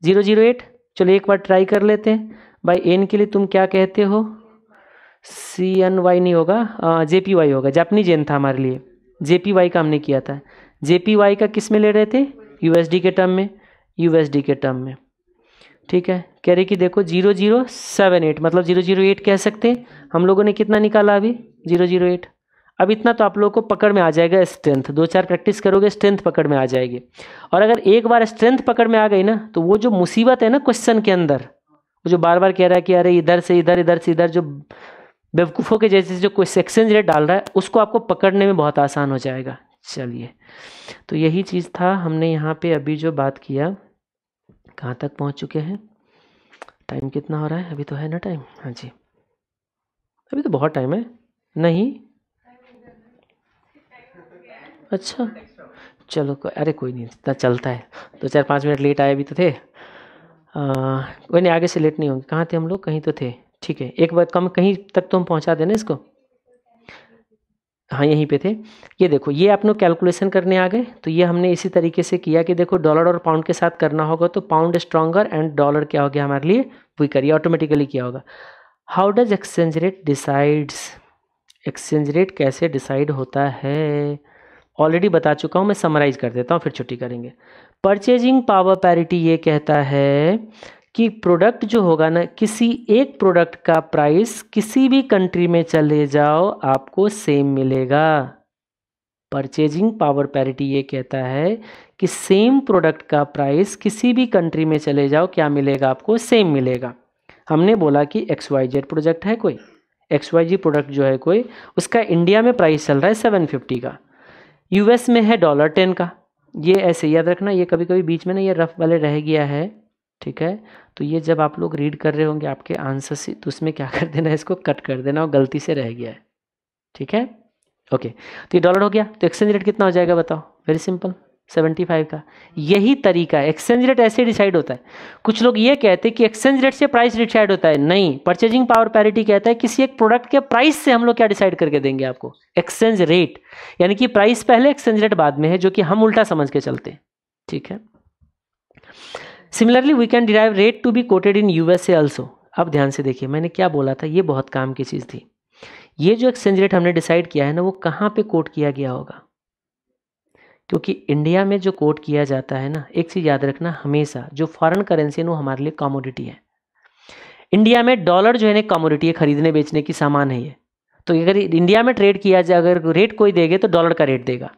zero zero eight चलो एक बार ट्राई कर लेते हैं बाई एन के लिए तुम क्या कहते हो सी एन वाई नहीं होगा जे पी वाई होगा जापनीज एन था हमारे लिए जे का हमने किया था जे का किस में ले रहे थे यू के टर्म में यू के टर्म में ठीक है कह रहे कि देखो जीरो जीरो सेवन एट मतलब जीरो जीरो एट कह सकते हैं हम लोगों ने कितना निकाला अभी जीरो जीरो एट अब इतना तो आप लोगों को पकड़ में आ जाएगा स्ट्रेंथ दो चार प्रैक्टिस करोगे स्ट्रेंथ पकड़ में आ जाएगी और अगर एक बार स्ट्रेंथ पकड़ में आ गई ना तो वो जो मुसीबत है ना क्वेश्चन के अंदर वो जो बार बार कह रहा है कि अरे इधर से इधर इधर से इधर जो बेवकूफ़ों के जैसे जो कोई सेक्शन जो डाल रहा है उसको आपको पकड़ने में बहुत आसान हो जाएगा चलिए तो यही चीज़ था हमने यहाँ पे अभी जो बात किया कहाँ तक पहुँच चुके हैं टाइम कितना हो रहा है अभी तो है ना टाइम हाँ जी अभी तो बहुत टाइम है नहीं अच्छा चलो अरे कोई नहीं इतना चलता है तो चार पाँच मिनट लेट आए अभी तो थे आ, कोई नहीं आगे से लेट नहीं होंगे कहाँ थे हम लोग कहीं तो थे ठीक है एक बार कम कहीं तक तो हम पहुंचा देना इसको हाँ यहीं पे थे ये देखो ये आप लोग कैलकुलेशन करने आ गए तो ये हमने इसी तरीके से किया कि देखो डॉलर और पाउंड के साथ करना होगा तो पाउंड स्ट्रांगर एंड डॉलर क्या हो गया हमारे लिए वीकर ये ऑटोमेटिकली क्या होगा how does exchange rate decides exchange rate कैसे डिसाइड होता है ऑलरेडी बता चुका हूँ मैं समराइज कर देता हूँ फिर छुट्टी करेंगे परचेजिंग पावर पैरिटी ये कहता है कि प्रोडक्ट जो होगा ना किसी एक प्रोडक्ट का प्राइस किसी भी कंट्री में चले जाओ आपको सेम मिलेगा परचेजिंग पावर पैरिटी ये कहता है कि सेम प्रोडक्ट का प्राइस किसी भी कंट्री में चले जाओ क्या मिलेगा आपको सेम मिलेगा हमने बोला कि एक्स वाई जेड प्रोडक्ट है कोई एक्स वाई जी प्रोडक्ट जो है कोई उसका इंडिया में प्राइस चल रहा है सेवन फिफ्टी का यूएस में है डॉलर टेन का ये ऐसे याद रखना ये कभी कभी बीच में ना ये रफ वाले रह गया है ठीक है तो ये जब आप लोग रीड कर रहे होंगे आपके आंसर से तो उसमें क्या कर देना है इसको कट कर देना और गलती से रह गया है ठीक है ओके तो ये डॉलर हो गया तो एक्सचेंज रेट कितना हो जाएगा बताओ वेरी सिंपल 75 का यही तरीका है एक्सचेंज रेट ऐसे डिसाइड होता है कुछ लोग ये कहते हैं कि एक्सचेंज रेट से प्राइस डिसाइड होता है नहीं परचेजिंग पावर पैरिटी कहता है किसी एक प्रोडक्ट के प्राइस से हम लोग क्या डिसाइड करके देंगे आपको एक्सचेंज रेट यानी कि प्राइस पहले एक्सचेंज रेट बाद में है जो कि हम उल्टा समझ के चलते हैं ठीक है similarly we can derive rate to be quoted in a also अब ध्यान से देखिए मैंने क्या बोला था ये बहुत काम की चीज़ थी ये जो एक्सचेंज रेट हमने डिसाइड किया है ना वो कहाँ पे कोट किया गया होगा क्योंकि इंडिया में जो कोट किया जाता है ना एक चीज़ याद रखना हमेशा जो फॉरेन करेंसी है वो हमारे लिए कॉमोडिटी है इंडिया में डॉलर जो है ना कॉमोडिटी है खरीदने बेचने की सामान है ये तो अगर इंडिया में ट्रेड किया जाए अगर रेट कोई तो देगा तो डॉलर का रेट देगा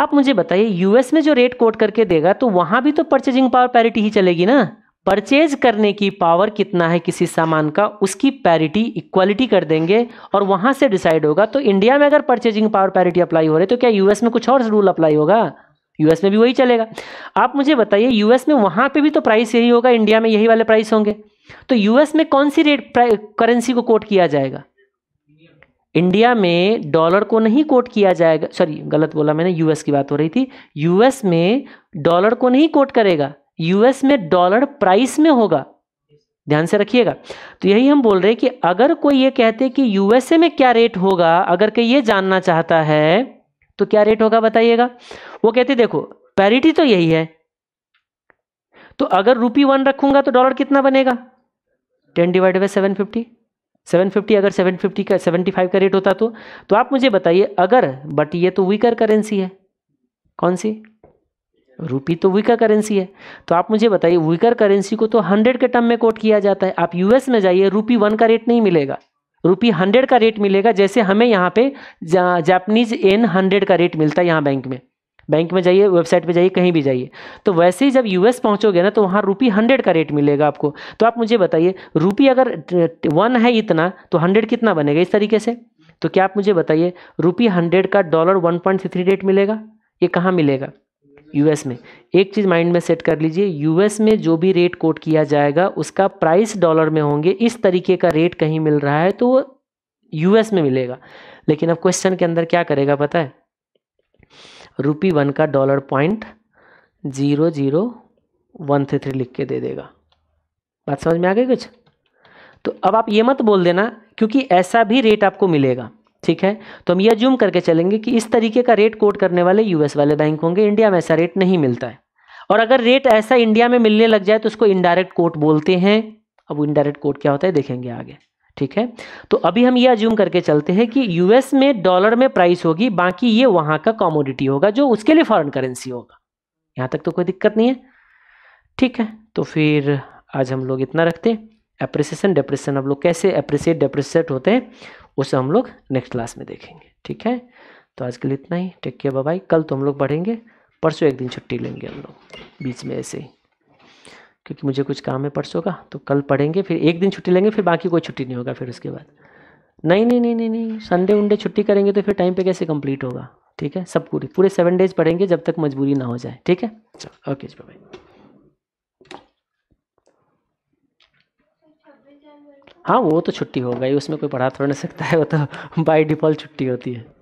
आप मुझे बताइए यूएस में जो रेट कोट करके देगा तो वहां भी तो परचेजिंग पावर पैरिटी ही चलेगी ना परचेज करने की पावर कितना है किसी सामान का उसकी पैरिटी इक्वालिटी कर देंगे और वहां से डिसाइड होगा तो इंडिया में अगर परचेजिंग पावर पैरिटी अप्लाई हो रही है तो क्या यूएस में कुछ और रूल अप्लाई होगा यूएस में भी वही चलेगा आप मुझे बताइए यूएस में वहां पे भी तो प्राइस यही होगा इंडिया में यही वाले प्राइस होंगे तो यूएस में कौन सी रेट करेंसी को कोट किया जाएगा इंडिया में डॉलर को नहीं कोट किया जाएगा सॉरी गलत बोला मैंने यूएस की बात हो रही थी यूएस में डॉलर को नहीं कोट करेगा यूएस में डॉलर प्राइस में होगा ध्यान से रखिएगा तो यही हम बोल रहे हैं कि अगर कोई ये कहते कि यूएसए में क्या रेट होगा अगर कोई ये जानना चाहता है तो क्या रेट होगा बताइएगा वो कहते देखो पैरिटी तो यही है तो अगर रूपी वन रखूंगा तो डॉलर कितना बनेगा ten divide by seven fifty 750 अगर 750 का 75 का रेट होता तो तो आप मुझे बताइए अगर बट ये तो वीकर करेंसी है कौन सी रुपी तो वीकर करेंसी है तो आप मुझे बताइए वीकर करेंसी को तो हंड्रेड के टर्म में कोट किया जाता है आप यूएस में जाइए रुपी वन का रेट नहीं मिलेगा रुपी हंड्रेड का रेट मिलेगा जैसे हमें यहाँ पे जापनीज एन हंड्रेड का रेट मिलता है यहाँ बैंक में बैंक में जाइए वेबसाइट पर जाइए कहीं भी जाइए तो वैसे ही जब यूएस पहुँचोगे ना तो वहाँ रुपी हंड्रेड का रेट मिलेगा आपको तो आप मुझे बताइए रुपी अगर वन है इतना तो हंड्रेड कितना बनेगा इस तरीके से तो क्या आप मुझे बताइए रुपी हंड्रेड का dollar one point three rate मिलेगा ये कहाँ मिलेगा यूएस में एक चीज़ माइंड में सेट कर लीजिए यूएस में जो भी रेट कोट किया जाएगा उसका प्राइस डॉलर में होंगे इस तरीके का रेट कहीं मिल रहा है तो वो यूएस में मिलेगा लेकिन अब क्वेश्चन के अंदर क्या करेगा पता है रुपी वन का dollar point zero zero one three three लिख के दे देगा बात समझ में आ गई कुछ तो अब आप ये मत बोल देना क्योंकि ऐसा भी रेट आपको मिलेगा ठीक है तो हम ये जूम करके चलेंगे कि इस तरीके का रेट कोट करने वाले यूएस वाले बैंक होंगे इंडिया में ऐसा रेट नहीं मिलता है और अगर रेट ऐसा इंडिया में मिलने लग जाए तो उसको इनडायरेक्ट कोट बोलते हैं अब इनडायरेक्ट कोट क्या होता है देखेंगे आगे ठीक है तो अभी हम ये अज्यूम करके चलते हैं कि यूएस में डॉलर में प्राइस होगी बाकी ये वहाँ का कॉमोडिटी होगा जो उसके लिए फॉरेन करेंसी होगा यहाँ तक तो कोई दिक्कत नहीं है ठीक है तो फिर आज हम लोग इतना रखते हैं एप्रिसिएशन डिप्रेशन हम लोग कैसे अप्रिसिएट डिप्रिसिएट होते हैं उसे हम लोग नेक्स्ट क्लास में देखेंगे ठीक है तो आज के लिए इतना ही टेक केयर बाय कल तो हम लोग पढ़ेंगे परसों एक दिन छुट्टी लेंगे हम लोग बीच में ऐसे ही क्योंकि मुझे कुछ काम है परसों का तो कल पढ़ेंगे फिर एक दिन छुट्टी लेंगे फिर बाकी कोई छुट्टी नहीं होगा फिर उसके बाद नहीं नहीं नहीं नहीं नहीं संडे उंडे छुट्टी करेंगे तो फिर टाइम पे कैसे कंप्लीट होगा ठीक है सब पूरी पूरे सेवन डेज पढ़ेंगे जब तक मजबूरी ना हो जाए ठीक है चलो ओके जी बाय हाँ वो तो छुट्टी होगा ही उसमें कोई पढ़ा थोड़ा नहीं सकता है वो तो बाय डिफ़ॉल्ट छुट्टी होती है